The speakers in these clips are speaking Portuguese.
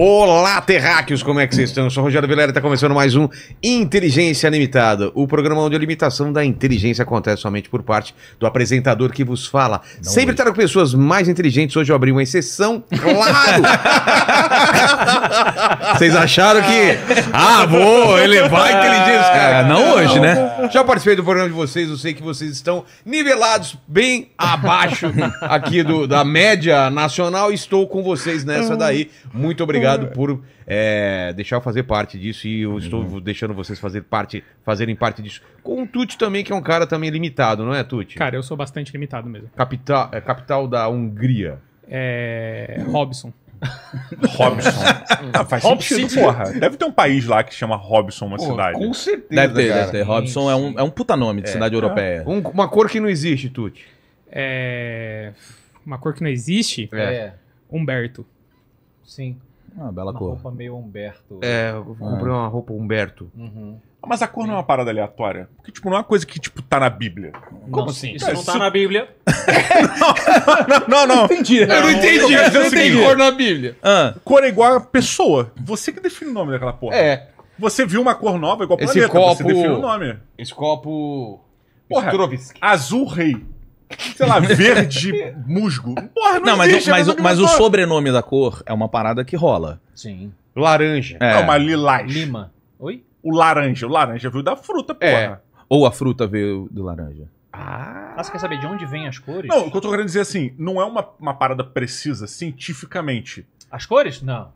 Olá, terráqueos, como é que vocês estão? Eu sou o Rogério Vilera e está começando mais um Inteligência Limitada, o programa onde a limitação da inteligência acontece somente por parte do apresentador que vos fala. Não Sempre é. trago pessoas mais inteligentes, hoje eu abri uma exceção, claro! vocês acharam que, ah, vou elevar a inteligência, cara. É, não hoje, né? Já participei do programa de vocês, eu sei que vocês estão nivelados bem abaixo aqui do, da média nacional, estou com vocês nessa uhum. daí. Muito obrigado obrigado é. por é, deixar eu fazer parte disso e eu estou uhum. deixando vocês fazer parte, fazerem parte disso. Com o Tuti também, que é um cara também limitado, não é, Tuti? Cara, eu sou bastante limitado mesmo. Capital, é, capital da Hungria. É. Robson. Robson. ah, faz Robson, sentido, porra. Deve ter um país lá que chama Robson, uma Pô, cidade. Com certeza. Deve ter, deve ter. Robson é um, é um puta nome de é, cidade europeia. É. Um, uma cor que não existe, Tuti. É. Uma cor que não existe? É. Humberto. Sim uma ah, bela uma cor. roupa meio Humberto. É, eu é. comprei uma roupa Humberto. Uhum. Ah, mas a cor não é uma parada aleatória. Porque, tipo, não é uma coisa que, tipo, tá na Bíblia. Como assim? Isso é, não tá isso... na Bíblia. não, não, não, não, Entendi. Não, né? eu não entendi. Eu não é entendi. Cor na Bíblia. Ah. Cor é igual a pessoa. Você que define o nome daquela porra. É. Você viu uma cor nova igual Esse planeta. Copo... Você define o nome. Esse copo... Porra, Azul Rei sei lá, verde musgo. Porra, não, não mas, existe, é o, mas, o, mas o sobrenome da cor é uma parada que rola. Sim. Laranja. É. Não, mas lilás. Lima. Oi? O laranja. O laranja veio da fruta, é. porra. É. Ou a fruta veio do laranja. Ah. ah, você quer saber de onde vêm as cores? Não, o que eu tô querendo dizer é assim, não é uma, uma parada precisa cientificamente. As cores? Não.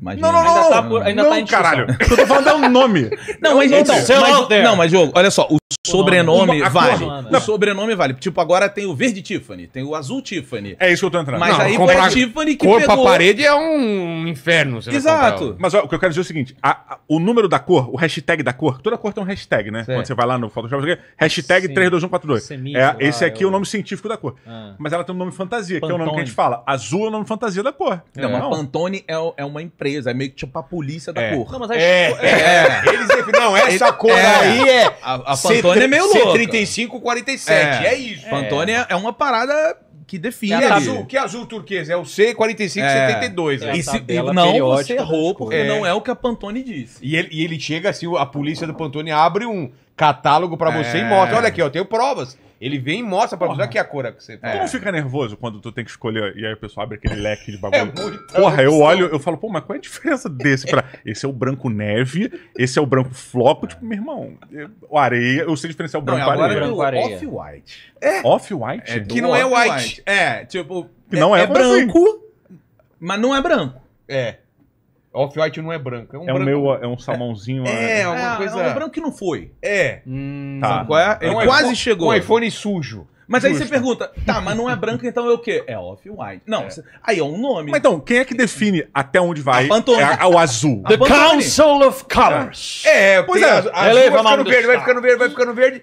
Imagina. Não, não, ainda não, tá, por, ainda tá não, tá em caralho. Eu tô falando é um nome. É então, não, mas, nome. não, mas, não, mas Diogo, olha só, o sobrenome vale. o sobrenome vale. Tipo, agora tem o verde Tiffany, tem o azul Tiffany. É isso que eu tô entrando. Mas não, aí foi a Tiffany que cor pegou... Cor pra parede é um inferno. Exato. Mas ó, o que eu quero dizer é o seguinte, a, a, o número da cor, o hashtag da cor, toda cor tem um hashtag, né? Certo. Quando você vai lá no Photoshop, hashtag Sim. 32142. Semito, é, esse ah, aqui é, é o nome científico da cor. Ah. Mas ela tem um nome fantasia, que é o nome que a gente fala. Azul é o nome fantasia da cor. Não, mas Pantone é, é uma empresa preso. Aí é meio que tipo a polícia da é. cor. Não, mas aí. É, é. é. Eles não, essa cor aí é. A, a Pantone é meio louca. C35, 47. É, isso. Pantone é uma parada que define. Que azul, que azul turquesa? É o C4572. É. Né? Esse, não, você errou, porque é. não é o que a Pantone disse. E ele, e ele chega, assim, a polícia do Pantone abre um catálogo para você é. e mostra. Olha aqui, ó, tenho provas. Ele vem e mostra pra você que é a cor que você Tu não fica nervoso quando tu tem que escolher e aí o pessoal abre aquele leque de é bagulho. É muito Porra, eu olho, eu falo, pô, mas qual é a diferença desse pra. Esse é o branco neve, esse é o branco floco. Tipo, meu irmão, o areia, eu sei diferenciar o branco não, agora areia. É agora é off-white. É. é. Off-white? que não é white. É, tipo. Que não é, branco, mas não é branco. É. Off-white não é branco. É um, é branco... meu, é um salmãozinho. É, é, alguma é, ah, coisa. É um branco que não foi. É. Hum, tá. Qual é? Ele é um quase iPhone, chegou. Um iPhone sujo. Mas Justo. aí você pergunta, tá, mas não é branco, então é o quê? É off-white. Não, é. aí é um nome. Mas então, quem é que define até onde vai é, é o azul? The Council of Colors. É, pois é. Azul, vai ficando verde, vai ficando verde, vai ficando verde.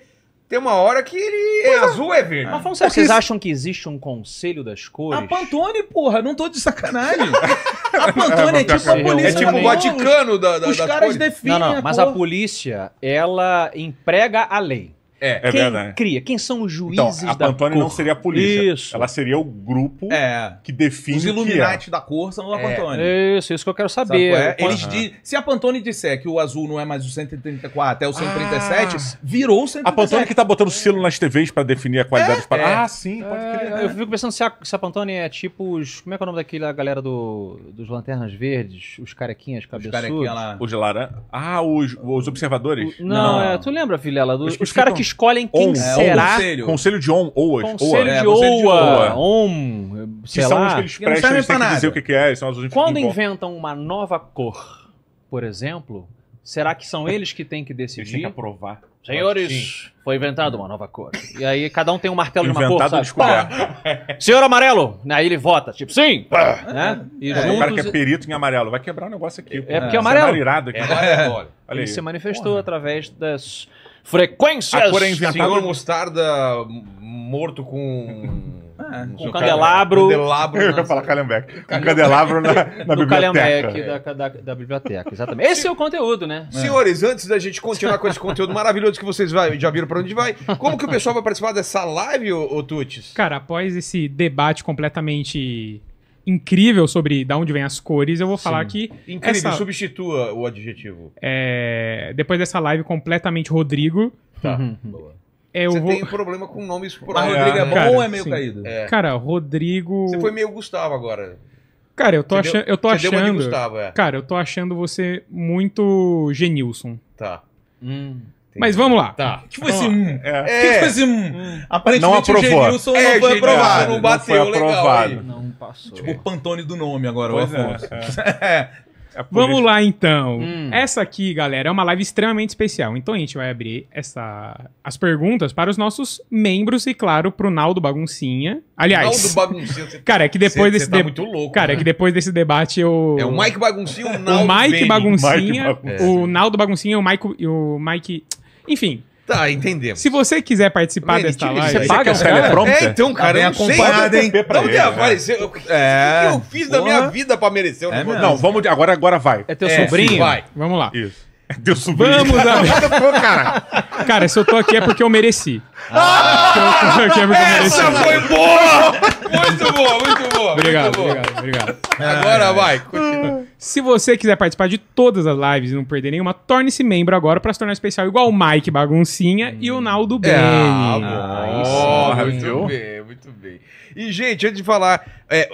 Tem uma hora que ele é, é azul, é verde. Mas, Afonso, é vocês isso... acham que existe um conselho das cores? A Pantone, porra, não tô de sacanagem. a Pantone é, é tipo a polícia. É tipo o Vaticano da, da Os caras cores. definem Não, não, mas cor. a polícia, ela emprega a lei. É, é quem verdade. cria? Quem são os então, juízes então, a da Pantone cor? não seria a polícia. Isso. Ela seria o grupo é. que define Os é. Illuminati é. da cor são da Pantone. Isso, isso que eu quero saber. É? Eles uhum. diz, se a Pantone disser que o azul não é mais o 134, é o 137, ah. virou o 137. A Pantone que tá botando selo nas TVs para definir a qualidade dos é. para... Ah, sim, pode crer. Eu fico pensando se a, se a, Pantone é tipo os... Como é que é o nome daquela galera do, dos Lanternas Verdes? Os carequinhas cabeçudos? Os carequinha lá. Os Ah, os, os observadores? O, não, não. tu lembra, filha Do, os, os caras que escolhem quem on, é será. É, conselho. conselho de ON, OAS. É, conselho de OA. ON, sei que são os que eles prestam, eles dizer o que, é. São Quando inventam uma nova cor, por exemplo, será que são eles que têm que decidir? Eles têm que aprovar. Senhores, Sim. foi inventada uma nova cor. E aí cada um tem um martelo de uma cor. Inventado Senhor amarelo! Aí ele vota, tipo, sim! Né? E é, juntos... O cara que é perito em amarelo vai quebrar o um negócio aqui. É, porque é amarelo. aqui. É, é. Ele se manifestou Porra. através das Frequências. Agora é inventado. Senhor Mostarda morto com. É, um candelabro. candelabro eu ia falar calhambeque. Um candelabro na, na biblioteca. É. da, da, da, biblioteca, exatamente. Esse é o conteúdo, né? É. Senhores, é. antes da gente continuar com esse conteúdo maravilhoso que vocês vai, já viram para onde vai, como que o pessoal vai participar dessa live, ô, ô Tutis? Cara, após esse debate completamente incrível sobre de onde vem as cores, eu vou Sim. falar que. Incrível, essa... substitua o adjetivo. É... Depois dessa live completamente Rodrigo. Tá. Uhum. Boa. você vou... tem problema com nomes por Mas Rodrigo é bom cara, ou é meio sim. caído? É. Cara, Rodrigo. Você foi meio Gustavo agora. Cara, eu tô, achando, deu, eu tô achando. Gustavo, é. Cara, eu tô achando você muito Genilson. Tá. Hum. Mas vamos lá. Tá. Hum? É. foi esse hum. É. foi esse hum. Aparentemente não aprovou. o Genilson é, não foi aprovado. Não, não bateu, foi aprovado. legal. Aí. Não passou. Tipo o Pantone do nome agora, pois o é, Afonso. É. É. é vamos lá então. Hum. Essa aqui, galera, é uma live extremamente especial. Então a gente vai abrir essa... as perguntas para os nossos membros e, claro, para o Naldo Baguncinha. Aliás. Naldo Baguncinha. Você... Cara, é que depois cê, desse. Tá muito louco. Cara, né? é que depois desse debate eu. É o Mike Baguncinha o Naldo. O Mike Baguncinha, Mike Baguncinha, o Naldo Baguncinha e o Mike. O Mike... Enfim. Tá, entendemos. Se você quiser participar Mano, desta live... Você paga o teleprompter? É, então, cara, é acompanhado, hein? Não me apareceu. O que, eu fiz da minha vida pra merecer? É não, vamos... Agora, agora vai. É teu é, sobrinho? Vai. Vamos lá. Isso. Deu subiu. Vamos Pô, cara. cara, se eu tô aqui é porque eu mereci. Ah, eu tô aqui é porque eu mereci. Essa foi boa! Muito boa, muito boa. Obrigado, muito boa. obrigado, obrigado. Agora é. vai, Se você quiser participar de todas as lives e não perder nenhuma, torne-se membro agora para se tornar especial igual o Mike Baguncinha hum. e o Naldo hum. Beni. Ah, bom. Ah, ah, muito bem, muito bem. E, gente, antes de falar, é,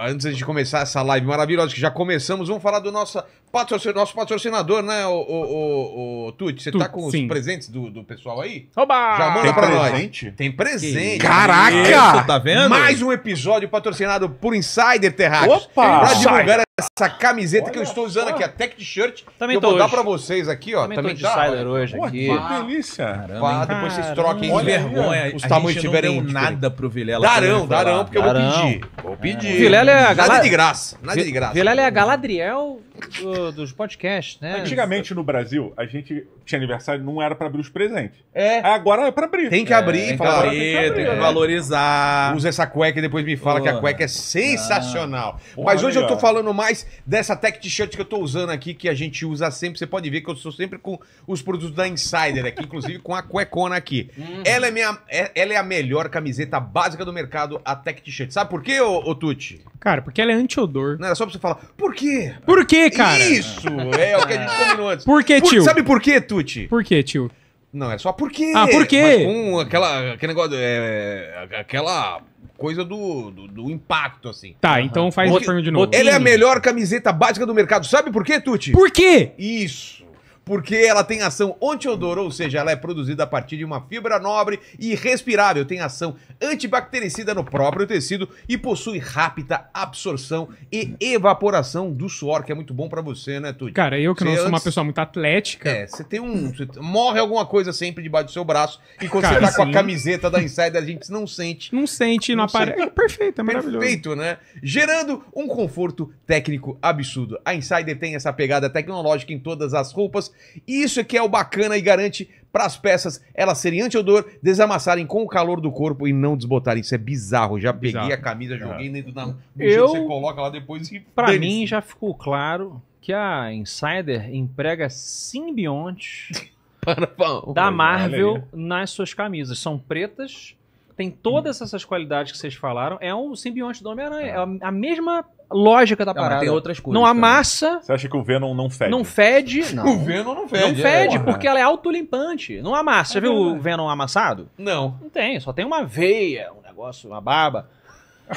antes de começar essa live maravilhosa que já começamos, vamos falar do nosso, patrocin... nosso patrocinador, né, o, o, o, o Tuti? Você tá tu, tá com sim. os presentes do, do pessoal aí? Oba! Já manda Tem pra presente? nós. Tem presente? Caraca! Isso, tá vendo? Mais um episódio patrocinado por Insider Terráqueos. Opa! Pra divulgar essa camiseta olha, que eu estou usando aqui, a Tech T-shirt. Também eu vou hoje. dar pra vocês aqui, ó. Também, também tô de tá, hoje Pô, aqui. Que delícia. Caramba, Pá, depois vocês troquem. Olha, vergonha. Os tamanhos tiverem nada pro Vilela. Darão, darão, porque eu vou pedir. Vou pedir. Vilela é a Nada de graça. Nada de graça. Vilela é a Galadriel do, dos podcasts, né? Antigamente no Brasil, a gente tinha aniversário, não era pra abrir os presentes. É. Agora é pra abrir. Tem que é, abrir, tem que abrir, tem que, abrir, tem que valorizar. Usa essa cueca e depois me fala Porra. que a cueca é sensacional. Porra, ah. Mas hoje eu tô falando mais dessa tech t-shirt que eu tô usando aqui, que a gente usa sempre. Você pode ver que eu sou sempre com os produtos da Insider aqui, inclusive com a cuecona aqui. Uhum. Ela, é minha, é, ela é a melhor camiseta básica do mercado, a tech t-shirt. Sabe por quê, ô, ô Tucci? Cara, porque ela é anti-odor. Não, era só pra você falar, por quê? Por quê, cara? Isso, é, é o que a gente combinou antes. Por que, tio? sabe por quê, Tuti? Por que, tio? Não, é só porque. Ah, por quê? Mas com aquela, aquele negócio. É, aquela coisa do, do, do impacto, assim. Tá, uhum. então faz o de novo. Ela é a melhor camiseta básica do mercado. Sabe por quê, Tuti? Por quê? Isso porque ela tem ação antiodor, ou seja, ela é produzida a partir de uma fibra nobre e respirável, tem ação antibactericida no próprio tecido e possui rápida absorção e evaporação do suor, que é muito bom para você, né, Tuti? Cara, eu que você não sou antes... uma pessoa muito atlética. É, você tem um. Você morre alguma coisa sempre debaixo do seu braço e quando Cara, você tá sim. com a camiseta da Insider, a gente não sente. Não sente, não, não aparece. É perfeito, é maravilhoso. Perfeito, né? Gerando um conforto técnico absurdo. A Insider tem essa pegada tecnológica em todas as roupas e isso é que é o bacana e garante para as peças elas serem anti-odor, desamassarem com o calor do corpo e não desbotarem. Isso é bizarro. já bizarro. peguei a camisa, joguei é. dentro da mochila, Eu... você coloca lá depois e. Para mim já ficou claro que a Insider emprega simbiontes da é, Marvel nas suas camisas. São pretas tem todas uhum. essas qualidades que vocês falaram. É um simbionte do Homem-Aranha. Ah. É. é a mesma lógica da não, parada. Tem outras coisas. Não amassa. Também. Você acha que o Venom não fede? Não fede. Não. O Venom não fede. Não é. fede, é. porque ela é autolimpante. Não amassa. É, Você viu o Venom amassado? Não. Não tem, só tem uma veia, um negócio, uma barba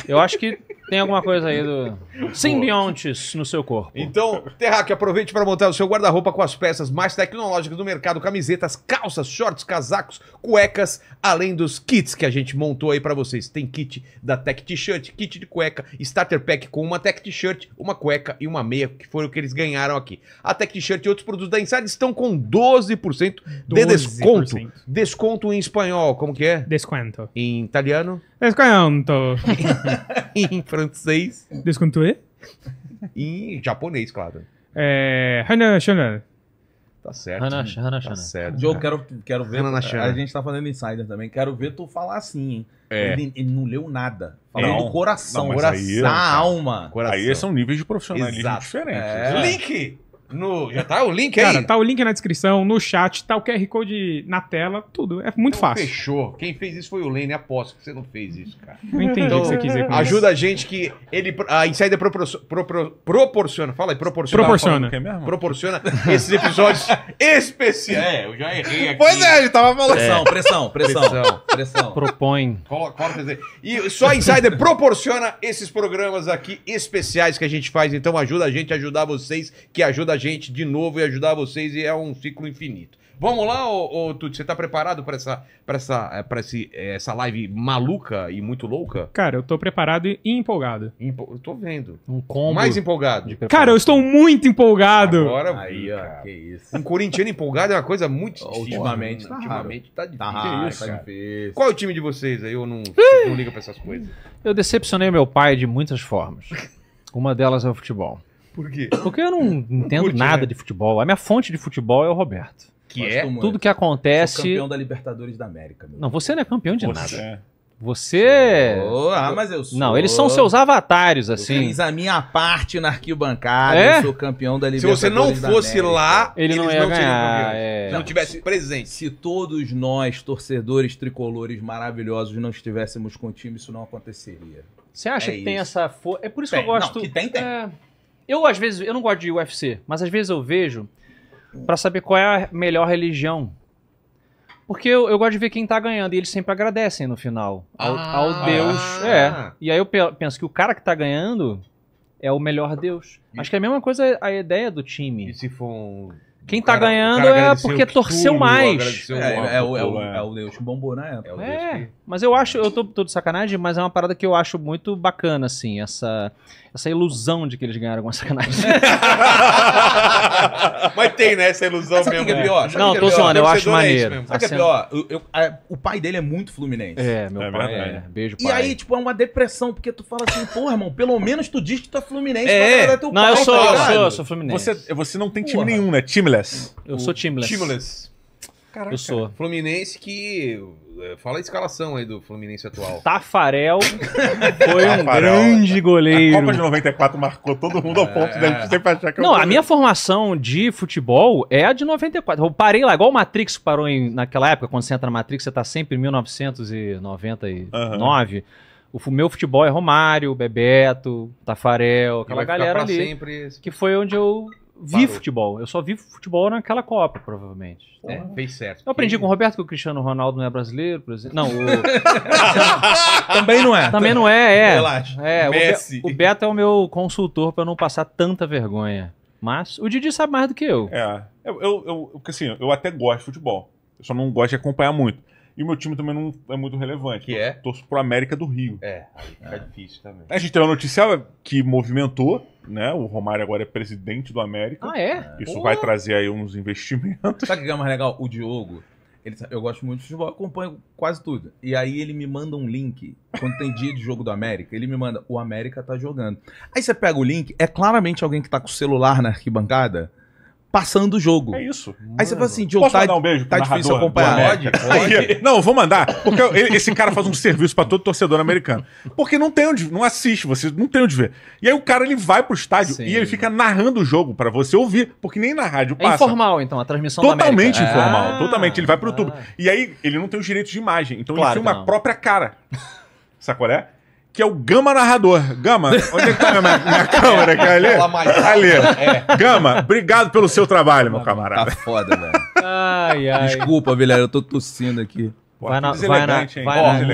eu acho que tem alguma coisa aí do simbiontes no seu corpo. Então, Terraque, aproveite para montar o seu guarda-roupa com as peças mais tecnológicas do mercado: camisetas, calças, shorts, casacos, cuecas, além dos kits que a gente montou aí para vocês. Tem kit da Tech T-shirt, kit de cueca, starter pack com uma Tech T-shirt, uma cueca e uma meia, que foi o que eles ganharam aqui. A Tech T-shirt e outros produtos da Inside estão com 12% de desconto. Desconto em espanhol, como que é? Desconto. Em italiano? Desconto. em francês. Descontué? Em japonês, claro. É. Hanashana. Tá certo. Hanash, Tá certo. Joe, quero, quero ver. A gente tá fazendo insider também. Quero ver tu falar assim, hein? É. Ele, ele não leu nada. Falou do coração, Não, coração, aí da alma. Coração. Aí são níveis de profissionalismo Exato. diferentes. É. Link! No, já tá o link aí? Cara, tá o link na descrição, no chat, tá o QR Code na tela, tudo. É muito então, fácil. Fechou. Quem fez isso foi o Lane, aposto que você não fez isso, cara. Não entendi então, o que então, você quis dizer com Ajuda isso. a gente que ele, a Insider proporciona, fala aí, proporciona. Proporciona. proporciona esses episódios especiais. É, eu já errei aqui. Pois é, ele tava falando. É. Pressão, pressão, pressão. pressão. Propõe. Coloca, E só a Insider proporciona esses programas aqui especiais que a gente faz, então ajuda a gente a ajudar vocês, que ajuda a gente gente de novo e ajudar vocês, e é um ciclo infinito. Vamos lá, ô, ô Tuti, você tá preparado para essa, pra essa, eh, eh, essa live maluca e muito louca? Cara, eu tô preparado e empolgado. Empo... Eu tô vendo. Um combo. Mais empolgado. Cara, eu estou muito empolgado. Agora, aí, ó, que isso. Um corintiano empolgado é uma coisa muito Ultimamente, tá ultimamente tá, tá difícil. Tá, isso, tá difícil. Qual é o time de vocês aí? Eu não, não ligo pra essas coisas. Eu decepcionei meu pai de muitas formas. Uma delas é o futebol. Por quê? Porque eu não entendo nada de futebol. A minha fonte de futebol é o Roberto. Que Mas é? Tudo que acontece. Sou campeão da Libertadores da América. Meu. Não, você não é campeão de você. nada. É. Você. Sou. Ah, mas eu sou. Não, eles são seus avatares, assim. Eu fiz a minha parte na arquibancada. É? Eu sou campeão da Libertadores. Se você não fosse lá, ele não ia não ganhar. É... Se não tivesse presente. Se todos nós, torcedores tricolores maravilhosos, não estivéssemos com o time, isso não aconteceria. Você acha é que isso. tem essa. força É por isso tem. que eu gosto. Não, que tem, tem. É... Eu, às vezes, eu não gosto de UFC, mas às vezes eu vejo para saber qual é a melhor religião. Porque eu, eu gosto de ver quem tá ganhando e eles sempre agradecem no final ao, ah, ao Deus. É. E aí eu penso que o cara que tá ganhando é o melhor Deus. Acho que é a mesma coisa a ideia do time. E se for um quem tá cara, ganhando é porque torceu mais. É, o, é, é, é, é. Deus que bombou na né? época. É, mas eu acho, eu tô, tô de sacanagem, mas é uma parada que eu acho muito bacana, assim, essa, essa ilusão de que eles ganharam com a sacanagem. mas tem, né, essa ilusão Sabe mesmo. Que é pior? Sabe Não, que tô zoando, eu acho maneiro. Tá Sabe o que é pior? Eu, eu, o pai dele é muito fluminense. É, meu pai. É. Beijo, pai. E aí, tipo, é uma depressão, porque tu fala assim, pô, irmão, pelo menos tu diz que tu é fluminense, é. mas é teu Não, pai, eu tá sou, eu sou, eu sou fluminense. Você, você não tem time nenhum, né? Time Timeless. Eu sou Timeless. Timeless. Caraca, eu sou. Fluminense que. É, fala a escalação aí do Fluminense atual. Tafarel foi um Tafarel. grande goleiro. A Copa de 94 marcou todo mundo ao ponto é. de sempre achar que é Não, eu a minha formação de futebol é a de 94. Eu parei lá, igual o Matrix parou em, naquela época, quando você entra na Matrix, você tá sempre em 1999. Uhum. O meu futebol é Romário, Bebeto, Tafarel, aquela galera ali. Sempre... Que foi onde eu vi Parou. futebol. Eu só vi futebol naquela Copa, provavelmente. É, fez certo. Eu aprendi que... com o Roberto que o Cristiano Ronaldo não é brasileiro, por exemplo. Não, o... Também não é. Também não é, é. Relaxa. É, Messi. O, Be o Beto é o meu consultor para não passar tanta vergonha. Mas o Didi sabe mais do que eu. É. Eu, eu, eu, porque assim, eu até gosto de futebol. Eu só não gosto de acompanhar muito. E o meu time também não é muito relevante. Que é? Torço pro América do Rio. É, aí fica é. difícil também. A gente tem uma notícia que movimentou né? O Romário agora é presidente do América. Ah, é? Isso vai trazer aí uns investimentos. Sabe o que é mais legal? O Diogo. Ele, eu gosto muito de futebol, acompanho quase tudo. E aí ele me manda um link. Quando tem dia de jogo do América, ele me manda, o América tá jogando. Aí você pega o link, é claramente alguém que tá com o celular na arquibancada passando o jogo. É isso. Aí você fala assim, Diogo, tá, um beijo tá difícil acompanhar. Pode, pode. Não, vou mandar, porque esse cara faz um serviço para todo torcedor americano. Porque não tem onde, não assiste, você não tem onde ver. E aí o cara ele vai pro estádio Sim. e ele fica narrando o jogo para você ouvir, porque nem na rádio passa. É informal então, a transmissão Totalmente ah. informal, ah, totalmente, ele vai pro ah. YouTube. E aí ele não tem os direitos de imagem, então claro ele filma a própria cara. Sacolé? que é o Gama Narrador. Gama, onde é que tá minha, minha câmera? É, ali? ali. Gama, obrigado pelo seu trabalho, meu tá camarada. Tá foda, velho. Ai, ai. Desculpa, Vilela, eu tô tossindo aqui. vai na, é vai na,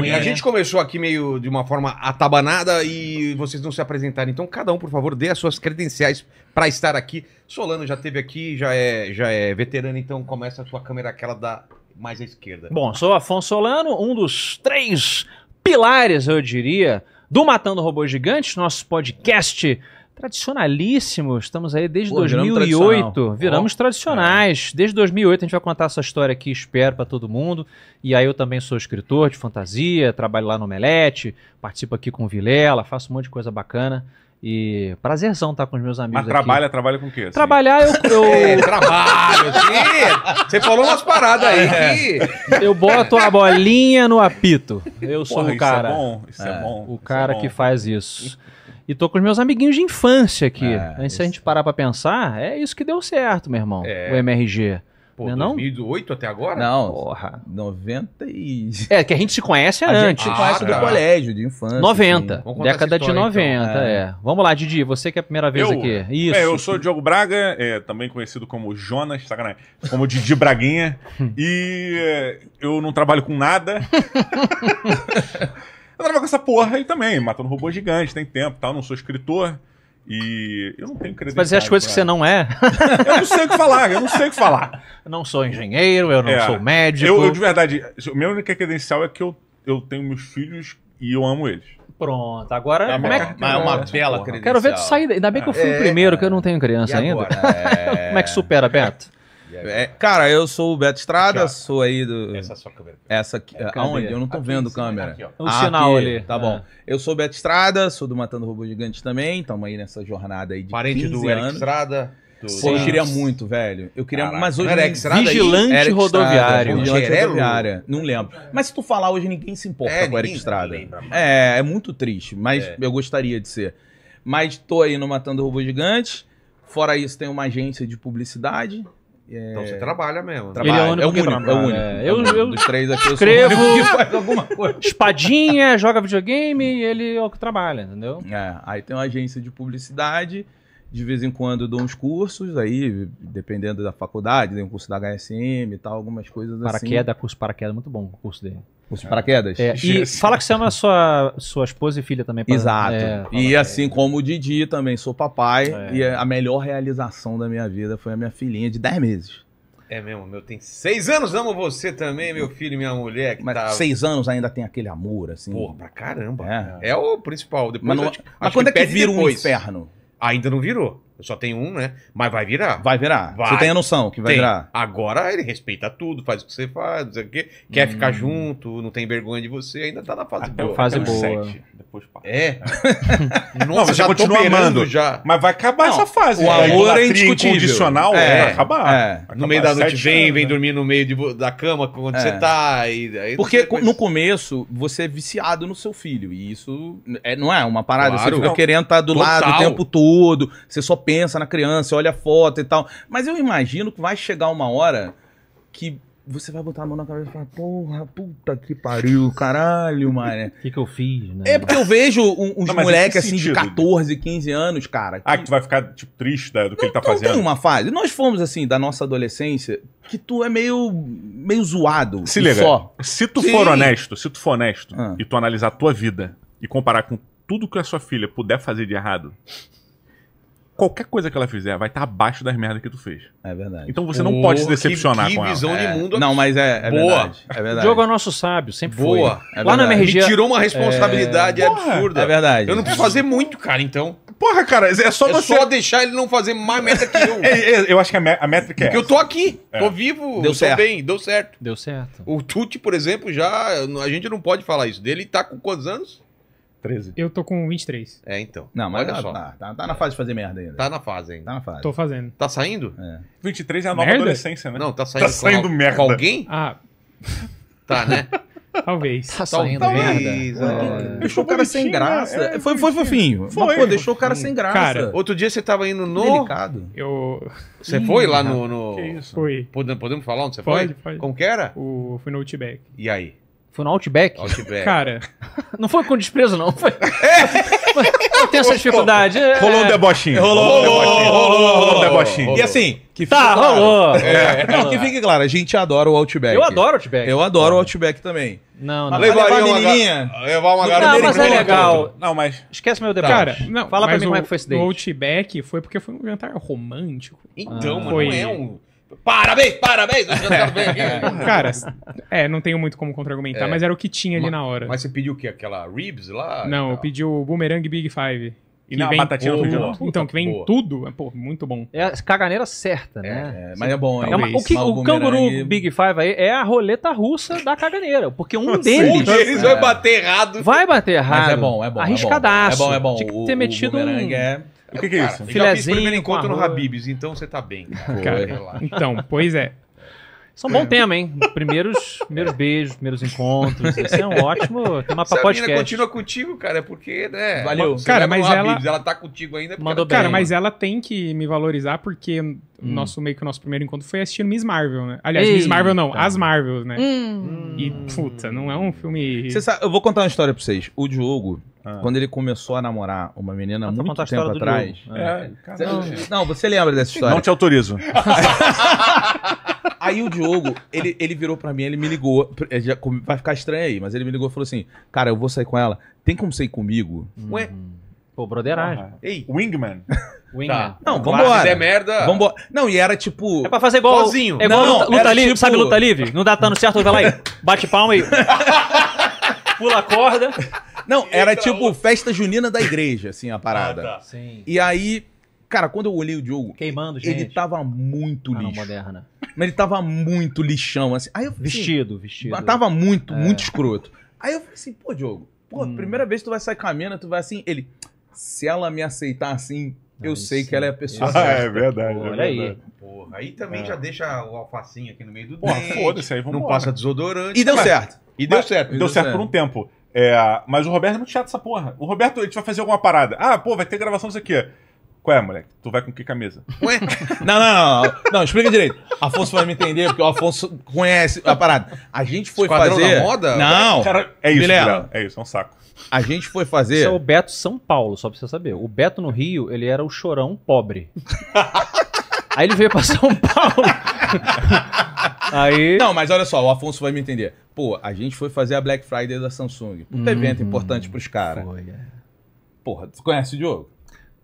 é A gente começou aqui meio de uma forma atabanada e vocês não se apresentaram. Então, cada um, por favor, dê as suas credenciais para estar aqui. Solano já teve aqui, já é, já é veterano, então começa a sua câmera, aquela da mais à esquerda. Bom, sou Afonso Solano, um dos três pilares, eu diria, do Matando robô gigante. nosso podcast tradicionalíssimo. Estamos aí desde Pô, 2008. Viramos, viramos tradicionais. É. Desde 2008 a gente vai contar essa história aqui, espero, para todo mundo. E aí eu também sou escritor de fantasia, trabalho lá no Melete, participo aqui com o Vilela, faço um monte de coisa bacana. E prazerzão estar tá com os meus amigos. Mas trabalha, aqui. trabalha com o quê? Assim? Trabalhar, eu. eu... É, trabalho, sim. Você falou umas paradas aí. É. Eu boto a bolinha no apito. Eu Porra, sou o cara. Isso é bom, isso é, é bom. O é cara bom. que faz isso. E tô com os meus amiguinhos de infância aqui. É, Antes, se a gente parar pra pensar, é isso que deu certo, meu irmão. O MRG. Pô, não 2008 é não? até agora? Não, Porra. 90 e... É, que a gente se conhece a antes. A gente se conhece ah, do tá. colégio, de infância. 90, assim. década história, de 90, então. é. é. Vamos lá, Didi, você que é a primeira vez eu, aqui. Isso. É, eu sou o Diogo Braga, é, também conhecido como Jonas, sacanagem, como Didi Braguinha, hum. e é, eu não trabalho com nada. eu trabalho com essa porra aí também, matando robô gigante, tem tempo tal, não sou escritor. E eu não tenho credencial. Mas as coisas pra... que você não é. eu não sei o que falar, eu não sei o que falar. Eu não sou engenheiro, eu não é, sou médico. Eu, eu, de verdade, minha única credencial é que eu, eu tenho meus filhos e eu amo eles. Pronto, agora. É, como é, que... Mas é uma é. bela credencial. Quero ver tu sair. Ainda bem que eu fui é, o primeiro, que eu não tenho criança ainda. como é que supera, Beto? É, cara, eu sou o Beto Estrada, aqui, sou aí do. Essa é a sua câmera. Essa aqui. É, aonde? Eu não tô aqui, vendo câmera. Aqui, o ah, sinal ali. Tá né? bom. Eu sou o Beto Estrada, sou do Matando Robô Gigante também. Tamo aí nessa jornada aí de. Parente do Eric Estrada. Pô, eu queria muito, velho. Eu queria, Caraca. mas hoje é vigilante Eric rodoviário, vigilante Gerelo? rodoviária. Não lembro. É. Mas se tu falar hoje ninguém se importa é, com Eric Estrada. É, é muito triste, mas é. eu gostaria de ser. Mas tô aí no Matando Robô Gigante. Fora isso, tem uma agência de publicidade é... Então você é. trabalha mesmo. Trabalha. Ele é o único é o é único, É eu, então, eu, dos três aqui, eu escrevo, sou o único que faz alguma coisa. Espadinha, joga videogame e ele é o que trabalha, entendeu? É, aí tem uma agência de publicidade, de vez em quando eu dou uns cursos, aí, dependendo da faculdade, tem um curso da HSM e tal, algumas coisas paraqueda, assim. Paraquedas, curso paraquedas, é muito bom o curso dele. Os paraquedas. É. E fala que você ama sua, sua esposa e filha também. Pra... Exato. É, e assim é. como o Didi também, sou papai. É. E a melhor realização da minha vida foi a minha filhinha de 10 meses. É mesmo, meu, tem seis anos, amo você também, meu filho e minha mulher. Que mas tá... seis anos ainda tem aquele amor, assim. Porra, pra caramba. É, é o principal. Depois mas, não, acho, mas acho quando é que vira depois. um inferno? Ainda não virou só tem um, né? Mas vai virar. Vai virar. Vai. Você tem a noção que vai tem. virar. Agora ele respeita tudo, faz o que você faz, não sei o quê. Quer hum. ficar junto, não tem vergonha de você, ainda tá na fase Até boa. Fase boa. Sete. Depois passa. É. Nossa, não, você já continua amando. Já. Mas vai acabar não, essa fase. O é, amor é, é incondicional é. vai acabar. É. No meio da noite vem, anos, vem né? dormir no meio de, da cama quando é. você tá. E, aí Porque depois... no começo você é viciado no seu filho. E isso é, não é uma parada. Claro. Você fica querendo estar tá do Total. lado o tempo todo. Você só pensa na criança, olha a foto e tal. Mas eu imagino que vai chegar uma hora que você vai botar a mão na cabeça e falar, porra, puta que pariu, caralho, mano. O que, que eu fiz, né? É porque eu vejo um, uns moleques assim sentido, de 14, 15 anos, cara. Que... Ah, que tu vai ficar, tipo, triste né, do que não, ele tá fazendo. Tem uma fase. Nós fomos, assim, da nossa adolescência, que tu é meio, meio zoado. Se liga. Só. Se tu Sim. for honesto, se tu for honesto ah. e tu analisar a tua vida e comparar com tudo que a sua filha puder fazer de errado, qualquer coisa que ela fizer vai estar tá abaixo das merdas que tu fez. É verdade. Então você não Pô, pode se decepcionar que, que com ela. visão de é. mundo. Não, mas é, é Boa. verdade. É verdade. é nosso sábio, sempre Boa. foi. É Lá na MRG... Me tirou uma responsabilidade é... absurda. É verdade. Eu não preciso fazer muito, cara, então. Porra, cara, é só é você... só deixar ele não fazer mais meta que eu. É, é, eu acho que a, a métrica é Porque eu tô aqui, é. tô vivo, deu certo. bem, deu certo. Deu certo. O Tuti, por exemplo, já... A gente não pode falar isso dele. Tá com quantos anos? 13. Eu tô com 23. É, então. Não, mas Olha tá, só. Tá, tá, tá na fase de fazer merda ainda. Tá na fase ainda. Tá na fase. Tô fazendo. Tá saindo? É. 23 é a nova Merda? adolescência, né? Não, tá saindo, Tá saindo merda. com alguém? Ah, Tá, né? talvez. Tá saindo merda. Talvez, Deixou o cara sem graça. é, foi, foi fofinho. Foi. Mas, pô, deixou o cara sem graça. Cara, Outro dia você tava indo no. delicado. Eu Você foi lá no. no... Que isso? Foi. Podemos falar onde você Pode, foi? pode. Como que era? O, fui no Outback. E aí? Foi no Outback. Outback. Cara, não foi com desprezo, não. Foi... eu é. tenho essa dificuldade. Rolou é. um debochinho. Rolou, rolou, rolou, rolou, um debochinho. E assim, que Tá, claro. rolou. É. é, não, que fique claro, a gente adora o Outback. Eu adoro o Outback. Eu adoro o Outback também. Não, não. levar uma menininha. Ah, levar uma garota. Não, mas é legal. Não, mas... Esquece meu tá. debate. Cara, não, fala pra mim como é que foi esse date. O Outback foi porque foi um jantar romântico. Então, ah, foi... não é um... Parabéns, parabéns! Cara, é, não tenho muito como contra-argumentar, é. mas era o que tinha ali na hora. Mas você pediu o quê? Aquela ribs lá? Não, eu pedi o Boomerang Big Five. E na batatinha tudo, no Então, que vem boa. tudo, é, pô, muito bom. É a caganeira certa, é, né? É, mas é bom, hein? É uma, o que, o canguru Big Five aí é a roleta russa da caganeira, porque um deles... Um deles vai bater errado. Vai bater errado. Mas é bom, é bom. Arriscadaço. É bom, é bom. Tinha que ter o, metido o um... É... O que, é que é isso? primeiro encontro no Habibs, então você tá bem. Cara, cara relaxa. Então, pois é. São é um bom é. tema, hein? Primeiros, primeiros beijos, primeiros encontros. Esse é um ótimo tema pra podcast. Se a menina continua contigo, cara, é porque, né? Valeu. cara, mas ela... Habibs, ela tá contigo ainda. Mandou ela... Tá bem. Cara, mas ela tem que me valorizar porque hum. nosso, meio que o nosso primeiro encontro foi assistindo Miss Marvel, né? Aliás, Ei, Miss Marvel não, tá. As Marvels, né? Hum. E, puta, não é um filme... Sabe, eu vou contar uma história pra vocês. O Diogo, ah. Quando ele começou a namorar uma menina há ah, muito tempo atrás. É, é não, você lembra dessa história? Não te autorizo. aí o Diogo, ele, ele virou pra mim, ele me ligou. Já, vai ficar estranho aí, mas ele me ligou e falou assim: Cara, eu vou sair com ela. Tem como sair comigo? Uhum. Ué. Pô, broderagem. Uhum. Ei. Wingman. Wingman. Tá. Não, vambora. Se der merda. Vambora. Não, e era tipo. É pra fazer igual. Sozinho. É igual não, luta, luta livre, tipo... sabe luta livre? Não dá dando certo, vai lá aí bate palma aí. pula a corda. Não, era tipo outro. festa junina da igreja, assim, a ah, parada. Ah, tá. Sim. E aí, cara, quando eu olhei o Diogo. Queimando, gente. Ele tava muito lixo. Ah, não, moderna. Mas ele tava muito lixão, assim. Aí eu, assim, vestido, vestido. Tava muito, é. muito escroto. Aí eu falei assim, pô, Diogo, pô, hum. primeira vez que tu vai sair com a mina, tu vai assim. Ele, se ela me aceitar assim, eu sei que ela é a pessoa é certa. Ah, é verdade. Pô, é olha verdade. aí. Porra, aí também é. já deixa o alfacinho aqui no meio do Pô, dente. foda-se aí, vamos Não passa desodorante. E deu mas, certo. E deu certo. Deu, deu certo, por um tempo. É, mas o Roberto é muito chato essa porra. O Roberto, a gente vai fazer alguma parada. Ah, pô, vai ter gravação isso aqui. Qual é, moleque? Tu vai com que camisa? Ué? Não, não, não, não. explica direito. Afonso vai me entender, porque o Afonso conhece a parada. A gente foi Esquadrão fazer... moda? Não. Cara, é isso, Guilherme. É isso, é um saco. A gente foi fazer. Isso é o Beto São Paulo, só pra você saber. O Beto no Rio, ele era o chorão pobre. Aí ele veio pra São Paulo. Aí... Não, mas olha só, o Afonso vai me entender. Pô, a gente foi fazer a Black Friday da Samsung. Um uhum. evento importante pros caras. É. Porra, você conhece o Diogo?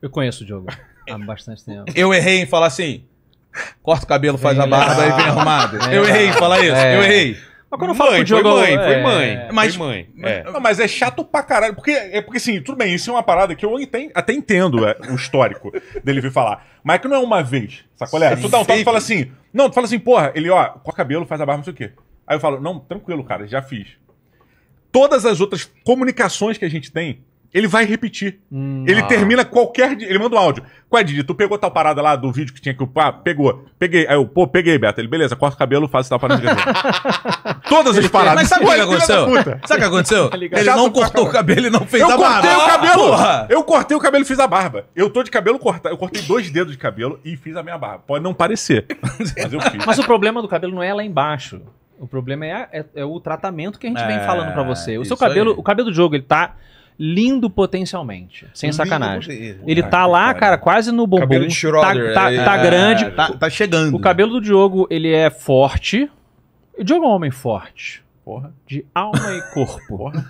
Eu conheço o Diogo há bastante tempo. Eu errei em falar assim: corta o cabelo, faz vem a é barba e vem arrumado. É. eu errei em falar isso, é. eu errei. Mas quando eu falo mãe, Diogo... Foi mãe, foi é, mãe. É... Mas, foi mãe. É. Não, mas é chato pra caralho. Porque, é porque, assim, tudo bem, isso é uma parada que eu até entendo é, o histórico dele vir falar. Mas é que não é uma vez, sacou? É? Tu dá um toque e fala assim... Não, tu fala assim, porra, ele, ó, com a cabelo, faz a barba, não sei o quê. Aí eu falo, não, tranquilo, cara, já fiz. Todas as outras comunicações que a gente tem ele vai repetir. Hum, ele ah. termina qualquer. Ele manda um áudio. Qual é, Didi? Tu pegou tal parada lá do vídeo que tinha que o ah, pegou. Peguei. Aí eu, pô, peguei, Beto. Ele, beleza, corta o cabelo, faz tal parada. Todas as paradas. Mas sabe o que aconteceu? Sabe o que aconteceu? Tá ele não cortou o cabelo e não fez eu a barba. Eu cortei o cabelo. Porra. Eu cortei o cabelo e fiz a barba. Eu tô de cabelo cortado. Eu cortei dois dedos de cabelo e fiz a minha barba. Pode não parecer, mas eu fiz. Mas o problema do cabelo não é lá embaixo. O problema é, é, é o tratamento que a gente é, vem falando para você. O seu cabelo, aí. o cabelo do jogo, ele tá lindo potencialmente. Sem lindo sacanagem. Ele é, tá lá, cara, cara, quase no bombom. Cabelo de Schroeder, tá, tá, é, tá é, grande. Tá, tá, chegando. O cabelo do Diogo, ele é forte. O Diogo é um homem forte. Porra. De alma e corpo. Porra.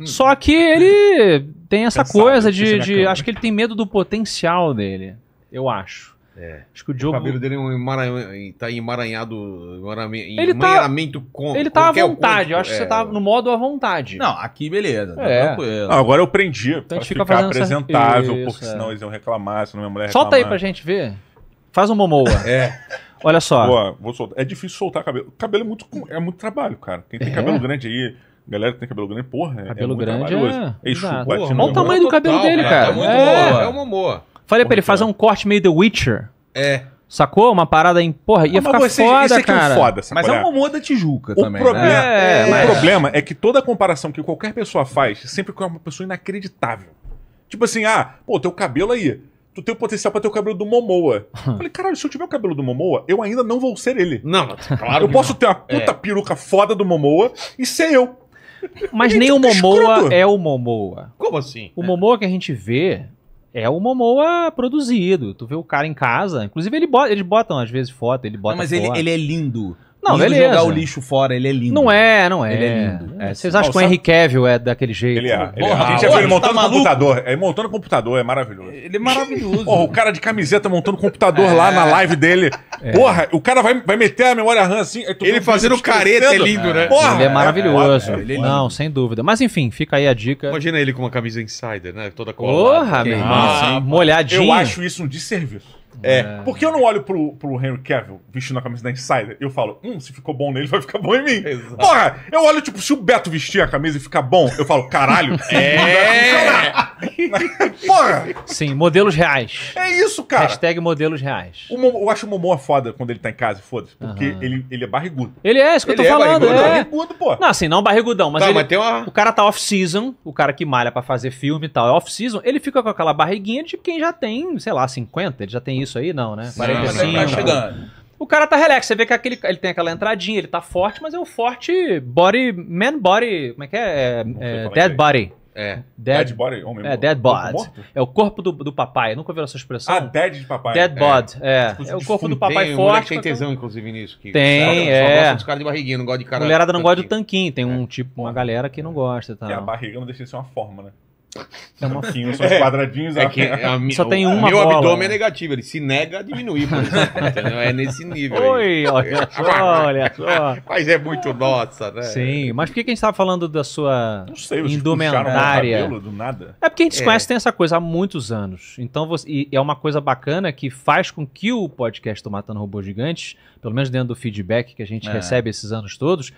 Hum. Só que ele tem essa Pensado, coisa de, de acho que ele tem medo do potencial dele. Eu acho. É. Acho que o é, Diogo. O cabelo dele é um emaranhado, tá emaranhado. Ele tá- emaranhamento tá... com. Ele tá à vontade. Eu acho é. que você é. tá no modo à vontade. Não, aqui beleza. Tá é. tranquilo. Ah, agora eu prendi. Então pra fica ficar apresentável, porque senão é. eles iam reclamar, se não minha mulher reclamar. Solta aí pra gente ver. Faz um momoa. é. Olha só. Boa, vou soltar. É difícil soltar cabelo. Cabelo é muito, é muito trabalho, cara. Quem tem cabelo grande aí. Galera que tem cabelo grande, porra. Cabelo é grande é. Ei, chupa, Olha o tamanho do cabelo dele, cara. Tá é, é, é uma moa. Falei Porra, pra ele fazer um corte meio The Witcher. É. Sacou? Uma parada em. Porra, ia ah, ficar você, foda, esse é cara. É foda, mas é uma moda Tijuca o também. Né? Problema, né? é, é, mas... O problema é que toda comparação que qualquer pessoa faz sempre com uma pessoa inacreditável. Tipo assim, ah, pô, teu cabelo aí. Tu tem o potencial pra ter o cabelo do Momoa. Eu falei, caralho, se eu tiver o cabelo do Momoa, eu ainda não vou ser ele. Não, claro. Eu posso não. ter uma é. puta peruca foda do Momoa e ser eu. Mas nem o Momoa escroto. é o Momoa. Como assim? O Momoa que a gente vê é o Momoa produzido. Tu vê o cara em casa. Inclusive, ele bota, eles botam, às vezes, foto, ele bota. Não, mas ele, ele, é lindo. Não, beleza. jogar o lixo fora, ele é lindo. Não é, não é. Ele é lindo. É, vocês acham que o Henry Cavill é daquele jeito? Ele é. Ele é. a gente já viu ele montando tá computador. Ele montando computador, é maravilhoso. Ele é maravilhoso. Porra, o cara de camiseta montando computador lá na live dele. Porra, o cara vai, vai meter a memória RAM assim. Ele fazendo careta é lindo, né? Porra, ele é maravilhoso. Ele não, sem dúvida. Mas enfim, fica aí a dica. Imagina ele com uma camisa insider, né? Toda colada. Porra, meu irmão. Molhadinho. Eu acho isso um desserviço. É, é, Porque eu não olho pro, pro Henry Cavill vestindo a camisa da Insider eu falo, hum, se ficou bom nele, vai ficar bom em mim. Exato. Porra, eu olho, tipo, se o Beto vestir a camisa e ficar bom, eu falo, caralho, é. Porra! Sim, modelos reais. É isso, cara. Hashtag modelos reais. O eu acho o Momô foda quando ele tá em casa, foda-se. Porque uhum. ele, ele é barrigudo. Ele é, isso que ele eu tô é falando. Ele é barrigudo, pô. Não, assim, não barrigudão, mas, tá, ele, mas tem uma... o cara tá off-season, o cara que malha pra fazer filme e tal, é off-season, ele fica com aquela barriguinha de quem já tem, sei lá, 50, ele já tem isso aí? Não, né? 45. Tá chegando. O cara tá relax, você vê que aquele, ele tem aquela entradinha, ele tá forte, mas é um forte body, man body, como é que é? é, é dead body. É. Dead, dead Body? Homem é, Dead Bod. É o corpo do, do papai. Nunca viu essa expressão? Ah, Dead de papai. Dead é. Bod, é. Tipo, é o corpo do papai tem, forte. Tem tesão, inclusive, nisso. Que tem, cara, é. Só gosta dos caras de barriguinha, não gosta de cara Mulherada não tanquinho. gosta do tanquinho. Tem um é. tipo, uma galera que não gosta. Tá, e a barriga não deixa de ser uma forma, né? É uma... Sim, os é, quadradinhos. É a, Só tem uma meu bola. Meu abdômen é negativo, ele se nega a diminuir. Por é nesse nível. Oi, olha só, olha só. Mas é muito nossa, né? Sim, mas por que, a gente estava falando da sua Não sei, indumentária? Cabelo, do nada. É porque a gente é. conhece tem essa coisa há muitos anos. Então você, e é uma coisa bacana que faz com que o podcast do Matando Robôs Gigantes, pelo menos dentro do feedback que a gente é. recebe esses anos todos,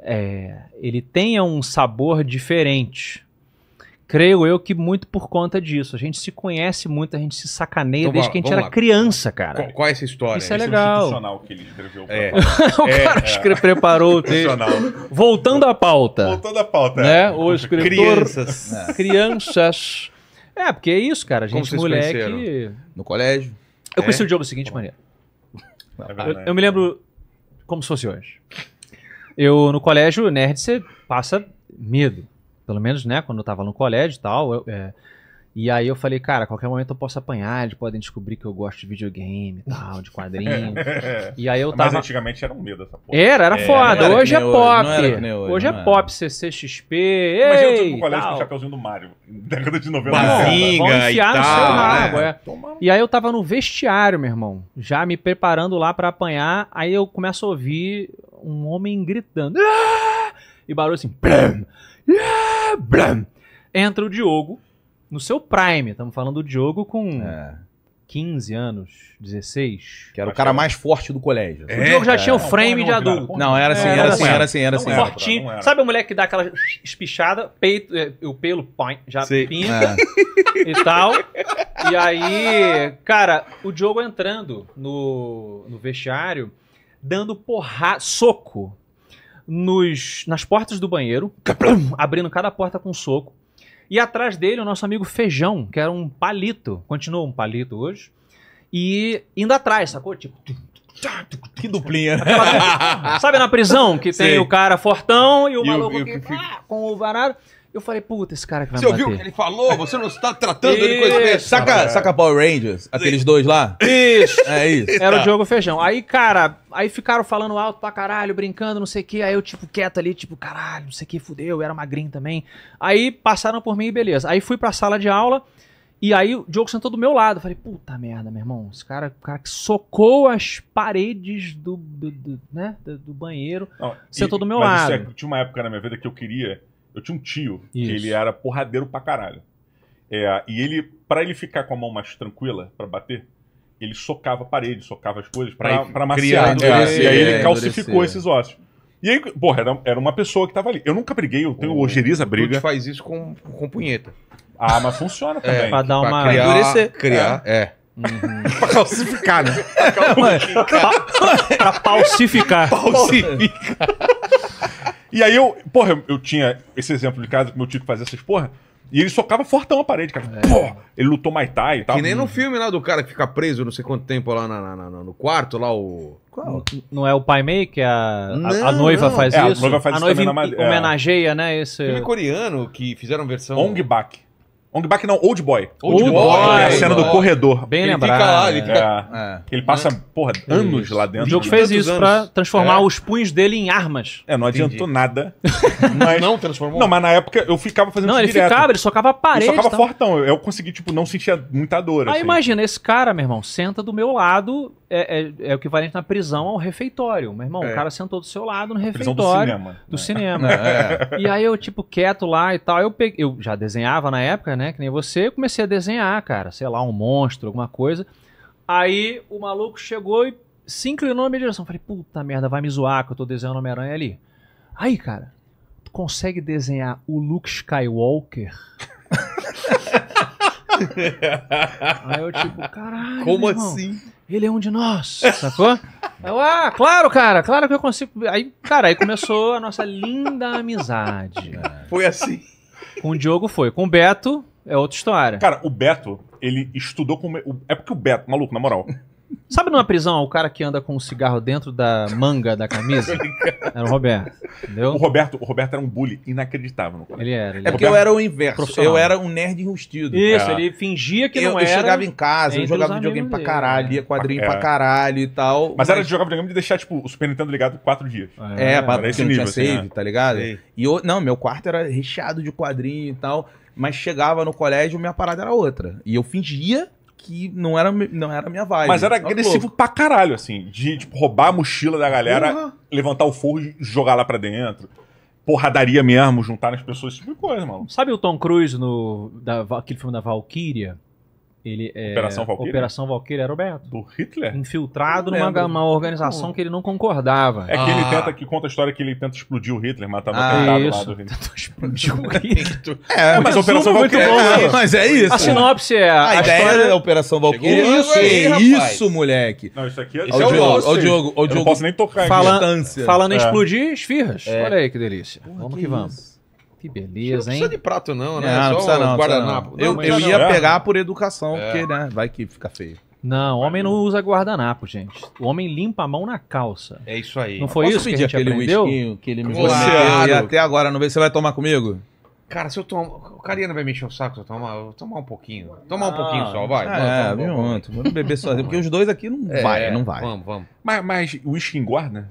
é, ele tenha um sabor diferente Creio eu que muito por conta disso. A gente se conhece muito, a gente se sacaneia então, desde que a gente era lá. criança, cara. Qual, qual, é essa história? Isso é, é legal. que ele escreveu. É. o é, cara escreve, preparou o texto. Voltando à pauta. Voltando à pauta. É. Né? O escritor... Crianças. Crianças. É, porque é isso, cara. A gente moleque... Conheceram? No colégio. Eu conheci é. o Diogo da seguinte Bom. maneira. Eu, é. eu me lembro como se fosse hoje. Eu, no colégio, nerd, você passa medo. Pelo menos, né, quando eu tava no colégio e tal. Eu, é, e aí eu falei, cara, qualquer momento eu posso apanhar, eles podem descobrir que eu gosto de videogame e tal, de quadrinho. e aí eu tava. Mas antigamente era um medo essa porra. Era, era é, foda. Era hoje é pop. Hoje, hoje é pop, CCXP. Imagina eu tipo, no colégio com o chapéuzinho do Mario, década de 90. Bazinga e tal. No seu né? rabo, é. E aí eu tava no vestiário, meu irmão, já me preparando lá para apanhar. Aí eu começo a ouvir um homem gritando. Ah! E barulho assim. Yeah, Entra o Diogo no seu prime. Estamos falando do Diogo com é. 15 anos, 16. Que era o cara mais forte do colégio. É, o Diogo já cara. É. tinha o frame de adulto. Não, era assim, assim era assim, era assim, era assim. Fortinho. Sabe o moleque que dá aquela espichada, peito, é, o pelo já Sim. pinta é. e tal. E aí, cara, o Diogo entrando no, no vestiário, dando porra, soco nos, nas portas do banheiro, abrindo cada porta com um soco. E atrás dele, o nosso amigo Feijão, que era um palito, continua um palito hoje, e indo atrás, sacou? Tipo. Que duplinha. Né? sabe na prisão que tem o cara fortão e o e maluco o, que, o, Ah, com o varado. Eu falei, puta, esse cara que vai você me bater. Você ouviu o que ele falou? Você não está tratando ele coisa mesmo. Saca, é. saca Power Rangers, aqueles dois lá? Isso. É isso. Era o Diogo Feijão. Aí, cara, aí ficaram falando alto pra caralho, brincando, não sei o que. Aí eu, tipo, quieto ali, tipo, caralho, não sei o que, fudeu, eu era magrinho também. Aí passaram por mim e beleza. Aí fui pra sala de aula. E aí o Diogo sentou do meu lado. Eu falei, puta merda, meu irmão. Esse cara, o cara que socou as paredes do, do, do né, do, do banheiro não, sentou e, do meu lado. É, tinha uma época na minha vida que eu queria eu tinha um tio Isso. que ele era porradeiro pra caralho. É, e ele, para ele ficar com a mão mais tranquila para bater, ele socava a parede, socava as coisas pra, pra, pra maciar. É, e aí ele é, calcificou esses ossos. E aí, porra, era, era uma pessoa que tava ali. Eu nunca briguei, eu tenho ojeriza briga. A faz isso com, com punheta. Ah, mas funciona é, também. É, pra dar uma... Pra criar, endurecer. Criar, é. é. Uhum. pra calcificar, né? pra, pra, pra, pra e aí eu, porra, eu, eu tinha esse exemplo de casa que meu tio que fazia essas porra. E ele socava fortão a parede, cara. É. Pô, ele lutou Mai Thai e tal. Que nem no filme lá do cara que fica preso não sei quanto tempo lá na, na, na, no quarto, lá o... Qual? Não é o pai meio que a, a, a, noiva faz é, isso? a noiva faz a isso noiva é. homenageia, é. né? Esse... Filme coreano que fizeram versão... Ong Bak. Ong Bak não, Old Boy. Old, Old Boy. Boy. É a cena do corredor. Bem ele lembrado. Fica lá, ele, fica... é. é. ele passa, é. porra, anos lá dentro. O jogo fez isso anos. pra transformar é. os punhos dele em armas. É, não adiantou Entendi. nada. Mas... não transformou? Não, mas na época eu ficava fazendo não, isso Não, ele ficava, ele socava a parede. Ele socava tá? fortão. Eu, eu consegui, tipo, não sentia muita dor. Aí assim. imagina, esse cara, meu irmão, senta do meu lado, é, é, é, o equivalente na prisão ao refeitório. Meu irmão, é. o cara sentou do seu lado no a refeitório. do cinema. Do é. cinema. E aí eu, tipo, quieto lá e tal. Eu, peguei, eu já desenhava na época, né? né? Que nem você, eu comecei a desenhar, cara, sei lá, um monstro, alguma coisa. Aí o maluco chegou e se inclinou na minha direção. Falei, puta merda, vai me zoar que eu tô desenhando Homem-Aranha ali. Aí, cara, tu consegue desenhar o Luke Skywalker? Aí eu, tipo, caralho. Como assim? Ele é um de nós, sacou? Eu, ah, claro, cara, claro que eu consigo. Aí, cara, aí começou a nossa linda amizade. Foi assim. Com o Diogo foi. Com o Beto, é outra história. Cara, o Beto, ele estudou com. É porque o Beto, maluco, na moral. Sabe numa prisão o cara que anda com um cigarro dentro da manga da camisa? Era o Roberto. Entendeu? O Roberto, o Roberto era um bully inacreditável no colégio. Ele era. Ele é porque Roberto... eu era o inverso. Eu era um nerd enrustido. Isso, é. ele fingia que eu, não era. Eu chegava em casa, eu jogava videogame pra caralho, lia quadrinho é. pra caralho e tal. Mas, mas... era de jogar videogame de deixar, tipo, o Super Nintendo ligado quatro dias. É, é pra, porque não tinha assim, save, assim, tá ligado? E eu, não, meu quarto era recheado de quadrinho e tal. Mas chegava no colégio, minha parada era outra. E eu fingia que não era, não era minha vibe. Mas era agressivo pra caralho, assim. De tipo, roubar a mochila da galera, uhum. levantar o forro e jogar lá pra dentro. Porradaria mesmo, juntar nas pessoas, esse tipo de coisa, mano. Sabe o Tom Cruise no da, aquele filme da Valkyria? Ele é Operação Valkyria, Operação Valkyria era o Beto. Do Hitler? Infiltrado numa uma organização não. que ele não concordava. É que ah. ele tenta, que conta a história que ele tenta explodir o Hitler, matar ah, um isso. lá do Hitler. explodir o Hitler. É, é mas a Operação Valkyria. Bom, é, mas é isso. A sinopse é a, a ideia história... da Operação Valkyria. É isso, aí, é isso, moleque. Não, isso aqui é... Isso é o Diogo. Ó, Diogo, ó, Diogo. Eu não posso nem tocar Fala... Falando em explodir, esfirras. Olha aí que delícia. vamos que, vamos. Que beleza, não hein? Não precisa de prato, não, né? Não, não precisa, não, guardanapo. Não. Eu, eu ia pegar por educação, é. porque, né? Vai que fica feio. Não, o homem não usa guardanapo, gente. O homem limpa a mão na calça. É isso aí. Não foi isso que a gente aquele aprendeu? que ele me claro. E até agora, não vê se você vai tomar comigo? Cara, se eu tomar. O Carina vai mexer o saco se eu tomar. Eu vou tomar um pouquinho. Tomar um ah, pouquinho só, vai. É, vamos beber sozinho. Porque os dois aqui não é, vai, não vai. Vamos, vamos. Mas, mas o uísque engorda?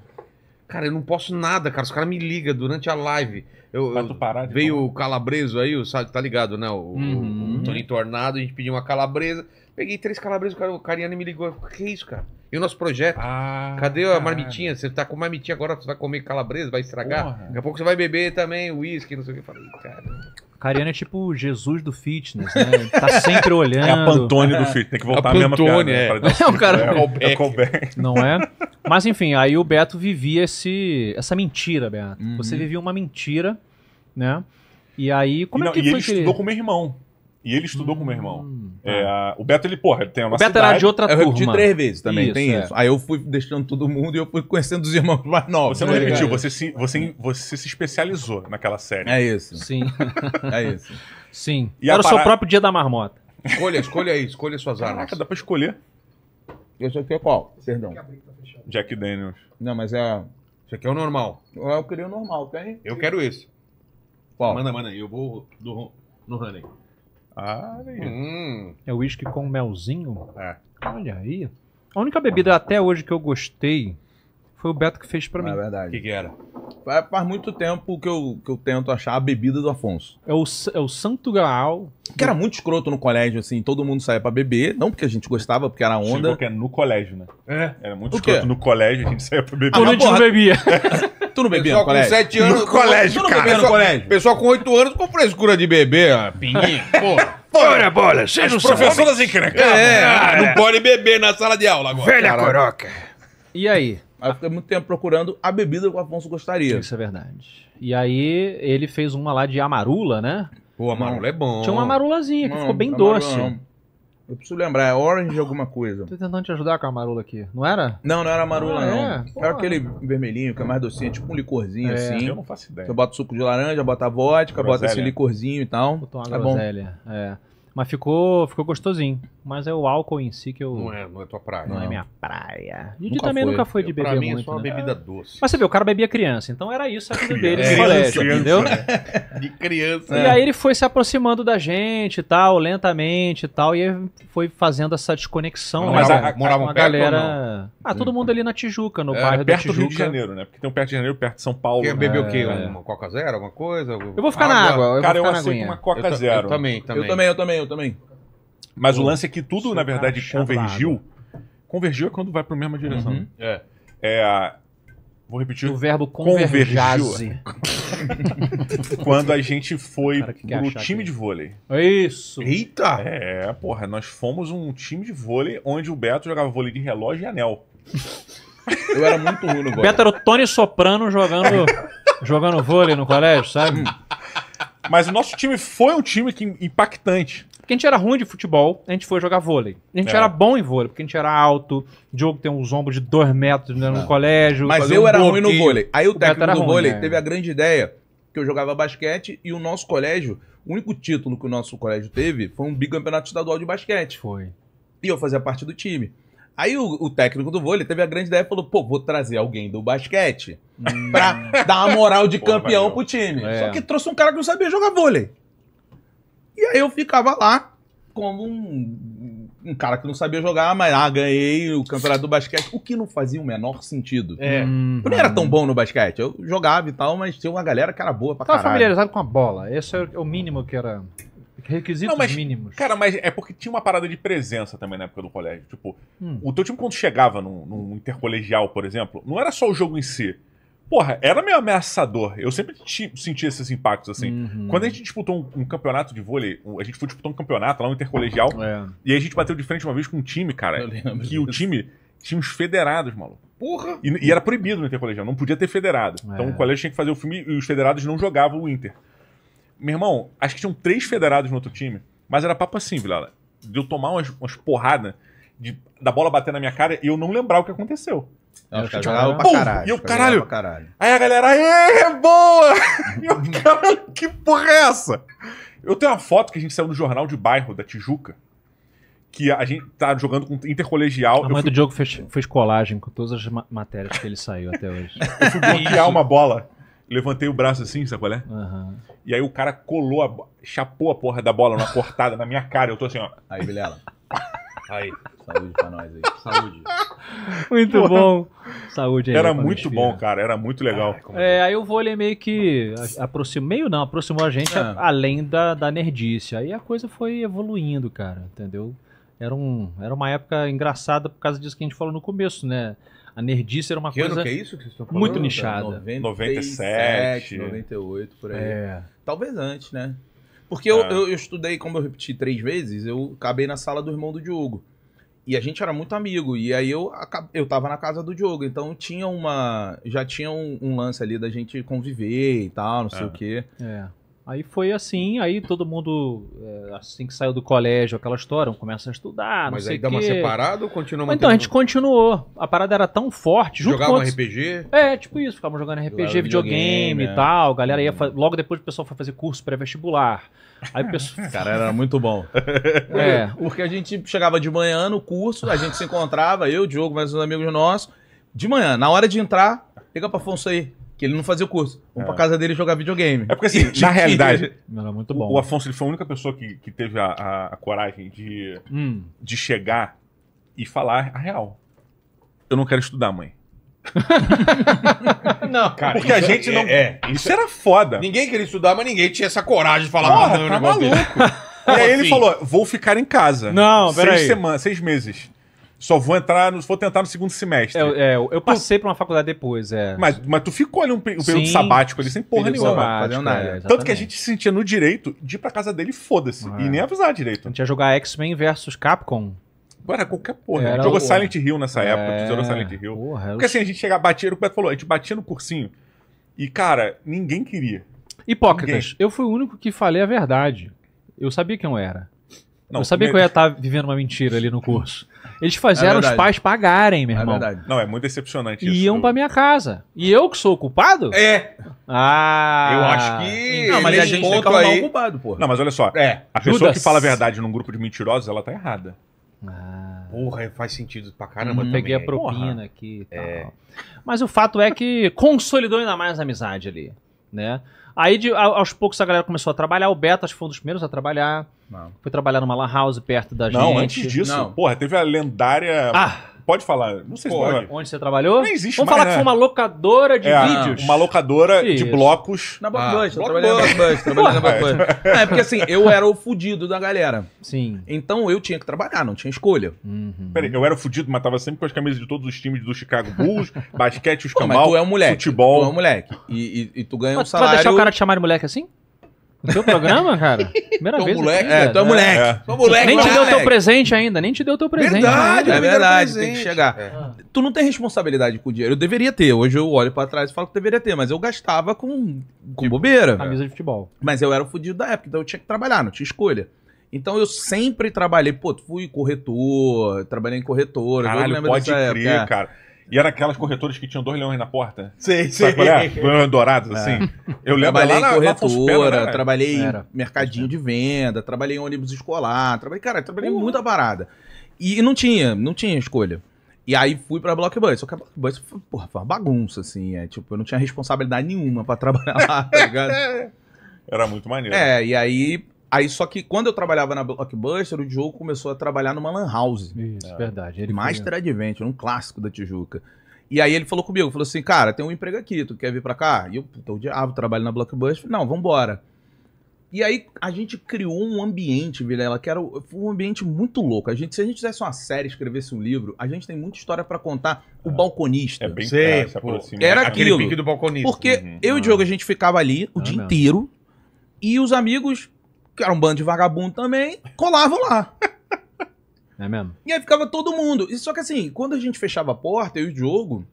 Cara, eu não posso nada, cara. Os caras me ligam durante a live. Eu, eu parar veio tomar. o calabreso aí, sabe? Tá ligado, né? O, uhum. o Tony Tornado, a gente pediu uma calabresa. Peguei três calabresas, o Cariano me ligou. Que isso, cara? E o nosso projeto? Ah, Cadê a marmitinha? Você tá com marmitinha agora, você vai comer calabresa, vai estragar? Porra. Daqui a pouco você vai beber também uísque, não sei o que. Eu falei, cara. Cariano é tipo o Jesus do fitness, né? tá sempre olhando. É a Pantone do é. fitness, tem que voltar a, a mesma Pantone, é. Né? é, é o cara. Né? É, é, Não é? Mas enfim, aí o Beto vivia esse, essa mentira, Beto. Uhum. Você vivia uma mentira, né? E aí, como e é não, é que e foi ele que... estudou com meu irmão. E ele estudou hum, com meu irmão. Hum, é, tá. o Beto, ele, porra, ele tem a nossa. O Beto cidade, era de outra é, eu turma. Eu três vezes também, isso, tem é. isso. Aí eu fui deixando todo mundo e eu fui conhecendo os irmãos mais novos. Você tá não repetiu, você se, você, você se especializou naquela série. É isso. Sim. é isso. Sim. E era o para... seu próprio dia da marmota. Escolha, escolha aí, escolha suas armas. Caraca, dá pra escolher. Esse aqui é qual? Perdão. Tá Jack Daniels. Não, mas é... Esse aqui é o normal. Eu queria o normal, tem? Eu quero esse. Qual? Manda, manda aí, eu vou do, no running ah, hum. É uísque com melzinho? É. Olha aí. A única bebida até hoje que eu gostei foi o Beto que fez para é mim. É verdade. O que, que, era? Faz muito tempo que eu, que eu tento achar a bebida do Afonso. É o, é o Santo Graal. Que era muito escroto no colégio, assim, todo mundo saía para beber. Não porque a gente gostava, porque era onda. Chegou que era é no colégio, né? É. Era muito escroto no colégio, a gente saía pra beber. Quando mundo a ah, gente não bebia. tu não bebia pessoal no colégio? com sete anos. No colégio, tu não cara. Bebia no pessoal, colégio. Pessoal com oito anos com frescura de beber, ó. pinguinho, porra. Bora, bora, seja um professor das É, é, não pode beber na sala de aula agora. Velha coroca. E aí? Aí fiquei muito tempo procurando a bebida que o Afonso gostaria. Isso é verdade. E aí ele fez uma lá de amarula, né? Pô, amarula é bom. Tinha uma amarulazinha que Não, ficou bem amarula doce. não. Eu preciso lembrar, é orange alguma coisa. Tô tentando te ajudar com a amarula aqui. Não era? Não, não era amarula. Ah, é? não. Era aquele vermelhinho que é mais docinho, é tipo um licorzinho é. assim. Eu não faço ideia. Você bota suco de laranja, bota vodka, bota esse licorzinho e tal. Botou uma tá É bom. É. Mas ficou, ficou gostosinho. Mas é o álcool em si que eu. Não é, não é tua praia. Não, é não. é minha praia. E nunca também foi. nunca foi de beber pra mim é muito. É só uma né? bebida doce. Mas você vê, o cara bebia criança, então era isso a vida é, dele de colégio, entendeu? Né? De criança. E aí ele foi se aproximando da gente e tal, lentamente e tal, e foi fazendo essa desconexão. Né? Não, né? mas a, moravam perto galera. Ah, todo mundo ali na Tijuca, no é, bairro perto da Tijuca. do Rio de Janeiro, né? Porque tem um perto de Janeiro, perto de São Paulo. Quer beber é, o quê? Uma Coca Zero, alguma coisa? Eu vou ficar água. na água. Eu cara, eu aceito uma Coca Zero. Eu também, também. Eu também, eu também eu também. Mas Pô, o lance é que tudo, na verdade, convergiu. Convergiu é quando vai para a mesma direção. Uhum. É. é. Vou repetir. O verbo convergiu. quando a gente foi para o time de vôlei. é Isso. Eita! É, porra, nós fomos um time de vôlei onde o Beto jogava vôlei de relógio e anel. Eu era muito ruim no vôlei. Beto era o Tony Soprano jogando, jogando vôlei no colégio, sabe? Mas o nosso time foi um time que, impactante. Porque a gente era ruim de futebol, a gente foi jogar vôlei. A gente é. era bom em vôlei, porque a gente era alto. O Diogo tem uns ombros de dois metros né, no é. colégio. Mas eu um era bloqueio. ruim no vôlei. Aí o, o técnico do ruim, vôlei né? teve a grande ideia que eu jogava basquete e o nosso colégio, o único título que o nosso colégio teve foi um bicampeonato estadual de basquete. Foi. E eu fazia parte do time. Aí o, o, técnico do vôlei teve a grande ideia e falou: pô, vou trazer alguém do basquete hum. pra dar uma moral de campeão valeu. pro time. É. Só que trouxe um cara que não sabia jogar vôlei. E aí eu ficava lá como um, um cara que não sabia jogar, mas ah, ganhei o campeonato do basquete, o que não fazia o menor sentido. É. Hum, eu não era hum. tão bom no basquete, eu jogava e tal, mas tinha uma galera que era boa pra Tava caralho. familiarizado com a bola, esse é, é o mínimo que era... Requisitos não, mas, mínimos. Cara, mas é porque tinha uma parada de presença também na época do colégio. Tipo, hum. o teu time quando chegava num, num intercolegial, por exemplo, não era só o jogo em si porra, era meio ameaçador. Eu sempre senti esses impactos, assim. Uhum. Quando a gente disputou um, um campeonato de vôlei, um, a gente foi disputar um campeonato lá, um intercolegial, é. e aí a gente bateu de frente uma vez com um time, cara, que disso. o time tinha uns federados, maluco. Porra! E, e, era proibido no intercolegial, não podia ter federado. É. Então o colégio tinha que fazer o filme e os federados não jogavam o Inter. Meu irmão, acho que tinham três federados no outro time, mas era papo assim, Vilela. De eu tomar umas, umas porradas da bola bater na minha cara e eu não lembrar o que aconteceu os caras jogavam pra caralho. E o caralho. caralho. Aí a galera, é boa! e uhum. o que porra é essa? Eu tenho uma foto que a gente saiu no jornal de bairro da Tijuca. Que a gente tá jogando com intercolegial. A mãe fui... do Diogo fez, fez colagem com todas as ma matérias que ele saiu até hoje. eu fui bloquear uma bola levantei o braço assim, sabe qual é? Uhum. E aí o cara colou, a, chapou a porra da bola numa cortada na minha cara. Eu tô assim, ó. Aí, Vilela. aí. Saúde pra nós aí. Saúde. Muito Porra. bom. Saúde aí. Era muito bom, cara. Era muito legal. Ah, é, aí o vôlei meio que aproximou, meio não, aproximou a gente é. além da, da nerdice. Aí a coisa foi evoluindo, cara, entendeu? Era, um, era uma época engraçada por causa disso que a gente falou no começo, né? A nerdice era uma que coisa que é isso que vocês estão tá falando? muito nichada. 97, 97 98, por aí. É. Talvez antes, né? Porque eu, é. eu, eu estudei, como eu repeti três vezes, eu acabei na sala do irmão do Diogo. E a gente era muito amigo. E aí eu, eu tava na casa do Diogo. Então tinha uma. Já tinha um, um lance ali da gente conviver e tal, não sei é. o quê. É. Aí foi assim, aí todo mundo, é, assim que saiu do colégio, aquela história, começa a estudar, Mas não sei o Mas aí dá uma separada ou continua então, mantendo... Então, a gente continuou. A parada era tão forte. Jogava outros... RPG? É, tipo isso, ficava jogando RPG, Jogava videogame, videogame e é. tal. galera ia... Uhum. Logo depois o pessoal foi fazer curso pré-vestibular. Aí pessoal, cara, era muito bom. É, porque a gente chegava de manhã no curso, a gente se encontrava, eu, Diogo, mais uns amigos nossos, de manhã, na hora de entrar, liga pra Afonso aí, que ele não fazia o curso. Vamos é. pra casa dele jogar videogame. É porque assim, e, na realidade, era muito bom. o Afonso ele foi a única pessoa que, que teve a, a, a coragem de, hum. de chegar e falar a real. Eu não quero estudar, mãe. não, cara, porque a gente é, não. É, isso, isso é era foda. Ninguém queria estudar, mas ninguém tinha essa coragem de falar. Porra, tá maluco. E aí ele assim? falou: vou ficar em casa. Não, Seis, semanas, seis meses. Só vou entrar, no, vou tentar no segundo semestre. É, é, eu passei para pra uma faculdade depois, é. Mas, mas tu ficou ali um, um período Sim, sabático ali sem porra nenhuma. Sabático, é, Tanto que a gente se sentia no direito de ir pra casa dele, foda-se. Ah, e é. nem avisar direito. A gente ia jogar X-Men versus Capcom. Era é qualquer porra. Né? Era, jogou porra. Silent Hill nessa é, época, é... tesoura Silent Hill. Porra, Porque assim, a gente chegava, batia, o Beto falou, a gente batia no cursinho. E, cara, ninguém queria. Hipócritas, ninguém. eu fui o único que falei a verdade. Eu sabia quem eu era. Não, eu sabia que eu ia estar tá vivendo uma mentira ali no curso. Eles fizeram é os pais pagarem, meu é irmão. É verdade. Não, é muito decepcionante isso. E Iam eu... pra minha casa. E eu que sou o culpado? É. Ah. Eu acho que. Não, mas a gente tem aí... o culpado, pô. Não, mas olha só. É. A pessoa Judas. que fala a verdade num grupo de mentirosos, ela tá errada. Ah. Porra, faz sentido pra caramba hum, Peguei a propina Porra. aqui e é. tal. Mas o fato é que consolidou ainda mais a amizade ali, né? Aí, de, aos poucos, a galera começou a trabalhar. O Beto, acho que foi um dos primeiros a trabalhar. Não. Foi trabalhar numa lan house perto da não, gente. Não, antes disso. Não. Porra, teve a lendária... Ah Pode falar. Não sei se pode. Onde você trabalhou? Não existe Vamos mais, falar né? que foi uma locadora de é, vídeos. Uma locadora Isso. de blocos. Na Blockbuster. Ah, eu trabalhei na Blockbuster. trabalhei na Blockbuster. É, é, porque assim, eu era o fudido da galera. Sim. Então eu tinha que trabalhar, não tinha escolha. Uhum. Peraí, eu era o fudido, mas tava sempre com as camisas de todos os times do Chicago Bulls, basquete, os Pô, Camal, mas tu é um moleque, futebol. Tu é um moleque. E, e, e tu ganha mas um salário... Tu vai deixar o cara te chamar de moleque assim? No teu programa, cara? Primeira tô vez. Moleque, é, tu é moleque. É. Tô moleque. Nem te deu teu presente ainda, nem te deu teu presente. Verdade, ainda. é verdade, tem que chegar. É. Tu não tem responsabilidade com o dinheiro. Eu deveria ter. Hoje eu olho pra trás e falo que deveria ter, mas eu gastava com, com tipo, bobeira. Camisa de futebol. Mas eu era o fudido da época, então eu tinha que trabalhar, não tinha escolha. Então eu sempre trabalhei, pô, fui corretor, trabalhei em corretora. Caralho, eu lembro pode crer, época. cara. E era aquelas corretoras que tinham dois leões na porta. Sim, sim. Sabe é? Leões dourados, é. assim. Eu lembro trabalhei lá na, corretora, né, trabalhei em mercadinho de venda, trabalhei em ônibus escolar, trabalhei, cara, trabalhei muita parada. E não tinha, não tinha escolha. E aí fui pra Blockbuster. Só que a Blockbuster, porra, foi uma bagunça, assim. É, tipo, eu não tinha responsabilidade nenhuma pra trabalhar lá, tá ligado? Era muito maneiro. É, e aí Aí, só que quando eu trabalhava na Blockbuster, o Diogo começou a trabalhar numa Lan House. Isso, é. verdade. Ele Master foi... Adventure, um clássico da Tijuca. E aí ele falou comigo, falou assim, cara, tem um emprego aqui, tu quer vir pra cá? E eu, puta, o diabo, trabalho na Blockbuster. não, vambora. E aí a gente criou um ambiente, Vilela, que era um ambiente muito louco. A gente, se a gente fizesse uma série, escrevesse um livro, a gente tem muita história para contar. O é. balconista. É bem Sei, claro, se Era aquilo. aquele pique do balconista. Porque uhum. eu e o Diogo, a gente ficava ali o ah, dia não. inteiro e os amigos que era um bando de vagabundo também, colavam lá. É mesmo? E aí ficava todo mundo. E só que assim, quando a gente fechava a porta, eu e o Diogo,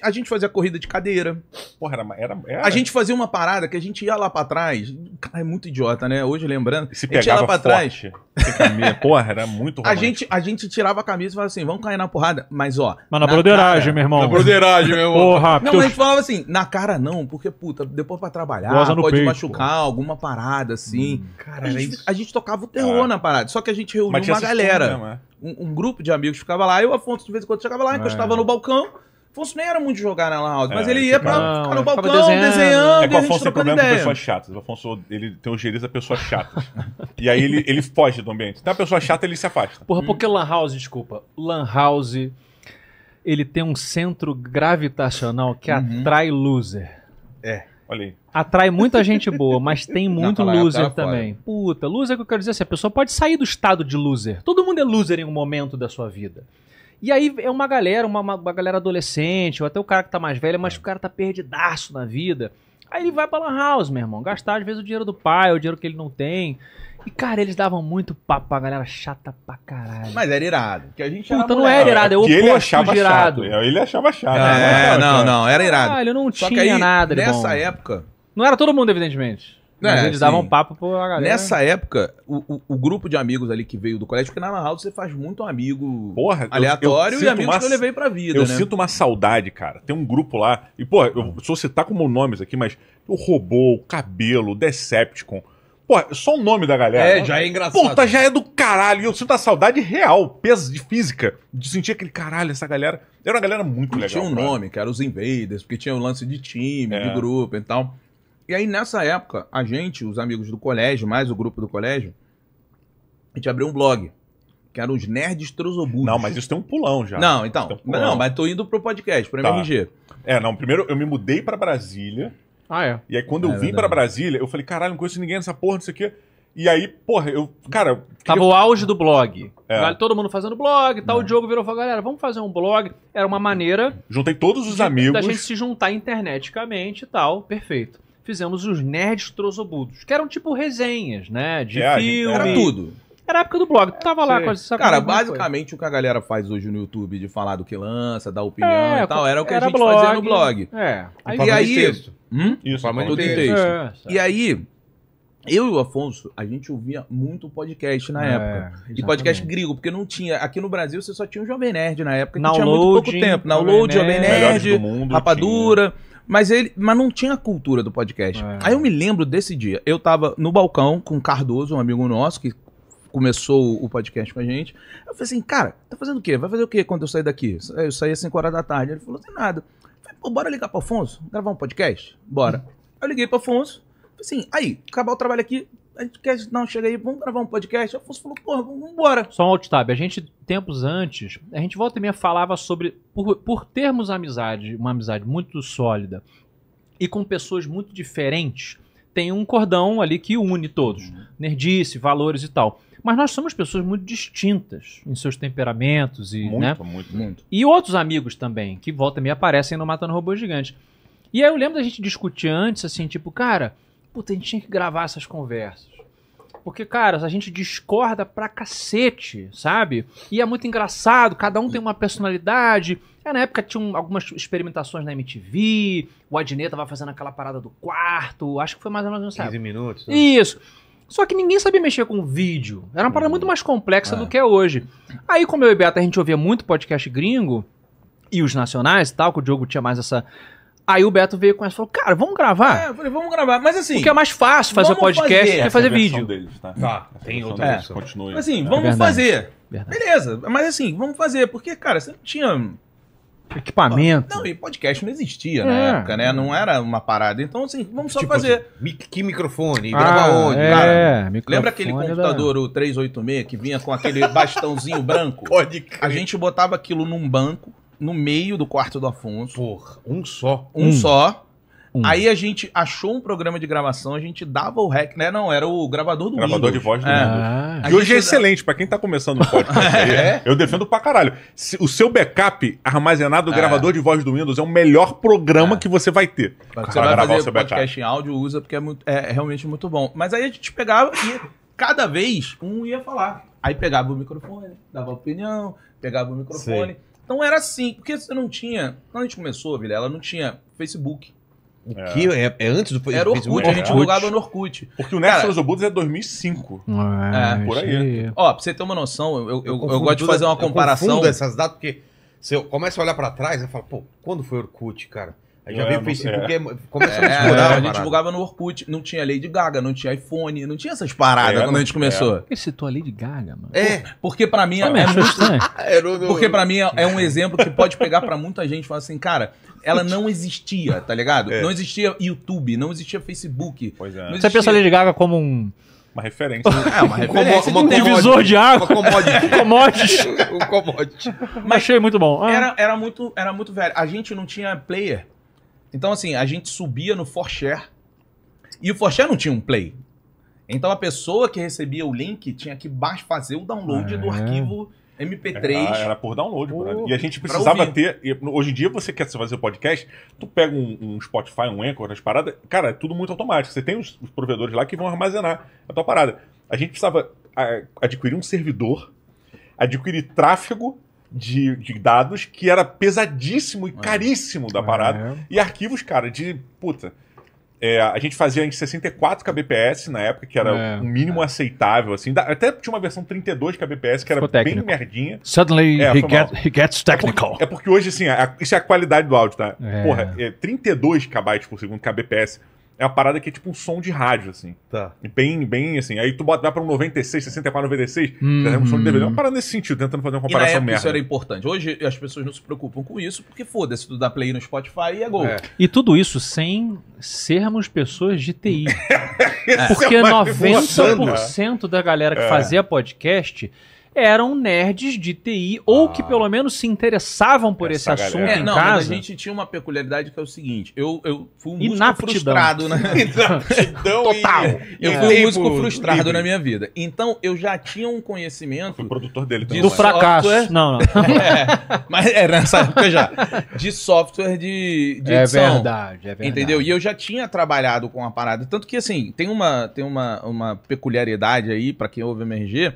a gente fazia corrida de cadeira. Porra, era, era, era. A gente fazia uma parada que a gente ia lá pra trás. Cara, é muito idiota, né? Hoje lembrando. E se pegava a gente ia lá pra forte, trás. Camisa, porra, era muito romântico. A gente, a gente tirava a camisa e falava assim: vamos cair na porrada. Mas ó. Mas na, na broderagem, cara, meu irmão. Na broderagem, meu irmão. Porra, Não, mas a gente falava assim: na cara não, porque puta, depois pra trabalhar, pode peito, machucar porra. alguma parada assim. Hum, cara, a gente, a gente tocava o terror ah. na parada. Só que a gente reuniu uma galera. Mesmo, é? um, um, grupo de amigos ficava lá. Eu, Afonso, de vez em quando chegava lá, é. encostava é. no balcão Afonso nem era muito jogar na lan house, mas é, ele ia é pra não, ficar no balcão desenhando. desenhando. É que o Afonso tem problema ideia. com pessoas chatas. O Afonso ele tem ojeriza pessoas chatas. e aí ele, ele foge do ambiente. Então a pessoa chata ele se afasta. Porra, porque lan house, desculpa, lan house ele tem um centro gravitacional que uhum. atrai loser. É. Olha aí. Atrai muita gente boa, mas tem muito loser tá também. Fora. Puta, loser é que eu quero dizer assim, a pessoa pode sair do estado de loser. Todo mundo é loser em um momento da sua vida. E aí é uma galera, uma, uma galera adolescente, ou até o cara que tá mais velho, mas é. o cara tá perdidaço na vida. Aí ele vai pra Lan House, meu irmão, gastar às vezes o dinheiro do pai, o dinheiro que ele não tem. E, cara, eles davam muito papo pra galera chata pra caralho. Mas era irado. Que a gente Puta, era não era irado, é o que ele achava de irado. Chato. Ele achava chato. É, não, é, não, não, era irado. ele não Só tinha aí, nada, Nessa época... Não era todo mundo, evidentemente. Mas é, eles davam papo pra galera. Nessa época, o, o, o, grupo de amigos ali que veio do colégio, porque na Lan House você faz muito um amigo porra, aleatório eu, eu e amigos uma, que eu levei pra vida. Eu né? sinto uma saudade, cara. Tem um grupo lá, e porra, eu sou citar como nomes aqui, mas o Robô, o Cabelo, o Decepticon. Porra, só o nome da galera. É, já é engraçado. Puta, já é do caralho. E eu sinto a saudade real, peso de física, de sentir aquele caralho, essa galera. Era uma galera muito legal. Tinha um cara. nome, que era os Invaders, porque tinha o um lance de time, é. de grupo e tal. E aí, nessa época, a gente, os amigos do colégio, mais o grupo do colégio, a gente abriu um blog. Que era os Nerds Trozobudos. Não, mas isso tem um pulão já. Não, então. Um não, mas tô indo pro podcast, pro tá. MRG. É, não. Primeiro, eu me mudei para Brasília. Ah, é? E aí, quando é, eu vim para Brasília, eu falei, caralho, não conheço ninguém nessa porra, não sei o quê. E aí, porra, eu. Cara. Queria... Tava o auge do blog. É. Todo mundo fazendo blog e tal. Não. É. O Diogo virou e falou: galera, vamos fazer um blog. Era uma maneira. Juntei todos os de, amigos. Da gente se juntar interneticamente e tal. Perfeito fizemos os Nerds Trozobudos, que eram tipo resenhas, né? De é, filme. Era tudo. Era a época do blog, tu é, tava é, lá com essa Cara, basicamente o que a galera faz hoje no YouTube de falar do que lança, dar opinião é, e tal, era o que era a gente blog, fazia no blog. É. Aí, e aí. Texto. Hum? Isso, forma de texto. É, é e aí, eu e o Afonso, a gente ouvia muito podcast na é, época. Exatamente. E podcast gringo, porque não tinha. Aqui no Brasil você só tinha o Jovem Nerd na época, que tinha muito pouco tempo. Download, Jovem Nerd, Jovem Nerd Rapadura. Tinha. Mas ele, mas não tinha cultura do podcast. É. Aí eu me lembro desse dia. Eu tava no balcão com o Cardoso, um amigo nosso que começou o podcast com a gente. Eu falei assim, cara, tá fazendo o quê? Vai fazer o quê quando eu sair daqui? Eu saí às 5 horas da tarde. Ele falou, sem assim, nada. Eu falei, pô, bora ligar pro Afonso? Gravar um podcast? Bora. eu liguei pro Afonso. Falei assim, aí, acabar o trabalho aqui, a gente quer, não, chega aí, vamos gravar um podcast. Afonso falou, porra, vamos embora. Só um alt tab. A gente, tempos antes, a gente volta e meia falava sobre, por, por termos amizade, uma amizade muito sólida e com pessoas muito diferentes, tem um cordão ali que une todos. Uhum. Nerdice, valores e tal. Mas nós somos pessoas muito distintas em seus temperamentos e. Muito, né? muito, muito. E outros amigos também, que volta e meia aparecem no Matando Robô Gigante. E aí eu lembro da gente discutir antes, assim, tipo, cara, puta, a gente tinha que gravar essas conversas. Porque, cara, a gente discorda pra cacete, sabe? E é muito engraçado, cada um tem uma personalidade. É, na época tinham algumas experimentações na MTV, o Adnet tava fazendo aquela parada do quarto, acho que foi mais ou menos nessa 15 minutos. Né? Isso. Só que ninguém sabia mexer com vídeo. Era uma parada uhum. muito mais complexa é. do que é hoje. Aí, como eu e Beto, a gente ouvia muito podcast gringo, e os nacionais e tal, que o Diogo tinha mais essa Aí o Beto veio com essa e falou: Cara, vamos gravar? É, eu falei: Vamos gravar. Mas assim. Porque é mais fácil fazer podcast fazer. do que fazer vídeo. Deles, tá, tá tem outra. É. Continue. Assim, é vamos verdade. fazer. Verdade. Beleza, mas assim, vamos fazer. Porque, cara, você não tinha. Equipamento. Não, e podcast não existia é. na época, né? Não era uma parada. Então, assim, vamos só tipo, assim, fazer. que microfone? Ah, onde? É, cara, lembra aquele computador, da... o 386, que vinha com aquele bastãozinho branco? Pode crer. A gente botava aquilo num banco no meio do quarto do Afonso. Porra, um só. Um, um. só. Um. Aí a gente achou um programa de gravação, a gente dava o rec, né? Não, era o gravador do gravador Windows. de voz do é. Windows. Ah. E hoje é excelente, para quem tá começando o podcast aí, é. eu defendo pra caralho. O seu backup armazenado do é. gravador de voz do Windows é o melhor programa é. que você vai ter. Pra você vai gravar o seu podcast backup. em áudio, usa, porque é, muito, é, é realmente muito bom. Mas aí a gente pegava e cada vez um ia falar. Aí pegava o microfone, dava opinião, pegava o microfone. Sim então era assim, porque você não tinha. Quando a gente começou, Vilela, não tinha Facebook. O é. que? É, é, antes do Facebook? Era Orkut, Facebook. a gente jogava no Orkut. Porque o Next Rosobudas é 2005. É, é. por aí. Ó, pra você ter uma noção, eu, eu, eu, eu gosto de fazer uma comparação. Eu essas datas, porque você começa a olhar pra trás e fala, pô, quando foi Orkut, cara? Aí já veio o Facebook é. começou a é, divulgar. É, a gente divulgava no Orkut, não tinha Lady Gaga, não tinha iPhone, não tinha essas paradas é, quando a gente é. começou. É. Por que citou a Lady Gaga, mano? É. Porque pra mim é, né? é Porque para mim é um exemplo que pode pegar pra muita gente e falar assim, cara, ela não existia, tá ligado? Não existia YouTube, não existia Facebook. Pois é. Você pensa a Lady Gaga como um. Uma referência. É, uma referência. Uma, uma, um divisor de água. Uma commodity. commodity. um commodity. Mas, Achei muito bom. Ah. Era, era, muito, era muito velho. A gente não tinha player. Então, assim, a gente subia no ForShare e o ForShare não tinha um play. Então, a pessoa que recebia o link tinha que fazer o download é. do arquivo MP3. Era, era por download, oh, E a gente precisava ter. Hoje em dia, você quer fazer podcast, tu pega um, um Spotify, um Anchor, as paradas. Cara, é tudo muito automático. Você tem os, os provedores lá que vão armazenar a tua parada. A gente precisava é, adquirir um servidor, adquirir tráfego de, de dados que era pesadíssimo e é. caríssimo da parada. É. E arquivos, cara, de. Puta. É, a gente fazia em 64 kbps na época, que era é, o mínimo é. aceitável, assim. Até tinha uma versão 32 kbps, que era bem merdinha. Suddenly é, he, get, he, gets technical. É porque, é porque hoje, assim, a, isso é a qualidade do áudio, tá? É. Porra, 32 kb por segundo, kbps é uma parada que é tipo um som de rádio, assim. Tá. Bem, bem assim. Aí tu bota, pra um 96, 64, 96, uhum. um som de DVD. Uhum. É uma parada nesse sentido, tentando fazer uma comparação e na época merda. Isso era importante. Hoje as pessoas não se preocupam com isso, porque foda-se, tu dá play no Spotify e é gol. É. E tudo isso sem sermos pessoas de TI. é. Porque é 90% da galera que é. fazia podcast eram nerds de TI ah. ou que ah. pelo menos se interessavam por Essa esse assunto é, não, em a gente tinha uma peculiaridade que é o seguinte, eu, eu fui um músico frustrado, né? Inaptidão Total. E, eu é. fui um músico frustrado livre. na minha vida. Então eu já tinha um conhecimento... fui produtor dele também. De do fracasso. Não, não. é, mas era é, nessa época já. De software de, de é edição. É verdade, é verdade. Entendeu? E eu já tinha trabalhado com a parada. Tanto que assim, tem uma, tem uma, uma peculiaridade aí para quem ouve MRG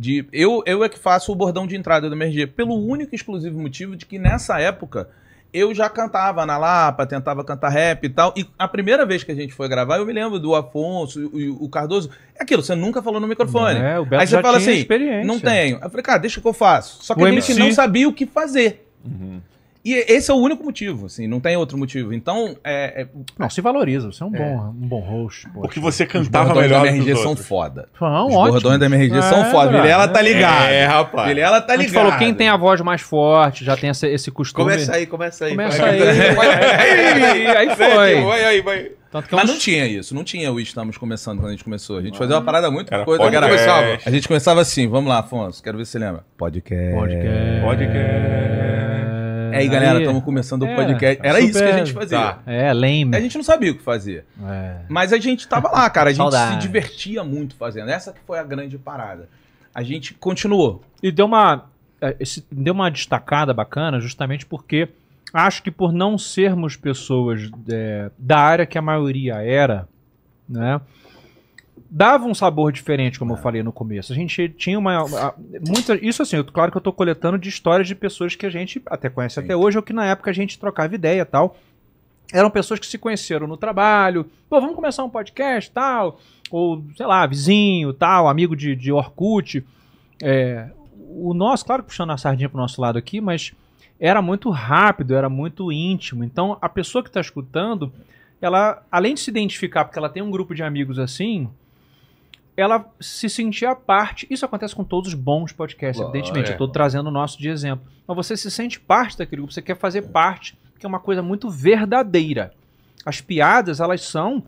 de eu, eu é que faço o bordão de entrada do MRG, pelo único e exclusivo motivo de que nessa época eu já cantava na Lapa, tentava cantar rap e tal. E a primeira vez que a gente foi gravar, eu me lembro do Afonso e o Cardoso. É aquilo, você nunca falou no microfone. É, o Beto Aí você fala assim: não tenho. Eu falei, cara, deixa que eu faço. Só que o a gente MC... não sabia o que fazer. Uhum. E esse é o único motivo, assim, não tem outro motivo. Então, é. é... Não, se valoriza, você é um é. bom, é. um bom host. Poxa. Porque você cantava melhor Os melhor. Da MRG são é, foda. São Os ótimos. da MRG é, são foda. Ele ela tá é, ligado. É, rapaz. Vilela tá ligado. falou quem tem a voz mais forte, já tem esse, esse costume. Começa aí, começa aí. Começa aí. aí, aí foi. Vai, aí, vai. Tanto Mas não tinha isso, não tinha o Estamos Começando quando a gente começou. A gente fazia uma parada muito era coisa. Era, começava. A gente começava assim, vamos lá, Afonso, quero ver se você lembra. Podcast. Podcast. Podcast. É, aí, galera, estamos começando é, o podcast. Era super, isso que a gente fazia. Tá. É, lembra. A gente não sabia o que fazer. É. Mas a gente tava lá, cara. A gente se divertia muito fazendo. Essa que foi a grande parada. A gente continuou. E deu uma, é, deu uma destacada bacana justamente porque acho que por não sermos pessoas é, da área que a maioria era, né? dava um sabor diferente, como é. eu falei no começo. A gente tinha uma. A, muita, isso assim, eu, claro que eu estou coletando de histórias de pessoas que a gente até conhece Sim. até hoje, ou que na época a gente trocava ideia tal. Eram pessoas que se conheceram no trabalho. Pô, vamos começar um podcast tal. Ou, sei lá, vizinho tal, amigo de, de Orkut. É, o nosso, claro que puxando a sardinha pro nosso lado aqui, mas era muito rápido, era muito íntimo. Então, a pessoa que está escutando, ela, além de se identificar, porque ela tem um grupo de amigos assim, ela se sentir a parte. Isso acontece com todos os bons podcasts, evidentemente. É. Eu estou trazendo o nosso de exemplo. Mas você se sente parte daquele grupo, você quer fazer é. parte, que é uma coisa muito verdadeira. As piadas, elas são,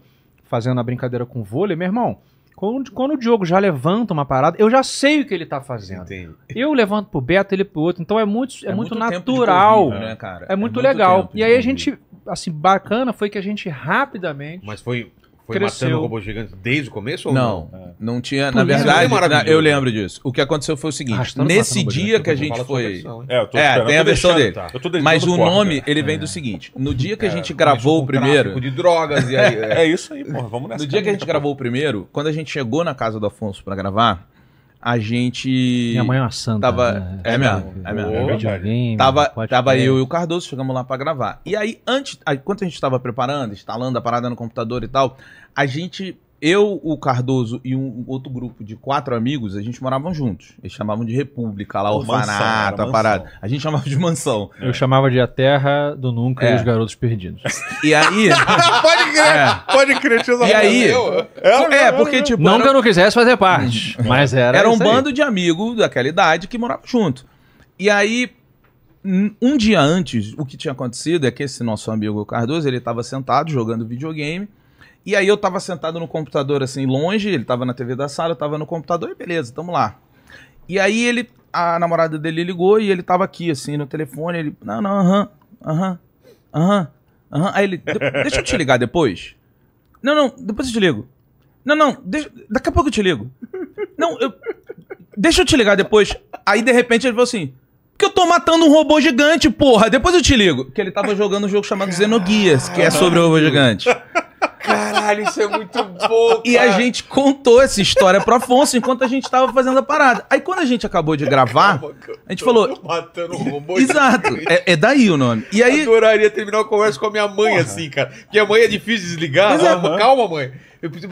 fazendo a brincadeira com o vôlei, meu irmão. Quando, quando o Diogo já levanta uma parada, eu já sei o que ele está fazendo. Entendi. Eu levanto pro Beto, ele pro outro. Então é muito, é, é muito, muito natural. Corrida, né, é, muito é muito legal. E aí a gente, assim, bacana foi que a gente rapidamente. Mas foi foi Cresceu. matando o robô gigante desde o começo? Ou não, não, é. não tinha. Por na é verdade, é eu lembro disso. O que aconteceu foi o seguinte: ah, tá nesse dia que a gente foi. Versão, é, é, tem a versão dele. Tá. Mas o nome, cara. ele vem do é. seguinte: no dia que a é, gente gravou o primeiro. de drogas e aí. É, isso aí, porra, vamos nessa. No dia que a gente gravou o primeiro, quando a gente chegou na casa do Afonso para gravar, a gente. Minha mãe é uma santa. Tava... Né? É, é mesmo, é mesmo. É videogame, tava né? tava eu e o Cardoso, chegamos lá para gravar. E aí, antes, enquanto a gente tava preparando, instalando a parada no computador e tal, a gente eu, o Cardoso e um outro grupo de quatro amigos, a gente moravam juntos. Eles chamavam de República, lá, orfanato, a parada. A gente chamava de mansão. Eu é. chamava de A Terra do Nunca é. e os Garotos Perdidos. E aí. pode crer, é. pode crer, tio E aí. É, é porque, tipo. Não era... que eu não quisesse fazer parte, mas era. Era um bando de amigos daquela idade que moravam junto. E aí, um dia antes, o que tinha acontecido é que esse nosso amigo Cardoso, ele estava sentado jogando videogame. E aí eu tava sentado no computador, assim, longe, ele tava na TV da sala, eu tava no computador, e beleza, tamo lá. E aí ele, a namorada dele ligou e ele tava aqui, assim, no telefone, ele, não, não, aham, aham, aham, aham. Aí ele, deixa eu te ligar depois. Não, não, depois eu te ligo. Não, não, deixa, daqui a pouco eu te ligo. Não, eu, deixa eu te ligar depois. Aí, de repente, ele falou assim, porque eu tô matando um robô gigante, porra, depois eu te ligo. Que ele tava jogando um jogo chamado Zenoguias que é sobre o robô gigante. Caralho, isso é muito bom. Cara. E a gente contou essa história pro Afonso enquanto a gente tava fazendo a parada. Aí quando a gente acabou de gravar, Calma, a gente falou. Matando robô Exato, é, é, daí o nome. E aí... eu Adoraria terminar o conversa com a minha mãe Porra. assim, cara. Minha mãe é difícil desligar. É, calma, mãe.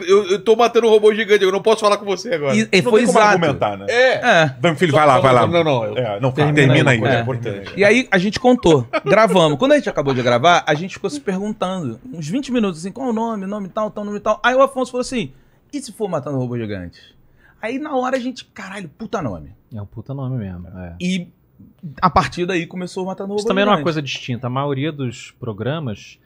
Eu, eu tô matando um robô gigante, eu não posso falar com você agora. E, e não foi não exato. argumentar, né? É. é. filho, só, vai lá, vai lá. Não, não. Eu... É, não termina, termina aí. aí. Né? É. é. Importante. E aí a gente contou, gravamos. Quando a gente acabou de gravar, a gente ficou se perguntando, uns 20 minutos, assim, qual o nome, nome tal, tal, nome tal. Aí o Afonso falou assim, e se for matando robô gigante? Aí na hora a gente, caralho, puta nome. É um puta nome mesmo. É. E a partir daí começou o Matando Robô Isso também era uma coisa distinta. A maioria dos programas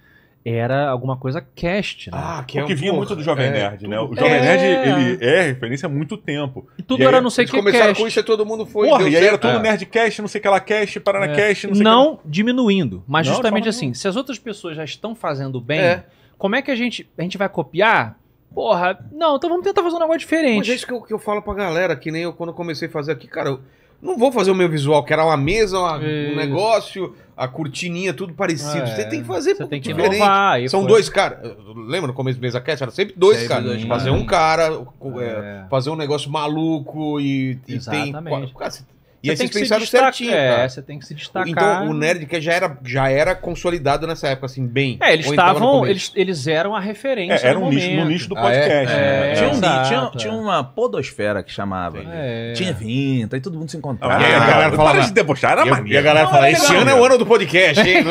era alguma coisa cast, né? Ah, que, é, que vinha porra, muito do Jovem é, Nerd, né? O Jovem é... Nerd, ele é referência há muito tempo. E tudo e era não sei o que começaram cast. com isso e todo mundo foi... Porra, e aí era tudo é. Nerdcast, não sei o que lá, cast, Paranacast, é. não sei Não que... diminuindo, mas não, justamente assim, se as outras pessoas já estão fazendo bem, é. como é que a gente, a gente vai copiar? Porra, não, então vamos tentar fazer um negócio diferente. Mas é isso que eu, que eu falo pra galera, que nem eu quando comecei a fazer aqui, cara... Eu não vou fazer o meu visual, que era uma mesa, uma, um negócio, a cortininha, tudo parecido. É, você tem que fazer você tem que diferente. Inovar, São foi. dois caras. Lembra no começo do Mesa Cast? Era sempre dois caras. Fazer um cara, é, é. fazer um negócio maluco e, e tem. Quatro, e aí vocês pensaram certinho, é, cara. É, você tem que se destacar. Então o que já era, já era consolidado nessa época, assim, bem. É, eles estavam. Eles, eles eram a referência. É, era um nicho no nicho do podcast. Ah, é? Né? É. Tinha, um, tinha, tinha, uma podosfera que chamava. É. Tinha vinta, e todo mundo se encontrava. Ah, e a galera ah, fala, de debochar, era maneiro. E a galera falava, esse ano é o ano do podcast, hein?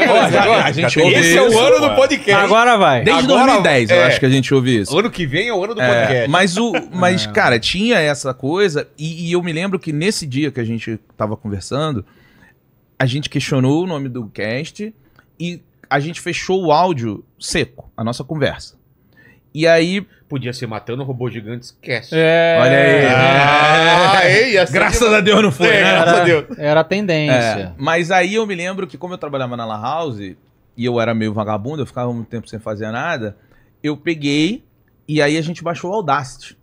A gente ouve Esse é o ano do podcast. Agora vai. Desde 2010, eu acho que a gente ouve isso. Ano que vem é o ano do podcast. Mas, o, mas cara, tinha essa coisa, e eu me lembro que nesse dia que a gente Tava conversando, a gente questionou o nome do cast e a gente fechou o áudio seco, a nossa conversa. E aí. Podia ser matando robô gigante, esquece. É. Olha aí. Ah, ah é. Ei, graças de... a Deus não foi, é, né? Graças a Deus. Era a tendência. É, mas aí eu me lembro que, como eu trabalhava na La House e eu era meio vagabundo, eu ficava muito tempo sem fazer nada, eu peguei e aí a gente baixou o Audacity.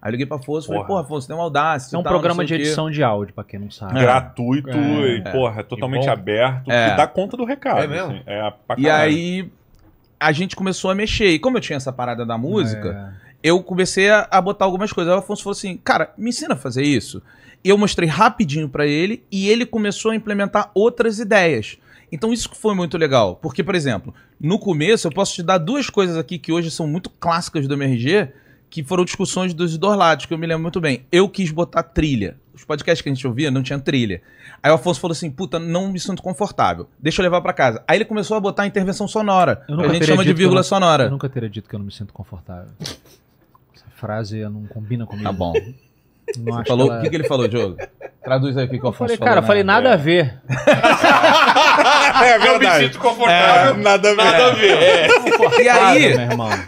Aí liguei pra Afonso e falei, porra, Afonso, tem uma audácia. É um tal, programa de edição de áudio, pra quem não sabe. É. Gratuito é. e, é. porra, é totalmente e então, aberto. É. Que dá conta do recado. É mesmo? Assim, é e aí a gente começou a mexer. E como eu tinha essa parada da música, é. eu comecei a, a, botar algumas coisas. Aí o Afonso falou assim, cara, me ensina a fazer isso. E eu mostrei rapidinho para ele e ele começou a implementar outras ideias. Então isso foi muito legal. Porque, por exemplo, no começo eu posso te dar duas coisas aqui que hoje são muito clássicas do MRG que foram discussões dos dois lados, que eu me lembro muito bem. Eu quis botar trilha. Os podcasts que a gente ouvia não tinha trilha. Aí o Afonso falou assim: puta, não me sinto confortável. Deixa eu levar para casa. Aí ele começou a botar intervenção sonora. Que a gente chama de vírgula eu sonora. Eu nunca teria dito que eu não me sinto confortável. Essa frase não combina comigo. Tá bom. Não falou, ela... O que, que ele falou, Diogo? Traduz aí o que, que eu Falei, cara, falei nada a ver. é meu é Eu confortável. É, nada a ver. Nada a ver. É. E aí,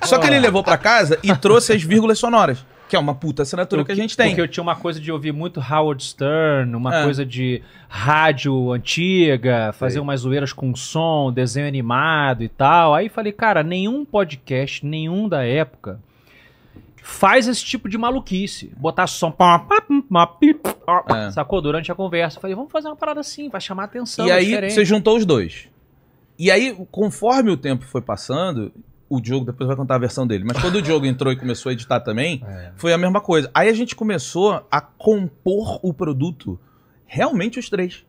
só que ele levou pra casa e trouxe as vírgulas sonoras. Que é uma puta assinatura que a gente tem. Porque eu tinha uma coisa de ouvir muito Howard Stern, uma é. coisa de rádio antiga, fazer Sei. umas zoeiras com som, desenho animado e tal. Aí falei, cara, nenhum podcast, nenhum da época faz esse tipo de maluquice. Botar som. É. Sacou? Durante a conversa. falei, vamos fazer uma parada assim, vai chamar a atenção. E é aí diferente. você juntou os dois. E aí, conforme o tempo foi passando, o Diogo depois vai contar a versão dele, mas quando o Diogo entrou e começou a editar também, é. foi a mesma coisa. Aí a gente começou a compor o produto realmente os três.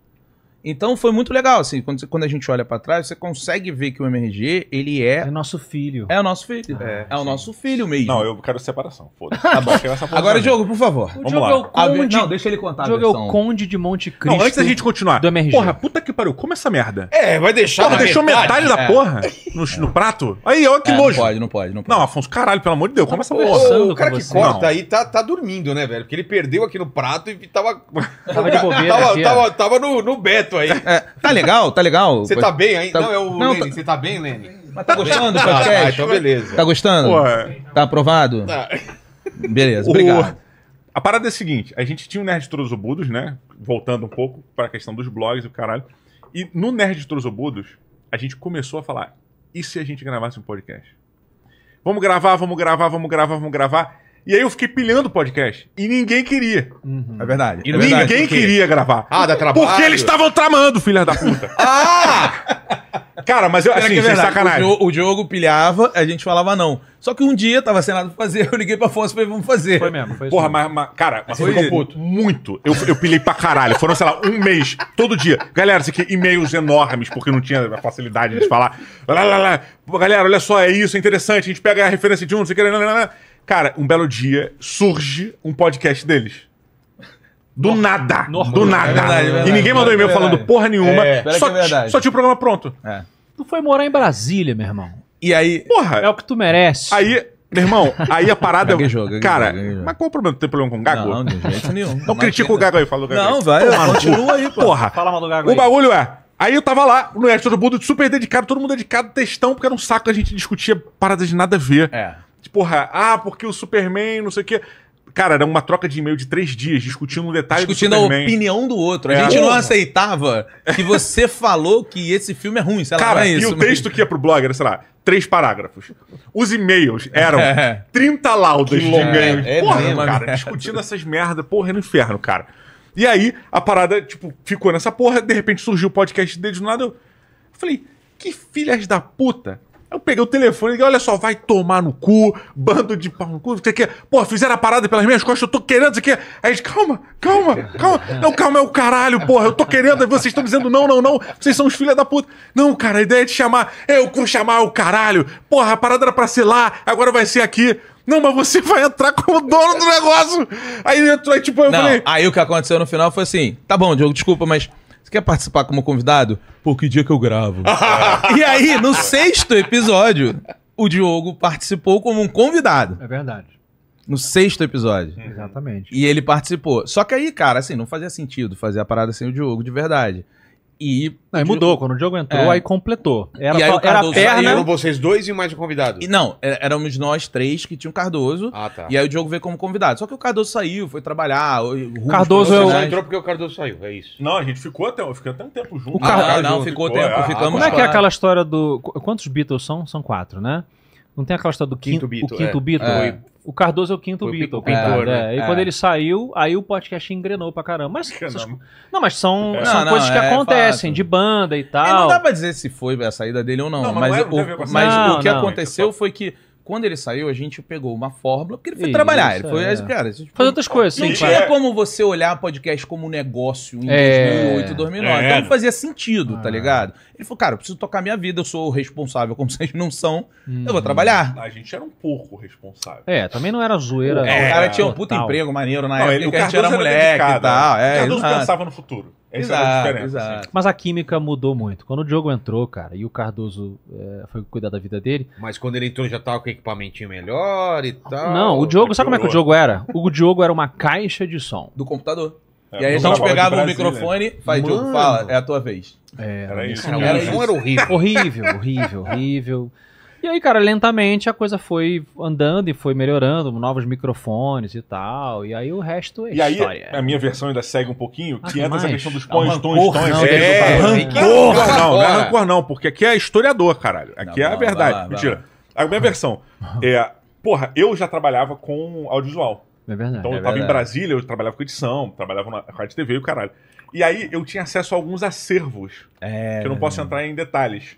Então foi muito legal, assim, quando, quando a gente olha para trás, você consegue ver que o MRG, ele é... É nosso filho. É o nosso filho. Ah, é, é o nosso filho mesmo. Não, eu quero separação, foda-se. Tá bom. Agora, Diogo, por favor. O Vamos lá. É o conde... Não, deixa ele contar Diogo é o conde de Monte Cristo Não, antes da gente continuar. Do MRG. Porra, puta que pariu, como essa merda? É, vai deixar Porra, deixou metade, metade da é. porra no, no prato? Aí, olha que é, nojo. Não pode, não pode, não pode. Não, Afonso, caralho, pelo amor de Deus, como essa porra? O cara que corta aí tá, tá dormindo, né, velho? Porque ele perdeu aqui no prato e tava... Tava de bobeira. Tava no beta aí. É, tá legal, tá legal. Você tá bem ainda? Tá... Não, é o não, tá- Você tá... tá bem, Lene? Mas tá gostando do ah, podcast? Ah, então beleza. Tá gostando? Tá aprovado? Tá. Beleza, obrigado. O... A parada é a seguinte, a gente tinha o Nerd Trozobudos, né? Voltando um pouco para a questão dos blogs e o caralho. E no Nerd Trozobudos, a gente começou a falar, e se a gente gravasse um podcast? Vamos gravar, vamos gravar, vamos gravar, vamos gravar. E aí eu fiquei pilhando o podcast. E ninguém queria. Uhum. É verdade. É verdade ninguém queria gravar. Ah, dá trabalho. Porque eles estavam tramando, filha da puta. ah! Cara, mas eu, assim, é sem sacanagem. O, o Diogo pilhava, a gente falava não. Só que um dia tava sem nada pra fazer, eu liguei pra Afonso e falei, vamos fazer. Foi mesmo, foi Porra, mas, mas, cara, mas foi puto. muito. Eu, eu pilhei pra caralho. Foram, sei lá, um mês, todo dia. Galera, isso aqui, e-mails enormes, porque não tinha a facilidade de falar. Lá, lá, lá. Galera, olha só, é isso, é interessante, a gente pega a referência de um, não sei o que, lá, lá, lá. Cara, um belo dia surge um podcast deles. Do nada. Normal. Do nada. É verdade, é verdade, e ninguém mandou é e-mail falando porra nenhuma. É, só, é só, tinha o programa pronto. É. Tu foi morar em Brasília, meu irmão. E aí. Porra. É o que tu merece. Aí, meu irmão, aí a parada. Gaguejou, gaguejou, cara, gaguejou. mas qual o problema? Tu tem problema com o Gago? Não, de jeito nenhum. Então critica o Gago aí, fala o Gago. Não, vai, Toma, continua aí, pô. Porra. Fala mal do Gago. O aí. bagulho é. Aí eu tava lá, no resto todo mundo super dedicado, todo mundo dedicado, textão, porque era um saco, a gente discutia paradas de nada a ver. É. Tipo, porra, ah, porque o Superman, não sei o quê. Cara, era uma troca de e-mail de três dias, discutindo um detalhe discutindo do Superman. a opinião do outro. A é. gente não aceitava que você falou que esse filme é ruim, sei lá, Cara, é isso, e o mas... texto que ia pro blog era, sei lá, três parágrafos. Os e-mails eram é. 30 laudas que de e É, porra, mesmo, cara, discutindo essas merda, porra, é no inferno, cara. E aí, a parada, tipo, ficou nessa porra, de repente surgiu o podcast dele do nada, eu falei, que filhas da puta eu peguei o telefone e liguei, olha só, vai tomar no cu, bando de pau no cu, você quer? Pô, fizeram a parada pelas minhas costas, eu tô querendo, você quer? Aí eles, calma, calma, calma, não, calma, é o caralho, porra, eu tô querendo, aí vocês estão dizendo não, não, não, vocês são os filhos da puta. Não, cara, a ideia é de chamar, eu vou chamar o caralho, porra, a parada era pra ser lá, agora vai ser aqui. Não, mas você vai entrar como dono do negócio. Aí entrou, aí, tipo, eu não, falei. Aí o que aconteceu no final foi assim: tá bom, Diogo, desculpa, mas você quer participar como convidado? Pô, que dia que eu gravo? É. e aí, no sexto episódio, o Diogo participou como um convidado. É verdade. No sexto episódio. Exatamente. E ele participou. Só que aí, cara, assim, não fazia sentido fazer a parada sem o Diogo, de verdade. E. Não, mudou. Quando o Diogo entrou, é. aí completou. Era, e aí só, era a perna. Eram vocês dois e mais um convidado. E não, é, éramos nós três que tinham Cardoso. Ah, tá. E aí o Diogo veio como convidado. Só que o Cardoso saiu, foi trabalhar. O Cardoso eu... É entrou porque o Cardoso saiu, é isso. Não, a gente ficou até, ficou até um tempo junto. O Cardoso, Ah, não, ficou, tempo. É, ficamos como é que é aquela história do. Quantos Beatles são? São quatro, né? Não tem aquela história do quinto, quinto Beatle? O quinto é. Beatle? É. O Cardoso é o quinto o Beatle. O pintor, é, né? É. E quando é. ele saiu, aí o podcast engrenou pra caramba. Mas, essas... não, mas são, é. são não, coisas não, que é acontecem, de banda e é, tal. não dá pra dizer se foi a saída dele ou não. não mas, mas, o, mas o que aconteceu foi que quando ele saiu, a gente pegou uma fórmula, porque ele foi Isso, trabalhar, ele foi. É. Cara, tipo, Fazer outras coisas. Não tinha claro. como você olhar podcast como negócio em é. 2008, 2009. É. Então não é. fazia sentido, tá ah. tá ligado? Ele falou, cara, eu preciso tocar minha vida, eu sou responsável, como vocês não são, eu vou uhum. trabalhar. A gente era um pouco responsável. É, também não era zoeira. É, o cara tinha um puto emprego maneiro na não, época, ele, a gente era moleque era e é. tal. É, Cardoso pensava no futuro. Essa é exato, é a diferença. Exato. Mas a química mudou muito. Quando o Diogo entrou, cara, e o Cardoso é, foi cuidar da vida dele. Mas quando ele entrou já tava com equipamentinho melhor e tal. Não, o Diogo, sabe como é que o Diogo era? O Diogo era uma caixa de som. Do computador. É, e aí a gente pegava o microfone, faz Diogo, fala, é a tua vez. É, era isso. Cara, era, isso. era horrível. horrível, horrível, horrível. E aí, cara, lentamente a coisa foi andando e foi melhorando, novos microfones e tal. E aí o resto é e história. aí, a minha versão ainda segue um pouquinho, ah, que entra essa questão dos pões, tons, tons. é, rancor! Não, não é rancor não, porque aqui é historiador, caralho. Aqui não, é a verdade. Vai lá, vai Mentira. Lá. A minha versão é... Porra, eu já trabalhava com audiovisual. É verdade. Então é eu tava verdade. em Brasília, eu trabalhava com edição, trabalhava na rádio TV e o caralho. E aí eu tinha acesso a alguns acervos, é... que eu não posso entrar em detalhes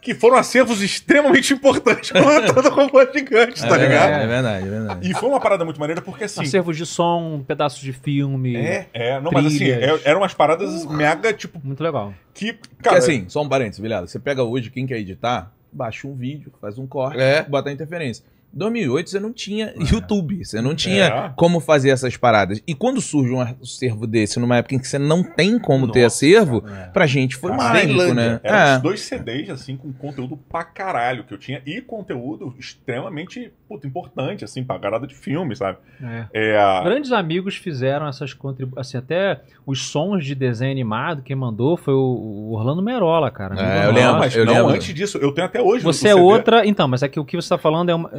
que foram acervos extremamente importantes para todo robô gigante, tá é, ligado? É, é, verdade, é verdade. E foi uma parada muito maneira porque assim. Acervos de som, pedaços de filme. É, é, não, trilhas. mas assim, é, eram umas paradas uh, mega, tipo. Muito legal. Que, cara. Porque, assim, só um parênteses, Vilhado. Você pega hoje, quem quer editar, baixa um vídeo, faz um corte, é. bota a interferência. 2008 você não tinha é. YouTube, você não tinha é. como fazer essas paradas. E quando surge um acervo desse, numa época em que você não tem como Nossa, ter acervo, é. pra gente foi mágico, né? Era é. os dois CDs, assim, com conteúdo pra caralho que eu tinha e conteúdo extremamente puta, importante, assim, pra garada de filme, sabe? É. é Grandes amigos fizeram essas contribuições, assim, até os sons de desenho animado, quem mandou foi o Orlando Merola, cara. É, eu lembro, mas eu não, lembro. antes disso, eu tenho até hoje. Você é outra, então, mas é que o que você tá falando é uma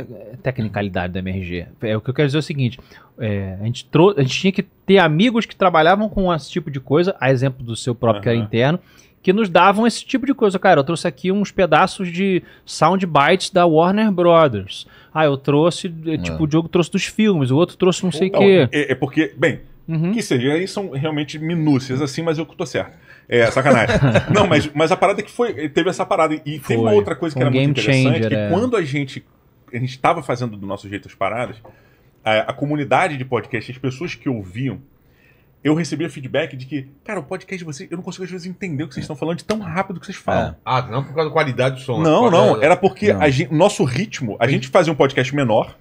tecnicalidade da MRG. É, o que eu quero dizer é o seguinte: é, a, gente trou a gente tinha que ter amigos que trabalhavam com esse tipo de coisa, a exemplo do seu próprio uhum. que era interno, que nos davam esse tipo de coisa. Cara, eu trouxe aqui uns pedaços de soundbites da Warner Brothers. Ah, eu trouxe, é, tipo, é. o Diogo trouxe dos filmes, o outro trouxe não sei o então, quê. É, é, porque, bem, uhum. que seja, aí são realmente minúcias assim, mas eu tô certo. É, sacanagem. não, mas, mas a parada é que foi. Teve essa parada. E foi. tem uma outra coisa que um era muito interessante: changer, que é. quando a gente a gente estava fazendo do nosso jeito as paradas, a, a, comunidade de podcast, as pessoas que ouviam, eu recebia feedback de que, cara, o podcast de vocês, eu não consigo às vezes entender o que vocês é. estão falando de tão rápido que vocês falam. É. Ah, não por causa da qualidade do som. Né? Não, não, da... era porque não. Gente, nosso ritmo, a gente fazia um podcast menor,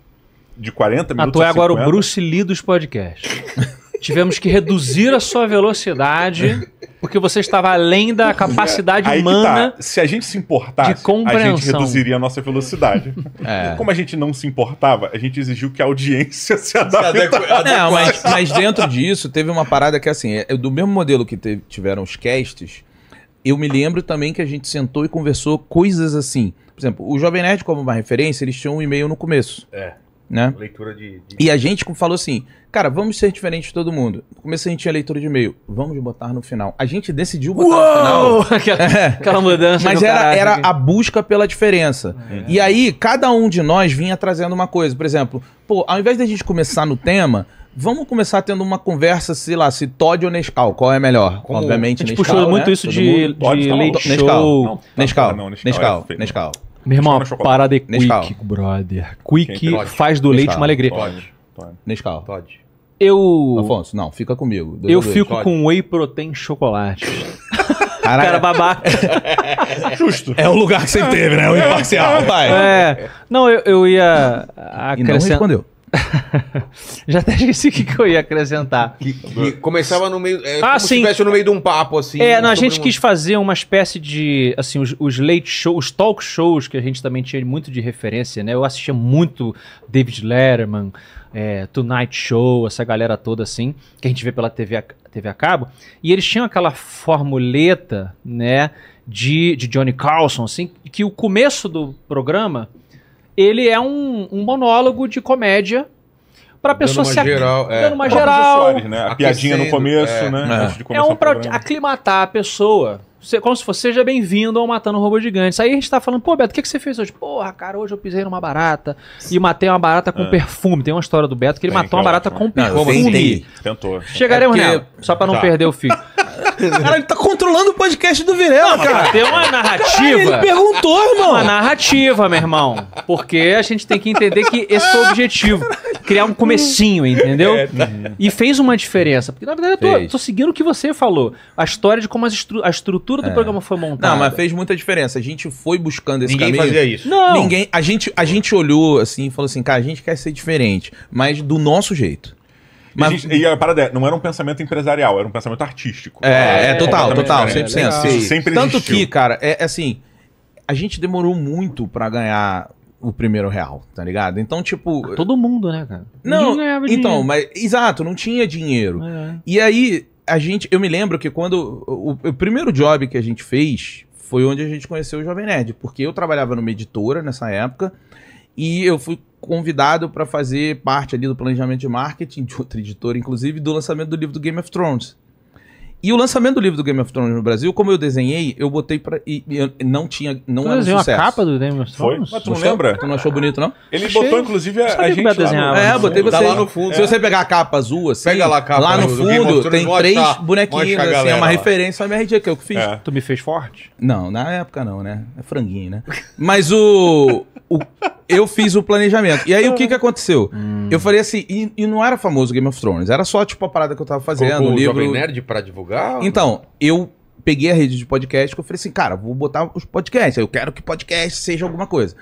de 40 minutos. Ah, tu é agora o Bruce Lee dos podcasts. Tivemos que reduzir a sua velocidade, porque você estava além da é, capacidade é, humana. Tá. Se a gente se importasse, a gente reduziria a nossa velocidade. É. Como a gente não se importava, a gente exigiu que a audiência se adaptasse. Não, mas, mas, dentro disso, teve uma parada que assim, é, é do mesmo modelo que teve, tiveram os castes eu me lembro também que a gente sentou e conversou coisas assim. Por exemplo, o Jovem Nerd, como uma referência, eles tinham um e-mail no começo. É né? Leitura de, de, E a gente falou assim, cara, vamos ser diferente de todo mundo. No começo a gente tinha leitura de e-mail, vamos botar no final. A gente decidiu botar Uou! no final. aquela, é. aquela mudança. Mas era, era né? a busca pela diferença. É. E aí, cada um de nós vinha trazendo uma coisa. Por exemplo, pô, ao invés da gente começar no tema, Vamos começar tendo uma conversa, sei lá, se Todd ou Nescau, qual é melhor? Como... Obviamente, Nescau. A gente Nescau, puxou né? muito isso Todo de, mundo... de, de tá leite tá, Nescau. Tá, não, Nescau. Não, é Nescau. Nescau. Nescau. Meu irmão, parada é quick, Nescau. brother. Quick Quem faz do Nescau. leite uma alegria. pode Nescau. Todd. Eu. Afonso, não, fica comigo. Dois eu dois. fico Todd. com whey protein chocolate. Caraca. Cara babaca. Justo. É o lugar que você teve, né? O é. imparcial, pai. É. Não, eu, eu ia acrescentar. não respondeu. Já até esqueci o que, que eu ia acrescentar. Que, que começava no meio. É, ah, como sim. se estivesse no meio de um papo, assim. É, não, a gente um... quis fazer uma espécie de. Assim, os, os late shows, os talk shows que a gente também tinha muito de referência, né? Eu assistia muito David Letterman, é, Tonight Show, essa galera toda, assim, que a gente vê pela TV a, TV a cabo. E eles tinham aquela formuleta, né? De, de Johnny Carlson, assim, que o começo do programa ele é um, um monólogo de comédia para pessoa se geral, ac... é. dando uma Como geral, Soares, né? a piadinha no começo, é, né? É, é um para aclimatar a pessoa. Como se fosse, seja bem-vindo ao Matando um Robô gigante. Aí a gente tá falando, pô, Beto, o que, que você fez hoje? Porra, cara, hoje eu pisei numa barata e matei uma barata com é. perfume. Tem uma história do Beto que ele matou que uma barata ótimo. com perfume. Não, Tentou. Chegaremos é porque... nela, só para não perder o fio. Cara, ele tá controlando o podcast do Virela, não, cara. Tem uma narrativa. Caralho, ele perguntou, irmão. Uma narrativa, meu irmão. Porque a gente tem que entender que esse foi o objetivo. Criar um comecinho, entendeu? É, tá. E fez uma diferença. Porque, na verdade, eu tô, tô, seguindo o que você falou. A história de como estru a estrutura do é. programa foi montada. Não, mas fez muita diferença. A gente foi buscando esse Ninguém caminho. Ninguém fazia isso. Não. Ninguém. A gente, a gente olhou assim e falou assim, cara, a gente quer ser diferente, mas do nosso jeito. Mas... E, gente, e a parada é, não era um pensamento empresarial, era um pensamento artístico. É, é, é total, total, 100%. É, Isso sempre Tanto existiu. que, cara, é, é assim, a gente demorou muito para ganhar o primeiro real, tá ligado? Então, tipo. Ah, todo mundo, né, cara? Não, então, dinheiro. mas. Exato, não tinha dinheiro. É. E aí, a gente. Eu me lembro que quando. O, o, primeiro job que a gente fez foi onde a gente conheceu o Jovem Nerd, porque eu trabalhava numa editora nessa época e eu fui convidado para fazer parte ali do planejamento de marketing, de outra editora, inclusive, do lançamento do livro do Game of Thrones. E o lançamento do livro do Game of Thrones no Brasil, como eu desenhei, eu botei pra. E, e não tinha. Não tu era um sucesso. a capa do Game of Thrones? Foi? Mas tu não lembra? Tu não achou bonito, não? Ele Achei. botou, inclusive, a, a gente. Lá desenhar, no... É, botei você. Tá lá no fundo. Se você pegar a capa azul, assim. Pega lá a capa Lá no fundo, tem três tá, bonequinhos, assim. É uma referência ao MRG que eu fiz. É. Tu me fez forte? Não, na época não, né? É franguinho, né? Mas o. o eu fiz o planejamento. E aí o que que uhum. aconteceu? Hum. Eu falei assim, e, e, não era famoso Game of Thrones, era só tipo a parada que eu tava fazendo, o livro. Jovem Nerd pra divulgar? Então, eu peguei a rede de podcast e eu falei assim, cara, vou botar os podcasts, eu quero que podcast seja alguma coisa.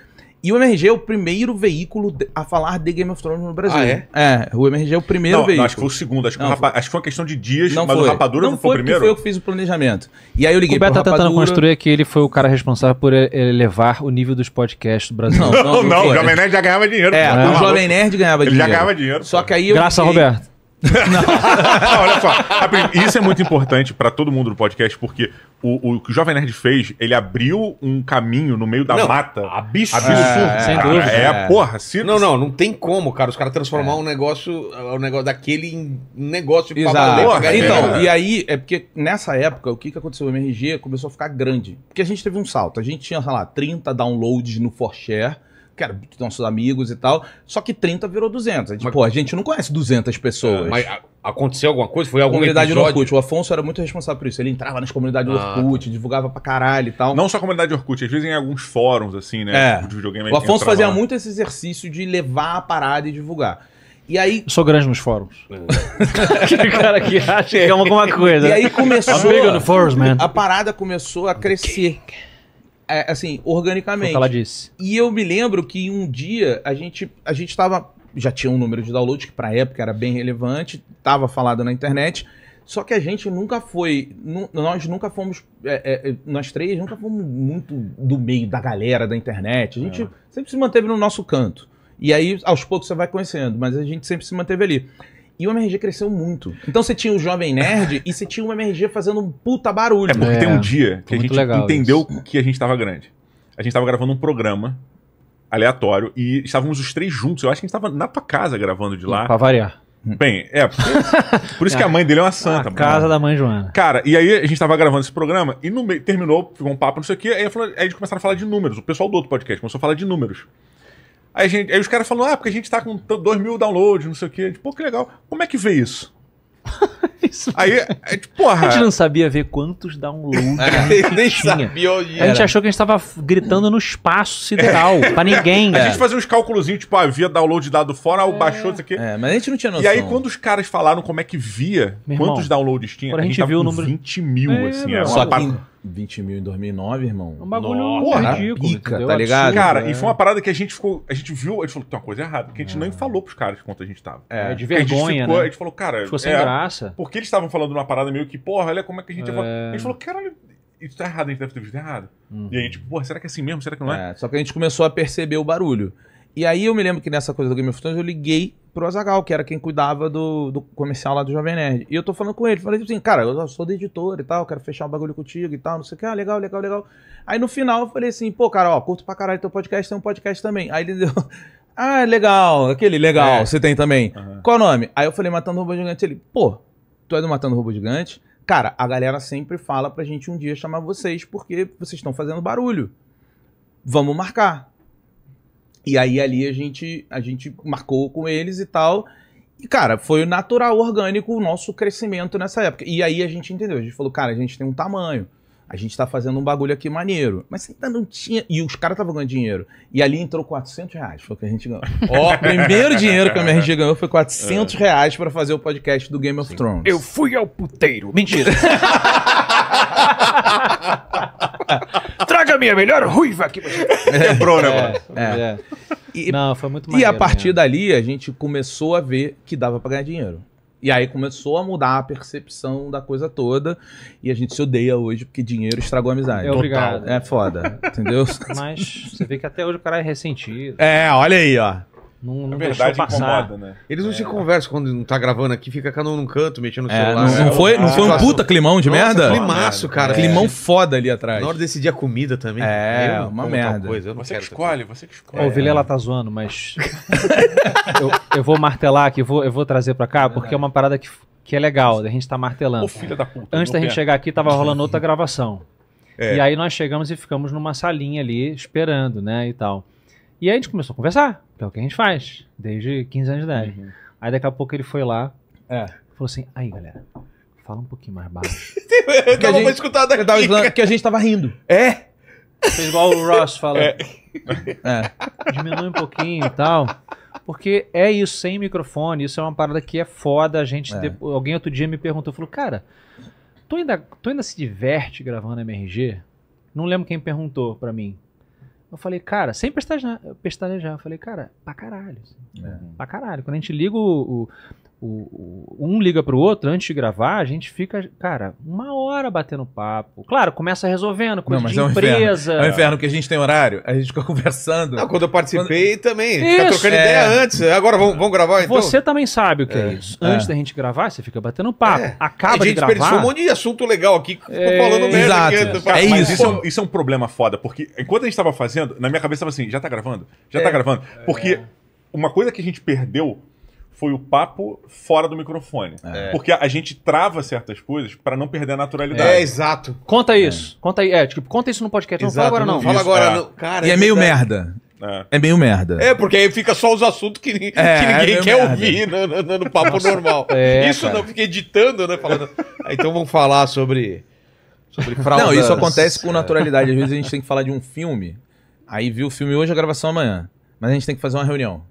E o MRG é o primeiro veículo a falar de Game of Thrones no Brasil. Ah, é? É, o MRG é o primeiro não, veículo. Não, acho que foi o segundo. Acho que, rapa... acho que foi uma questão de dias, não mas foi. o Rapadura não, não foi, foi o primeiro? Não foi eu que fiz o planejamento. E aí eu liguei o Beto tá tentando construir que ele foi o cara responsável por eh, elevar o nível dos podcasts do Brasil. Não, não, não, não o Jovem Nerd já ganhava dinheiro. É, é. o Jovem Nerd ganhava ele dinheiro. Ele já ganhava dinheiro. Só que aí eu... Graças liguei... a Roberto. Não, olha só. Isso é muito importante para todo mundo do podcast, porque o, o, que o Jovem Nerd fez, ele abriu um caminho no meio da não, mata. Absurdo. É, sem dúvida. É, é, porra. Se... Não, não, não tem como, cara. Os caras transformar é. um negócio, um negócio daquele em negócio Exato. Porra, então, e aí, é porque nessa época, o que, que aconteceu? O MRG começou a ficar grande. Porque a gente teve um salto. A gente tinha, sei lá, 30 downloads no ForShare cara, nossos amigos e tal. Só que 30 virou 200. A gente, mas, pô, a gente não conhece 200 pessoas. É, mas aconteceu alguma coisa? Foi algum Comunidade episódio? Orkut. O Afonso era muito responsável por isso. Ele entrava nas comunidades ah, do Orkut, tá. divulgava pra caralho e tal. Não só a comunidade do Orkut, às vezes em alguns fóruns, assim, né? É. Tipo de videogame. O Afonso fazia lá. muito esse exercício de levar a parada e divulgar. E aí... Eu sou grande nos fóruns. É. Aquele cara que acha que é alguma coisa. E aí começou... I'm big on the forums, man. A parada começou a crescer. É, assim, organicamente. Foi o que ela disse. E eu me lembro que um dia a gente a gente tava já tinha um número de downloads que para época era bem relevante, estava falado na internet. Só que a gente nunca foi, nós nunca fomos, é, é, é, nós três nunca fomos muito do meio da galera da internet. A gente é. sempre se manteve no nosso canto. E aí, aos poucos, você vai conhecendo, mas a gente sempre se manteve ali. E o MRG cresceu muito. Então você tinha o Jovem Nerd e você tinha o MRG fazendo um puta barulho. É porque é, tem um é. dia que a gente entendeu isso. que a gente tava grande. A gente tava gravando um programa aleatório e estávamos os três juntos. Eu acho que a gente tava na tua casa gravando de lá. Pra variar. Bem, é. por isso que a mãe dele é uma santa. A casa mano. da mãe Joana. Cara, e aí a gente tava gravando esse programa e no meio, terminou, ficou um papo, não sei o quê. Aí, falei, aí começaram a falar de números. O pessoal do outro podcast começou a falar de números. Aí, gente, aí os caras falam, ah, porque a gente tá com 2 mil downloads, não sei o quê. Pô, que legal. Como é que vê isso? isso aí, é, é, tipo, porra. A gente não sabia ver quantos downloads nem tinha. Sabia onde a gente achou que a gente tava gritando no espaço sideral, é. pra ninguém. A gente fazia uns calculozinhos, tipo, ah, havia ah, download de dado fora, é. baixou isso aqui. É, mas a gente não tinha noção. E aí, quando os caras falaram como é que via, irmão, quantos downloads tinha, a gente, a gente viu o número... 20 mil, é, assim. Só uma... que 20 mil em 2009, irmão. Um bagulho Nossa, ridículo, pica, tá ligado? Cara, é. e foi uma parada que a gente ficou, a gente viu, a gente falou, tem uma coisa errada, que a gente é. nem falou pros caras quanto a gente tava. É, de vergonha, a ficou, né? A gente falou, cara... Ficou sem é, graça. Porque eles estavam falando uma parada meio que, porra, olha como é que a gente... É... A gente falou, cara, isso tá errado, a gente deve ter visto errado. Uhum. E aí, tipo, porra, será que é assim mesmo? Será que não é? é? Só que a gente começou a perceber o barulho. E aí eu me lembro que nessa coisa do Game of Thrones eu liguei pro Azagal, que era quem cuidava do, do comercial lá do Jovem Nerd. E eu tô falando com ele, falei assim, cara, eu sou da editora e tal, quero fechar um bagulho contigo e tal, não sei o que, ah, legal, legal, legal. Aí no final eu falei assim, pô, cara, ó, curto pra caralho teu podcast, tem um podcast também. Aí ele deu. Ah, legal, aquele legal, é. você tem também. Uhum. Qual o nome? Aí eu falei, Matando o Robô Gigante. Ele, pô, tu é do Matando o Robô Gigante? Cara, a galera sempre fala pra gente um dia chamar vocês, porque vocês estão fazendo barulho. Vamos marcar. E aí ali a gente, a gente marcou com eles e tal. E, cara, foi natural, orgânico o nosso crescimento nessa época. E aí a gente entendeu. A gente falou, cara, a gente tem um tamanho. A gente tá fazendo um bagulho aqui maneiro. Mas você ainda não tinha. E os caras estavam ganhando dinheiro. E ali entrou 400 reais. Foi o que a gente ganhou. Ó, o primeiro dinheiro que a MRG ganhou foi 400 é. reais pra fazer o podcast do Game of Sim. Thrones. Eu fui ao puteiro. Mentira. a minha melhor ruiva aqui. É, quebrou né, o negócio. É, é. é. E, Não, foi muito maneiro, E a partir dali a gente começou a ver que dava pra ganhar dinheiro. E aí começou a mudar a percepção da coisa toda. E a gente se odeia hoje porque dinheiro estragou a amizade. É, obrigado. É foda, entendeu? Mas você vê que até hoje o cara é ressentido. É, olha aí, ó. Não, não verdade incomoda, né? Eles não é. se conversam quando não tá gravando aqui, fica cada um num canto, mexendo no é, celular. Não, não é, foi, não foi um puta climão de Nossa, merda? climaço, é. cara. Climão foda ali atrás. Na hora de decidir a comida também. É, tá uma merda. Coisa, você que escolhe, você que escolhe. Ô, o Vilela é. tá zoando, mas... eu, eu, vou martelar aqui, eu vou, eu vou trazer pra cá, porque é uma parada que, que é legal, a gente tá martelando. Ô, filho da puta. Antes da gente chegar aqui, tava rolando outra gravação. E aí nós chegamos e ficamos numa salinha ali, esperando, né, e tal. E aí a gente começou a conversar, que é o que a gente faz, desde 15 anos de idade. Uhum. Aí daqui a pouco ele foi lá, é. falou assim, aí galera, fala um pouquinho mais baixo. eu tava gente, escutar daqui. que a gente tava rindo. É? Fez igual o Ross fala, É. É. Diminui um pouquinho e tal. Porque é isso, sem microfone, isso é uma parada que é foda. A gente. É. alguém outro dia me perguntou, falou, cara, tu ainda, tu ainda se diverte gravando MRG? Não lembro quem perguntou para mim. Eu falei, cara, sem pestanejar, Eu falei, cara, pra caralho. Assim, é. Pra caralho. Quando a gente liga o, o, o, um liga pro outro antes de gravar, a gente fica, cara, uma hora batendo papo. Claro, começa resolvendo, coisa Não, de é um empresa. Inferno. É um inferno, que a gente tem horário, a gente fica conversando. Não, quando eu participei quando... também, isso, fica trocando é. ideia antes. Agora vamos, vamos gravar então? Você também sabe o que é, é isso. Antes é. da gente gravar, você fica batendo papo. É. Acaba de gravar. A gente um monte de assunto legal aqui, que ficou é, falando mesmo. Exato. É, isso. Isso, um, isso é, um, problema foda, porque enquanto a gente tava fazendo, na minha cabeça tava assim, já tá gravando? Já tá é. tá gravando? Porque uma coisa que a gente perdeu foi o papo fora do microfone. É. Porque a, gente trava certas coisas para não perder a naturalidade. É, exato. Conta é. isso. É. Conta aí. É, tipo, conta isso no podcast. Exato, não fala agora, não. não. Fala agora. É. Não. Cara, e é, é meio merda. É. é. meio merda. É, porque aí fica só os assuntos que, que ninguém é quer merda. ouvir no, no, no papo Nossa. normal. Isso cara. não fica editando, né? Falando. Ah, então vamos falar sobre. Sobre fraudas. Não, isso acontece com naturalidade. Às vezes a gente tem que falar de um filme. Aí viu o filme hoje, a gravação amanhã. Mas a gente tem que fazer uma reunião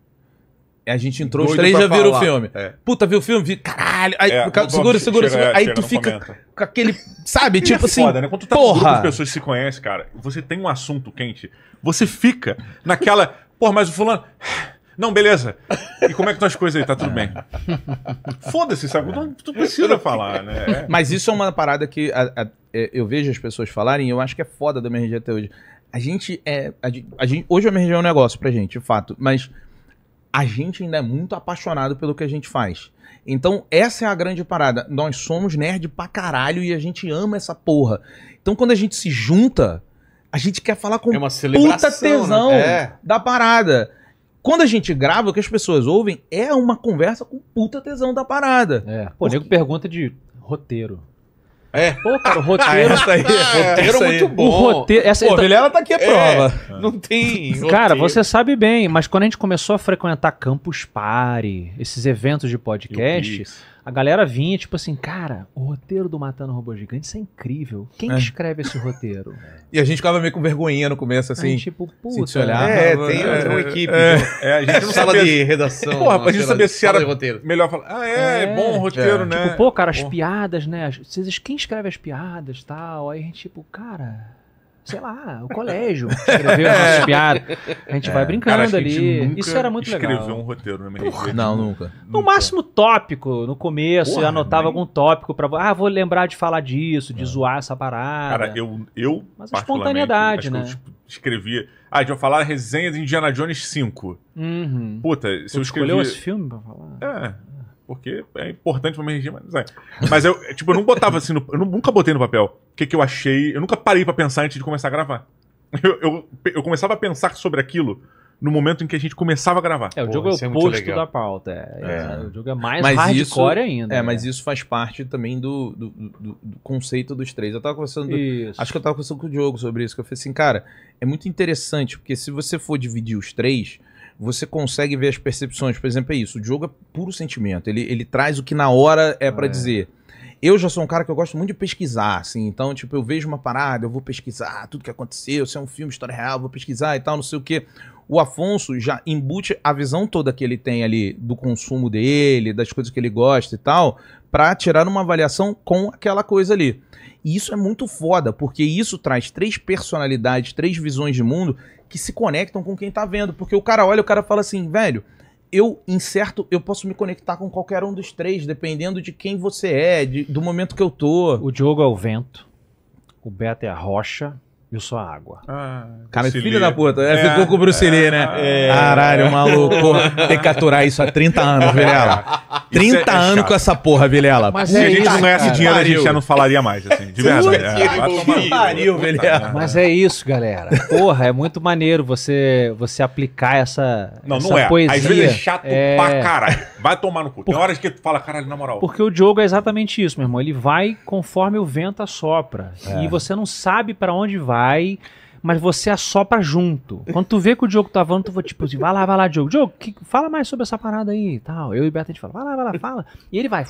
a gente entrou, Doido os três já viram o filme. É. Puta, viu o filme? Vi, caralho. Aí, é, segura, segura, segura. É, chega, aí tu fica comenta. com aquele. Sabe? E tipo é assim. né? Quando tu tá porra. as pessoas se conhecem, cara, você tem um assunto quente, você fica naquela. porra, mas o fulano. Não, beleza. E como é que estão as coisas aí? Tá tudo bem. Foda-se, sabe? Tu, tu precisa falar, né? É. Mas isso é uma parada que a, a, é, eu vejo as pessoas falarem e eu acho que é foda da minha região até hoje. A gente é. A, a gente, hoje a minha região é um negócio pra gente, de fato. Mas a gente ainda é muito apaixonado pelo que a gente faz. Então, essa é a grande parada. Nós somos nerd pra caralho e a gente ama essa porra. Então, quando a gente se junta, a gente quer falar com é uma puta né? tesão né? é. da parada. Quando a gente grava, o que as pessoas ouvem é uma conversa com puta tesão da parada. É. Pô, Porque... nego pergunta de roteiro. É. Pô, cara, o roteiro. essa é, aí, roteiro é muito bom. O roteiro, essa, Pô, então, Vilela tá aqui a é. prova. É, não tem. cara, você sabe bem, mas quando a gente começou a frequentar Campus Party, esses eventos de podcast. A galera vinha, tipo assim, cara, o roteiro do Matando Robô Gigante, isso é incrível. Quem é. escreve esse roteiro? E a gente ficava meio com vergonhinha no começo, assim. Aí, tipo, assim, puta. Se olhar, é, né? tem, é, uma equipe. É, então. é a gente não sabe de redação. Pô, pra a gente saber se era roteiro. melhor falar. Ah, é, é bom o é. roteiro, é. né? Tipo, pô, cara, as pô. piadas, né? Vocês, quem escreve as piadas e tal? Aí a gente, tipo, cara sei lá, o colégio. Escreveu é. as piadas. A gente é, vai brincando cara, ali. Isso era muito legal. Escreveu um roteiro na né? minha Porra, Não, nunca. No nunca. máximo tópico, no começo, Porra, anotava mãe. algum tópico para, ah, vou lembrar de falar disso, de é. zoar essa parada. Cara, eu eu Mas a espontaneidade, né? Eu tipo, escrevia, ah, de eu falar a resenha de Indiana Jones 5. Uhum. Puta, se eu escrevi... escolheu esse filme pra falar? É porque é importante pra minha região, mas, é. mas eu, tipo, eu não botava assim, no, eu nunca botei no papel o que, que eu achei, eu nunca parei para pensar antes de começar a gravar. Eu, eu, eu, começava a pensar sobre aquilo no momento em que a gente começava a gravar. É, o jogo é o é oposto da pauta. É, é, é, O jogo é mais mas hardcore isso, ainda. É, é, mas isso faz parte também do, do, do, do conceito dos três. Eu tava conversando. Isso. Acho que eu tava conversando com o Diogo sobre isso, que eu falei assim, cara, é muito interessante, porque se você for dividir os três você consegue ver as percepções. Por exemplo, é isso. O Diogo é puro sentimento. Ele, ele traz o que na hora é para é. dizer. Eu já sou um cara que eu gosto muito de pesquisar, assim. Então, tipo, eu vejo uma parada, eu vou pesquisar tudo que aconteceu, se é um filme, história real, vou pesquisar e tal, não sei o quê. O Afonso já embute a visão toda que ele tem ali do consumo dele, das coisas que ele gosta e tal, para tirar uma avaliação com aquela coisa ali. E isso é muito foda, porque isso traz três personalidades, três visões de mundo que se conectam com quem tá vendo. Porque o cara olha, o cara fala assim, velho, eu incerto, eu posso me conectar com qualquer um dos três, dependendo de quem você é, de, do momento que eu tô. O Diogo é o vento, o Beto é a rocha eu sou a água. Ah, cara, filho da puta. É, é, ficou com o Bruce Lee, né? Ah, é. é, Caralho, é. maluco. Tem que aturar isso há 30 anos, Vilela. 30 é, é anos com essa porra, Vilela. Mas Se a gente não ganhasse dinheiro, pariu. a gente já não falaria mais, assim. De verdade. É, pariu, Vilela. Mas é isso, galera. Porra, é muito maneiro você, você aplicar essa, não, essa não é. poesia. Às vezes é chato pra caralho. Vai tomar no cu. Por... Tem horas que tu fala, caralho, na moral. Porque o Diogo é exatamente isso, meu irmão. Ele vai conforme o vento assopra. E você não sabe pra onde vai vai, mas você assopra junto. Quando tu vê que o Diogo tá falando, tu vai tipo assim, vai lá, vai lá, Diogo. Diogo, que, fala mais sobre essa parada aí e tal. Eu e o Beto, a gente fala, vai lá, vai lá, fala. E ele vai.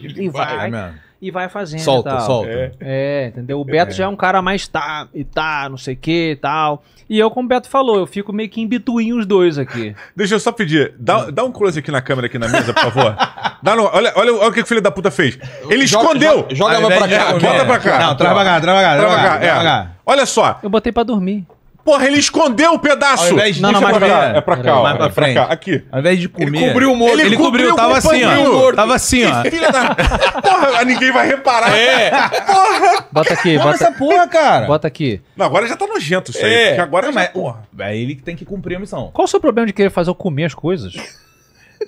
Ele vai. vai né? e vai fazendo. Solta, solta. É. é. entendeu? O Beto é. já é um cara mais tá e tá, não sei o que e tal. E eu, como o Beto falou, eu fico meio que em between os dois aqui. Deixa eu só pedir, dá, dá um close aqui na câmera, aqui na mesa, por favor. dá no, olha, olha, olha o que o filho da puta fez. Ele joga, escondeu! Joga, joga a mão pra cá. É, bota pra cá. Não, traz pra cá, é. Olha só. Eu botei pra dormir. Porra, ele escondeu o um pedaço. Ao invés de não, não, mas é pra É pra cá, ó. É pra frente. aqui. Ao invés de comer. Ele cobriu o morto. Ele, cobriu, assim, tava assim, ó. Tava assim, ó. Filha da... Porra, ninguém vai reparar. É. Porra. Bota aqui, bota. essa porra, cara. Bota aqui. Não, agora já tá nojento isso aí. É. Porque agora não, já... mas... É porra. É ele que tem que cumprir a missão. Qual o seu problema de querer fazer eu comer as coisas?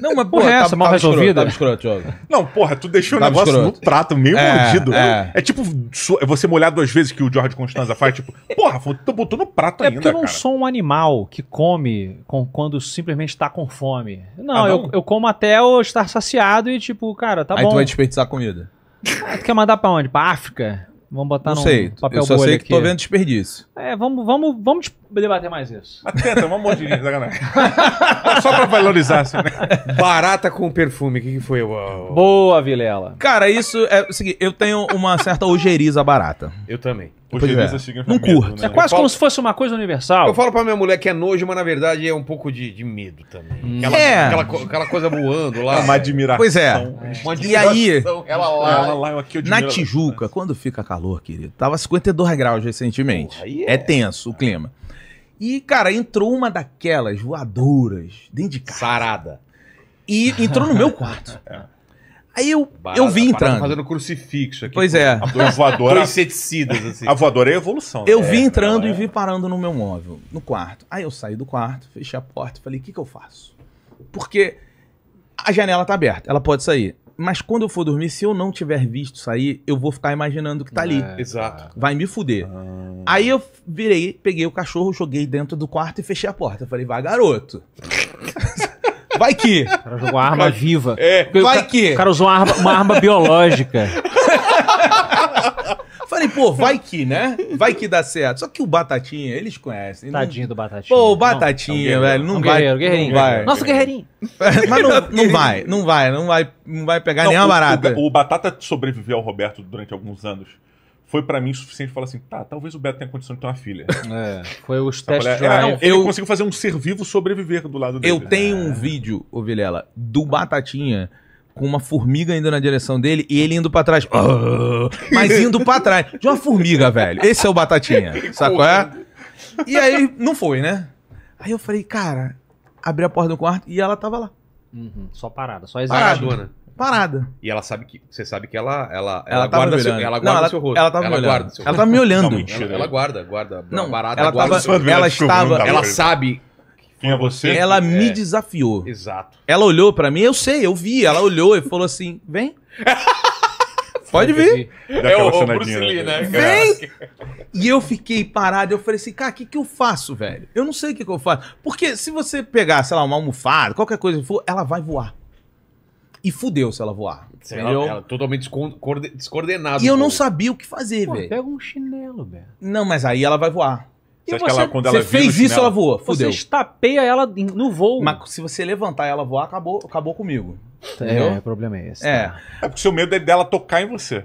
Não, mas porra, é essa, tá, mal tá resolvida. Tá Não, porra, tu deixou tá o negócio no prato, meio é, mordido. É. é tipo é você molhar duas vezes que o George Constanza faz, tipo, porra, tu botou no prato é ainda, É porque eu não cara. sou um animal que come com, quando simplesmente tá com fome. Não, ah, não? Eu, eu, como até eu estar saciado e tipo, cara, tá Aí bom. Aí tu vai desperdiçar comida. Ah, tu quer mandar pra onde? Pra África? Vamos botar não num sei. papel bolha sei, eu só sei que aqui. tô vendo desperdício. É, vamos, vamos, vamos debater mais isso. Mas tenta, uma mordidinha, galera. Só pra valorizar, assim, né? Barata com perfume, o que, que foi? Uou. Boa, Vilela. Cara, isso é o seguinte, eu tenho uma certa ojeriza barata. Eu também. É. Ojeriza significa Não medo, curto. Né? É quase falo... como se fosse uma coisa universal. Eu falo pra minha mulher que é nojo, mas na verdade é um pouco de, de medo também. Hum. Aquela, é. Aquela, aquela, coisa voando lá. É uma admiração. Pois é. é. Uma admiração. E aí, ela lá, ela lá eu aqui, eu na Tijuca, quando fica calor, querido, tava 52 graus recentemente. Porra, é, é. tenso o clima. E, cara, entrou uma daquelas voadoras dentro de casa. Sarada. E entrou no meu quarto. É. Aí eu, Barada, eu vi entrando. fazendo crucifixo aqui. Pois é. A voadora. inseticidas, assim. A voadora é a evolução. Eu né? vi entrando é. e vi parando no meu móvel, no quarto. Aí eu saí do quarto, fechei a porta e falei: o que, que eu faço? Porque a janela tá aberta, ela pode sair mas quando eu for dormir, se eu não tiver visto sair, eu vou ficar imaginando que tá ali. É, Exato. Vai me fuder. Ah. Aí eu virei, peguei o cachorro, joguei dentro do quarto e fechei a porta. Eu falei, vai, garoto. Vai que. O cara jogou arma viva. É, vai o que. O cara usou uma arma, uma arma biológica. Falei, pô, vai que, né? Vai que dá certo. Só que o Batatinha, eles conhecem. Tadinho não... do Batatinha. Pô, o é Batatinha, é não, velho, não, vai. Guerreiro, guerreirinho. Não vai. Nosso guerreirinho. Mas não, vai, não vai, não vai, não vai pegar nenhuma o, barata. O, o Batata sobreviveu ao Roberto durante alguns anos foi para mim suficiente falar assim, tá, talvez o Beto tenha condição de ter uma filha. É, foi os testes de é, não, Eu consigo fazer um ser vivo sobreviver do lado dele. Eu tenho um vídeo, ô Vilela, do Batatinha com uma formiga indo na direção dele e ele indo para trás. Mas indo para trás. De uma formiga, velho. Esse é o Batatinha. sacou é? E aí, não foi, né? Aí eu falei, cara, abri a porta do quarto e ela tava lá. Uhum, só parada, só exageradona. Parada. E ela sabe que. Você sabe que ela. Ela, ela, ela guarda, seu, ela guarda não, ela, seu rosto. Ela tava ela me olhando. ela me olhando. Não, ela, ela, guarda, guarda. Não, barada, ela guarda. Tava, ela estava. Ela tá sabe quem é você? Ela me é. desafiou. Exato. Ela olhou pra mim, eu sei, eu vi. Ela olhou e falou assim: vem. Pode vir. É o Bruce Lee, né? né? Vem! E eu fiquei parado, eu falei assim, cara, o que, que eu faço, velho? Eu não sei o que, que eu faço. Porque se você pegar, sei lá, uma almofada, qualquer coisa que for, ela vai voar. E fudeu se ela voar. entendeu? Ela, ela é totalmente descoordenada. E eu não sabia o que fazer, velho. Pega um chinelo, velho. Não, mas aí ela vai voar. Você, você, ela, você fez isso, ela voou. Fudeu. Você estapeia ela no voo. Mas se você levantar ela voar, acabou, acabou comigo. É, Entendeu? É, o problema é esse. É. Tá. é porque o seu medo é dela tocar em você.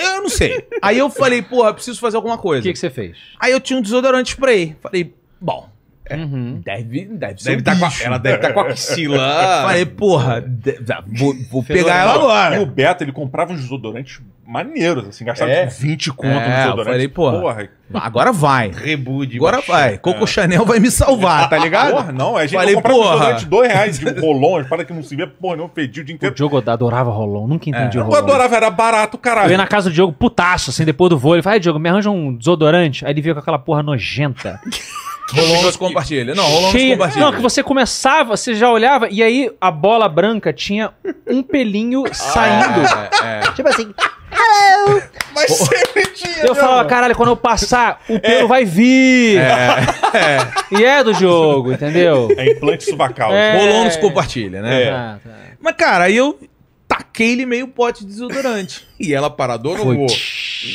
Eu não sei. Aí eu falei, porra, preciso fazer alguma coisa. O que, que você fez? Aí eu tinha um desodorante spray. Falei, bom, Uhum. Deve, deve, deve um tá a, ela deve estar tá com a axila. Falei, porra, de, vou, vou pegar ela agora. E o Beto, ele comprava uns desodorantes maneiros, assim, gastava é. 20 tipo, conto é, no desodorante. Falei, porra, porra. Agora vai. Rebude. Agora vai. Coco é. Chanel vai me salvar, tá ligado? Porra, não. A gente falei, comprava porra. desodorante 2 reais de rolon, para que não se vê, porra, não pediu o dia inteiro. O Diogo adorava rolon, nunca entendi é. rolon. Eu adorava, era barato, caralho. Eu ia na casa do Diogo putaço, assim, depois do vôlei. Falei, Diogo, me arranja um desodorante. Aí ele veio com aquela porra nojenta. Rolou compartilha. Não, rolou cheia... compartilha. Não, que você começava, você já olhava, e aí a bola branca tinha um pelinho ah, saindo. É, é, é. Tipo assim. Hello! Mas sempre tinha. Eu né, falava, caralho, quando eu passar, o é. pelo é. vai vir. É. é. E é do jogo, entendeu? É implante subacal. É. Rolou nos compartilha, né? É. Mas, cara, aí eu taquei ele meio pote de desodorante. E ela parador no voo.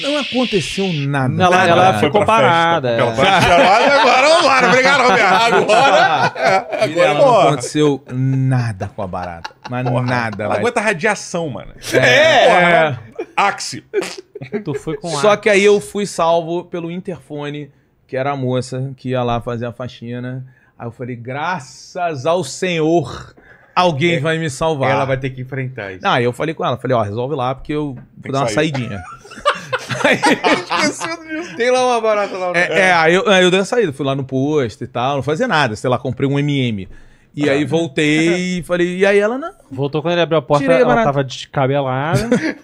Não aconteceu nada. Ela, nada. ela ficou parada. É. Agora vamos embora. Obrigado, Roberto. Agora, é, agora não aconteceu nada com a barata. Mas porra, nada. Ela aguenta radiação, mano. É. é. é. Porra, Axi. Tu foi com Só axi. que aí eu fui salvo pelo interfone, que era a moça que ia lá fazer a faxina. Aí eu falei, graças ao Senhor alguém é. vai me salvar. Ela vai ter que enfrentar isso. Ah, eu falei com ela, falei, ó, resolve lá, porque eu Tem vou dar uma saídinha. saidinha. Tem lá uma barata lá. No... É, é, aí, eu, aí eu dei a saída. Fui lá no posto e tal, não fazia nada. Sei lá, comprei um MM. E ah, aí voltei e falei, e aí ela não. Voltou quando ele abriu a porta, ela barata. tava descabelada.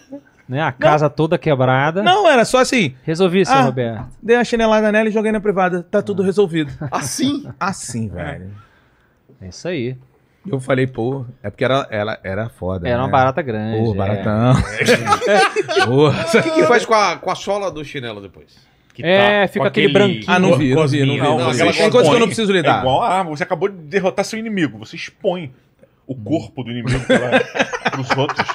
né? A casa não. toda quebrada. Não, era só assim. Resolvi, seu ah, Roberto. Dei a chinelada nela e joguei na privada. Tá ah. tudo resolvido. Assim? Assim, é. velho. É isso aí. Eu falei, pô, é porque era, ela era foda. Era né? uma barata grande. Pô, é. baratão. É. Porra. O que, que faz com a, com a sola do chinelo depois? Que é, tá fica aquele, branquinho. Ah, não vi, não vi, não vi. Não, não, não, não. Tem coisa que eu não preciso lidar. É igual a arma, você acabou de derrotar seu inimigo, você expõe o hum. corpo do inimigo para os outros.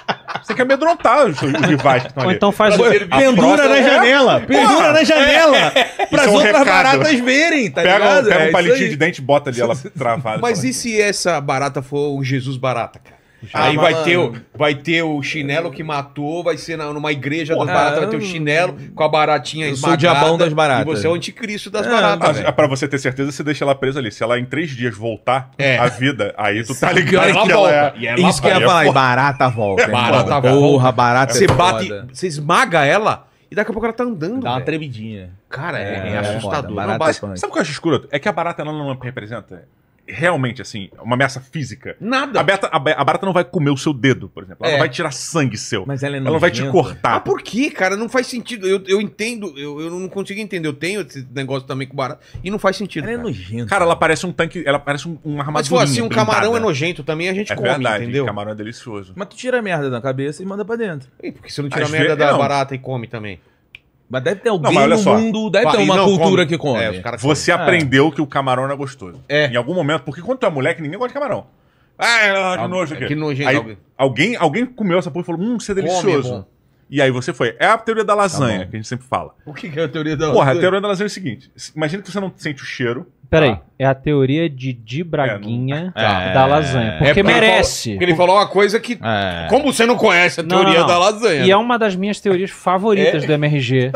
Você quer amedrontar os, os rivais que estão ali. Ou então faz o... É. pendura na é. janela. Pendura Porra, na janela. É. Para as é um outras recado. baratas verem, tá pega, ligado? Pega um é palitinho de dente e bota ali ela travada. Mas e assim. se essa barata for o Jesus barata, cara? Aí ah, vai ter, o, vai ter o chinelo que matou, vai ser na, numa igreja das baratas, vai ter o chinelo com a baratinha eu esmagada. Sou o diabão das baratas. E você é o anticristo das é, baratas. Ah, pra você ter certeza, você deixa ela presa ali. Se ela em três dias voltar é. a vida, aí tu tá ligado ela que volta. ela é... E ela Isso que é ia falar, barata volta. É, barata volta. Porra, barata Você é bate, você esmaga ela... E daqui a pouco ela tá andando. Dá uma tremidinha. Cara, é, é assustador. Foda, não, sabe o que eu acho escuro? É que a barata não, não representa realmente, assim, uma ameaça física. Nada. A, beta, a, a, barata não vai comer o seu dedo, por exemplo. Ela é. não vai tirar sangue seu. Mas ela é nojenta. Ela não vai te cortar. Mas ah, por quê, cara? Não faz sentido. Eu, eu entendo, eu, eu não consigo entender. Eu tenho esse negócio também com barata. E não faz sentido. Ela é cara. é nojenta. Cara, ela parece um tanque, ela parece um, uma armadura. Mas pô, assim, um blindada. camarão é nojento também, a gente é come, verdade, entendeu? camarão é delicioso. Mas tu tira a merda da cabeça e manda pra dentro. E porque você não tira a merda da não. barata e come também. Mas deve ter alguém não, no só. mundo, deve ter uma não, cultura come. que come. É, você aprendeu que o camarão não é gostoso. É. Em algum momento, porque quando tu é moleque, ninguém gosta de camarão. Ah, que ah, nojo aqui. Que nojento. Aí, alguém, alguém comeu essa porra e falou, hum, isso é delicioso. Come, e aí você foi. É a teoria da tá lasanha, tá que a gente sempre fala. O que é a teoria da lasanha? Porra, a teoria da lasanha é o seguinte. Imagina que você não sente o cheiro, Peraí, ah. é a teoria de Di Braguinha é, não... É, da é, lasanha. Porque, é porque merece. Ele falou, porque ele falou uma coisa que. É. Como você não conhece a teoria não, não, da lasanha? E é né? uma das minhas teorias favoritas é. do MRG,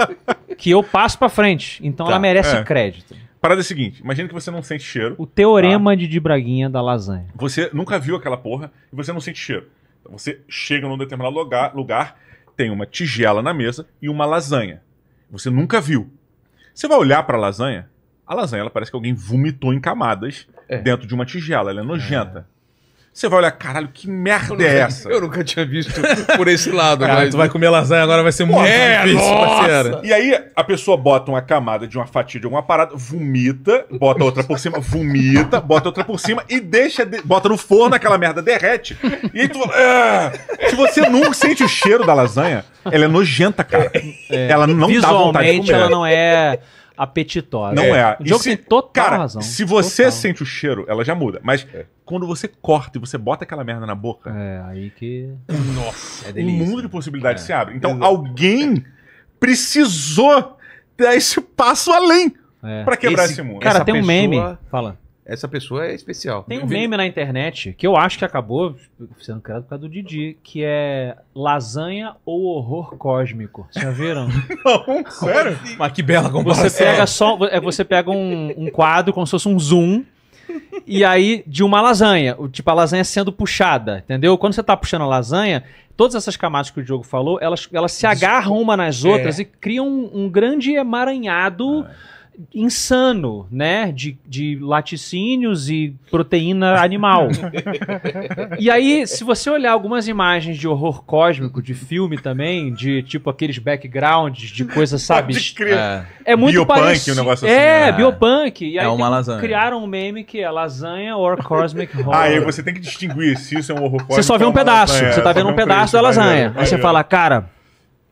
que eu passo pra frente. Então tá. ela merece crédito. Parada é a seguinte: imagina que você não sente cheiro. O teorema tá? de Di Braguinha da lasanha. Você nunca viu aquela porra e você não sente cheiro. Então você chega num determinado lugar, lugar, tem uma tigela na mesa e uma lasanha. Você nunca viu. Você vai olhar pra lasanha a lasanha, ela parece que alguém vomitou em camadas é. dentro de uma tigela. Ela é nojenta. É. Você vai olhar, caralho, que merda é nunca, é essa? Eu nunca tinha visto por esse lado. Cara, mas... tu vai comer lasanha agora, vai ser muito é, difícil, parceiro. E aí, a pessoa bota uma camada de uma fatia de alguma parada, vomita, bota outra por cima, vomita, bota outra por cima e deixa, de... bota no forno, aquela merda derrete. E aí tu ah, Se você não sente o cheiro da lasanha, ela é nojenta, cara. É, ela não dá vontade de comer. ela não é apetitosa. Não é. é. O Diogo se, tem total cara, razão. Se você total. sente o cheiro, ela já muda. Mas é. quando você corta e você bota aquela merda na boca. É, aí que. Nossa, é delícia. um mundo de possibilidades é. se abre. Então Exato. alguém precisou dar esse passo além. É. para quebrar esse, esse mundo. Cara, Essa tem um meme. Fala essa pessoa é especial. Tem um meme na internet que eu acho que acabou sendo criado por causa do Didi, que é lasanha ou horror cósmico. Vocês já viram? Não, sério? Mas que bela comparação. Você pega só, é, você pega um, um quadro como se fosse um zoom e aí de uma lasanha, tipo a lasanha sendo puxada, entendeu? Quando você tá puxando a lasanha, todas essas camadas que o Diogo falou, elas, elas se agarram uma nas outras é. e criam um, um grande emaranhado. Ah é insano, né? De, de laticínios e proteína animal. e aí, se você olhar algumas imagens de horror cósmico, de filme também, de tipo aqueles backgrounds, de coisas, sabe? É, é muito biopunk, parecido. um negócio assim. É, né? é. biopunk. E é uma tem, lasanha. criaram um meme que é lasanha or cosmic horror. Ah, e você tem que distinguir se isso é um horror cósmico. Você só vê um pedaço. Lasanha, você tá vendo um pedaço da lasanha. Aí você fala, cara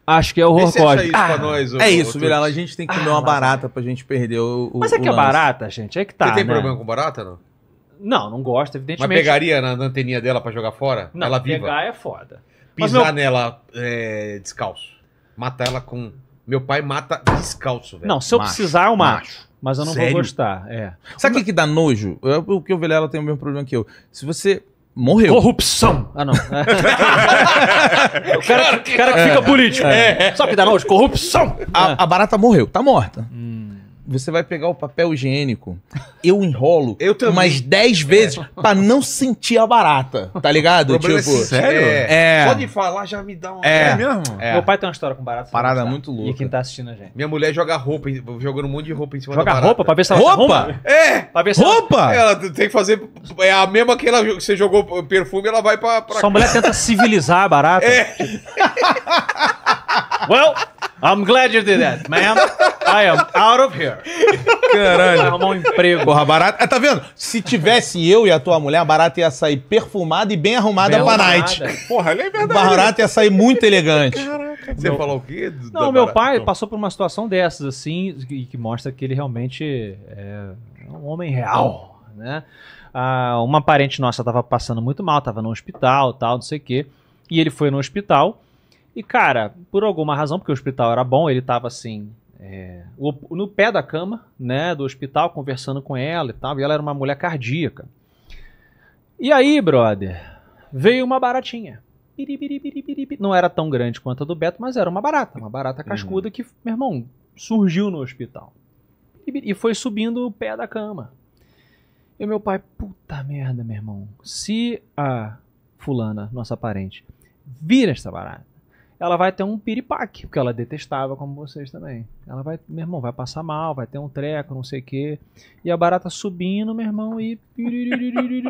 Acho que é o Horcode. Ah, nós, o, é isso, Vilela. A gente tem que comer ah, uma é barata pra gente perder o. o mas é que é barata, gente. É que tá. Você tem né? problema com barata, não? Não, não gosto, evidentemente. Mas pegaria na, na anteninha dela pra jogar fora? Não, ela viva? pegar é foda. Pisar meu... nela é, descalço. Matar ela com. Meu pai mata descalço, velho. Não, se eu macho, precisar, eu Macho. Mas eu não Sério? vou gostar. É. Sabe o que, que dá nojo? Eu, que o Vilela tem o mesmo problema que eu. Se você morreu. Corrupção! Ah, não. É. o cara, cara, que fica político. É. Só que dá nós, corrupção! A, a barata morreu, tá morta. Hum você vai pegar o papel higiênico. Eu enrolo eu umas 10 é. vezes é. pra não sentir a barata, tá ligado? É tipo, é sério? É. Só é. de falar já me dá um. É, é mesmo? É. Meu pai tem uma história com barata. Parada muito louca. E quem tá assistindo a gente. Minha mulher joga roupa, jogando um monte de roupa em cima joga da barata. Joga roupa pra ver se ela tá Roupa? É! Pra ver se roupa! Ela... ela... tem que fazer. É a mesma que ela, você jogou perfume, ela vai pra. pra Sua mulher tenta civilizar a barata. É. Tipo. Well, I'm glad you did that, ma'am. I am out of here. Caralho. arrumar um emprego. Porra, barata. É, tá vendo? Se tivesse eu e a tua mulher, a barata ia sair perfumada e bem arrumada bem pra arrumada. night. Porra, é verdade. Barata ia sair muito elegante. Caraca. Você meu... falou o quê? Não, meu barata. pai passou por uma situação dessas, assim, que, que mostra que ele realmente é um homem real, né? Ah, uma parente nossa tava passando muito mal, tava no hospital, tal, não sei o quê. E ele foi no hospital e, cara, por alguma razão, porque o hospital era bom, ele tava assim. É, no pé da cama, né, do hospital, conversando com ela e tal. E ela era uma mulher cardíaca. E aí, brother, veio uma baratinha. Não era tão grande quanto a do Beto, mas era uma barata, uma barata uhum. cascuda uhum. que, meu irmão, surgiu no hospital. E foi subindo o pé da cama. E meu pai, puta merda, meu irmão. Se a fulana, nossa parente, vira essa barata, ela vai ter um piripaque, porque ela detestava como vocês também. Ela vai, meu irmão, vai passar mal, vai ter um treco, não sei o quê. E a barata subindo, meu irmão, e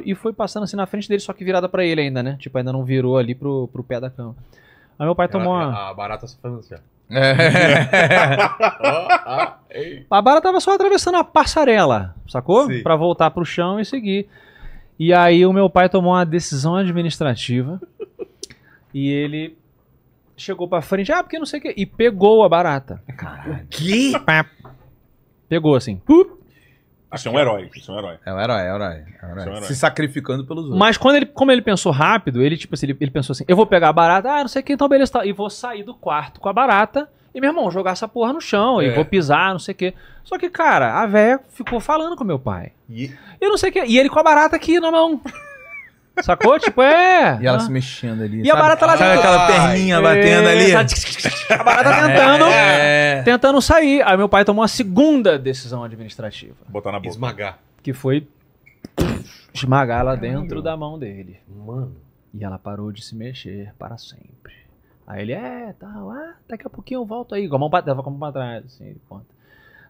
e foi passando assim na frente dele, só que virada para ele ainda, né? Tipo, ainda não virou ali pro, pro pé da cama. Aí meu pai ela, tomou é uma... A barata só fazendo assim, ó. É. a barata tava só atravessando a passarela, sacou? para voltar pro chão e seguir. E aí o meu pai tomou uma decisão administrativa e ele chegou pra frente, ah, porque não sei o quê, e pegou a barata. Caralho. Que? Pegou assim. Uh. Assim, é um herói. é um herói. É um herói, é um herói. É um herói. É um herói. Se sacrificando pelos outros. Mas quando ele, como ele pensou rápido, ele tipo assim, ele, ele pensou assim, eu vou pegar a barata, ah, não sei o que, então beleza, tá. e vou sair do quarto com a barata, e meu irmão, jogar essa porra no chão, é. e vou pisar, não sei o que. Só que, cara, a véia ficou falando com meu pai. E, e não sei o que, e ele com a barata aqui na mão. Sacou? Tipo, é. E ela ah. se mexendo ali. E sabe? a barata lá dentro. aquela perninha Ai, batendo é, ali? Tá a barata é. tentando. É. Tentando sair. Aí meu pai tomou a segunda decisão administrativa. Botar na boca. Esmagar. Que foi esmagar ela dentro da mão dele. Mano. E ela parou de se mexer para sempre. Aí ele, é, tá, lá ah, daqui a pouquinho eu volto aí. Com a mão pra, com a mão pra trás, assim, ele conta.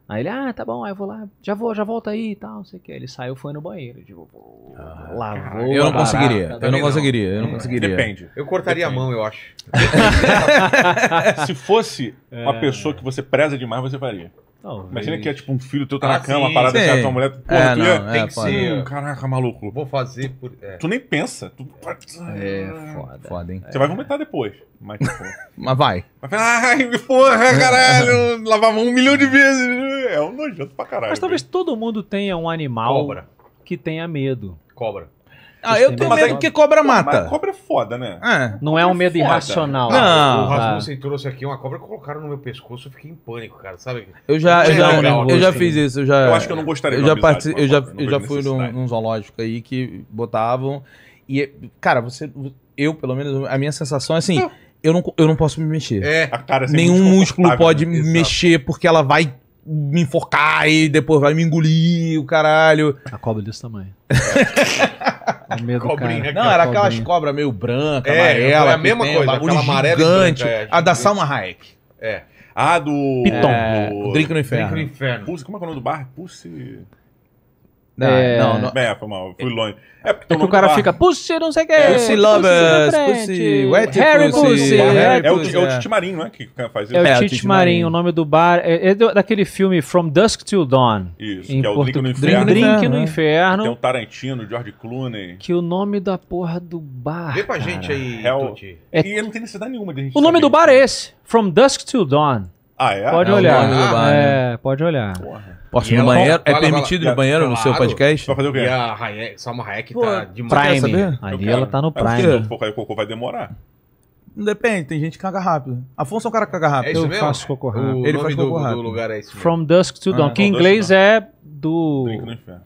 Aí ele, ah, tá bom, aí eu vou lá, já vou, já volta aí e tal, não sei o que. Ele saiu, foi no banheiro, tipo, ah, lavou. Eu não barata, conseguiria, eu não conseguiria, eu não é. conseguiria. Depende. Eu cortaria Depende. a mão, eu acho. Se fosse é... uma pessoa que você preza demais, você faria. Talvez. Imagina que é tipo um filho teu tá ah, na cama, sim, parada sim. com assim, tua mulher. É, porra, é, tu não, ia, é, tem que ser. Caraca, maluco. Vou fazer por. É. Tu nem pensa. Tu... É, ah, é foda. Foda, hein? Você vai vomitar depois. Mas, tipo... mas vai. falar, ai, porra, caralho. Lavava um milhão de vezes. É, é um nojento pra caralho. Mas talvez todo mundo tenha um animal Cobra. que tenha medo. Cobra. Ah, eu tenho medo porque é cobra mata. Mas cobra é foda, né? É. Não é um medo irracional. Ah, não. O Rasmussen você ah. trouxe aqui uma cobra que colocaram no meu pescoço, eu fiquei em pânico, cara, sabe? Eu já, eu já, eu já fiz isso. Eu, já, eu acho que eu não gostaria eu já amizade, eu já, eu já fui num, num, zoológico aí que botavam. E, cara, você. Eu, pelo menos, a minha sensação é assim. Eu não, eu não posso me mexer. É, a cara é Nenhum músculo pode né? mexer porque ela vai me enforcar e depois vai me engolir, o caralho. A cobra é desse tamanho. É o medo Cobrinha, cara. Né? Não, era cobrinha. aquelas cobras meio brancas, é, amarela. É a mesma tem, coisa, aquela amarela gigante. Branca, é, a da tipo Salma Hayek. É. A do. Piton. É, do... Drink no Inferno. Drink no Inferno. Pussy, como é, é o nome do bar? Pussy. Não, é... não, não. É, foi mal, fui longe. É porque, é que o cara fica, Pussy, não sei o que. É, é pussy Lovers, Pussy, Wet Harry Pussy. É, é o, é o Tite Marinho, não é? Que faz isso. É o Tite Marinho, o nome do bar. É, é daquele filme From Dusk Till Dawn. Isso, que é o Drink no Inferno. Drink no Inferno. Tem o Tarantino, George Clooney. Que o nome da porra do bar. Vê a gente aí, Tuti. E não tem necessidade nenhuma de gente O nome do bar é esse, From Dusk Till Dawn. Ah, é? Pode olhar. É, né? pode olhar. Porra. Posso ir no banheiro? é permitido ir no banheiro no seu podcast? Pra fazer o quê? E a Hayek, Salma Hayek Pô, tá demais. Prime. Ali ela tá no Prime. É aí o cocô vai demorar. Não depende, tem gente que caga rápido. Afonso é o cara que caga rápido. É isso eu faço cocô rápido. O Ele faz cocô do, rápido. Do lugar é esse mesmo. From Dusk to ah, Dawn, ah, que em inglês não. é do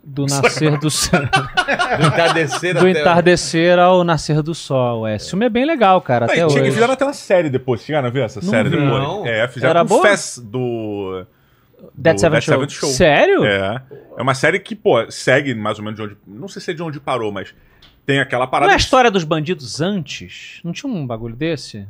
do nascer do sol. do entardecer, do entardecer ao nascer do sol. É, esse filme é bem legal, cara, até tinha, que Fizeram até uma série depois, chegaram a ver essa não série vi. depois? Não. É, fizeram Era um boa? fest do... Dead, Seven, Show. Show. Sério? É. É uma série que, pô, segue mais ou menos de onde. Não sei se é de onde parou, mas tem aquela parada. Não é a história dos bandidos antes? Não tinha um bagulho desse?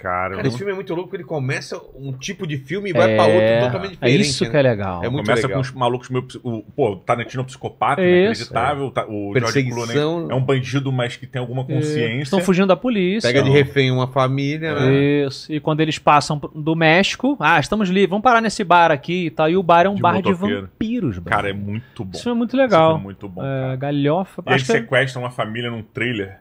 Cara, esse filme é muito louco, ele começa um tipo de filme e vai é... pra outro totalmente diferente. É isso que é né? legal. É muito começa legal. com os malucos meio... O, pô, o Tarantino é um psicopata, inacreditável. É. Tá, o George Clooney é um bandido, mas que tem alguma é, consciência. Estão fugindo da polícia. Pega de refém uma família, né? Isso. E quando eles passam do México... Ah, estamos livres, vamos parar nesse bar aqui e tal. E o bar é um de bar de vampiros, bro. Cara, é muito bom. Isso é muito legal. Isso é muito bom, é, Galhofa. E eles é sequestram uma família num trailer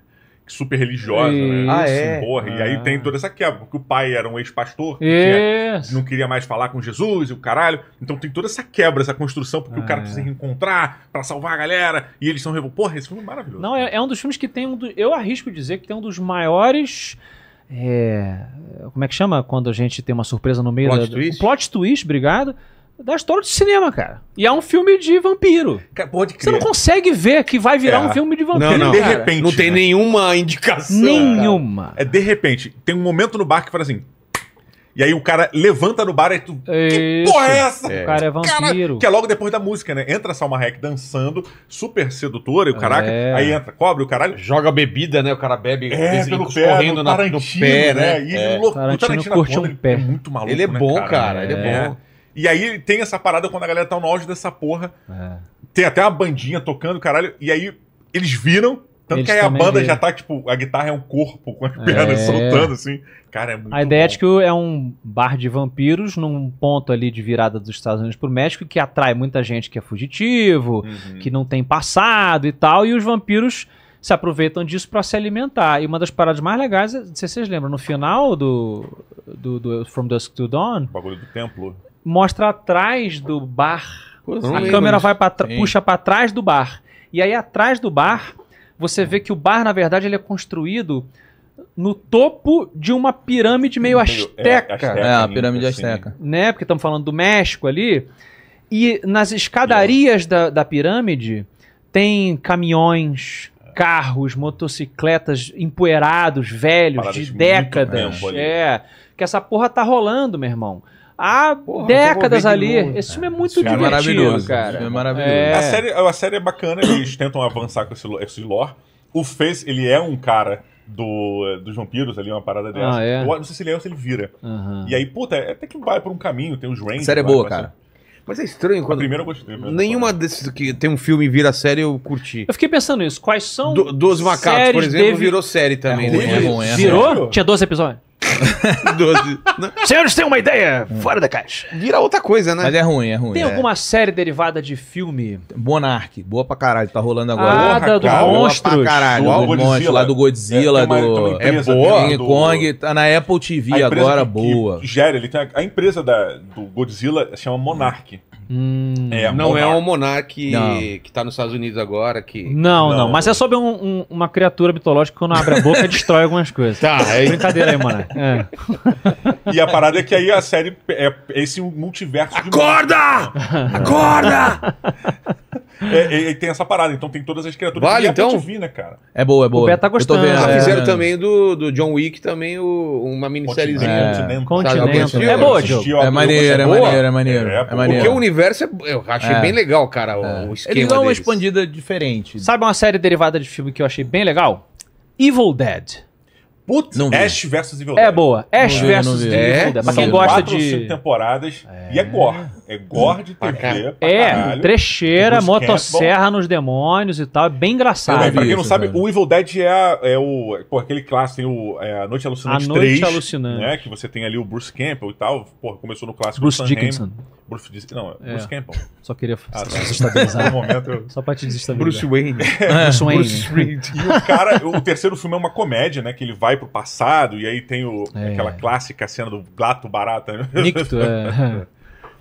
super religiosa, né? Ah, é? Porra. E aí tem ah. toda essa quebra, porque o pai era um ex-pastor, que não queria mais falar com Jesus e o caralho. Então tem toda essa quebra, essa construção, porque ah, o cara é. precisa reencontrar para salvar a galera, e eles são revoltados. Porra, esse filme é maravilhoso. Não, é, é um dos filmes que tem um. Do, eu arrisco dizer que tem um dos maiores. É, como é que chama quando a gente tem uma surpresa no meio plot da. Twist? Um plot twist, obrigado da história de cinema, cara. E é um filme de vampiro. Acabou de Você não consegue ver que vai virar é. um filme de vampiro. Não, não. De repente. Não tem né? nenhuma indicação. Nenhuma. É de repente. Tem um momento no bar que fala assim. E aí o cara levanta no bar e tu. Que porra é essa? É. O cara é vampiro. Cara, que é logo depois da música, né? Entra a Salma Hayek dançando, super sedutora e o é. caraca. É. Aí entra, cobre o caralho. Joga bebida, né? O cara bebe é, pelo pé, correndo no, na, pé, né? né? E é. louco, Tarantino, Tarantino curte um pé. É muito maluco. Ele é né, bom, né, cara? cara? Ele é, é. bom. E aí tem essa parada quando a galera tá no auge dessa porra. É. Tem até uma bandinha tocando, caralho. E aí eles viram. Tanto eles que aí a banda viram. já tá, tipo, a guitarra é um corpo com as pernas é. soltando, assim. Cara, é muito A ideia é bom. é que é um bar de vampiros num ponto ali de virada dos Estados Unidos pro México que atrai muita gente que é fugitivo, uhum. que não tem passado e tal. E os vampiros se aproveitam disso para se alimentar. E uma das paradas mais legais, é, não sei se vocês lembram, no final do, do, do From Dusk to Dawn... O bagulho do templo mostra atrás do bar. a é. câmera vai pra puxa para trás do bar. E aí atrás do bar, você vê que o bar na verdade ele é construído no topo de uma pirâmide meio é, asteca. É, asteca é né? a pirâmide assim. asteca. Né? Porque estamos falando do México ali. E nas escadarias da, da pirâmide tem caminhões, carros, motocicletas empoeirados, velhos, Paradas de décadas. é. Que essa porra tá rolando, meu irmão há Porra, décadas ali. Novo, esse filme é muito é divertido, é maravilhoso, cara. Filme é maravilhoso. É. A, série, a série é bacana, eles tentam avançar com esse, esse lore. O Face, ele é um cara do, dos vampiros ali, uma parada dessa. Ah, é? Não sei se ele é ou se ele vira. Uhum. E aí, puta, é até que vai por um caminho, tem os Rangers. A série é boa, cara. Mas é estranho quando. Primeiro eu gostei. Mesmo, Nenhuma desses que tem um filme vira série eu curti. Eu fiquei pensando nisso. Quais são. Do, Doze Macacos, por exemplo, virou série também. É, né? é é. Virou? Tinha 12 episódios? 12. Senhores, tem uma ideia fora da caixa. Vira outra coisa, né? Mas é ruim, é ruim. Tem é. alguma série derivada de filme? Monarch boa pra caralho, tá rolando agora. Ah, Porra, do cara, monstros. Boa pra caralho. Do, do Monstro, lá do Godzilla, é, uma, do... É boa. King do... Kong, tá na Apple TV agora, que, boa. Que gera, ele tem a, a, empresa da, do Godzilla chama Monarch. Hum, é, não é um monarque que tá nos Estados Unidos agora. Que... Não, não, não mas é sobre um, um, uma criatura mitológica que quando abre a boca destrói algumas coisas. Tá, é... Brincadeira aí, monarque. É. E a parada é que aí a série é esse multiverso Acorda! de. Acorda! Acorda! É, e, tem essa parada, então tem todas as criaturas. Vale, é então? Divina, cara. É boa, é boa. O Pé tá gostando. Eu tô vendo, né? é, fizeram é, também do, do John Wick também o, uma minissérie. É. Continental. Continental. Né? É boa, Diogo. É, é maneiro, é maneiro, é maneiro. Porque o universo eu achei bem legal, cara, o, o esquema uma expandida diferente. Sabe uma série derivada de filme que eu achei bem legal? Evil Dead. Putz, não Ash vs Evil é Dead. É boa. Ash vs versus Evil Dead. É? Pra quem gosta de... cinco temporadas é. e é gore. É gore de TV pra É, trecheira, motosserra nos demônios e tal. É bem engraçado. pra quem não sabe, velho. o Evil Dead é, é o... Pô, aquele clássico, o, é, A Noite Alucinante a 3. A Noite Alucinante. Né, que você tem ali o Bruce Campbell e tal. Pô, começou no clássico Bruce Dickinson. Bruce disse que não, é, é. Bruce Campbell. Só queria ah, tá. desestabilizar. momento, eu... Só pra te desestabilizar. Bruce Wayne. É, Bruce Wayne. Bruce e o cara, o terceiro filme é uma comédia, né? Que ele vai pro passado e aí tem o, é. aquela clássica cena do gato barata. Né? Nicto, é.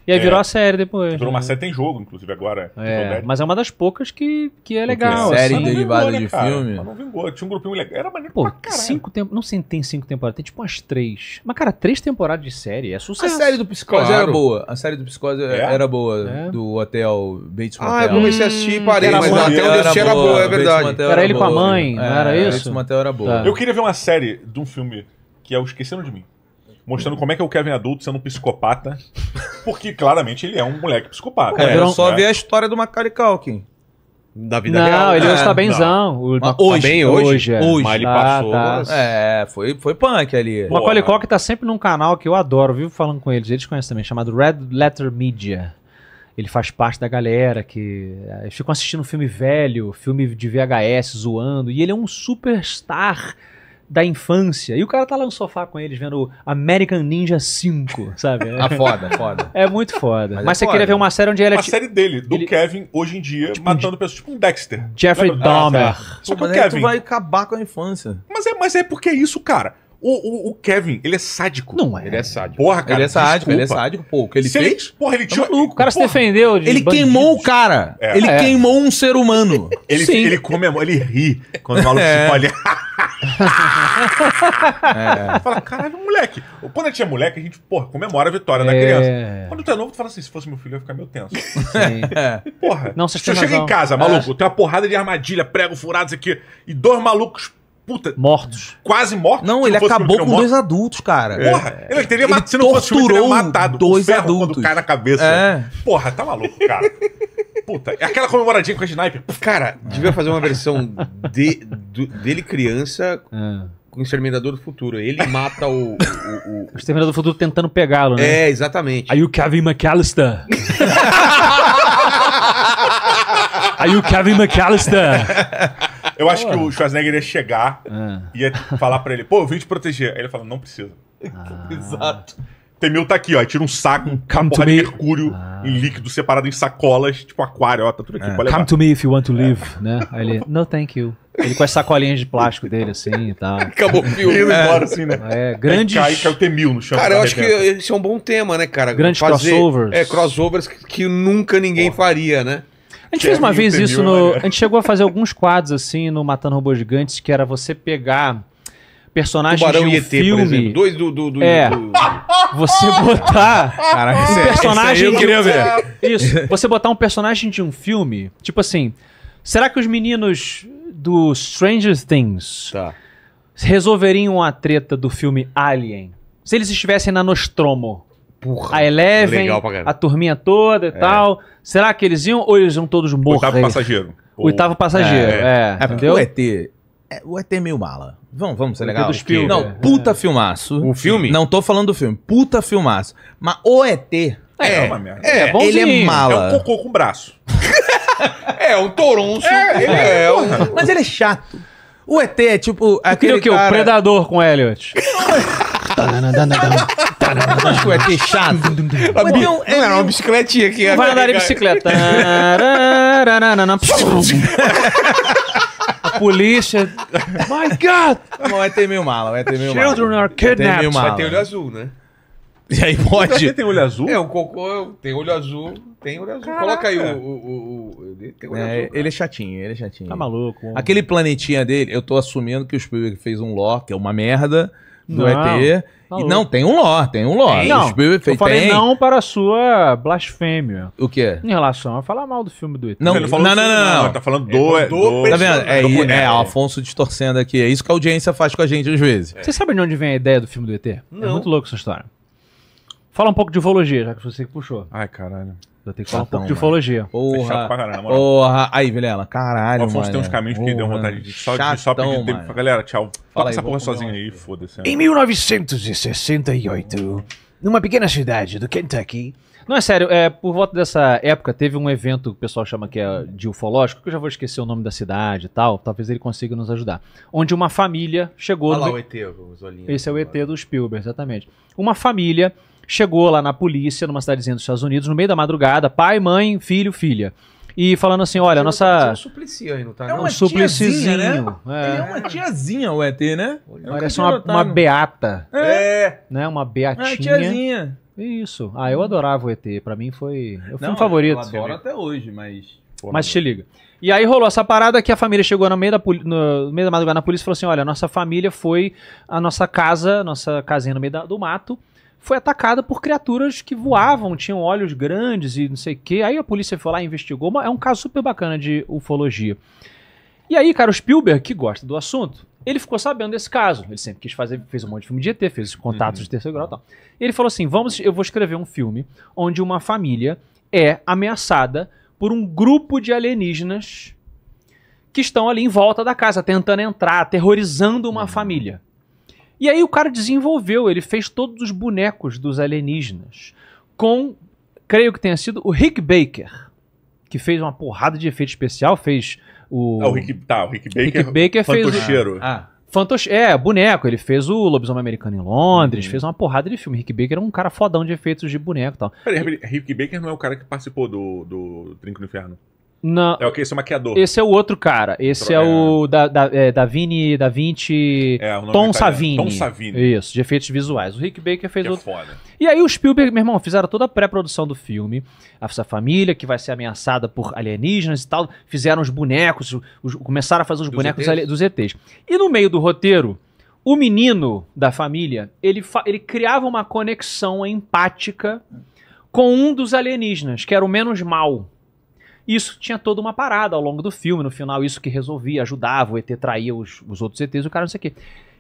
E aí virou é. a série depois. Virou uma né? série, tem jogo, inclusive, agora. É, né? mas é uma das poucas que, que é legal. Assim. Série assim. derivada né, de cara, filme. Mas não vingou. Tinha um grupinho legal. Era maneiro Pô, pra caralho. Cinco tempo... Não sei, tem cinco temporadas, tem tipo umas três. Mas, cara, três temporadas de série é sucesso. A série do Psicose claro. era boa. A série do Psicose é? era boa. É? Do Hotel Bates Motel. Ah, eu comecei a assistir e parei, mas até o Hotel era boa, é verdade. Era ele com a mãe, não era é, isso? Bates Motel era boa. Tá. Eu queria ver uma série de um filme que é o Esquecendo de Mim mostrando como é que é o Kevin adulto sendo um psicopata porque claramente ele é um moleque psicopata. Cara, é, né? eu só ver vi a história do Macaulay Culkin. Da vida não, real. Não, ele né? hoje é, tá benzão. O, tá hoje, bem hoje? Hoje. É. hoje. Mas ele tá, passou. Tá. É, foi, foi punk ali. O Macaulay Culkin tá sempre num canal que eu adoro, vivo falando com eles. Eles conhecem também, chamado Red Letter Media ele faz parte da galera que eh, ficam assistindo filme velho, filme de VHS zoando, e ele é um superstar da infância. E o cara tá lá no sofá com eles vendo American Ninja 5, sabe? É ah, foda, foda. É muito foda. Mas, é Mas é você queria ver uma série onde ele é. Uma série dele, do ele... Kevin, hoje em dia, tipo matando um... pessoas, tipo um Dexter. Jeffrey Dahmer. Ah, Só que o Kevin. Tu vai acabar com a infância. Mas é, mas é porque é isso, cara. O, o, o, Kevin, ele é sádico. Não é. Ele é sádico. Porra, cara. Ele é sádico, desculpa. ele é sádico, pô. O que ele se fez. Ele, porra, ele tá tinha. Tá maluco, o cara porra, se defendeu. De ele bandidos. queimou o cara. É. Ele é. queimou um ser humano. ele, Sim. ele comemora, ele ri quando o maluco é. se olha. é. Fala, caralho, moleque. Quando a gente é moleque, a gente, porra, comemora a vitória da é. criança. Quando tu é novo, tu fala assim: se fosse meu filho, eu ia ficar meio tenso. Sim. É. Porra. Não, você chega em casa, é. maluco, tem uma porrada de armadilha, prego furado, isso aqui, e dois malucos puta. Mortos. Quase mortos. Não, ele não acabou com morto. dois adultos, cara. Porra, é. ele teria matado. Se não fosse filme, teria matado dois ferro adultos. cai na cabeça. É. Porra, tá maluco, cara. Puta, é aquela comemoradinha com a sniper. Cara, é. devia fazer uma versão de, do, dele criança com o Exterminador do Futuro. Ele mata o. O, o, o... o Exterminador do Futuro tentando pegá-lo, né? É, exatamente. Aí o Kevin McAllister. Aí o Kevin McAllister. Eu acho que o Schwarzenegger ia chegar, ah. e ia falar pra ele, pô, eu vim te proteger. Aí ele fala, não precisa. Ah. Exato. Temil tá aqui, ó. Tira um saco, um Come de mercúrio ah. em líquido separado em sacolas, tipo aquário, ó, tá tudo aqui. É. Come to me if you want to é. live, é. né? Aí ele, no thank you. Ele com as sacolinhas de plástico dele, assim e tal. Acabou o é. filme. Indo é. embora, assim, né? É, grande. Aí cai, cai o Temil no chão. Cara, eu tá acho que esse é um bom tema, né, cara? Grandes Fazer, crossovers. É, crossovers que, que nunca ninguém porra. faria, né? A gente fez uma vez isso no. A gente chegou a fazer alguns quadros assim no Matando Robôs Gigantes, que era você pegar personagens Tubarão de um ET, filme. Dois do, do, do, é, do... Você botar Caraca, um é- personagem. eu queria ver. Isso. Você botar um personagem de um filme, tipo assim. Será que os meninos do Stranger Things tá. resolveriam a treta do filme Alien? Se eles estivessem na Nostromo. Porra, a Eleven, a turminha toda e é. tal. Será que eles iam ou eles iam todos morrer? Oitavo passageiro. Oitavo é. passageiro, é. é. é o ET, é, o ET é meio mala. Vamos, vamos, ser legal. Dos filmes. Não, puta filmaço. O filme? Não tô falando do filme, puta filmaço. Mas o ET... É, é, é uma merda. É, é Ele é mala. É um cocô com braço. é, um toronço. É, ele é, um... Mas ele é chato. O ET é tipo. Aquele queria o quê? Cara... O Predador com Elliot. Acho que o ET chato. Mas não, é, uma bicicletinha aqui. Vai andar de bicicleta. A polícia. My God! Não, é ter meio mala, é ter meio mala. Children are kidnapped. Mas tem olho azul, né? E aí pode. Tem olho azul? É, o cocô tem olho azul. Tem olho azul. Caraca. Coloca aí o. o, o, o é, azul, ele é chatinho, ele é chatinho. Tá maluco. Homem. Aquele planetinha dele, eu tô assumindo que o Spielberg fez um lore, que é uma merda do não, ET. Tá e não, tem um lore, tem um lore. Não, eu falei tem. não para a sua blasfêmia. O quê? Em relação a falar mal do filme do ET. Não, não, não, não, não. Ele tá falando do... É, do, do tá vendo? É, do é, é, é Afonso distorcendo aqui. É isso que a audiência faz com a gente às vezes. Você sabe de onde vem a ideia do filme do ET? É não. É muito louco essa história. Fala um pouco de ufologia, já que você puxou. Ai, caralho tem que falar um pouco de né? ufologia. Porra. É caramba, Porra. Aí, Vilela, caralho. Afonso mano, tem uns caminhos que deu vontade de só, Chatão, de só pedir tempo. Mano. Galera, tchau. Fala essa porra sozinha aí, foda-se. Em 1968, numa pequena cidade do Kentucky. Não, é sério, é, por volta dessa época teve um evento que o pessoal chama que é de ufológico, que eu já vou esquecer o nome da cidade e tal, talvez ele consiga nos ajudar. Onde uma família chegou. Olha no... lá o ET, os olhinhos. Esse é o ET do Spielberg, exatamente. Uma família chegou lá na polícia, numa cidadezinha dos Estados Unidos, no meio da madrugada, pai, mãe, filho, filha. E falando assim, olha, nossa... É um suplici ainda, tá? É uma um suplicizinho. Né? É. é. uma tiazinha o ET, né? Parece uma, uma beata. É. é. Né? Uma beatinha. É, tiazinha. Isso. Ah, eu adorava o ET. Pra mim foi... Eu fui não, um favorito. Eu adoro até hoje, mas... mas te liga. E aí rolou essa parada que a família chegou no meio da, no meio da madrugada na polícia e falou assim: olha, nossa família foi a nossa casa, nossa casinha no meio da, do mato foi atacada por criaturas que voavam, tinham olhos grandes e não sei o que. Aí a polícia foi lá e investigou. É um caso super bacana de ufologia. E aí, cara, o Spielberg, que gosta do assunto, ele ficou sabendo desse caso. Ele sempre quis fazer, fez um monte de filme de ET, fez contatos uhum. de terceiro grau e tal. Ele falou assim: vamos, eu vou escrever um filme onde uma família é ameaçada por um grupo de alienígenas que estão ali em volta da casa, tentando entrar, aterrorizando uma uhum. família. E aí o cara desenvolveu, ele fez todos os bonecos dos alienígenas com, creio que tenha sido o Rick Baker, que fez uma porrada de efeito especial, fez o Ah, o Rick, tá, o Rick Baker, Rick Baker fantocheiro. fez o, ah, ah. É, boneco. Ele fez o Lobisomem Americano em Londres, uhum. fez uma porrada de filme. Rick Baker era um cara fodão de efeitos de boneco e tal. Peraí, Rick Baker não é o cara que participou do, do Trinco no Inferno? Não. É o que esse é o maquiador. Esse é o outro cara. Esse é, é o da, da, é, da Vini, da Vinci, é, Tom é Savini. Tom Savini. Isso, de efeitos visuais. O Rick Baker fez que é outro. É foda. E aí os Spielberg, meu irmão, fizeram toda a pré-produção do filme. Essa família que vai ser ameaçada por alienígenas e tal, fizeram os bonecos, os, começaram a fazer os dos bonecos ETs? dos ETs. E no meio do roteiro, o menino da família, ele, fa ele criava uma conexão empática com um dos alienígenas, que era o menos mal. Isso tinha toda uma parada ao longo do filme. No final, isso que resolvia, ajudava, o ET traía os, os outros ETs, o cara não sei o quê.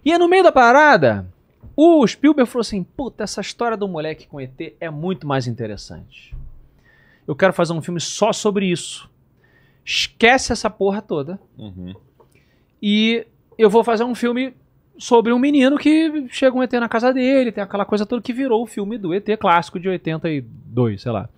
E aí, no meio da parada, o Spielberg falou assim: puta, essa história do moleque com ET é muito mais interessante. Eu quero fazer um filme só sobre isso. Esquece essa porra toda. Uhum. E eu vou fazer um filme sobre um menino que chega um ET na casa dele, tem aquela coisa toda que virou o filme do ET clássico de 82, sei lá.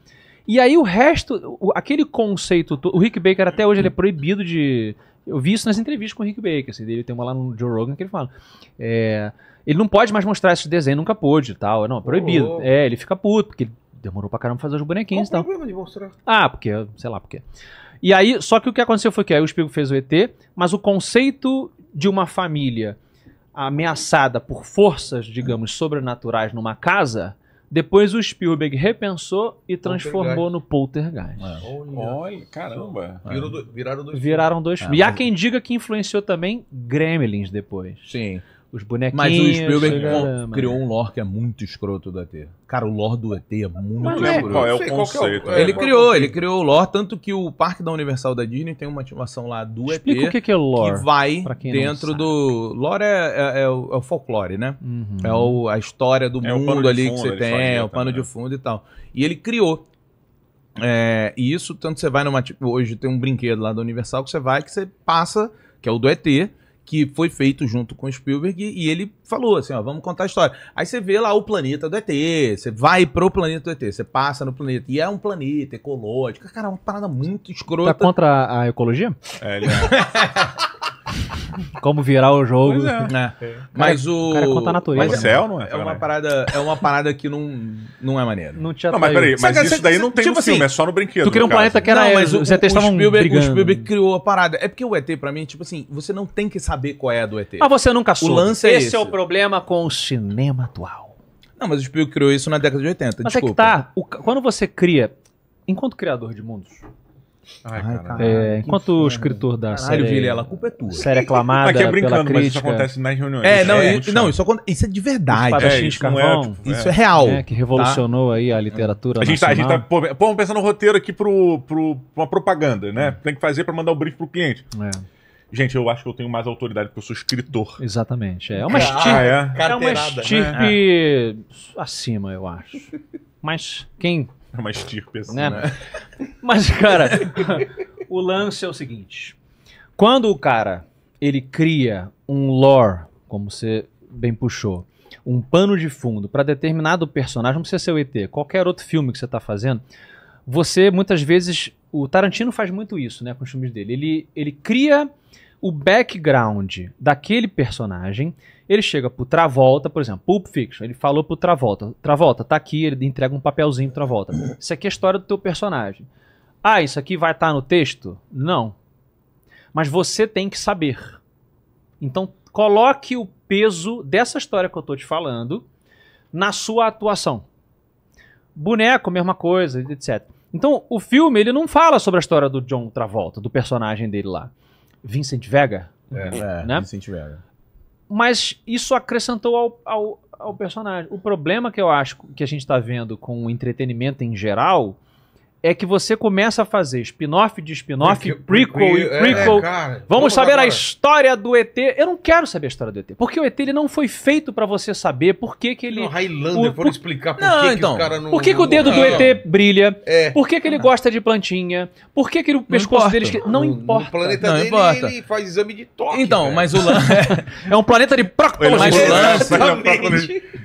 E aí o resto, o, aquele conceito, o Rick Baker até hoje ele é proibido de. Eu vi isso nas entrevistas com o Rick Baker, assim, ele tem uma lá no Joe Rogan que ele fala. É, ele não pode mais mostrar esse desenho, nunca pôde tal. Não, é proibido. Oh. É, ele fica puto, porque demorou pra caramba fazer os bonequinhos Qual e tal. problema de mostrar? Ah, porque, sei lá, porque. E aí, só que o que aconteceu foi que aí o Spielberg fez o ET, mas o conceito de uma família ameaçada por forças, digamos, sobrenaturais numa casa depois o Spielberg repensou e transformou no Poltergeist. É. Olha, Olha, caramba. Virou do- viraram dois Viraram dois ah, filmes. E há quem diga que influenciou também Gremlins depois. Sim os bonequinhos. Mas o Spielberg criou um lore que é muito escroto do ET. Cara, o lore do ET é muito Mas é, qual é, é o conceito? É, ele é criou, ele criou o lore, tanto que o parque da Universal da Disney tem uma ativação lá do Explica ET. o que, é o lore. Que vai dentro do. Lore é, é, é, o, é o folclore, né? Uhum. É o, a história do é mundo ali fundo, que você tem, é o pano de né? fundo e tal. E ele criou. e isso, tanto você vai numa. Tipo, hoje tem um brinquedo lá da Universal que você vai, que você passa, que é o do ET que foi feito junto com o Spielberg e ele falou assim, ó, vamos contar a história. Aí você vê lá o planeta do ET, você vai pro planeta do ET, você passa no planeta e é um planeta ecológico. Cara, é uma parada muito tá escrota. Tá contra a ecologia? É, ele é. como virar o jogo. É. Né? É. Mas o. Cara, é conta a natureza. Mas céu, não é? É uma, é parada, é uma parada que não, não é maneiro. Não tinha Não, mas peraí, mas isso daí não tem tipo no filme, assim, é só no brinquedo. Tu queria um planeta que era. Não, mas o, os o Spielberg? O Spielberg criou a parada. É porque o ET, pra mim, tipo assim, você não tem que saber qual é a do ET. Mas ah, você nunca soube. O lance é esse. Esse é o problema com o cinema atual. Não, mas o Spielberg criou isso na década de 80. Mas desculpa. é que tá. O, quando você cria. Enquanto criador de mundos, Ai, É, enquanto o escritor da caralho, série... Vilela, a culpa é tua. Série aclamada Aqui é brincando, crítica, mas isso acontece nas reuniões. É, não, é, isso, não é isso, isso, é de verdade. É, isso, Carvão, é, tipo, é. isso é, real. É, que revolucionou tá? aí a literatura a gente nacional. Tá, a gente tá, pô, vamos pensar no roteiro aqui pro, pro, uma propaganda, né? Tem que fazer para mandar o um brief pro cliente. É. Gente, eu acho que eu tenho mais autoridade porque eu sou escritor. Exatamente. É uma estirpe, ah, é. uma ah, estirpe né? acima, eu acho. Mas quem é uma estirpe assim, né? né? Mas, cara, o lance é o seguinte. Quando o cara, ele cria um lore, como você bem puxou, um pano de fundo para determinado personagem, não precisa ser o ET, qualquer outro filme que você está fazendo, você muitas vezes. O Tarantino faz muito isso, né, com os filmes dele. Ele, ele cria o background daquele personagem ele chega pro Travolta, por exemplo, Pulp Fiction, ele falou pro Travolta, Travolta, tá aqui, ele entrega um papelzinho pro Travolta. Isso aqui é a história do teu personagem. Ah, isso aqui vai estar tá no texto? Não. Mas você tem que saber. Então, coloque o peso dessa história que eu tô te falando na sua atuação. Boneco, mesma coisa, etc. Então, o filme, ele não fala sobre a história do John Travolta, do personagem dele lá. Vincent Vega? É, né? Vincent Vega. Mas isso acrescentou ao, ao, ao personagem. O problema que eu acho que a gente está vendo com o entretenimento em geral é que você começa a fazer spin-off de spin-off, prequel e é, prequel. É, cara, vamos, vamos, saber agora. a história do ET. Eu não quero saber a história do ET, porque o ET ele não foi feito para você saber por que, que ele. Não, Highlander, o, por... explicar por não, que, então, que não. Por que, que o dedo não, do ET brilha? É. Por que, que ele gosta de plantinha? Por que, que o pescoço não dele. Não importa. No planeta não dele, importa. ele faz exame de toque. Então, velho. mas o é um planeta de é é proctologia.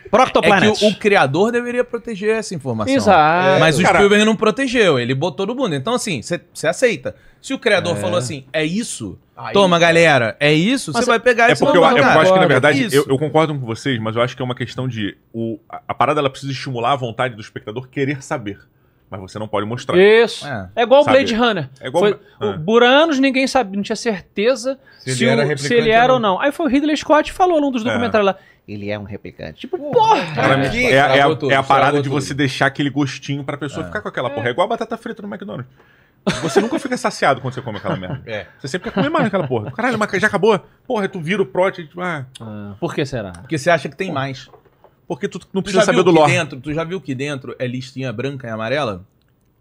Proctoplanet. É que o, o, criador deveria proteger essa informação. Exato. Mas o Spielberg não protegeu ele botou no mundo. Então, assim, você aceita. Se o criador é. falou assim, é isso, Aí. toma, galera, é isso, você é vai pegar é esse porque eu, eu, acho que, na verdade, é eu, eu, concordo com vocês, mas eu acho que é uma questão de. O, a, a parada ela precisa estimular a vontade do espectador querer saber mas você não pode mostrar. Isso. É, é igual o Blade Runner. É igual... Foi, ah. por Buranos ninguém sabia, não tinha certeza se, se ele, o, era, se ele era ou, não. ou não. Aí foi o Ridley Scott que falou num dos é. documentários é. lá ele é um replicante. Tipo, porra! porra cara, é, é, tipo, é a, é, a é parada de você deixar aquele gostinho pra pessoa é. ficar com aquela porra. É igual a batata frita no McDonald's. Você nunca fica saciado quando você come aquela merda. É. Você sempre quer comer mais aquela porra. Caralho, mas já acabou? Porra, tu vira o prote. Tipo, ah. ah. Por que será? Porque você acha que tem mais. Porque tu não precisa tu saber do lore. Dentro, tu já viu que dentro é listinha branca e amarela?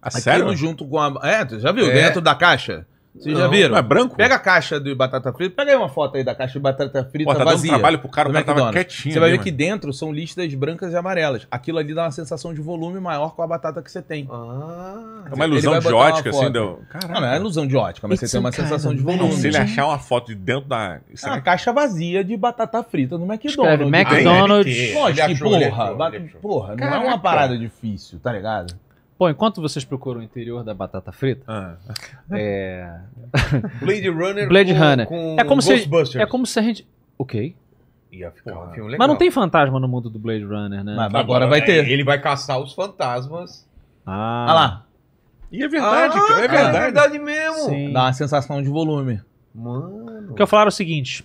Ah, Aquilo sério? junto com a. É, tu já viu? É. Dentro da caixa. Vocês já viram? Não é branco? Pega a caixa de batata frita, pega aí uma foto aí da caixa de batata frita Pô, tá vazia. Dando trabalho pro cara, o é cara tava quietinho. Você vai ver mano. que dentro são listas brancas e amarelas. Aquilo ali dá uma sensação de volume maior com a batata que você tem. Ah, é uma ilusão de ótica, assim, deu. Caraca. Não, não é ilusão de ótica, mas It's você tem uma sensação de volume. se ele achar uma foto de dentro da. É uma caixa vazia de batata frita no McDonald's. Escreve McDonald's. Lógico porra. Porra, não é uma parada difícil, tá ligado? Bom, enquanto vocês procuram o interior da batata frita, ah. é... Blade Runner, Blade com, Runner. Com é como se é como se a gente, ok. Ia ficar um filme legal. Mas não tem fantasma no mundo do Blade Runner, né? Mas agora, agora vai é, ter. Ele vai caçar os fantasmas. Ah, ah lá. E é verdade, ah, é verdade. É verdade mesmo. Sim. Dá uma sensação de volume. Mano. Porque eu falar é o seguinte,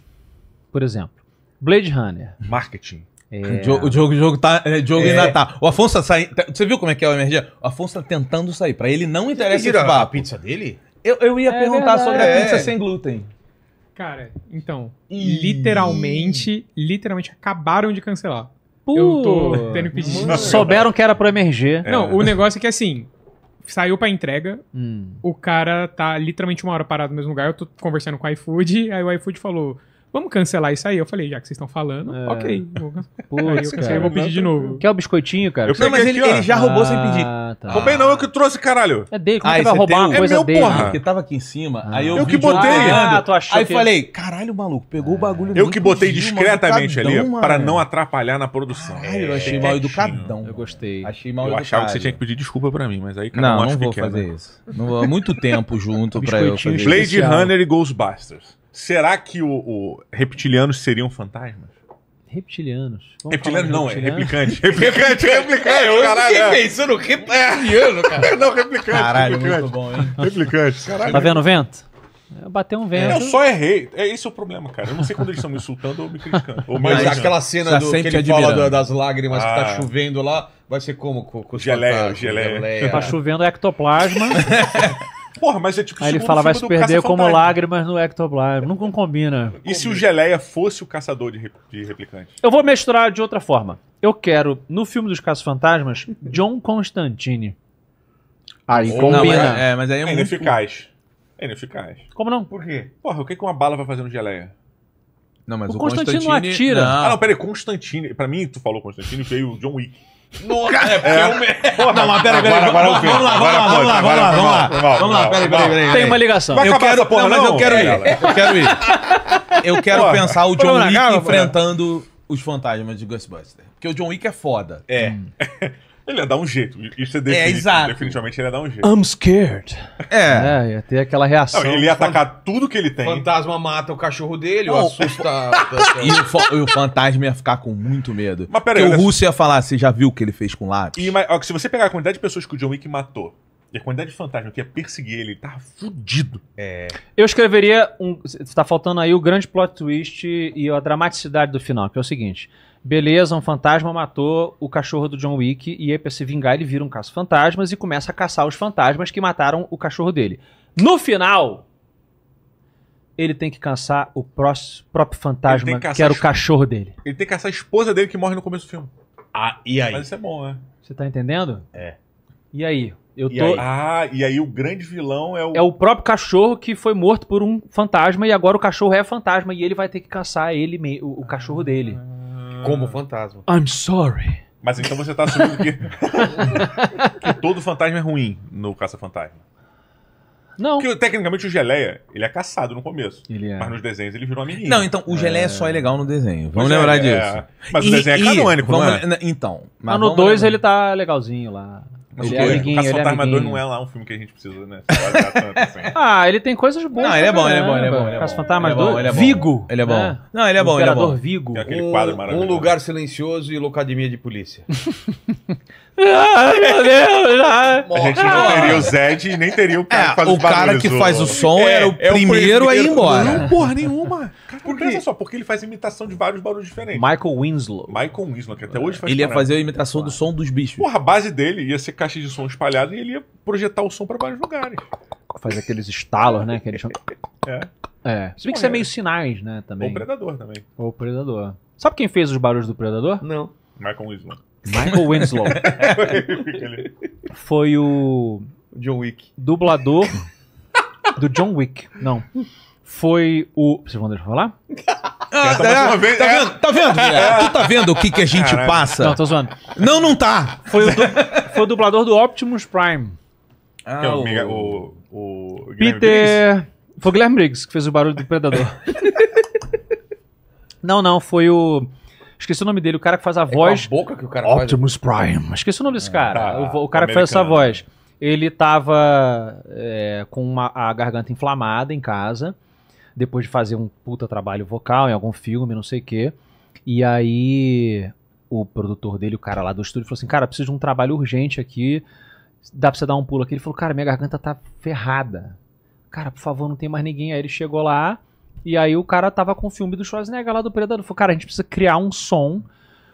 por exemplo, Blade Runner. Marketing. É... O jogo, o jogo, tá, o é, jogo é... ainda tá. O Afonso saindo tá, Você viu como é que é o energia? O Afonso tá tentando sair. Pra ele não interessa esse papo. a pizza dele? Eu, eu ia é perguntar verdade. sobre a pizza é. sem glúten. Cara, então, literalmente, literalmente acabaram de cancelar. Pô, eu tô tendo pedido. Mano. Souberam que era pro emerger. Não, é. o negócio é que assim, saiu pra entrega, hum. o cara tá literalmente uma hora parado no mesmo lugar, eu tô conversando com o iFood, aí o iFood falou Vamos cancelar isso aí. Eu falei, já que vocês estão falando, é. ok. Vou... Putz, eu, eu vou pedir de novo. Quer o biscoitinho, cara? não, mas aqui, ele, ele, já roubou ah, sem pedir. Tá. Roubei não, eu que trouxe, caralho. É dele, como ah, que vai roubar uma é meu, dele? Porra. Porque tava aqui em cima, ah. aí eu, eu que botei. Ah, tu achou aí que... falei, caralho, maluco, pegou o ah. bagulho. Eu que botei discretamente ali, para não atrapalhar na produção. eu é achei mal educadão. Eu gostei. Achei mal educado. Eu achava que você tinha que pedir desculpa pra mim, mas aí cada um acha que quer. Não, né? não vou fazer isso. Há muito tempo junto pra eu fazer isso. Blade Runner e Ghostbusters. Será que o, o reptilianos seriam fantasmas? Reptilianos. Vamos reptilianos não, é replicante. Replicante, replicante, é, é eu caralho. fiquei é. pensando reptiliano, cara. É, não, replicante. Caralho, replicante. muito bom, hein? Replicante, caralho. Tá vendo o vento? Bateu um vento. Eu só errei. É esse é o problema, cara. Eu não sei quando eles estão me insultando ou me criticando. Ou Mas aquela cena do, que ele fala das lágrimas ah. que tá ah. chovendo lá, vai ser como? Com, com geleia, tá, geleia. geleia. Tá chovendo ectoplasma. Porra, mas é tipo. Aí ele fala, vai se perder como lágrimas no ectoplasma. Nunca não combina. E se o Geleia fosse o caçador de, de replicantes? Eu vou misturar de outra forma. Eu quero, no filme dos Caça-Fantasmas, John Constantine. Aí combina. Não, é, é, mas aí é, é muito... ineficaz. É ineficaz. Como não? Por quê? Porra, o que, que uma bala vai fazer no Geleia? Não, mas o, o Constantine, não atira. Não. Ah, não, peraí, Constantine. Pra mim, tu falou Constantine, veio o John Wick. Nossa, é porque é. eu... Porra, não, mas peraí, peraí. Agora, agora vamos, lá, vamos lá, vamos lá, vamos lá, vamos lá. Vamos lá, vamos lá peraí, peraí, peraí. Tem uma ligação. Vai eu quero, porra, não, mas eu quero ir. Eu quero ir. Eu quero pensar o John Wick enfrentando os fantasmas de Ghostbusters. Porque o John Wick é foda. É. Hum. Ele ia dar um jeito. Isso é, é exato. definitivamente ele ia dar um jeito. I'm scared. É. é ia ter aquela reação. Não, ele ia atacar tudo que ele tem. O fantasma mata o cachorro dele, oh. assusta. e, o fa... e, o fantasma ia ficar com muito medo. Mas peraí. Porque o Russo ia falar, você já viu o que ele fez com o lápis? E, mas, ó, se você pegar a quantidade de pessoas que o John Wick matou, e a quantidade de fantasma que ia perseguir ele, ele tava fudido. É... Eu escreveria um. Tá faltando aí o grande plot twist e a dramaticidade do final, que é o seguinte. Beleza, um fantasma matou o cachorro do John Wick e aí pra se vingar ele vira um caça-fantasmas e começa a caçar os fantasmas que mataram o cachorro dele. No final, ele tem que caçar o próprio fantasma que, que, era o cachorro dele. Ele tem que caçar a esposa dele que morre no começo do filme. Ah, e aí? Mas isso é bom, né? Você tá entendendo? É. E aí? Eu e Aí? Ah, e aí o grande vilão é o. É o próprio cachorro que foi morto por um fantasma e agora o cachorro é fantasma e ele vai ter que caçar ele me... o, o cachorro dele. Ah. Como fantasma. I'm sorry. Mas então você tá assumindo que, que todo fantasma é ruim no Caça-Fantasma. Não. Porque tecnicamente o Geleia, ele é caçado no começo. É. Mas nos desenhos ele virou amiguinho. Não, então o Geleia é... só é legal no desenho. Vamos é, lembrar é... disso. Mas e, o desenho é canônico, e, vamos... não é? Então. Mas, mas ah, no 2 ele tá legalzinho lá. Mas ele, é é ele é amiguinho, não é lá um filme que a gente precisa, né? Assim. ah, ele tem coisas boas. Não, ele é bom, ele é bom, ele é bom. Ele é Caça é Vigo. Ele é bom. É. Não, ele é bom, ele é bom. Vigo. Tem aquele quadro maravilhoso. Um lugar silencioso e locademia de polícia. Ai, meu Deus! A gente não ah. teria o Zed e nem teria o cara que faz o O cara que faz o som era o primeiro a ir embora. Não, porra nenhuma. Por quê? Pensa só, porque ele faz imitação de vários barulhos diferentes. Michael Winslow. Michael Winslow, que até é. hoje faz Ele ia fazer a imitação do som dos bichos. Porra, a base dele ia ser caixa de som espalhada e ele ia projetar o som para vários lugares. Fazer aqueles estalos, né? Que eles chamam... É. É. Se bem que isso é meio sinais, né? Também. Ou Predador também. Ou Predador. Sabe quem fez os barulhos do Predador? Não. Michael Winslow. Michael Winslow. Foi o. John Wick. Dublador do John Wick. Não foi o. Vocês vão deixar eu falar? Ah, é, tá, tá uma vez, tá é. vendo? Tá vendo? É. Tu tá vendo o que, que a gente Caramba. passa? Não, tô zoando. Não, não tá. Foi o, du... foi o dublador do Optimus Prime. Ah, é o, o, o, o Peter. Briggs? Foi o Guilherme Briggs que fez o barulho do Predador. não, não, foi o. Esqueci o nome dele, o cara que faz a é voz. É a boca que o cara Optimus faz. Prime. Esqueci o nome desse ah, cara. Tá. o, o, cara americano. que faz essa voz. Ele tava é, com uma, a garganta inflamada em casa depois de fazer um puta trabalho vocal em algum filme, não sei o quê. E aí o produtor dele, o cara lá do estúdio, falou assim: Cara, preciso de um trabalho urgente aqui. Dá pra você dar um pulo aqui? Ele falou: Cara, minha garganta tá ferrada. Cara, por favor, não tem mais ninguém. Aí ele chegou lá. E aí o cara tava com o filme do Schwarzenegger lá do Predador. Falou, cara, a gente precisa criar um som,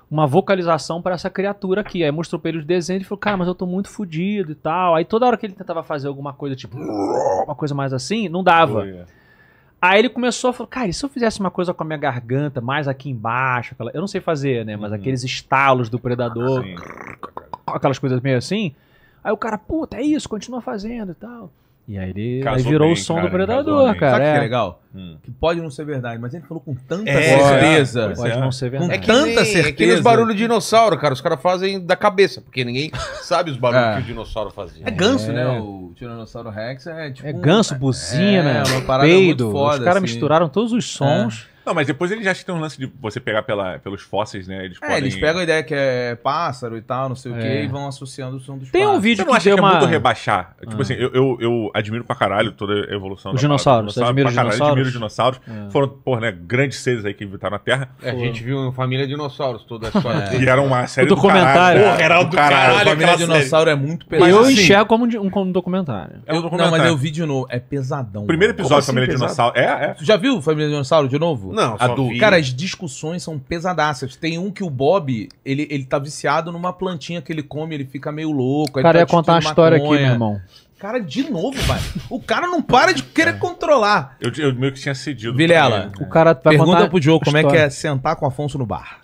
uma vocalização para essa criatura aqui. Aí mostrou pra ele os desenhos e falou, cara, mas eu tô muito fodido e tal. Aí toda hora que ele tentava fazer alguma coisa, tipo, uma coisa mais assim, não dava. Oh, yeah. Aí ele começou a falar, cara, e se eu fizesse uma coisa com a minha garganta mais aqui embaixo? Aquela... Eu não sei fazer, né? Mas uhum. aqueles estalos do predador, aquelas coisas meio assim. Aí o cara, puta, é isso, continua fazendo e tal. E aí ele aí virou bem, o som cara, do predador, cara. Sabe o é. que é legal? Hum. Que pode não ser verdade, mas ele falou com tanta é, certeza. Pode, pode é. não ser verdade. Com tanta é nem, é certeza. Aqueles barulhos de dinossauro, cara, os caras fazem da cabeça, porque ninguém sabe os barulhos que o dinossauro fazia. É ganso, né? O Tiranossauro Rex é tipo. É ganso, buzina, é, peido. Foda, os caras assim. misturaram todos os sons. Não, mas depois eles acham que tem um lance de você pegar pela, pelos fósseis, né? Eles é, podem... eles pegam a ideia que é pássaro e tal, não sei o quê, é. e vão associando o som dos Tem um vídeo você não que acha que é uma... é muito rebaixar? Tipo ah. Tipo assim, eu, eu, eu, admiro pra caralho toda a evolução Os dinossauros, você admira os dinossauros? Admiro os dinossauros. É. Foram, pô, né, grandes seres aí que habitaram tá a Terra. a gente viu Família Dinossauros, toda a história. É. E era uma série do documentário. Né? Porra, era do caralho. caralho Família Dinossauro é muito pesado. Eu assim, enxergo como um documentário. É um documentário. Não, mas eu vi de novo. É pesadão. Primeiro episódio, Família assim, Dinossauro. É, é. já viu Família Dinossauro de novo? Não, adulto. Cara, as discussões são pesadaças. Tem um que o Bob, ele, ele tá viciado numa plantinha que ele come, ele fica meio louco. Cara, tá ia contar uma história aqui, meu irmão. Cara, de novo, vai. O cara não para de querer é. controlar. Eu, eu, meio que tinha cedido. Vilela, ele, né? o cara vai pergunta contar pro Joe como é que é sentar com o Afonso no bar.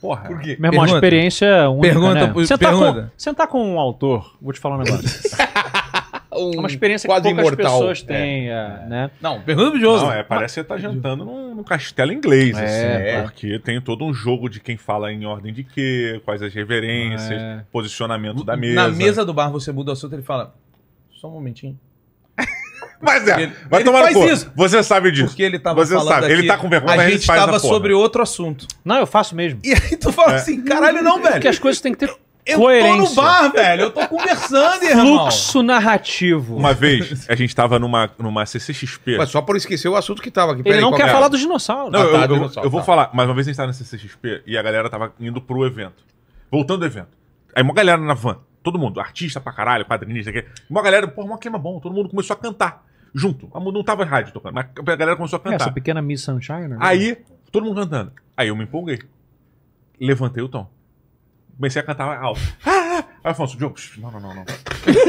Porra. Por quê? Meu irmão, pergunta, experiência é única, pergunta, né? Sentar, pergunta. Com, sentar com um autor, vou te falar um negócio. um é uma experiência quase que poucas imortal. pessoas têm, é. é né? Não, Fernando Bidioso. Não, é, parece que você tá jantando num, num castelo inglês, é, assim, porque tem todo um jogo de quem fala em ordem de quê, quais as reverências, é. posicionamento da mesa. Na mesa do bar você muda o assunto, ele fala, só um momentinho. Mas é, ele, vai ele tomar no Isso. Você sabe disso. Porque ele tava Você falando sabe. ele tá com vergonha, a gente, gente tava sobre outro assunto. Não, eu faço mesmo. E aí tu fala é. assim, caralho não, velho. Porque as coisas têm que ter eu Coerência. tô no bar, velho. Eu tô conversando, irmão. Fluxo narrativo. Uma vez, a gente tava numa, numa CCXP. Mas só por esquecer o assunto que tava aqui. Ele não quer é? falar dos dinossauros. Não, ah, tá, eu, eu, eu vou tá. falar. Mas uma vez a gente tava na CCXP e a galera tava indo pro evento. Voltando do evento. Aí uma galera na van. Todo mundo. Artista pra caralho, quadrinista. Uma galera, porra, uma queima bom. Todo mundo começou a cantar. Junto. Não tava rádio tocando, mas a galera começou a é, cantar. Essa pequena Miss Sunshine. Né? Aí, todo mundo cantando. Aí eu me empolguei. Levantei o tom comecei a cantar alto. Ah! ah, ah. Aí Afonso, Diogo, não, não, não, não.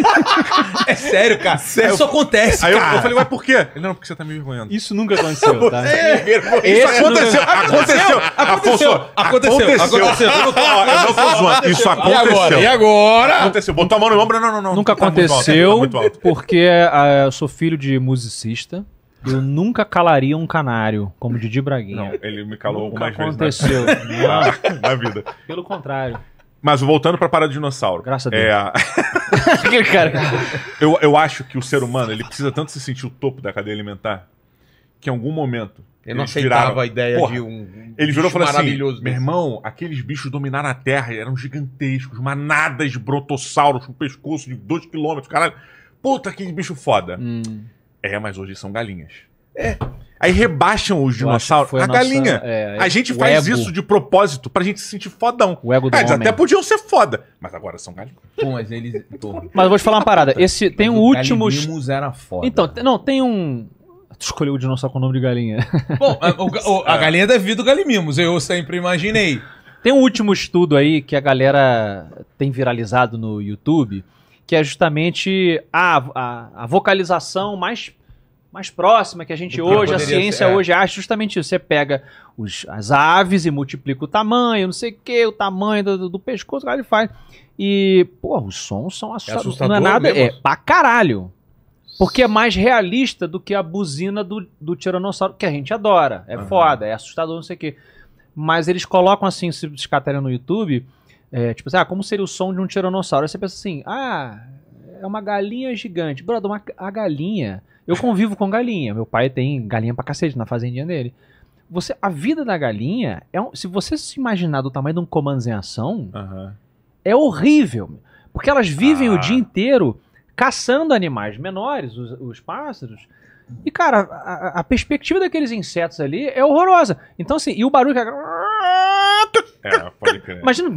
é sério, cara. É sério. Isso acontece, aí eu, eu, falei, ué, por quê? Ele, não, porque você tá me envergonhando. Isso nunca aconteceu, tá? É, isso aconteceu, nunca... aconteceu, aconteceu, aconteceu, aconteceu. aconteceu. eu não tô zoando, isso aconteceu. E agora? E agora? Aconteceu, botou a mão no ombro, não, não, não. Nunca tá aconteceu, tá muito alto, porque uh, eu sou filho de musicista. Eu nunca calaria um canário, como Didi Braguinha. Não, ele me calou mais vezes. aconteceu. vezes. Aconteceu. Na, na vida. Pelo contrário. Mas voltando pra parada de dinossauro. Graças a é Deus. É... Aquele cara. eu, eu acho que o ser humano, ele precisa tanto se sentir o topo da cadeia alimentar, que em algum momento. Ele não aceitava viraram, a ideia porra, de um. Ele virou e falou assim: desse. meu irmão, aqueles bichos dominaram a terra, eram gigantescos, manadas de brotossauros com pescoço de 2 km, caralho. Puta, que bicho foda. Hum. É, mas hoje são galinhas. É. Aí rebaixam os dinossauros. A, a nossa, galinha. É, a é, gente faz ego. isso de propósito pra gente se sentir fodão. O ego do ah, Eles homem. até podiam ser foda, mas agora são galinhas. Pô, mas eles. Mas eu vou te falar uma parada. Esse tem mas um último. era foda. Então, não, tem um. Tu escolheu o dinossauro com o nome de galinha. Bom, a, o, a é. galinha deve vir do Galimimos, eu sempre imaginei. Tem um último estudo aí que a galera tem viralizado no YouTube, que é justamente a, a, a vocalização mais mais próxima que a gente hoje, a ciência ser, é. hoje acha justamente isso. Você pega os, as aves e multiplica o tamanho, não sei o que, o tamanho do, do pescoço, ele faz. E, pô, os sons são é assustadores. É assustador não é nada, mesmo? é pra caralho. Porque é mais realista do que a buzina do, do Tiranossauro, que a gente adora. É uhum. foda, é assustador, não sei o quê. Mas eles colocam assim, se descatarem no YouTube, é, tipo assim, ah, como seria o som de um Tiranossauro? Aí você pensa assim, ah, é uma galinha gigante. Brother, uma, a galinha eu convivo com galinha. Meu pai tem galinha pra cacete na fazendinha dele. Você, a vida da galinha, é um, se você se imaginar do tamanho de um comandos em ação, uhum. é horrível. Porque elas vivem ah. o dia inteiro caçando animais menores, os, os pássaros. E, cara, a, a, perspectiva daqueles insetos ali é horrorosa. Então, assim, e o barulho que. É... É, pode crer. Imagina.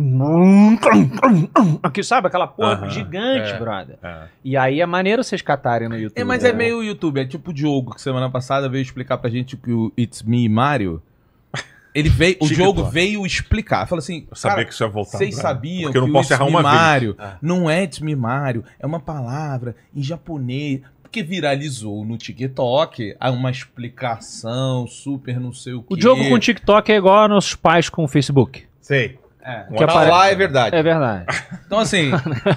Aqui, sabe? Aquela porra gigante, é, brother. é. E aí é maneiro vocês catarem no é, YouTube. É, mas é né? meio YouTube, é tipo o Diogo, que semana passada veio explicar pra gente que o It's Me Mario. Ele veio, o Chique Diogo veio explicar. Falou assim. Eu sabia que isso ia voltar. Vocês sabiam eu não que posso o errar It's Me uma Mario é. não é It's Me Mario, é uma palavra em japonês. Porque viralizou no TikTok uma explicação super não sei o que. O jogo com o TikTok é igual nossos pais com o Facebook. Sei. É, o lá é verdade. É verdade. Então, assim,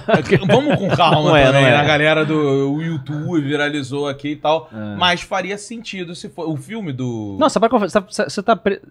vamos com calma não é, também. É. Né? A galera do YouTube viralizou aqui e tal. É. Mas faria sentido se for. O filme do. Nossa, você vai tá, Você tá. Pre...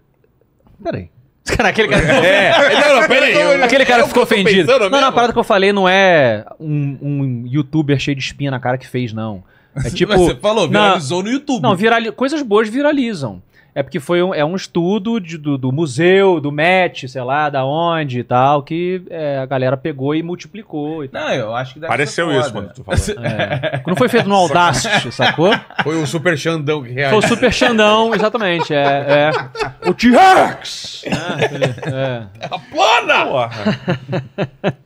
Peraí. Cara, aquele cara. É, não, não, peraí. Aquele cara ficou ofendido. Não, mesmo? não, a parada que eu falei não é um, um youtuber cheio de espinha na cara que fez, não. É tipo. Mas você falou, viralizou na... no YouTube. Não, virali... coisas boas viralizam. É porque foi um, é um estudo de, do, do, museu, do MET, sei lá, da onde e tal, que é, a galera pegou e multiplicou. E não, eu acho que deve Pareceu isso quando tu falou. É. é. Não foi feito no Audacity, sacou? Foi o Super Xandão que reagiu. Foi o Super Xandão, exatamente. É, é. O T-Rex! É, é. A plana! Porra.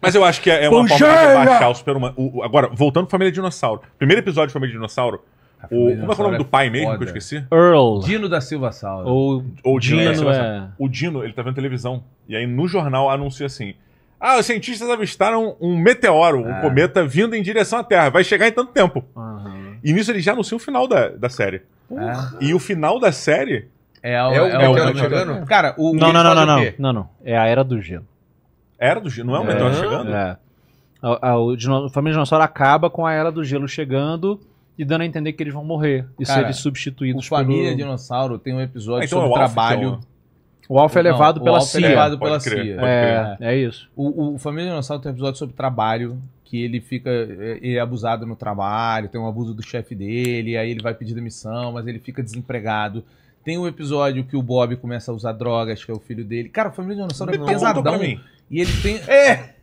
Mas eu acho que é, é uma forma de baixar o super-humano. Agora, voltando pra Família Dinossauro. Primeiro episódio de Família Dinossauro, o, como é, é o nome do pai mesmo foda. que eu esqueci? Earl. Dino da Silva Saura. Ou, ou Dino, Dino da Silva Saura. É... O Dino, ele tá vendo televisão. E aí no jornal anuncia assim: Ah, os cientistas avistaram um meteoro, um é. cometa vindo em direção à Terra. Vai chegar em tanto tempo. Uhum. E nisso ele já anuncia o final da, da série. E o final da série. É o, é, é o, é o, meteoro chegando? Cara, o. Não, não, não, não, não. não, não. É a Era do Gelo. Era do Gelo? Não é o meteoro chegando? É. A, a, o, o Família Dinossauro acaba com a Era do Gelo chegando e dando a entender que eles vão morrer e serem substituídos o Família pelo... Dinossauro tem um episódio ah, então sobre é o trabalho. Então, o Alpha é levado pela é CIA. É levado pela CIA. é, é, isso. O, o Família Dinossauro tem um episódio sobre trabalho, que ele fica é, ele é abusado no trabalho, tem um abuso do chefe dele, aí ele vai pedir demissão, mas ele fica desempregado. Tem um episódio que o Bob começa a usar drogas, que é o filho dele. Cara, o Família Dinossauro é então pesadão. E ele tem. É!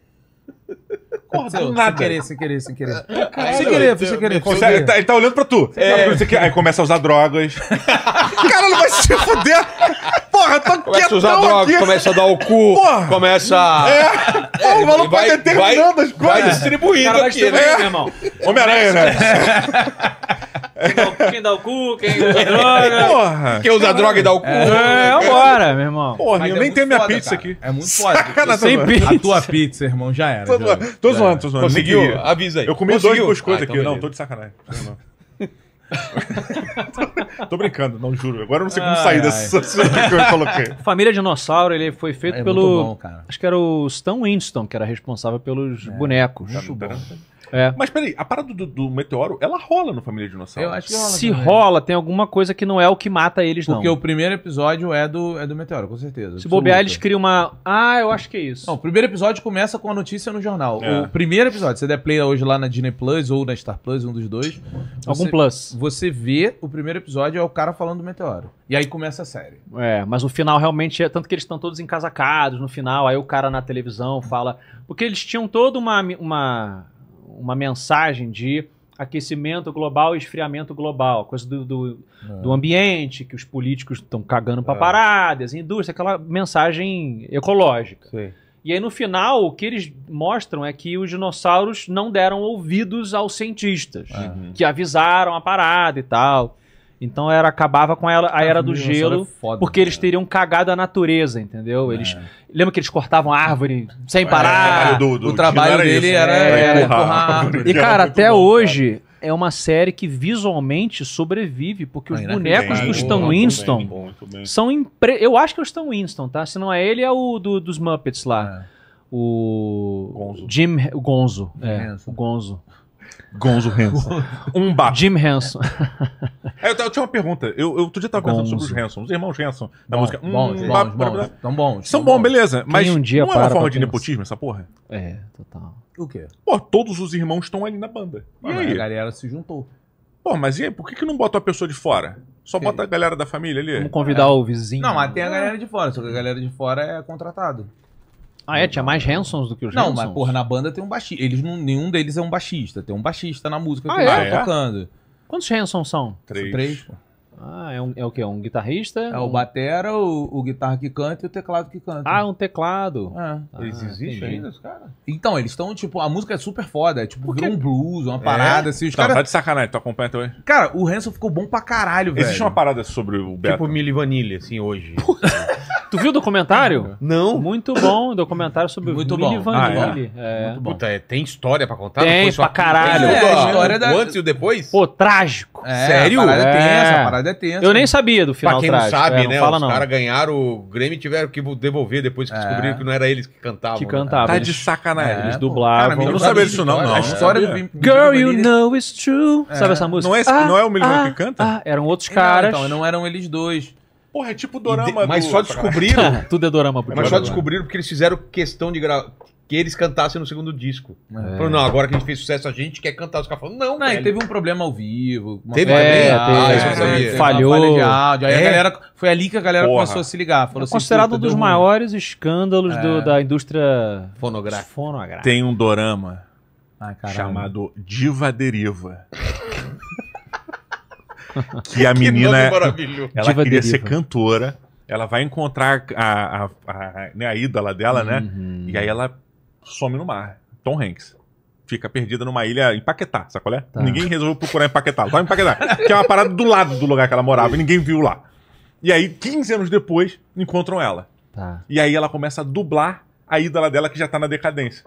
Porra, sem, nada. Sem querer, sem querer, sem querer. Caralho, sem querer, sem querer. Consegue, ele, tá, ele, tá, olhando pra tu. É. Aí começa a usar drogas. cara, não vai se fuder. Porra, tô Começa a usar drogas, começa a dar o cu. Porra. Começa a... É. é o maluco tá vai, determinando vai, as coisas. Vai distribuindo cara, vai distribuindo, né? Meu irmão. Homem-Aranha, né? Quem dá o cu, quem usa é, droga. Porra. Quem usa droga e dá o cu. É, agora, meu irmão. Porra, eu é nem tenho minha foda, pizza cara. aqui. É muito foda. Cara, Sem pizza. A tua pizza, irmão, já era. Tô, já era. tô zoando, tô zoando. Conseguiu? Avisa aí. Eu comi Conseguiu? dois biscoitos ah, aqui. Então não, tô de sacanagem. Tô brincando, não juro. Agora eu não sei como ai, sair dessa que eu coloquei. Família Dinossauro, ele foi feito é, é pelo. Bom, acho que era o Stan Winston, que era responsável pelos é, bonecos. Tá muito bom. É. Mas peraí, a parada do, do, meteoro, ela rola no Família Dinossauro. Eu acho que rola. Se também. rola, tem alguma coisa que não é o que mata eles, não. Porque o primeiro episódio é do, é do meteoro, com certeza. Se absoluta. bobear, eles criam uma. Ah, eu acho que é isso. Não, o primeiro episódio começa com a notícia no jornal. É. O primeiro episódio, você der play hoje lá na Disney Plus ou na Star Plus, um dos dois. Algum você, plus. Você vê o primeiro episódio, é o cara falando do meteoro. E aí começa a série. É, mas o final realmente é. Tanto que eles estão todos encasacados no final, aí o cara na televisão fala. Porque eles tinham toda uma. uma uma mensagem de aquecimento global e esfriamento global, coisa do, do, é. do ambiente, que os políticos estão cagando para é. paradas, indústria, aquela mensagem ecológica. Sim. E aí, no final, o que eles mostram é que os dinossauros não deram ouvidos aos cientistas, uhum. que avisaram a parada e tal. Então era, acabava com ela, a era do é gelo, foda, porque cara. eles né? teriam cagado a natureza, entendeu? Eles, é. Lembra que eles cortavam árvore sem é, parar? É, do, do, o trabalho era dele isso, era, né? era, empurrar. E, cara, até bom, hoje cara. é uma série que visualmente sobrevive, porque os bonecos bem, do Stan bom, Winston bem, são. Impre... Eu acho que é o Stan Winston, tá? Se não é ele, é o do, dos Muppets lá. É o Gonzo. Jim o Gonzo, é, o Gonzo. Gonzo Hanson. um bap. Jim Hanson. É, eu, eu, tinha uma pergunta. Eu, eu outro dia tava Gonzo. sobre os Hanson, os irmãos Hanson da bom, música. Um bons, bap, bons, bons, tão bons. São bons, beleza. Mas um dia não é uma forma de nepotismo essa porra? É, total. O quê? Pô, todos os irmãos estão ali na banda. E aí? A galera se juntou. Pô, mas e aí, por que, que não bota a pessoa de fora? Só bota a galera da família ali? Vamos convidar é. o vizinho. Não, mas tem a galera de fora, só que a galera de fora é contratado. Ah, é? Tinha mais Hansons do que os Não, Hansons. mas porra, na banda tem um baixista. Eles, nenhum deles é um baixista. Tem um baixista na música ah, que Ah, eles é? estão tocando. Quantos Hansons são? Três. Três, pô. Ah, é, um, é o que? É um guitarrista? É um... o batera, o, o guitarra que canta e o teclado que canta. Ah, um teclado. É. Ah, eles existem ainda, os caras? Então, eles estão, tipo, a música é super foda. É tipo, um blues, uma parada, é? assim. Os tá, cara... tá de sacanagem, tu tá acompanha também. Cara, o Hanson ficou bom pra caralho, velho. Existe uma parada sobre o Beto. Tipo Milli Vanille, assim, hoje. tu viu o documentário? Não. Muito bom, documentário sobre Muito Milli bom. Vanille. Ah, é. Muito bom. Puta, é, tem história pra contar? Tem, pra caralho. É, a história da... O antes e o depois? Pô, trágico. É, Sério? A parada tem essa, a parada é tenso. Eu nem né? sabia do final pra quem não sabe, é, não né? Fala, os caras ganharam o Grêmio e tiveram que devolver depois que é. descobriram que não era eles que cantavam. Que né? cantavam. Né? Tá de sacanagem. É, eles né? dublaram. Cara, eu não sabia disso não, não. A história do Girl, you know it's true. Sabe essa música? Não é, ah, não é o Milionário ah, que canta? Ah, eram outros caras. Então, não eram eles dois. Porra, é tipo dorama. De... Mas do... só descobriram. Tudo é dorama, Mas só descobriram porque eles fizeram questão de gravar que eles cantassem no segundo disco. É. Falou, não, agora que a gente fez sucesso, a gente quer cantar. Os caras falaram, não, não teve um problema ao vivo. teve ah, falhou. Aí a é? galera, foi ali que a galera Porra. começou a se ligar. Falou é assim, considerado um dos maiores escândalos do, é. da indústria fonográfica. fonográfica. Tem um dorama chamado Diva Deriva. que a menina, que ela Diva queria Deriva. ser cantora. Ela vai encontrar a, a, a, né, a ídola dela, né? uhum. né? E aí ela some no mar. Tom Hanks. Fica perdida numa ilha em Paquetá, sabe qual é? Tá. Ninguém resolveu procurar em Paquetá. Só em Paquetá. que é uma parada do lado do lugar que ela morava e ninguém viu lá. E aí, 15 anos depois, encontram ela. Tá. E aí ela começa a dublar a ídola dela que já tá na decadência.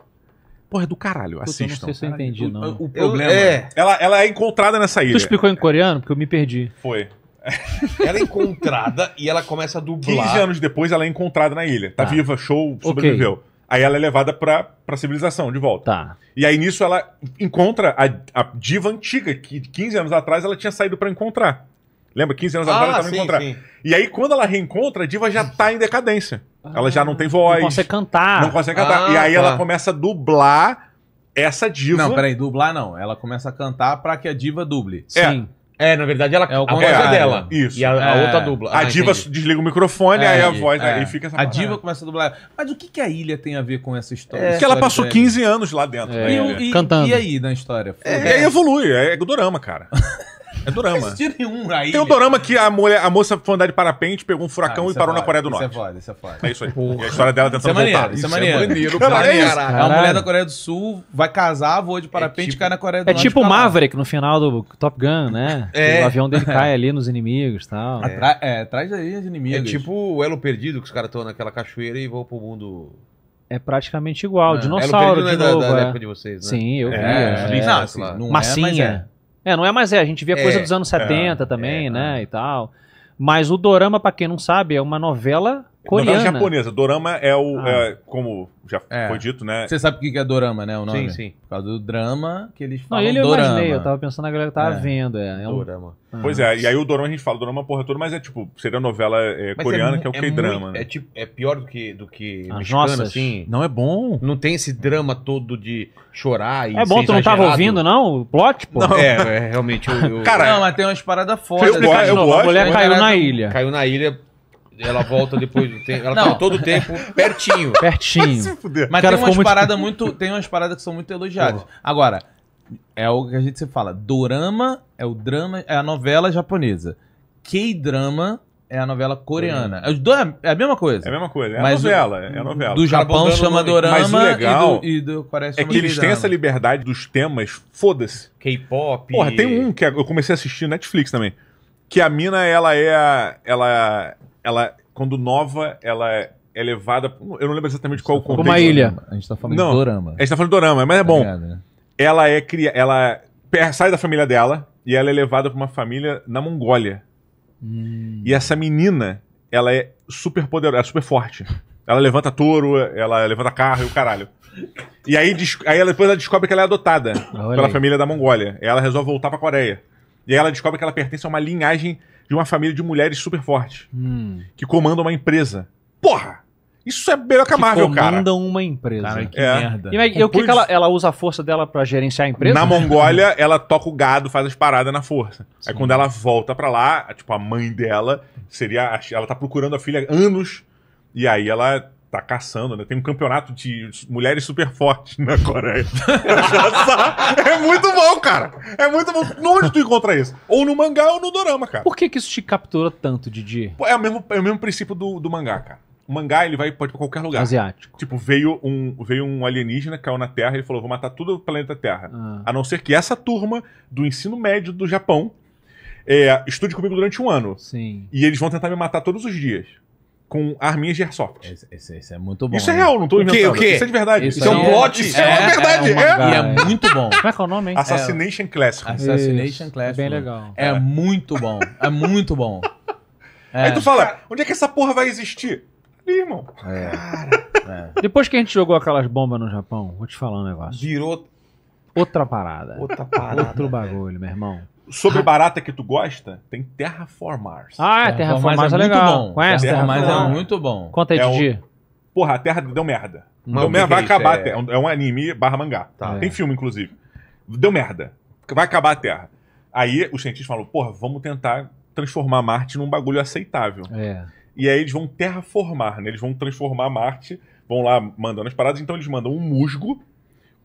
Porra, é do caralho. Puta, Assistam. Eu não sei se eu entendi, o, não. O problema. Eu, é. é. Ela, ela é encontrada nessa ilha. Tu explicou em coreano? Porque eu me perdi. Foi. ela é encontrada e ela começa a dublar. 15 anos depois ela é encontrada na ilha. Tá, tá. viva, show, sobreviveu. Okay. Aí ela é levada pra, pra civilização de volta. Tá. E aí nisso ela encontra a, a diva antiga, que 15 anos atrás ela tinha saído para encontrar. Lembra? 15 anos ah, atrás ela ah, tava sim, encontrar. Sim. E aí, quando ela reencontra, a diva já tá em decadência. Ah, ela já não tem ah, voz. Não consegue cantar. Não consegue cantar. Ah, e aí tá. ela começa a dublar essa diva. Não, peraí, dublar não. Ela começa a cantar para que a diva duble. É. Sim. É, na verdade, ela, é o a voz é dela. Isso. E a, a é. outra dubla. Ah, a diva entendi. desliga o microfone, é, aí a voz, né, é. aí fica essa A parada. diva começa a dublar. Mas o que, que a ilha tem a ver com essa história? É. Porque ela passou 15 anos lá dentro. É. Né? E, e, Cantando. E aí, na história? É, é. Aí evolui, é dorama, cara. É dorama. Não um aí. Tem um dorama que a, mulher, a moça foi andar de parapente, pegou um furacão ah, e é parou é na Coreia do Norte. Isso é foda, isso é foda. É isso aí. Porra. E a história dela tentando isso é maneiro, voltar. Isso é maneiro. Isso é maneiro. é Caralho. A mulher da Coreia do Sul vai casar, voa de é parapente e é tipo, cai na Coreia do é Norte. É tipo o Maverick no final do Top Gun, né? É. O avião dele é. cai ali nos inimigos e tal. é, traz aí os inimigos. É tipo o Elo Perdido, que os caras estão naquela cachoeira e vão pro mundo... É praticamente igual, dinossauro, de novo. Da, da, é. época de vocês, né? Sim, eu vi. Assim, é, é, é, massinha. É, não é mais é, a gente via é, coisa dos anos 70 é, também, é, é. né, e tal. Mas o Dorama, para quem não sabe, é uma novela Coreana. Novela japonesa. Dorama é o. Ah. É, como já é. foi dito, né? Você sabe o que é dorama, né? O nome? Sim, sim. Por causa do drama que eles falam. Não, ele eu dorama. imaginei, eu tava pensando na galera que tava é. vendo. É, é um... Dorama. Ah. Pois é, e aí o dorama a gente fala dorama porra toda, mas é tipo, seria novela é, é coreana que é o é que drama Né? É, tipo, é pior do que, do que mexicano, assim. Não é bom. Não tem esse drama todo de chorar e É bom, tu não tava ouvindo, não? O plot, pô? Não. É, realmente. Eu, eu... Cara, não, mas tem umas paradas fortes Eu, eu, né? eu, a mulher caiu na ilha. Caiu na ilha ela volta depois do tempo. Ela não. todo o tempo pertinho. Pertinho. Mas tem umas, muito... Parada muito, tem umas paradas que são muito elogiadas. Agora, é o que a gente se fala. Dorama é o drama, é a novela japonesa. K-drama é a novela coreana. É, é a mesma coisa. É a mesma coisa. É mas a novela. é a novela. Do Japão chama no... dorama mas o legal e, do, e do Coreia é chama É que eles têm essa liberdade dos temas, foda-se. K-pop. Porra, tem um que é- eu comecei a assistir Netflix também. Que a mina, ela é. Ela ela, quando nova, ela é levada Eu não lembro exatamente qual tá o contexto. uma ilha. A gente tá falando não, de dorama. A gente tá falando de dorama, mas é tá bom. Né? Ela é cria, ela sai da família dela e ela é levada para uma família na Mongólia. Hum. E essa menina, ela é super poderosa, é super forte. Ela levanta touro, ela levanta carro e o caralho. E aí, aí ela, depois ela descobre que ela é adotada Olha pela aí. família da Mongólia. E ela resolve voltar pra Coreia. E aí ela descobre que ela pertence a uma linhagem de uma família de mulheres super fortes. Hum. Que comandam uma empresa. Porra! Isso é melhor que a Marvel, cara. comandam uma empresa. Cara, que é. merda. E, mas, e o que, que ela, ela usa a força dela para gerenciar a empresa? Na Mongólia, ela toca o gado, faz as paradas na força. Sim. Aí quando ela volta para lá, tipo, a mãe dela seria... Ela tá procurando a filha há anos... E aí ela tá caçando, né? Tem um campeonato de mulheres super fortes na Coreia. é muito bom, cara. É muito bom. Onde tu encontra isso? Ou no mangá ou no dorama, cara. Por que, que isso te captura tanto, Didi? É o mesmo, é o mesmo princípio do, do mangá, cara. O mangá, ele vai, pode pra qualquer lugar. Asiático. Tipo, veio um, veio um alienígena, caiu na Terra, ele falou, vou matar todo o planeta Terra. Ah. A não ser que essa turma do ensino médio do Japão é, estude comigo durante um ano. Sim. E eles vão tentar me matar todos os dias com arminhas de airsoft. Isso é muito bom. Isso é real, não tô inventando. O quê? Isso é de verdade. Isso, isso é um é plot. Isso é, é, é verdade. É, é. E é muito bom. Como é que é o nome, hein? É. Assassination Classic. Assassination Classic. Bem legal. É, é muito bom. É muito bom. Aí tu fala, onde é que essa porra vai existir? Ih, irmão. É. É. Depois que a gente jogou aquelas bombas no Japão, vou te falar um negócio. Virou. Outra parada. Outra parada. Outro bagulho, meu irmão. Sobre ah. barata que tu gosta, tem Terraformars. Ah, é, Terraformars, é, é legal. Bom. Conhece Terraformars? é muito bom. Conta aí, é Didi. Um... Porra, a Terra deu merda. Não, deu merda, vai é acabar é... É um anime barra mangá. Tá, tem filme, inclusive. Deu merda. Vai acabar a Terra. Aí os cientistas falam, porra, vamos tentar transformar Marte num bagulho aceitável. É. E aí eles vão terraformar, né? Eles vão transformar Marte, vão lá mandando as paradas, então eles mandam um musgo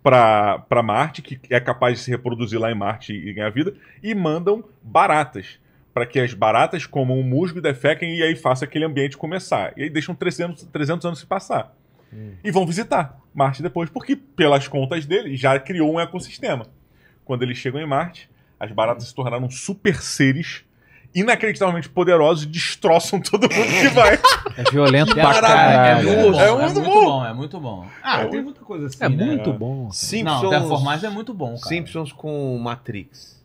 para Marte, que é capaz de se reproduzir lá em Marte e ganhar vida, e mandam baratas, para que as baratas comam o musgo e defequem e aí faça aquele ambiente começar. E aí deixam 300, 300 anos se passar. Hum. E vão visitar Marte depois, porque, pelas contas dele, já criou um ecossistema. Quando eles chegam em Marte, as baratas hum. se tornaram super seres inacreditavelmente poderosos e destroçam todo mundo que vai. É violento pra caralho. É, é, é muito bom, é, muito, bom. Ah, é tem muita coisa é assim, É né? muito bom. Simpsons... Não, formais é muito bom, cara. Simpsons com Matrix.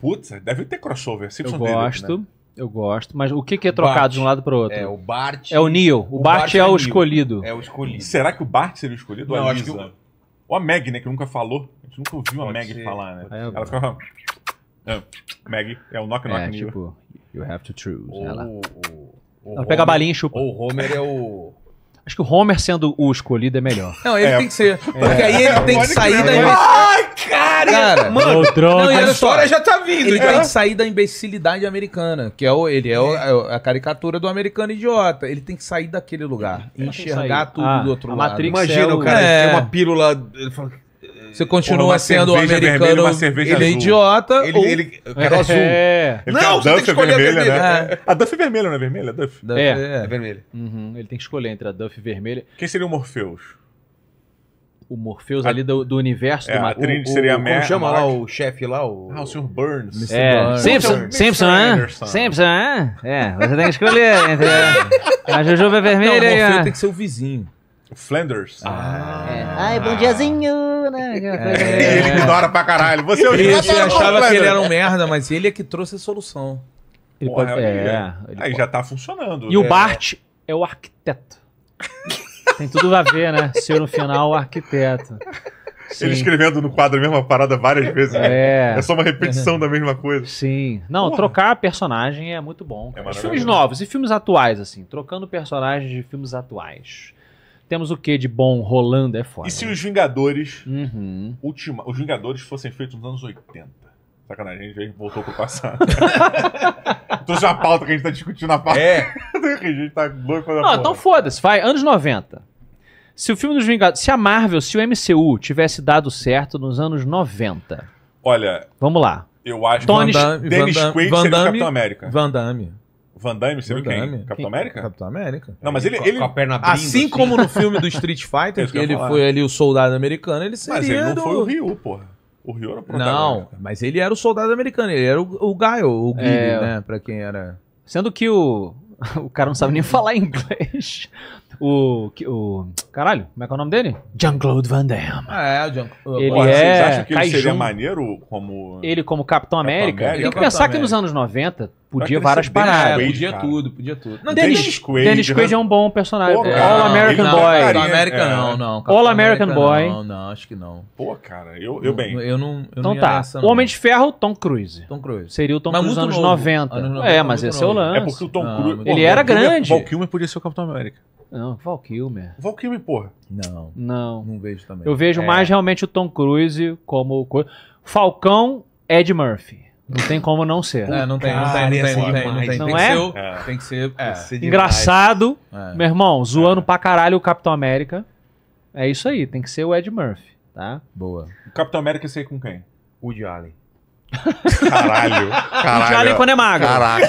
Putz, deve ter crossover. Simpsons Eu gosto. Dele, né? Eu gosto, mas o que, que é trocado Bart. de um lado para o outro? É o Bart. É o Neil. O, o Bart, Bart, é, o Neil. escolhido. É o escolhido. Será que o Bart seria o escolhido? Não, Ou a Lisa? acho que o... Ou a Meg, né? Que nunca falou. A gente nunca ouviu a Meg falar, né? É, Ela ficava. Ah, Maggie, é o um knock knock é, tipo, you have to choose. O, ela o, o ela pega a balinha e chupa. Ou o Homer é o... Acho que o Homer sendo o escolhido é melhor. Não, ele é, tem que ser. É. Porque é, aí ele tem que sair da né? imbecilidade. Ai, cara! cara mano, não, a história já tá vindo. Ele então. tem que sair da imbecilidade americana, que é o, ele é, é. é, o, a caricatura do americano idiota. Ele tem que sair daquele lugar, enxergar tudo ah, do outro lado. Matrix Imagina o cara é... tem uma pílula, ele fala, você continua uma sendo cerveja americano. Vermelha, uma cerveja ele é azul. idiota. Ele, ou... ele, quero é. azul. Ele não, você tem que escolher é vermelha, a vermelha. Né? É. A Duff é vermelha, não é vermelha? Duff. Duff é. é. é. vermelha. Uhum. Ele tem que escolher entre a Duff e vermelha. Quem seria o Morpheus? O Morpheus a... ali do, do universo é, do Matrix. A Trinity seria a Como chama lá o chefe lá? O... Ah, o Sr. Burns. É. Burns. Simpson, Simpson, hein? Simpson, hein? É, você tem que escolher entre a, a Jujuba vermelha e a... o Morpheus tem que ser o vizinho. o Flanders. Ah, Ai, bom diazinho né? É. Ele ignora pra caralho. Você é o ele tá achava que ele era um merda, mas ele é que trouxe a solução. Ele Porra, pode... é, ele aí pode... já tá funcionando. E né? o Bart é o arquiteto. Tem tudo a ver, né? Ser no final o arquiteto. Sim. Ele escrevendo no quadro a mesma parada várias vezes. Né? É. Né? É só uma repetição da mesma coisa. Sim. Não, Porra. trocar personagem é muito bom. É filmes novos e filmes atuais, assim. Trocando personagens de filmes atuais. Temos o que de bom rolando é foda. E se os Vingadores. Uhum. Ultima, os Vingadores fossem feitos nos anos 80? Sacanagem, a gente voltou pro passado. Trouxe uma pauta que a gente tá discutindo na pauta. É. a gente tá Não, então foda-se, vai. Anos 90. Se o filme dos Vingadores. Se a Marvel, se o MCU tivesse dado certo nos anos 90. Olha. Vamos lá. Eu acho Tony, Dennis Quaid seria o Capitão América. Van Damme. Van Damme, você Van viu quem? Capitão América? Capitão América. Não, mas ele... ele... Com a perna assim brinda, assim, assim, como no filme do Street Fighter, é que, ele foi ali o soldado americano, ele seria Mas ele não do... foi o Ryu, porra. O Ryu era o Não, mas ele era o soldado americano, ele era o, o o Guile, é, né, pra quem era... Sendo que o... O cara não sabe nem falar inglês. O, o. Caralho, como é que é o nome dele? Jean-Claude Van Damme. Ah, é, o Jean-Claude. Ele Porra, é. Vocês acham que ele seria maneiro como. Ele, como Capitão América? América? Tem que pensar América. que nos anos 90 podia várias paradas. Quaid, podia cara. tudo, podia tudo. Não, Dennis, Dennis Quaid. Dennis Quaid né? é um bom personagem. Pô, All American não, é Boy. Capitão América é. não, não. Capitão All American Boy. Não, não, acho que não. Pô, cara, eu, eu bem. Eu, eu não. Eu então não tá. Nessa, não. Homem de Ferro, Tom Cruise. Tom Cruise. Seria o Tom Cruise nos anos 90. É, é, mas esse é o é lance. É porque o Tom ah, Cruise. Ele era grande. Paul Kilmer podia ser o Capitão América. Não, Val Kilmer. Val Kilmer, porra. Não. Não. Não vejo também. Eu vejo é. mais realmente o Tom Cruise como. Falcão, Ed Murphy. Não tem como não ser. É, não tem, não tem, não tem, não tem, não tem. Não tem, é? tem que ser, é. engraçado, é. meu irmão, zoando é. pra caralho o Capitão América. É isso aí, tem que ser o Ed Murphy, tá? Boa. O Capitão América sei com quem? Woody Allen. Caralho. Caralho. O Alien quando é magro. Caraca.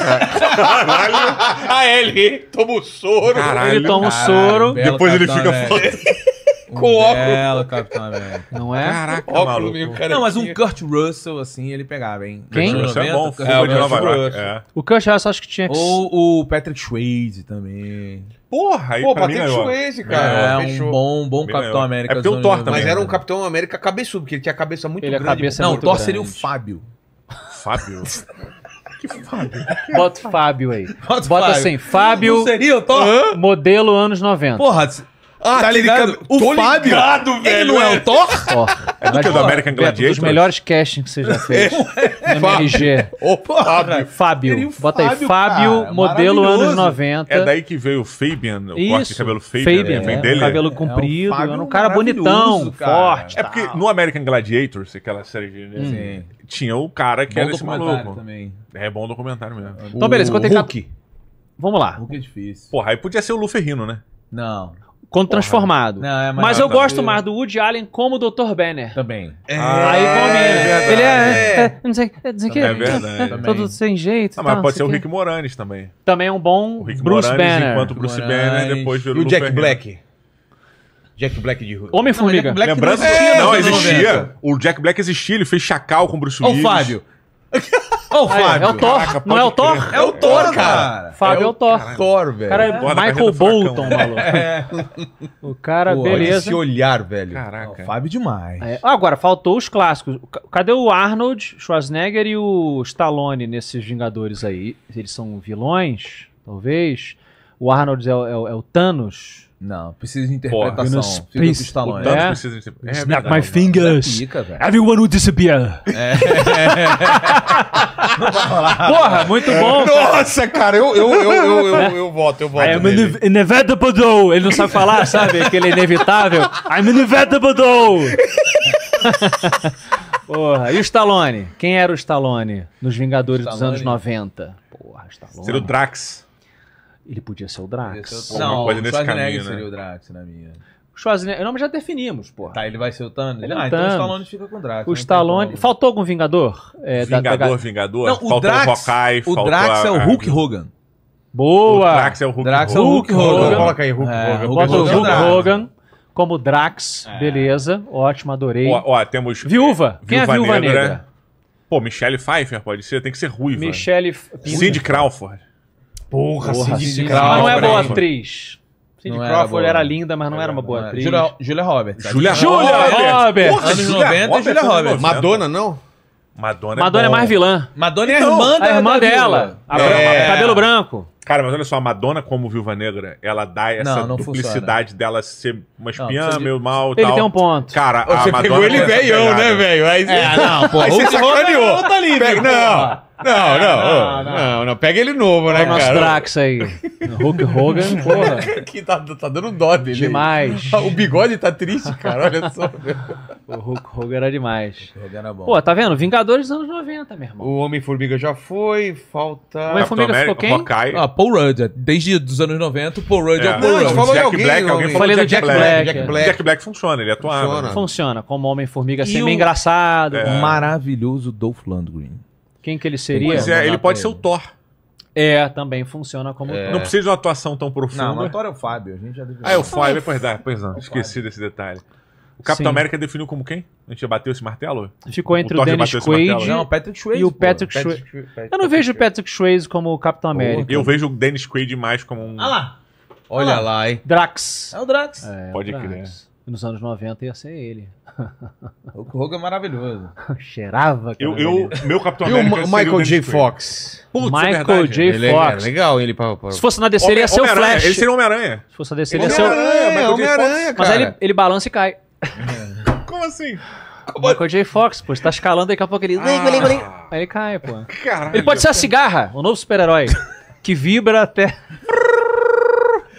Caralho. Ah, é, ele toma o soro. Caralho. Ele toma o soro. Caralho, Depois ele fica forte. Um óculos. Belo Capitão América. Não é? Caraca, óculos cara. Não, mas um Kurt Russell, assim, ele pegava, hein? Quem? Kurt Russell é bom. Kurt é, o, Kurt Russell. É, é. o Kurt Russell acho que tinha que... Ou o Patrick Swayze também. Porra, aí Pô, Patrick é Swayze, cara. É, um bom, bom Capitão melhor. América. É porque o Thor também. Né? Mas era um Capitão América cabeçudo, porque ele tinha a cabeça muito ele grande. A cabeça não, o Thor grande. seria o Fábio. Fábio? que Fábio? Bota Fábio aí. Bota, Bota Fábio. assim, Fábio. Não seria, eu tô... Modelo anos 90. Porra, ah, tá ligado? ligado? O Fábio, ligado, ele não é, é o Thor? é do que? Do American Gladiator? Os melhores castings que você já fez. É. MRG. Opa, Fábio. Fábio. Bota aí, Fábio, cara, modelo anos 90. É daí que veio o Fabian, o Isso, corte de cabelo Fabian. Né? Fabian, Vem é, dele. cabelo comprido, é, é, um, era um cara bonitão, cara. forte. É porque tal. no American Gladiator, aquela série de... Hum. Assim, tinha o cara que bom era esse maluco. Também. É bom documentário mesmo. Então, beleza, quanto é que... Vamos lá. Hulk é difícil. Porra, aí podia ser o Luferrino, né? Não. Quando transformado. Não, é Mas eu gosto mais do Woody Allen como o Dr. Banner. Também. É, Aí combina. É ele é é, é, é, Não sei, não sei que, é verdade. todo sem jeito. Ah, mas pode ser o Rick Moranis também. Também é um bom o Rick Bruce Banner. Enquanto o Bruce Banner depois virou o Jack Black. Jack Black de Homem-Formiga. Lembrando não Não, existia. O Jack Black existia, ele fez Chacal com Bruce Willis. Ô, Fábio. Fábio. é o Thor. Caraca, não é o é Thor? É o Thor, cara. Fábio é, é o Thor. Thor, velho. O cara é Michael Bolton, maluco. É. O cara, Pô, beleza. Esse olhar, velho. Caraca. Fábio é demais. É. Agora, faltou os clássicos. Cadê o Arnold Schwarzenegger e o Stallone nesses Vingadores aí? Eles são vilões, talvez. O Arnold é o, é o, é o Thanos. Não, precisa de interpretação. Porra, Stallone. O é? precisa de interpretação. É Snap my é fingers. Pica, Everyone will disappear. É. Não vai falar. Porra, muito é. bom. Nossa, cara, eu, eu, eu, eu, eu, eu voto, eu voto. I am in inevitable though. Ele não sabe falar, sabe? Aquele inevitável. I'm inevitable though. Porra, e o Stallone? Quem era o Stallone nos Vingadores Stallone. dos anos 90? Porra, Stallone. Ser o Drax. Ele podia ser o Drax. Ser o... Não, pode o Schwarzenegger caminho, seria né? o Drax na minha. O Schwarzenegger, nome já definimos, porra. Tá, ele vai ser o Thanos? Ele é ah, é então Thanos. o Stallone fica com o Drax. O né? Stallone... Faltou algum Vingador? É, Vingador, da, Vingador? Não, o Drax, o Hawkeye, O Drax é o Hulk Hogan. Boa! O Drax é o Hulk, Drax é Hulk, o Hulk Hogan. Hogan. Coloca aí, Hulk é, Hogan. Bota o Hulk, Hogan como Drax. É. Beleza, ótimo, adorei. Ó, ó temos... É, Viúva. Quem é a Viúva Negra? Negra? Pô, Michelle Pfeiffer pode ser, tem que ser ruiva. Michelle... Cindy Crawford. Porra, Porra Cindy, Cindy Crawford. Não é boa atriz. Cindy não é Crawford era, era, linda, mas não era, era uma boa é, atriz. Julia, Julia Roberts. Julia, Julia Roberts! Roberts. Porra, anos 90, Julia Roberts. Madonna, não? Madonna, é Madonna é, é mais vilã. Madonna é então, irmã da irmã dela. É... Cabelo branco. Cara, mas olha só, a Madonna, como viúva negra, ela dá essa não, não duplicidade funciona. dela ser uma espiã, não, meio mal e tal. Ele tem um ponto. Cara, Ô, a você Madonna... Você pegou ele veião, né, velho? Aí... É, não, pô. Aí você sacaneou. Tá livre, não, não, não, não, não, não. Pega ele novo, né, cara? Nosso Drax aí. Hulk Hogan, porra. que tá, tá dando dó dele. Demais. O bigode tá triste, cara, olha só. o Hulk Hogan era demais. O Hogan era bom. Pô, tá vendo? Vingadores dos anos 90, meu irmão. O Homem-Formiga já foi, falta... O Homem-Formiga ficou quem? Ah, Paul Rudd. É, desde os anos 90, Paul Rudd é, é o Paul Rudd. Jack alguém, Black, alguém falou Jack, Jack Black. Black. Jack Black. Jack Black funciona, ele é atuava. Funciona, funciona como Homem-Formiga, sempre o... engraçado. É. Maravilhoso Dolph Lundgren. Quem que ele seria? Pois é, ele pode ser o Thor. É, também funciona como. É. Não precisa de uma atuação tão profunda. Não, o Thor é o Fábio. A gente já deve... Ah, é o Fábio, pois é pois não, é esqueci desse detalhe. O Capitão Sim. América definiu como quem? A gente já bateu esse martelo? Ficou entre o, o Dennis Quaid não, Patrick Swayze, e o Patrick Swayze. Eu não vejo o Patrick Swayze como o Capitão América. Eu vejo o Dennis Quaid mais como um... Ah lá! Olha ah lá, hein? Drax. É o Drax. É, Pode Drax. crer nos anos 90 ia ser ele. O Hulk é maravilhoso. Cheirava. Eu, eu, meu Capitão América. E o Michael J. Fox. Putz, é Michael é J. Ele é Fox. É legal ele pra, pra... Se fosse na DC, ele ia ser o Flash. Ele seria Homem-Aranha. Se fosse na DC, ele ia ser o. Homem-Aranha, Homem-Aranha, cara. Mas aí ele, ele balança e cai. Como assim? Como... Michael J. Fox, pô, você tá escalando daqui a pouco ele. Ah. Aí ele cai, pô. Caralho, ele pode ser a cigarra, o novo super-herói. que vibra até.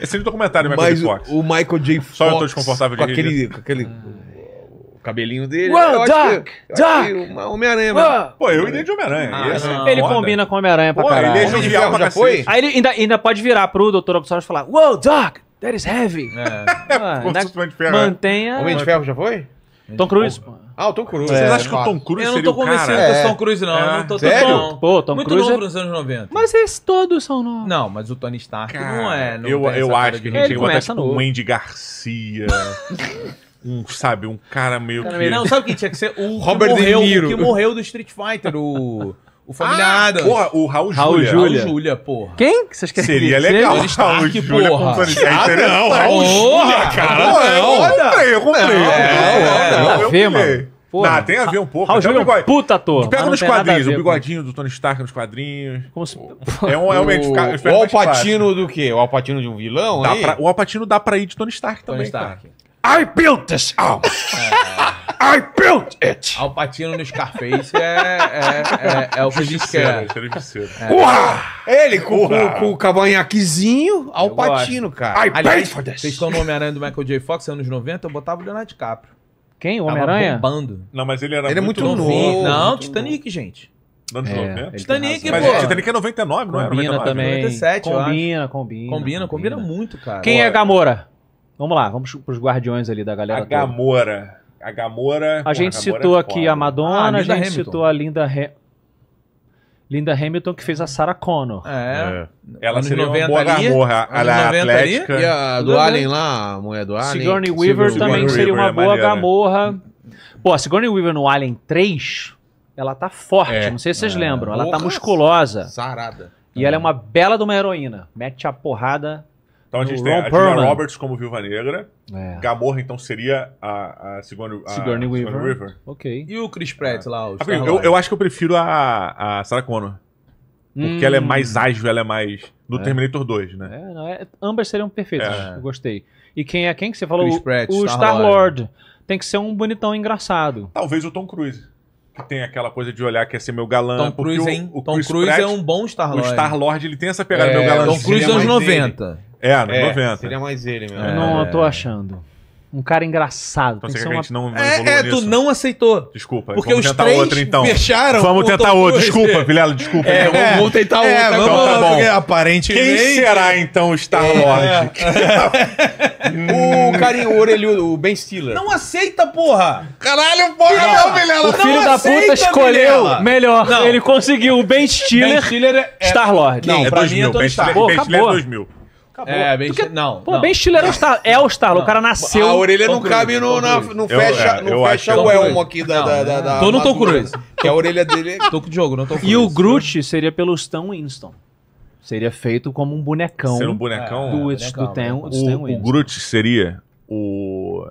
Esse é o documentário, Michael Mas J. Fox. O, o Michael J. Fox. Só eu tô desconfortável com de aquele, com aquele hum. o cabelinho dele. Uou, Doc Doc Homem-Aranha, mano. Pô, eu iria de Homem-Aranha. Ah, é ele combina com Homem-Aranha pra Pô, caralho. Ele é jovial já foi? Aí ele ainda, ainda pode virar pro Dr. Obsessor e falar: Uou, Doc That is heavy. É. Ah, na... Né? Mantenha. Homem de Ferro já foi? Tom Cruise. Ah, o Tom Cruise. Vocês é. acham que o Tom Cruise eu seria o cara? Eu não tô convencido com o é. Tom Cruise, não. Eu não tô Sério? Tão, Pô, Tom muito Cruise novo nos é- anos 90. Mas esses todos são novos. Não, mas o Tony Stark cara, não é. Não eu eu acho que a gente chegou até tipo um Andy Garcia. um, sabe, um cara meio cara que... Não, sabe o que tinha que ser? O Robert que morreu, De Niro. O que morreu do Street Fighter, o... O familiar Adams. Porra, o Raul Raul Júlia. Júlia. Raul Júlia, porra. Quem que vocês querem Seria ver? legal. Tony Stark, Raul Júlia porra. com Tony Stark. Ah, não, Raul Júlia, cara. Porra, eu comprei, eu comprei. Não, é, não, não, não, eu ver, mano. Porra. Não, tem a ver um pouco. Raul Júlia é um puta ator. Pega nos quadrinhos, o bigodinho do Tony Stark nos quadrinhos. Como se... É um, é o, o Alpatino do quê? O Alpatino de um vilão? Dá pra, o Alpatino dá pra ir de Tony Stark também, Tony Stark. I built this house. É. I built it. Alpatino no Scarface é, é, é, é o que a gente quer. É é. Ele com, com, com o cavanhaquezinho, Alpatino, cara. I Aliás, paid for this. Vocês estão no Homem-Aranha do Michael J. Fox, anos 90, eu botava o Leonardo DiCaprio. Quem? O Homem-Aranha? Não, mas ele era Ele é muito novo. Não, muito Titanic, novo. gente. Anos é, 90. Titanic, pô. Mas é, Titanic é 99, não é? 99, também. 97, combina, combina, combina, combina. muito, cara. Quem é Gamora? Vamos lá, vamos pros guardiões ali da galera. A toda. Gamora. A Gamora. A gente a Gamora citou é aqui a Madonna, ah, a, a, gente Hamilton. citou a Linda Re... Linda Hamilton, que fez a Sarah Connor. É. é. Ela seria uma boa ali, Gamorra. Ela é atlética. Ali, e a do Alien lá, a mulher do Alien. Sigourney Weaver Sigourney também seria uma boa é Mariana. Gamorra. Né? Pô, a Sigourney Weaver no Alien 3, ela tá forte. É. Não sei se vocês é. lembram. Ela tá Porra, tá musculosa. Sarada. E ela é uma bela de uma heroína. Mete a porrada então a gente o tem Ron a Perlman. Roberts como Viúva Negra. É. Gamorra, então, seria a, a, Sigourney, a Sigourney, Weaver. Sigourney River. Ok. E o Chris Pratt é. lá? O ah. Star assim, eu, eu acho que eu prefiro a, a Sarah Connor. Hum. Porque ela é hum. mais ágil, ela é mais. Do é. Terminator 2, né? É, não, é, ambas seriam perfeitas. É. Eu gostei. E quem é quem que você falou? Chris Pratt, o Star-Lord. Star tem que ser um bonitão engraçado. Talvez o Tom Cruise que tem aquela coisa de olhar que é ser meu galã. Tom Cruise, o, o Tom Cruise é Pratt, é um bom Star-Lord. O Star-Lord, ele tem essa pegada é, meu galã. Tom Cruise é anos 90. Dele. É, no é, 90. Seria mais ele mesmo. É. Não, eu tô achando. Um cara engraçado. Consequentemente, então uma... não é, é tu não aceitou. Desculpa. Porque vamos os tentar três então. fecharam. Vamos tentar outro. Desculpa, Vilela, desculpa. É, é, vamos tentar outro. É, então, tá bom. Aparentemente... Quem será, então, é. o Star-Lord? o carinho, o orelhudo, o Ben Stiller. Não aceita, porra! Caralho, porra, não, não Vilela. O filho não da aceita, puta escolheu Vilela. melhor. Não. Ele conseguiu o Ben Stiller, ben Stiller é... Star-Lord. Não, é 2000. É ben Stiller é 2000. Acabou. É, bem Porque, não, Pô, não. bem o É o Star, o cara nasceu. A orelha não cabe no, na, não eu, fecha, é, não fecha o elmo aqui da. Não, da, da, da tô no Tom Cruise. Que a orelha dele. É tô com o jogo, não tô com E o Groot seria pelo Stan Winston. Seria feito como um bonecão. Seria um bonecão? É, do, é, do, é, do, o, Stan Winston. O Groot seria o.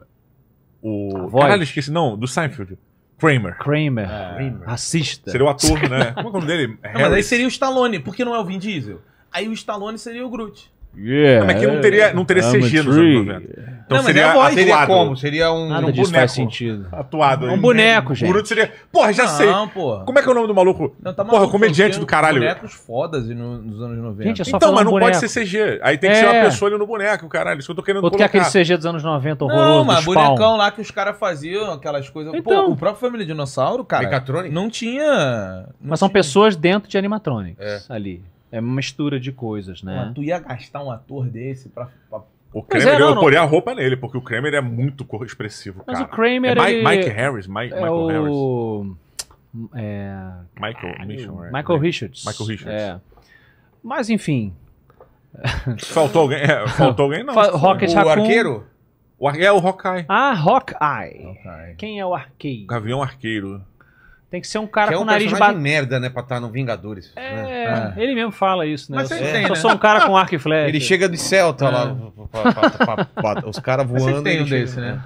O. Caralho, esqueci, não, do Seinfeld. Kramer. Kramer. É. Racista. Seria o ator, né? Como é o nome dele? Não, mas aí seria o Stallone, porque não é o Vin Diesel. Aí o Stallone seria o Groot. Yeah, não, mas que não teria, não teria CG nos anos 90. Então não, seria mas é voz. Seria atuado. como? Seria um, Nada um boneco. faz sentido. Atuado. É um boneco, gente. seria... Porra, já não, sei. Porra. Como é que é o nome do maluco? Não, tá maluco porra, comediante do caralho. bonecos fodas nos anos 90. Gente, é só então, mas não boneco. pode ser CG. Aí tem que é. ser uma pessoa ali no boneco, caralho. Isso que eu tô querendo Outro colocar. é aquele CG dos anos 90 horroroso, Não, mas bonecão lá que os caras faziam, aquelas coisas... Então, Pô, o próprio Família Dinossauro, cara... Mecatronic? Não tinha... Não mas são pessoas dentro de animatronics. É. Ali. É uma mistura de coisas, né? Mas tu ia gastar um ator desse pra. pra... O Kramer, é, não, eu não. poria a roupa nele, porque o Kramer é muito expressivo, Mas cara. o Kramer, é ele... Mike Harris, Mike, é Michael o... Harris. É... Michael, ah, Michel, Michael, Michael Richards. Michael Richards. É. Mas, enfim... Faltou alguém? É, faltou alguém? Não. Rocket o arqueiro? O, é o Hawkeye. Ah, Hawkeye. Hawkeye. Quem é o arqueiro? Gavião Arqueiro. Tem que ser um cara que é com é um nariz batido. merda, né, pra estar tá no Vingadores. É, né? é, ele mesmo fala isso, né? Mas eu sou, né? sou um cara com arco e flecha. Ele chega de Celta é. lá, pra, pra, pra, os caras voando. Mas tem um chega, desse, né? né?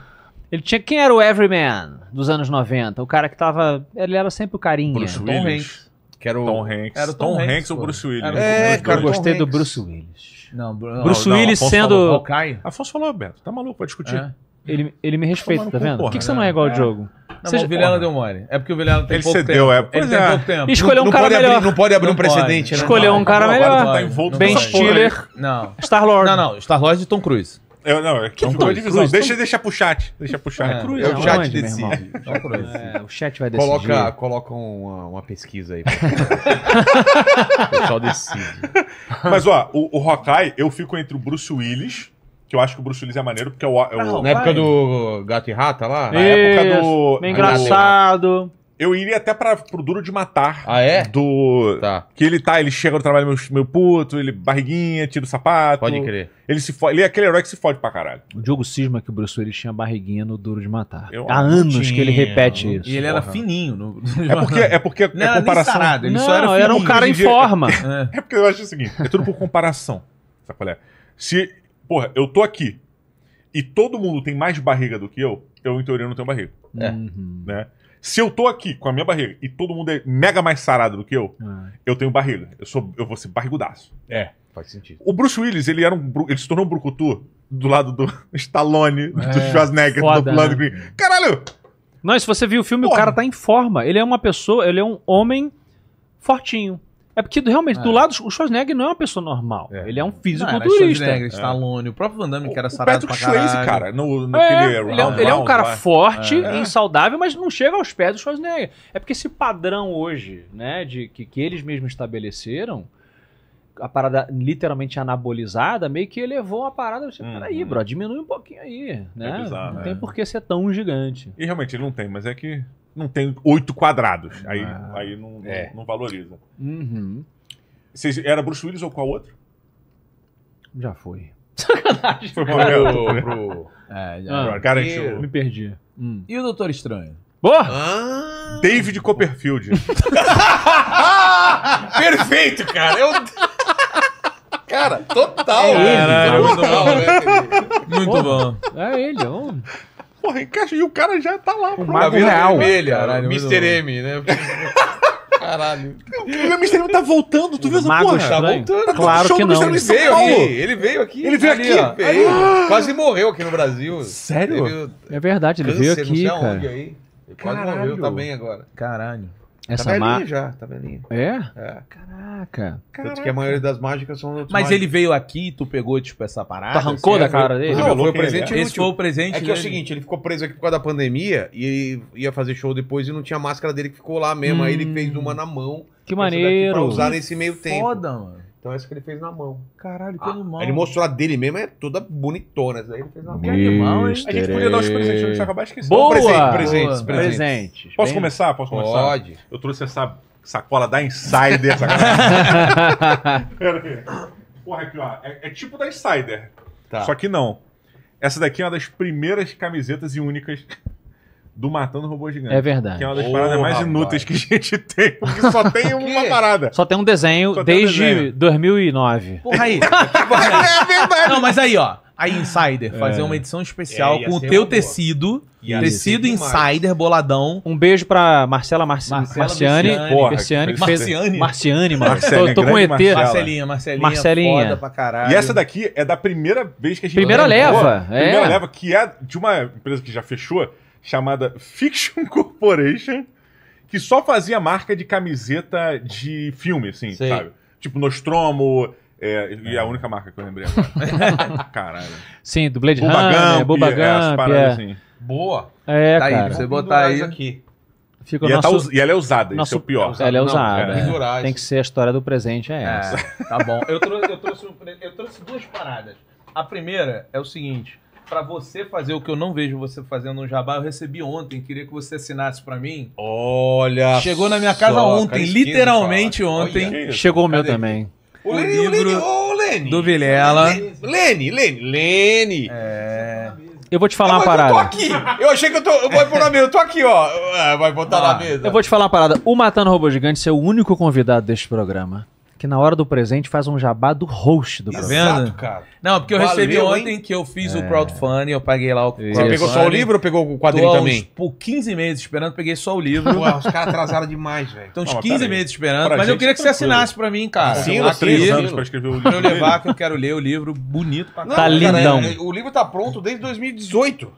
Ele tinha. Quem era o Everyman dos anos 90? O cara que tava. Ele era sempre o carinha. Bruce Tom Willis. Hanks. Que era o, Tom Hanks. Era o Tom, Tom Hanks, Hanks ou Bruce Willis? Era é, cara, eu gostei do Bruce Willis. Não, Bruce não, Willis não, sendo. Falou, Afonso falou, Beto. Tá maluco, pra discutir. É. Ele, ele me respeita, tá vendo? Por que, que você não né? é igual ao Diogo? É. Não, Seja... o Vilela deu mole. É porque o Vilela tem ele pouco cedeu, tempo. É. ele é. tem pouco tempo. E um não, cara não melhor. Abrir, não pode abrir né? não um precedente, escolheu um não, cara melhor. Tá envolto ben Stiller. Não. Star-Lord. Não, não. Star-Lord e Tom Cruise. Eu, não, é que Tom Cruise, divisão. Cruz, deixa, Tom... deixa pro chat. Deixa pro chat. É, é, Cruz, é o chat decide. É, o chat vai decidir. Coloca, coloca uma, uma pesquisa aí. o pessoal decide. Mas, ó, o, o Hawkeye, eu fico entre o Bruce Willis que eu acho que o Bruce Willis é maneiro, porque é o. É o... na época do Gato e Rata lá? Na Isso, época do. Bem engraçado. Eu iria até pra, pro Duro de Matar. Ah, é? Do. Tá. Que ele tá, ele chega no trabalho meio, meu puto, ele barriguinha, tira o sapato. Pode crer. Ele se fode, Ele é aquele herói que se fode pra caralho. O Diogo Cisma que o Bruce Willis tinha barriguinha no Duro de Matar. Eu Há anos tinha. que ele repete isso. E ele porra. era fininho. No... É porque, é porque não, é comparação. Sarado, ele não, só era, fininho. era um cara em forma. É. é. porque eu acho o seguinte: é tudo por comparação. Sabe qual é? Se porra, eu tô aqui e todo mundo tem mais barriga do que eu, eu então, em teoria não tenho barriga. É. Uhum. Né? Se eu tô aqui com a minha barriga e todo mundo é mega mais sarado do que eu, é. eu tenho barriga. Eu, sou, eu vou ser barrigudaço. É, faz sentido. O Bruce Willis, ele, era um, ele se tornou um brucutu do lado do Stallone, é, do Schwarzenegger, foda, do Lundgren. Né? Caralho! Não, e se você viu o filme, Porra. o cara tá em forma. Ele é uma pessoa, ele é um homem fortinho. É porque realmente, é. do lado, o Schwarzenegger não é uma pessoa normal. É. Ele é um físico-culturista. Schwarzenegger, é. Stallone, o próprio Van Damme, que era sarado o Patrick pra Swayze, cara, no, no é, ele, é round, ele é um cara vai. forte é. e saudável, mas não chega aos pés do Schwarzenegger. É porque esse padrão hoje, né, de que, que eles mesmos estabeleceram, a parada literalmente anabolizada, meio que elevou a parada. Você, uhum. Peraí, bro, diminui um pouquinho aí, né? É bizarro, não é. tem por que ser tão gigante. E realmente não tem, mas é que não tem oito quadrados. Aí, ah, aí não, é. não, valoriza. Uhum. Vocês, era Bruce Willis ou qual outro? Já foi. Sacanagem. Foi pro. pro... É, ah, já. Ah, eu... Me perdi. Hum. E o Doutor Estranho? Boa! Ah. David Copperfield. Perfeito, cara. Eu. Cara, total. É ele, muito bom. Né? Muito bom. É ele, homem. Porra, encaixa. E o cara já tá lá. O Mago Real. Vermelha, Caralho, Mr. M, né? Caralho. O Mr. M tá voltando, tu viu essa porra? Tá voltando. claro que não. Ele veio aqui. Ele veio aqui. Ele veio aqui. Ali, veio. Ah! Quase morreu aqui no Brasil. Sério? É verdade, ele Câncer, veio aqui, cara. Aí. Ele quase morreu, também tá agora. Caralho. Essa tá ma... já, tá velhinha. É? é? Caraca. Tanto que a maioria das mágicas são Mas ele veio aqui e tu pegou, tipo, essa parada? Tu tá arrancou assim, da cara dele? Não, foi o presente é? Esse foi o presente. É que é o seguinte, ele ficou preso aqui por causa da pandemia e ia fazer show depois e não tinha máscara dele que ficou lá mesmo. Hum. Aí ele hum. fez uma na mão. Que maneiro. Pra usar nesse meio tempo. Foda, mano. Então essa é que ele fez na mão. Caralho, que ah, animal. Ele mostrou a dele mesmo, é toda bonitona. Essa daí ele fez na mão. Que animal, hein? A gente podia dar os presentes, a gente acabar esquecendo. Boa! Presente, presentes, presentes. presentes. Posso Bem... começar? Posso começar? Pode. Eu trouxe essa sacola da Insider. Pera Porra, aqui, ó. É, é tipo da Insider. Tá. Só que não. Essa daqui é uma das primeiras camisetas e únicas do Matando Robô Gigante. É verdade. Que é uma das oh, paradas mais rapaz. inúteis que a gente tem, porque só tem uma parada. Só tem um desenho desde um desenho. 2009. Porra aí. é verdade. Não, mas aí, ó. A Insider, é. fazer uma edição especial é, com o teu tecido. Ia tecido Insider, boladão. Um beijo pra Marcela Marci Marcela Marciane. Marciane. Marciane. Marciane, Marciane. Tô, com ET. Marcelinha, Marcelinha. Marcelinha. Foda pra caralho. E essa daqui é da primeira vez que a gente... Primeira leva. É. Primeira leva, que é de uma empresa que já fechou chamada Fiction Corporation, que só fazia marca de camiseta de filme, assim, sabe? Tipo Nostromo, é, e é. a única marca que eu lembrei agora. Caralho. Sim, do Blade Runner, Boba Gump, é, é. assim. Boa. É, tá cara. aí, você botar aí. Aqui. Fica e, tá nosso... tá, e ela é usada, nosso... isso é o pior. Ela é usada. Não, é. é. Tem que ser a história do presente, é, é essa. tá bom. Eu trouxe, eu, trouxe, eu trouxe duas paradas. A primeira é o seguinte: para você fazer o que eu não vejo você fazendo um jabá, eu recebi ontem, queria que você assinasse para mim. Olha. Chegou na minha casa só, ontem, literalmente ontem. Olha. Chegou o meu Cadê? também. O, o Lene, livro Lene, do Vilela. Lene, Lene, Lene. É... Eu vou te falar ah, uma parada. Eu tô aqui. Eu achei que eu tô. Eu vou pôr na mesa. Eu tô aqui, ó. É, vai botar ah, na mesa. Eu vou te falar uma parada. O Matando Robô Gigante é o único convidado deste programa que na hora do presente faz um jabá do host do programa. Tá vendo? Cara. Não, porque eu Valeu, recebi ontem que eu fiz é. o crowdfunding, eu paguei lá o Você pegou só o livro ou pegou o quadrinho Tô também? Por 15 meses esperando, peguei só o livro. Ué, os caras atrasaram demais, velho. Então, uns 15 meses esperando, pra mas eu queria que você assinasse pra mim, cara. Sim, uns 3 anos pra escrever o livro. Pra eu levar, que eu quero ler o livro bonito pra não Tá cara, lindão. É, o livro tá pronto desde 2018.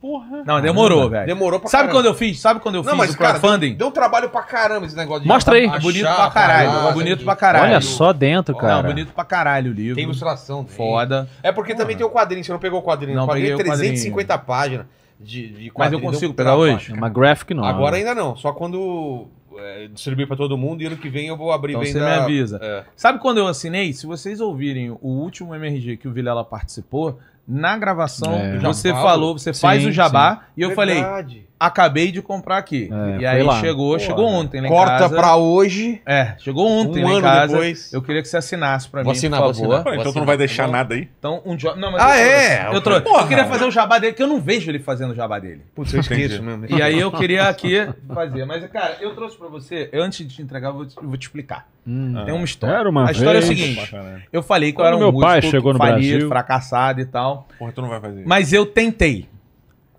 Porra. Não, demorou, velho. Demorou pra Sabe caramba. quando eu fiz? Sabe quando eu não, fiz mas, o crowdfunding? Cara, deu, deu, trabalho pra caramba esse negócio de. Mostra aí. Achar, bonito pra caralho. Ah, bonito pra caralho. Olha só dentro, cara. Não, bonito pra caralho o livro. Tem ilustração. Tem. Foda. É porque Porra. também tem o quadrinho. Você não pegou o quadrinho. Não, o quadrinho é 350 quadrinho. páginas. De, de mas eu consigo pegar hoje? Uma graphic não. Agora ainda não. Só quando é, distribuir para todo mundo e ano que vem eu vou abrir então bem você da... me avisa. É. Sabe quando eu assinei? Se vocês ouvirem o último MRG que o Vilela participou, na gravação, é. você falou, você Sim, faz o jabá, sim. e eu Verdade. falei, acabei de comprar aqui. É, e aí lá. chegou, chegou né? ontem Corta em casa. pra hoje. É, chegou ontem um lá em casa. Depois. Eu queria que você assinasse pra vou mim, assinar, por favor. Ah, então tu não vai deixar nada aí? Então, um job... Não, mas ah, eu é? Trouxe. Eu, trouxe. Porra, eu queria fazer o jabá dele, que eu não vejo ele fazendo o jabá dele. Putz, eu esqueço mesmo. E aí eu queria aqui fazer. Mas, cara, eu trouxe pra você, antes de te entregar, eu vou te, eu vou te explicar. Hum, Tem uma história. Era uma a história é vez. é o seguinte: eu falei que eu era um meu músico pai chegou no falido, Brasil. fracassado e tal. Porra, tu não vai fazer. Mas eu tentei.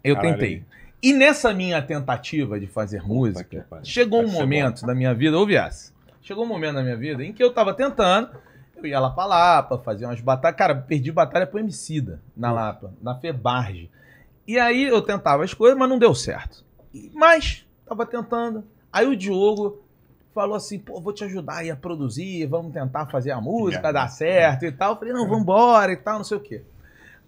Eu tentei. E nessa minha tentativa de fazer música, chegou um momento da minha vida, ouvi essa, chegou um momento da minha vida em que eu tava tentando, eu ia lá pra Lapa, fazer umas batalhas, cara, perdi batalha pro Emicida, na Lapa, na Febarge. E aí eu tentava as coisas, mas não deu certo. Mas, tava tentando. Aí o Diogo falou assim, pô, vou te ajudar aí a produzir, vamos tentar fazer a música, é. dar certo e tal. Eu falei, não, vambora e tal, não sei o quê.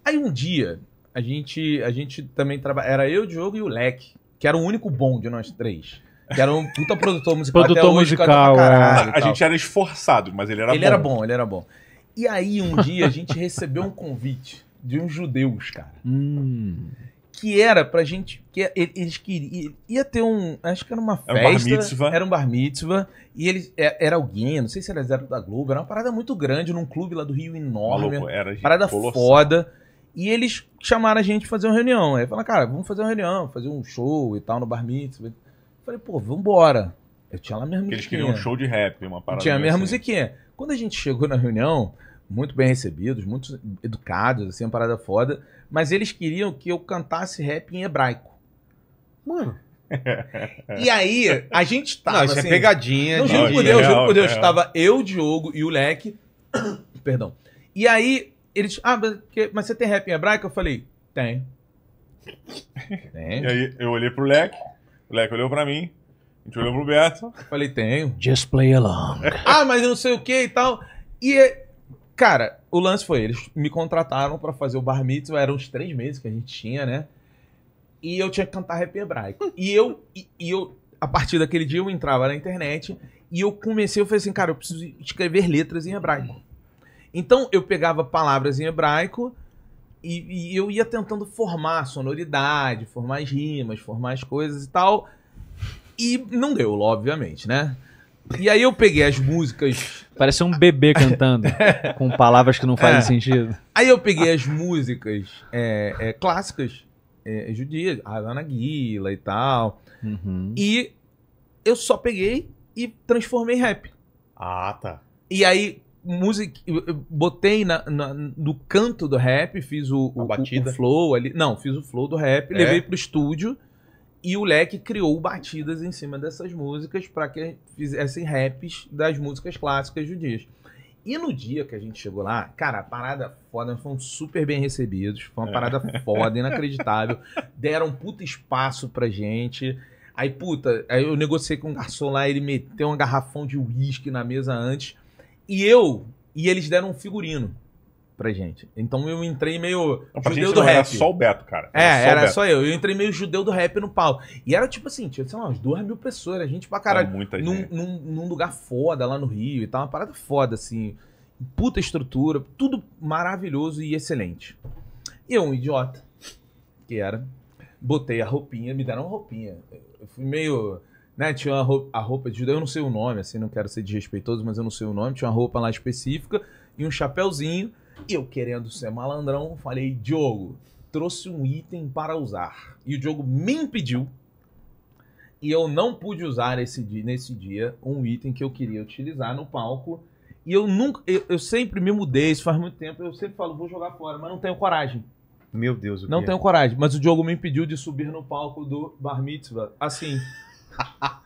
Aí um dia, a gente, a gente também trabalhava Era eu, o Diogo e o Leque, que era o único bom de nós três. Que era um puta produtor musical. Produtor até hoje, musical, é. caralho, é. A gente era esforçado, mas ele era ele bom. Ele era bom, ele era bom. E aí, um dia, a gente recebeu um convite de uns judeus, cara. Hum. Que era pra gente. Que é, eles queriam. Ia ter um. Acho que era uma festa. Era um bar mitzvah. Era um bar mitzvah. E eles. É, era alguém, não sei se era da Globo, era uma parada muito grande num clube lá do Rio enorme. Maluco, era parada colossal. foda. E eles chamaram a gente pra fazer uma reunião. Aí falaram, cara, vamos fazer uma reunião, fazer um show e tal no Bar Mitzvah. Eu falei, pô, vambora. Eu tinha lá mesma musiquinha. Eles queriam um show de rap, uma parada. tinha a mesma assim. musiquinha. Quando a gente chegou na reunião, muito bem recebidos, muito educados, assim, uma parada foda. Mas eles queriam que eu cantasse rap em hebraico. Mano. E aí, a gente tava. Não, isso é assim, é pegadinha. Não, juro por Deus, juro é, por Deus. Estava é, eu, Diogo e o Leque. Perdão. E aí, eles. Ah, mas, mas você tem rap em hebraico? Eu falei, tem. tem. E aí eu olhei pro Leque, o Leque olhou pra mim, a gente olhou pro Beto. falei, tenho. Just play along. ah, mas eu não sei o que e tal. E, é, cara, o lance foi, eles me contrataram pra fazer o bar mitzvah, eram uns três meses que a gente tinha, né? E eu tinha que cantar rap hebraico. E eu, e, e eu a partir daquele dia, eu entrava na internet e eu comecei, eu falei assim, cara, eu preciso escrever letras em hebraico. Então eu pegava palavras em hebraico e, e, eu ia tentando formar sonoridade, formar as rimas, formar as coisas e tal. E não deu, obviamente, né? E aí eu peguei as músicas. Parece um bebê cantando, com palavras que não fazem é. sentido. Aí eu peguei as músicas é, é, clássicas é, é judias, Havana Guila e tal. Uhum. E eu só peguei e transformei em rap. Ah, tá. E aí, music, botei na, na, no canto do rap, fiz o, o, o, o flow ali. Não, fiz o flow do rap, é. levei pro estúdio e o Leque criou batidas em cima dessas músicas para que fizessem raps das músicas clássicas judias. E no dia que a gente chegou lá, cara, a parada foda, foram super bem recebidos, foi uma é. parada é. foda, inacreditável. Deram um puta espaço pra gente. Aí, puta, aí eu negociei com um garçom lá, ele meteu um garrafão de uísque na mesa antes. E eu e eles deram um figurino pra gente. Então eu entrei meio não, judeu gente, do rap. Era só o Beto, cara. Era é, só era Beto. só eu. Eu entrei meio judeu do rap no pau. E era tipo assim, tinha, sei lá, umas duas mil pessoas, a gente pra caralho. Era muita num, gente. Num, num, lugar foda lá no Rio e tal, uma parada foda, assim. Puta estrutura, tudo maravilhoso e excelente. E eu, um idiota, que era, botei a roupinha, me deram uma roupinha. Eu fui meio né, tinha a roupa, a roupa de judeu, eu não sei o nome, assim, não quero ser desrespeitoso, mas eu não sei o nome, tinha uma roupa lá específica e um chapéuzinho. E eu, querendo ser malandrão, falei, Diogo, trouxe um item para usar. E o Diogo me impediu. E eu não pude usar esse dia, nesse dia um item que eu queria utilizar no palco. E eu nunca. Eu, eu sempre me mudei, isso faz muito tempo. Eu sempre falo, vou jogar fora, mas não tenho coragem. Meu Deus, o Não que é? tenho coragem. Mas o Diogo me impediu de subir no palco do Bar Mitzvah. Assim.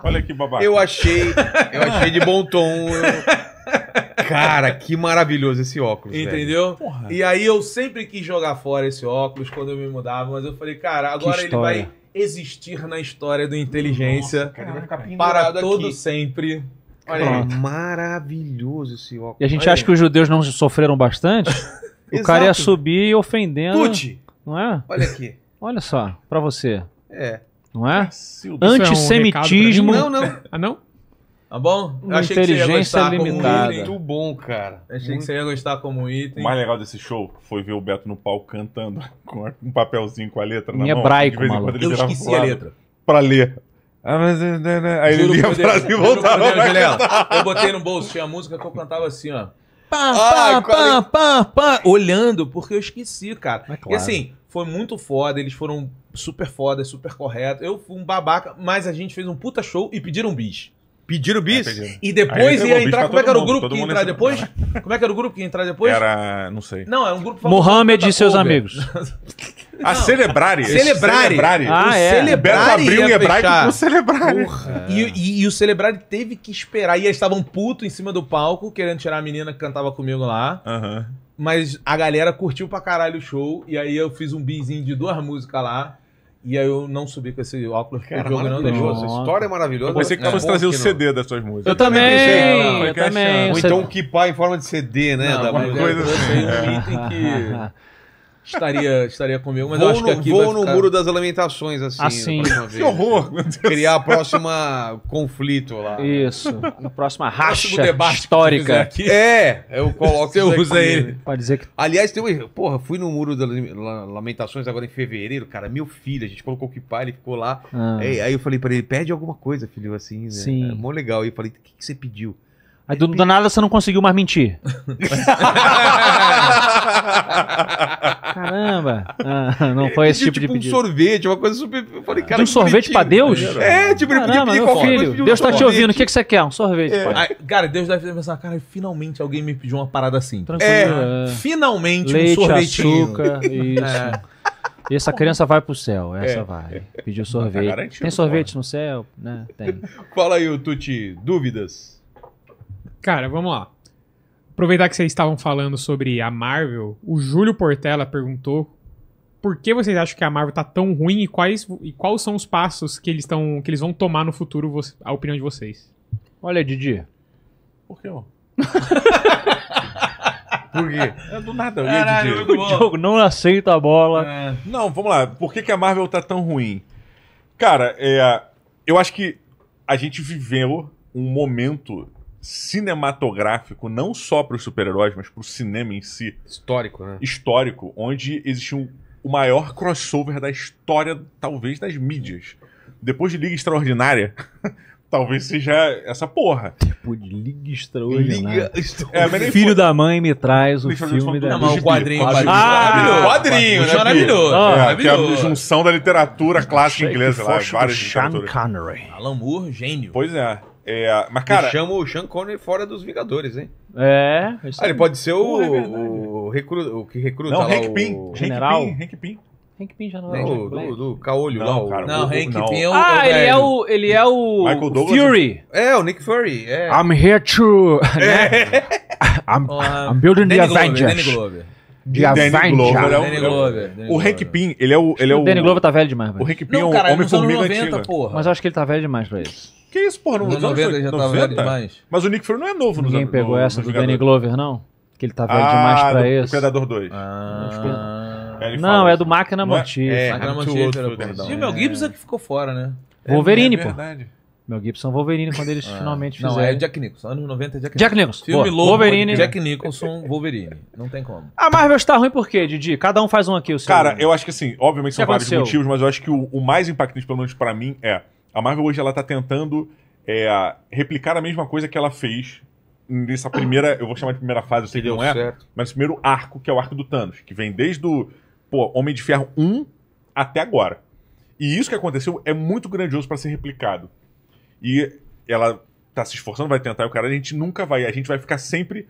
Olha que babaca. Eu achei, eu achei de bom tom. eu- Cara, que maravilhoso esse óculos, velho. Entendeu? Porra. E aí eu sempre quis jogar fora esse óculos quando eu me mudava, mas eu falei, cara, agora ele vai existir na história do Inteligência Cara, para todo sempre. Olha aí. Maravilhoso esse óculos. E a gente Olha acha aí. que os judeus não sofreram bastante. o cara ia subir ofendendo. Pute, Não é? olha aqui. Olha só, pra você. É. Não é? Antissemitismo. É um não, não. ah, não? Tá bom? Eu achei que você ia gostar limitada. como item. Muito bom, cara. Eu achei Muito... que você ia gostar como item. O mais legal desse show foi ver o Beto no pau cantando com um papelzinho com a letra na em mão. hebraico, de em hebraico maluco. Eu esqueci a letra. Pra ler. Ah, né, né, né. Aí ele lia a frase e voltava pra cantar. Eu botei no bolso, tinha a música que eu cantava assim, ó. Pá, ah, pá, é pá, pá, pá, olhando, porque eu esqueci, cara. Mas é claro. E assim, foi muito foda, eles foram super foda, é super correto. Eu fui um babaca, mas a gente fez um puta show e pediram um bis. Pediram bis? É, E depois ia entrar. Como é que era o grupo que ia entrar depois? Né? Como é que era o grupo que ia entrar depois? Era. Não sei. Não, é um grupo. Mohamed e seus Kobe. amigos. A ah, celebrar Celebrare. Celebrare. Celebrare. Ah, é. Celebrare abriu em hebraico com Celebrare. É. E, e, e, o celebrar teve que esperar. E eles estavam puto em cima do palco, querendo tirar a menina que cantava comigo lá. Uhum. Mas a galera curtiu pra caralho o show. E aí eu fiz um bizinho de duas músicas lá. E aí eu não subi com esse óculos Cara, porque o não deixou. Essa história é maravilhosa. Eu pensei que é. fosse trazer o CD das suas músicas. Eu também, eu, eu também. Ou então o Kipá em forma de CD, né? Não, da coisa assim. É. Um item que estaria, estaria comigo, mas vou eu acho no, que aqui Vou no ficar... muro das lamentações, assim. Assim. Que horror! Criar a próxima conflito lá. Isso. A próxima racha debate histórica. Aqui. É, eu coloco Você usa aqui. ele. Pode dizer que... Aliás, tem um... Porra, fui no muro das lamentações agora em fevereiro, cara. Meu filho, a gente colocou que pai, ele ficou lá. Ah. aí eu falei pra ele, pede alguma coisa, filho, assim, né? Sim. É mó legal. E eu falei, o que, que você pediu? Aí do, do, nada você não conseguiu mais mentir. Caramba! Ah, não é, foi é esse tipo, tipo de pedido. um sorvete, uma coisa super. Eu falei, cara, um sorvete para Deus? É, é, tipo, de ele pediu meu filho, coisa, tipo, Deus um tá sorvete. te ouvindo, o que, que você quer? Um sorvete. É. Aí, cara, Deus deve pensar, cara, finalmente alguém me pediu uma parada assim. Tranquilo. É, é. Finalmente Leite, um açúcar, isso. E essa criança vai pro céu, essa é, vai. Pediu sorvete. Tá Tem sorvete no céu? Né? Tem. Fala aí, Tuti, dúvidas? Cara, vamos lá. Aproveitar que vocês estavam falando sobre a Marvel, o Júlio Portela perguntou por que vocês acham que a Marvel tá tão ruim e quais, e quais são os passos que eles, tão, que eles vão tomar no futuro, a opinião de vocês. Olha, Didi. Por que, mano? Por quê? É do nada. Eu Caralho, Didi. O jogo não aceita a bola. É. Não, vamos lá. Por que, que a Marvel tá tão ruim? Cara, é, eu acho que a gente viveu um momento cinematográfico, não só para os super-heróis, mas para o cinema em si. Histórico, né? Histórico, onde existiu um, o maior crossover da história, talvez, das mídias. Depois de Liga Extraordinária, talvez seja essa porra. Tipo, de Liga Extraordinária. Liga... É, o filho da mãe me traz o Liga filme da... Não, o quadrinho. O quadrinho, ah, ah o quadrinho, é né? maravilhoso. É ah, é, Que é a junção da literatura clássica inglesa lá. Várias Sean Connery. Alan Moore, gênio. Pois é. É, mas, cara. Chama o Sean Connery fora dos Vingadores, hein? É. Ah, ele pode ser o, é o, recru, o que recruta. Não, lá, Hank Pim. O... General. Hank Pym. Hank Pym já não é o do, do Caolho não, lá. Cara, não, o, Hank Pym é o. Ah, ele é o. Ele é o. Michael Douglas. Né? Fury. É, o Nick Fury. É. I'm here to. Né? É. I'm, I'm building the Avengers de e Danny Glover. É o, Danny é Glover, o Hank Pym, ele é o. Ele é o, Danny Glover tá velho demais, velho. O Hank Pym não, é cara, é o Homem-Formiga antiga. Porra. Mas eu acho que ele tá velho demais pra isso. Que isso, porra? Nos, nos anos 90 já 90? Tá velho demais. Mas o Nick Fury não é novo Ninguém nos anos pegou no, essa do Danny Glover, não? Que ele tá velho ah, demais pra do, isso. Predador 2. Ah. Tipo, é, é não, é do Máquina Motiva. É, Máquina Motiva. E o Mel Gibson que ficou fora, né? Wolverine, pô. É verdade. Mel Gibson Wolverine quando eles ah, finalmente fizeram. Não, é Jack Nicholson. Anos 90 é Jack Nicholson. Jack Nicholson. Filme Boa. louco. Wolverine. Jack Nicholson, Wolverine. Não tem como. A Marvel está ruim por quê, Didi? Cada um faz um aqui. O seu Cara, nome. eu acho que assim, obviamente são vários motivos, mas eu acho que o, o mais impactante, pelo menos para mim, é a Marvel hoje ela tá tentando é, replicar a mesma coisa que ela fez nessa primeira, eu vou chamar de primeira fase, eu sei que não é, certo. mas primeiro arco, que é o arco do Thanos, que vem desde o pô, Homem de Ferro 1 até agora. E isso que aconteceu é muito grandioso para ser replicado. E ela tá se esforçando, vai tentar, e o cara, a gente nunca vai. A gente vai ficar sempre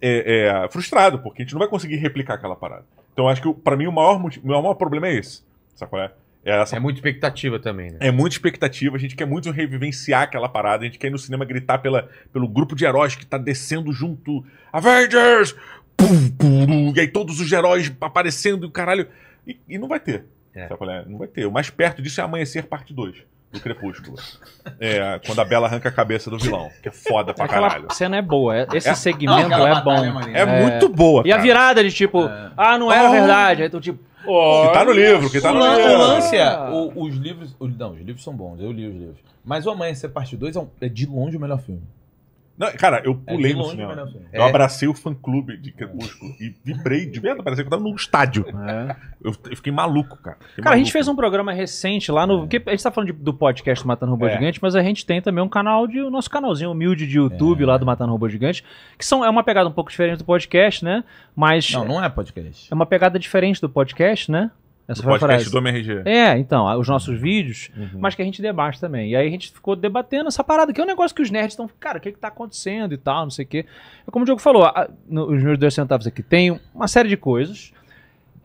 é, é, frustrado, porque a gente não vai conseguir replicar aquela parada. Então acho que, para mim, o maior, o maior problema é esse. Sabe qual é? É, essa... é muito expectativa também, né? É muito expectativa. A gente quer muito revivenciar aquela parada. A gente quer ir no cinema gritar pela, pelo grupo de heróis que tá descendo junto. Avengers! Pum, pum, e aí todos os heróis aparecendo e o caralho. E, não vai ter. É. Sabe, é? Não vai ter. O mais perto disso é Amanhecer Parte 2 do Crepúsculo. É, quando a Bela arranca a cabeça do vilão. Que é foda pra Aquela caralho. cena é boa. É, esse é, segmento é bom. É, é, muito boa. E a virada de tipo, é. ah, não era Oh. verdade. Aí tu tipo, Que tá no livro, que tá no livro. o livro. lance é, o- os livros. não, os livros são bons, eu li os livros. Mas o Amanhecer Parte 2 é, um- é de longe o melhor filme. Não, cara, eu é pulei é no cinema. eu é. abracei o fã-clube de Crepúsculo e vibrei de verdade, parecia que eu tava num estádio. É. Eu, eu, fiquei maluco, cara. Fiquei cara, maluco. a gente fez um programa recente lá no. É. a gente tá falando de, do podcast Matando Robô Gigante, mas a gente tem também um canal de. o nosso canalzinho humilde de YouTube lá do Matando Robô Gigante, que são, é uma pegada um pouco diferente do podcast, né? Mas. Não, não é podcast. É uma pegada diferente do podcast, né? Essa foi podcast frase. do MRG. É, então, os nossos vídeos, uhum. mas que a gente debate também. E aí a gente ficou debatendo essa parada, que é um negócio que os nerds estão, cara, o que, que tá acontecendo e tal, não sei o quê. É como o Diogo falou, a, no, os meus dois centavos aqui, tem uma série de coisas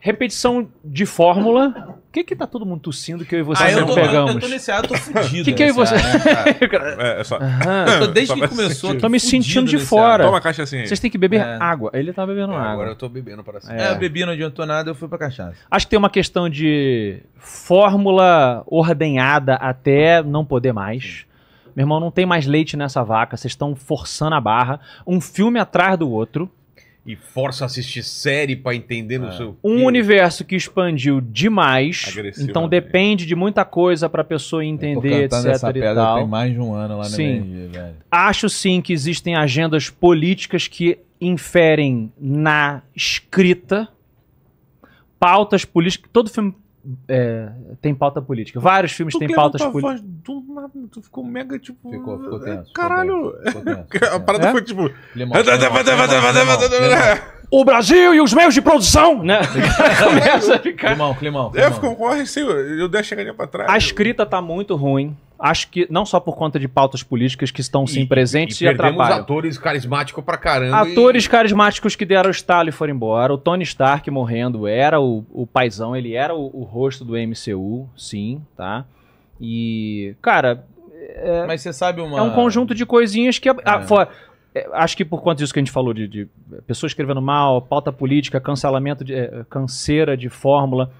Repetição de fórmula. Por que que tá todo mundo tossindo que eu e você ah, não tô, pegamos? Eu tô nesse ar, eu tô fudido. que que eu e você... Né, é, é só... Tô, desde que começou, eu tô, me sentindo de fora. Toma a caixa assim. Vocês têm que beber É. água. Ele tá bebendo é, água. Agora eu tô bebendo para cima. É. É. eu bebi, não adiantou nada, eu fui pra cachaça. Acho que tem uma questão de fórmula ordenhada até não poder mais. Meu irmão, não tem mais leite nessa vaca, vocês estão forçando a barra. Um filme atrás do outro e força a assistir série para entender é. o seu. Um universo que expandiu demais. Então né? depende de muita coisa para a pessoa entender, etc. Essa e pedra tal. tem mais de um ano lá sim. na minha velho. Acho sim que existem agendas políticas que inferem na escrita pautas políticas. Todo filme é, tem pauta política. Vários filmes têm pautas tá políticas. Do nada, tu ficou mega tipo. Ficou, ficou é, tenso. Caralho! Ficou tenso, ficou tenso. A parada é? foi tipo. o Brasil e os meios de produção, né? Começa a ficar. Limão, limão. É, limão. É, ficou um assim, eu dei a chegadinha pra trás. A escrita tá muito ruim. Acho que não só por conta de pautas políticas que estão sim e, presentes e, e, e atrapalham. atores carismáticos pra caramba. Atores e... carismáticos que deram o estalo e foram embora. O Tony Stark morrendo era o, o paizão, ele era o, o rosto do MCU, sim, tá? E, cara... É, Mas você sabe uma... É um conjunto de coisinhas que... É. é. acho que por conta disso que a gente falou de, de pessoas escrevendo mal, pauta política, cancelamento de é, canseira de fórmula.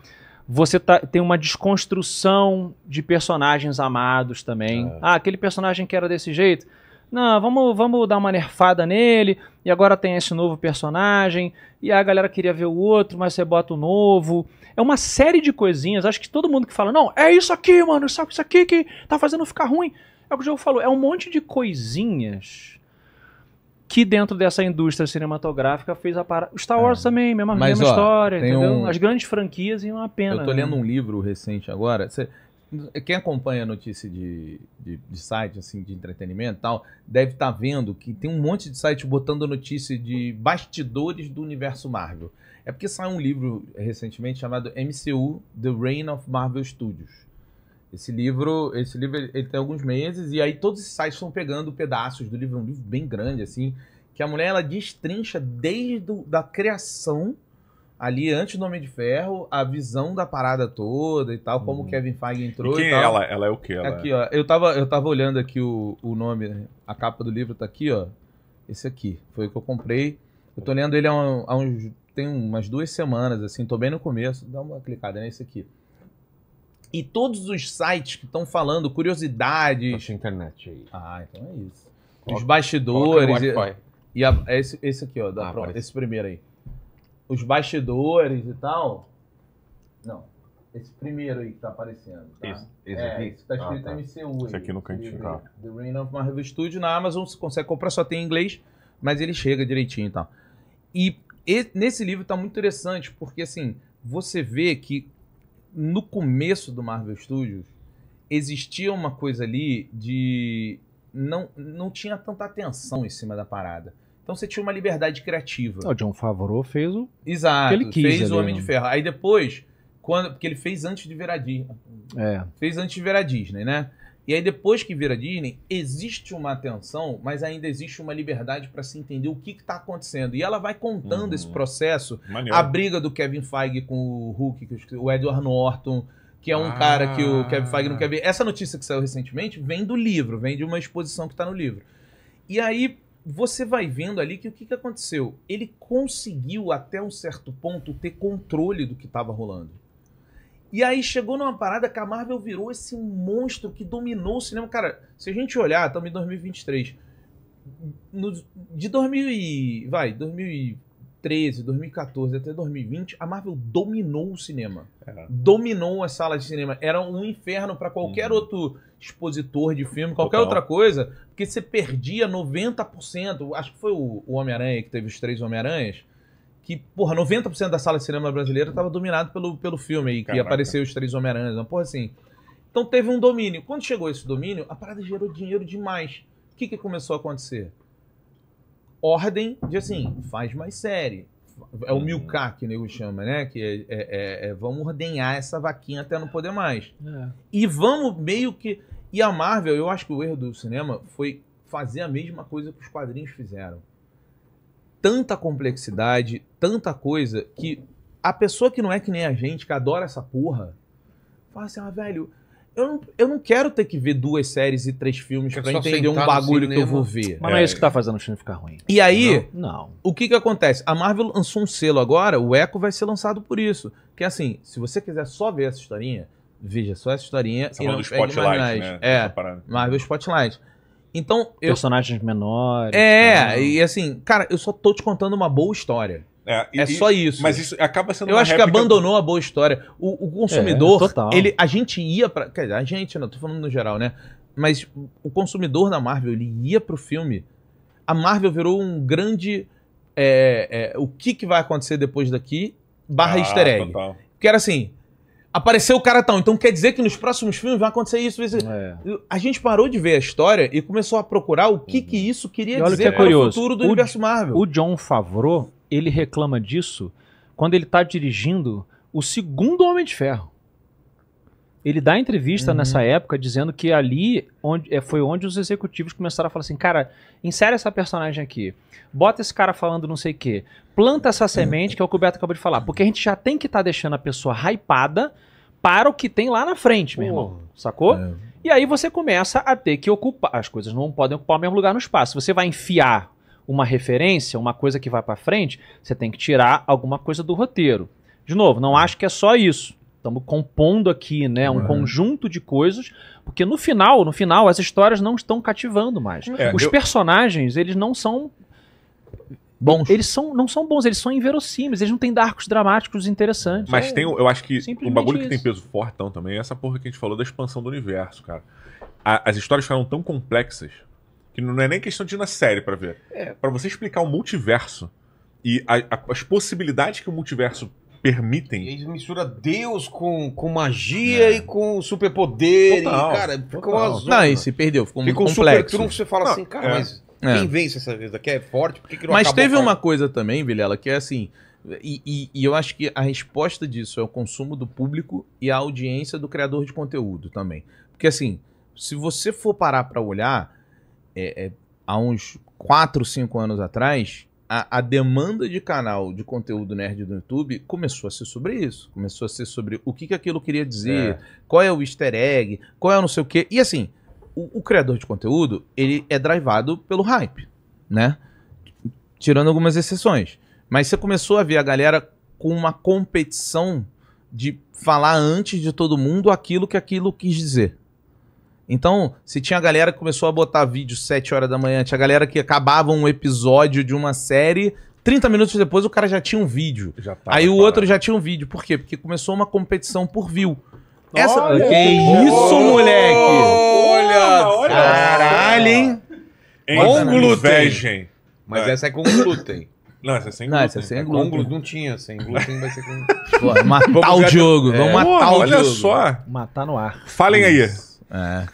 Você tá, tem uma desconstrução de personagens amados também. É. Ah, aquele personagem que era desse jeito. Não, vamos, vamos dar uma nerfada nele. E agora tem esse novo personagem. E a galera queria ver o outro, mas você bota o novo. É uma série de coisinhas. Acho que todo mundo que fala, não, é isso aqui, mano, isso aqui que tá fazendo ficar ruim. É o que o jogo falou, é um monte de coisinhas que dentro dessa indústria cinematográfica fez a parada. Star Wars é. também, mesma, Mas, mesma ó, história, entendeu? Um... As grandes franquias e uma pena. Eu tô né? lendo né? um livro recente agora. Quem acompanha a notícia de, de, de, site, assim, de entretenimento e tal, deve estar tá vendo que tem um monte de site botando notícia de bastidores do universo Marvel. É porque saiu um livro recentemente chamado MCU The Reign of Marvel Studios esse livro, esse livro ele tem alguns meses e aí todos os sites estão pegando pedaços do livro, é um livro bem grande assim, que a mulher ela destrincha desde a da criação ali antes do Homem de Ferro, a visão da parada toda e tal, como o uhum. Kevin Feige entrou e quem e tal. É ela? Ela é o quê? Ela aqui, é... ó. Eu tava, eu tava olhando aqui o, o nome, a capa do livro tá aqui, ó. Esse aqui, foi o que eu comprei. Eu tô lendo ele há, um, há uns, tem umas duas semanas, assim, tô bem no começo. Dá uma clicada nesse aqui. E todos os sites que estão falando, curiosidades. Tô internet aí. Ah, então é isso. Coloca, os bastidores. E, e a, é esse, esse aqui, ó. Da, ah, esse primeiro aí. Os bastidores e tal. Não. Esse primeiro aí que tá aparecendo. Tá? Esse, esse é, aqui? Esse tá ah, escrito ah, tá. MCU. Esse aqui no cantinho. The, Rain tá. The Reign of Marvel Studio na Amazon. Você consegue comprar, só tem em inglês, mas ele chega direitinho e tal. E, e nesse livro tá muito interessante, porque assim, você vê que no começo do Marvel Studios, existia uma coisa ali de. Não, não tinha tanta atenção em cima da parada. Então você tinha uma liberdade criativa. O John Favreau fez o. Exato, que ele quis fez ali, o Homem né? de Ferro. Aí depois, quando, porque ele fez antes de virar Disney. É. Fez antes de virar Disney, né? E aí, depois que vira Disney, existe uma atenção, mas ainda existe uma liberdade para se entender o que está acontecendo. E ela vai contando esse uhum. processo. Maneiro. A briga do Kevin Feige com o Hulk, o Edward Norton, que é um ah. cara que o Kevin Feige não quer ver. Essa notícia que saiu recentemente vem do livro, vem de uma exposição que está no livro. E aí, você vai vendo ali que o que, que aconteceu? Ele conseguiu, até um certo ponto, ter controle do que estava rolando. E aí chegou numa parada que a Marvel virou esse monstro que dominou o cinema. Cara, se a gente olhar, estamos em 2023. No, de 2000 e, vai, 2013, 2014 até 2020, a Marvel dominou o cinema. É. Dominou as salas de cinema. Era um inferno para qualquer hum. outro expositor de filme, qualquer Total. outra coisa, porque você perdia 90%. Acho que foi o, o Homem-Aranha que teve os três Homem-Aranhas que, porra, 90% da sala de cinema brasileira estava dominado pelo, pelo filme aí, que Caraca. apareceu os três Homem-Aranhas, uma porra assim. Então teve um domínio. Quando chegou esse domínio, a parada gerou dinheiro demais. O que, que começou a acontecer? Ordem de assim, faz mais série. É o uhum. milcar que o nego chama, né? Que é, é, é, é, vamos ordenhar essa vaquinha até não poder mais. É. E vamos meio que. E a Marvel, eu acho que o erro do cinema foi fazer a mesma coisa que os quadrinhos fizeram tanta complexidade, tanta coisa, que a pessoa que não é que nem a gente, que adora essa porra, fala assim, ah, velho, eu não, eu não quero ter que ver duas séries e três filmes para entender um bagulho que eu vou ver. Mas não é, é isso que tá fazendo o filme ficar ruim. E aí, não. não. o que que acontece? A Marvel lançou um selo agora, o Echo vai ser lançado por isso. Que é assim, se você quiser só ver essa historinha, veja só essa historinha. e não, do Spotlight, é né? É, Marvel Spotlight. Então, eu... Personagens menores. É, tal. Tá. e assim, cara, eu só tô te contando uma boa história. É, e, é só isso. Mas isso acaba sendo Eu acho que abandonou a boa história. O, o consumidor, é, ele, a gente ia para, quer dizer, a gente, não tô falando no geral, né? Mas o consumidor da Marvel, ele ia pro filme. A Marvel virou um grande é, é o que, que vai acontecer depois daqui barra ah, easter egg. Total. Que era assim, apareceu o cara tal. Então quer dizer que nos próximos filmes vai acontecer isso. É. A gente parou de ver a história e começou a procurar o que, uhum. que isso queria olha dizer que é para o futuro do o universo Marvel. O John Favreau, ele reclama disso quando ele está dirigindo o segundo Homem de Ferro. Ele dá entrevista uhum. nessa época dizendo que ali onde, é, foi onde os executivos começaram a falar assim: cara, insere essa personagem aqui, bota esse cara falando não sei o quê, planta essa uhum. semente que é o que o Beto acabou de falar, porque a gente já tem que estar tá deixando a pessoa hypada para o que tem lá na frente, meu irmão. Sacou? É. E aí você começa a ter que ocupar. As coisas não podem ocupar o mesmo lugar no espaço. Você vai enfiar uma referência, uma coisa que vai para frente, você tem que tirar alguma coisa do roteiro. De novo, não acho que é só isso estamos compondo aqui, né, um uhum. conjunto de coisas, porque no final, no final, as histórias não estão cativando mais. É, Os eu... personagens, eles não são bons. Eles são, não são bons, eles são inverossímeis, eles não têm arcos dramáticos interessantes. Mas é, tem, eu acho que um bagulho isso. que tem peso fortão também é essa porra que a gente falou da expansão do universo, cara. A, as histórias ficaram tão complexas que não é nem questão de ir na série para ver. É. para você explicar o multiverso e a, a, as possibilidades que o multiverso permitem. Eles misturam Deus com, com magia é. e com superpoder. Total, e, cara, ficou azul. Não, e se perdeu, ficou muito complexo. Fica um super você fala não, assim, cara, é. mas é. quem vence essa vez daqui é forte, por que, que não Mas teve uma coisa também, Vilela, que é assim... E, e, e, eu acho que a resposta disso é o consumo do público e a audiência do criador de conteúdo também. Porque assim, se você for parar para olhar, é, é, há uns 4, 5 anos atrás, a, a, demanda de canal de conteúdo nerd do YouTube começou a ser sobre isso. Começou a ser sobre o que, que aquilo queria dizer, é. qual é o easter egg, qual é o não sei o quê. E assim, o, o criador de conteúdo, ele é drivado pelo hype, né? Tirando algumas exceções. Mas você começou a ver a galera com uma competição de falar antes de todo mundo aquilo que aquilo quis dizer. Então, se tinha a galera que começou a botar vídeo 7 horas da manhã, tinha a galera que acabava um episódio de uma série, 30 minutos depois o cara já tinha um vídeo. Aí parado. o outro já tinha um vídeo. Por quê? Porque começou uma competição por view. Essa... Olha, que isso, oh, moleque! Olha! olha Caralho, hein? Com glúten. Mas essa é com glúten. Não, essa é sem glúten. Não, essa é sem é glúten. Com glúten. Não tinha, sem glúten vai ser com... Pô, matar o Diogo, é. vamos matar Pô, o olha Diogo. Olha só. Matar no ar. Falem isso. aí. É.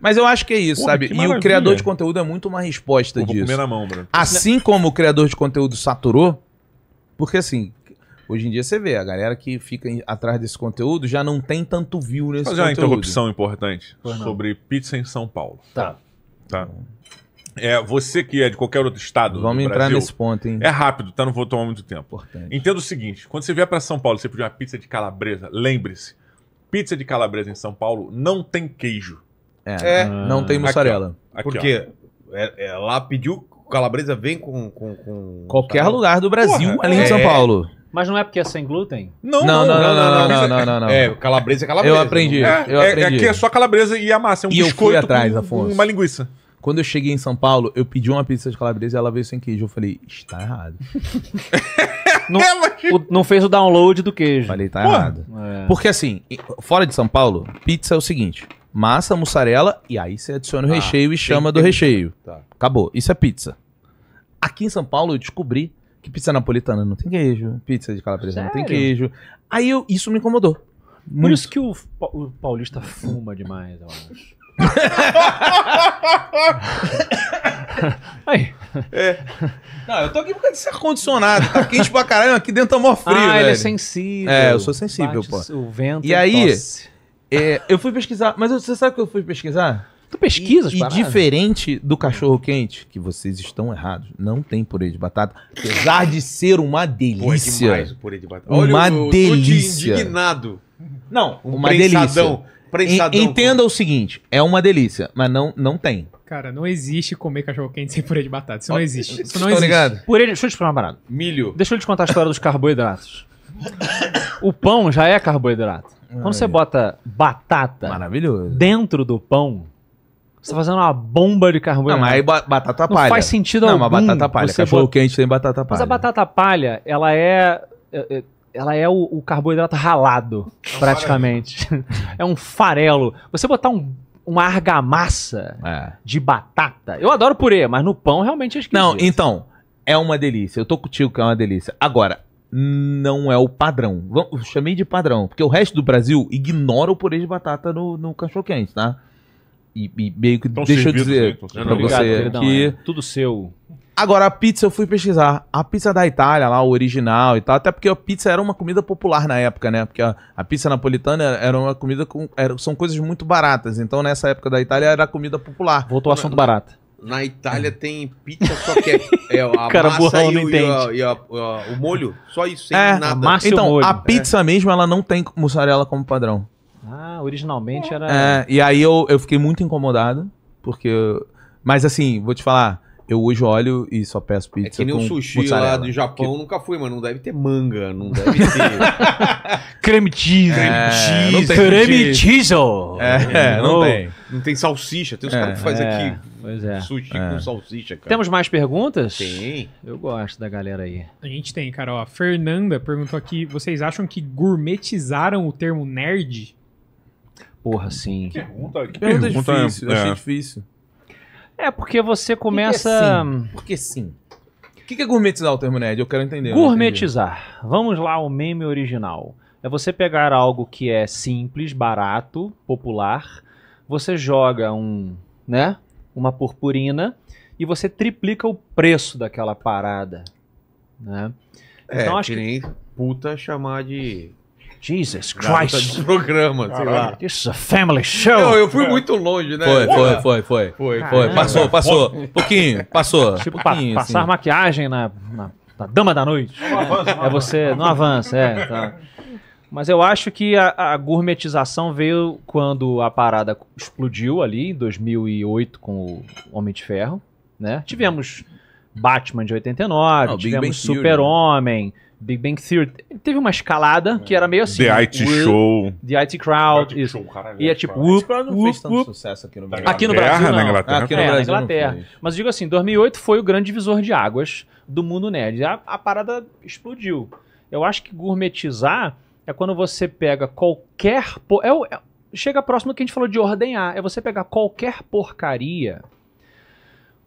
Mas eu acho que é isso, sabe? E o criador de conteúdo é muito uma resposta Pô, disso. Mão, assim como o criador de conteúdo saturou, porque assim, hoje em dia você vê, a galera que fica atrás desse conteúdo já não tem tanto view nesse Mas já conteúdo. uma interrupção importante sobre pizza em São Paulo. Tá. Tá. É, você que é de qualquer outro estado Vamos entrar Brasil, nesse ponto, hein? É rápido, tá? Não vou tomar muito tempo. Importante. Entenda o seguinte, quando você vier para São Paulo e você pedir uma pizza de calabresa, lembre-se, Pizza de calabresa em São Paulo não tem queijo. É, é. não tem mussarela. Porque é, é, lá pediu calabresa vem com. com, com Qualquer lugar do Brasil, Porra, além é. de São Paulo. Mas não é porque é sem glúten? Não, não, não, não, não, não, não, não, não É, calabresa é calabresa. Eu aprendi, é, eu é, aprendi. É, aqui é só calabresa e a massa, é um e biscoito eu fui atrás, com Afonso. uma linguiça. Quando eu cheguei em São Paulo, eu pedi uma pizza de calabresa e ela veio sem queijo. Eu falei, está errado. não, o, não fez o download do queijo. Falei, tá Pô, errado. É. Porque assim, fora de São Paulo, pizza é o seguinte: massa, mussarela, e aí você adiciona o ah, recheio e chama do recheio. Tá. Acabou. Isso é pizza. Aqui em São Paulo eu descobri que pizza napolitana não tem queijo, pizza de calabresa Sério? não tem queijo. Aí eu, isso me incomodou. Muito. Por isso que o, o paulista fuma demais, eu acho. Aí. É. Não, eu tô aqui por causa desse ar-condicionado. Tá quente pra caralho, aqui dentro tá mó frio, ah, velho. ele é sensível. É, eu sou sensível, pô. o vento E aí, é, eu fui pesquisar... Mas você sabe o que eu fui pesquisar? Tu pesquisas, E, e diferente do cachorro-quente, que vocês estão errados, não tem purê de batata. Apesar de ser uma delícia. Pô, é demais o purê de batata. Olha, uma eu, delícia. tô indignado. Não, um uma delícia. Prensadão. Entenda o seguinte, é uma delícia, mas não, não tem. Cara, não existe comer cachorro quente sem purê de batata. Isso não existe. Isso não existe. ligado? Purê, deixa eu te falar uma parada. Milho. Deixa eu te contar a história dos carboidratos. o pão já é carboidrato. Ah, Quando você é. bota batata Maravilhoso. dentro do pão, você tá fazendo uma bomba de carboidrato. Não, mas aí batata palha. Não faz sentido não, algum. Não, mas batata palha. Você Cachorro bota... quente tem batata palha. Mas a batata palha, ela é, é, é ela é o, o carboidrato ralado, é um praticamente. é um farelo. Você botar um, uma argamassa é. de batata. Eu adoro purê, mas no pão realmente é esquisito. Não, então, é uma delícia. Eu tô contigo que é uma delícia. Agora, não é o padrão. Eu chamei de padrão, porque o resto do Brasil ignora o purê de batata no, no cachorro-quente, tá? E, e, meio que deixa eu dizer né? para você que... É tudo seu. Agora, a pizza eu fui pesquisar. A pizza da Itália, lá, o original e tal. Até porque a pizza era uma comida popular na época, né? Porque a, a pizza napolitana era uma comida com. Era, são coisas muito baratas. Então, nessa época da Itália, era comida popular. Voltou ao assunto barata. Na Itália tem pizza só que é, é a Cara, massa e, o, e, a, e a, o molho, só isso, sem é, nada. A então, a é. pizza é. mesmo, ela não tem mussarela como padrão. Ah, originalmente é. era... É, e aí eu, eu fiquei muito incomodado, porque... Mas assim, vou te falar, eu hoje olho e só peço é pizza. É que nem o sushi mussarela. lá do Japão que... nunca fui, mas não deve ter manga, não deve ter. creme cheese. É, creme cheese. Creme cheese. É, não, é, é. não, tem. Não tem salsicha. Tem os é, caras que fazem é, aqui é. sushi com salsicha, cara. Temos mais perguntas? Tem. Eu gosto da galera aí. A gente tem, cara. Ó, a Fernanda perguntou aqui: vocês acham que gourmetizaram o termo nerd? Porra, sim. Que pergunta, que pergunta, pergunta difícil. É. Achei difícil. É porque você é começa. que porque sim. O que é gourmetizar o termo nerd? Eu quero entender. Gourmetizar. Vamos lá ao meme original. É você pegar algo que é simples, barato, popular. Você joga um, né? Uma purpurina e você triplica o preço daquela parada, né? É, então acho que nem puta chamar de Jesus Christ. De programa, sei lá. This is a family show. Não, eu fui muito longe, né? Foi, foi, foi, foi. Foi, foi. Passou, passou. Pouquinho, passou. Tipo, Pouquinho, assim. passar assim. maquiagem na, na, na, dama da noite. Não avança, não é você, não avança, é. Tá. Mas eu acho que a, a, gourmetização veio quando a parada explodiu ali, em 2008, com o Homem de Ferro, né? Tivemos Batman de 89, não, tivemos Super-Homem, né? Big Bang Theory teve uma escalada é. que era meio assim. The né? IT Will, Show. The IT Crowd. The IT Show, caralho, e é tipo. Whoop, whoop, não fez tanto whoop. sucesso aqui no tá Brasil. Aqui no né? tá ah, Brasil. Não. Na Inglaterra. Aqui no é, Brasil, na Inglaterra. Mas digo assim, 2008 foi o grande divisor de águas do mundo nerd. A, a parada explodiu. Eu acho que gourmetizar é quando você pega qualquer. É, é, chega próximo do que a gente falou de ordenhar. É você pegar qualquer porcaria,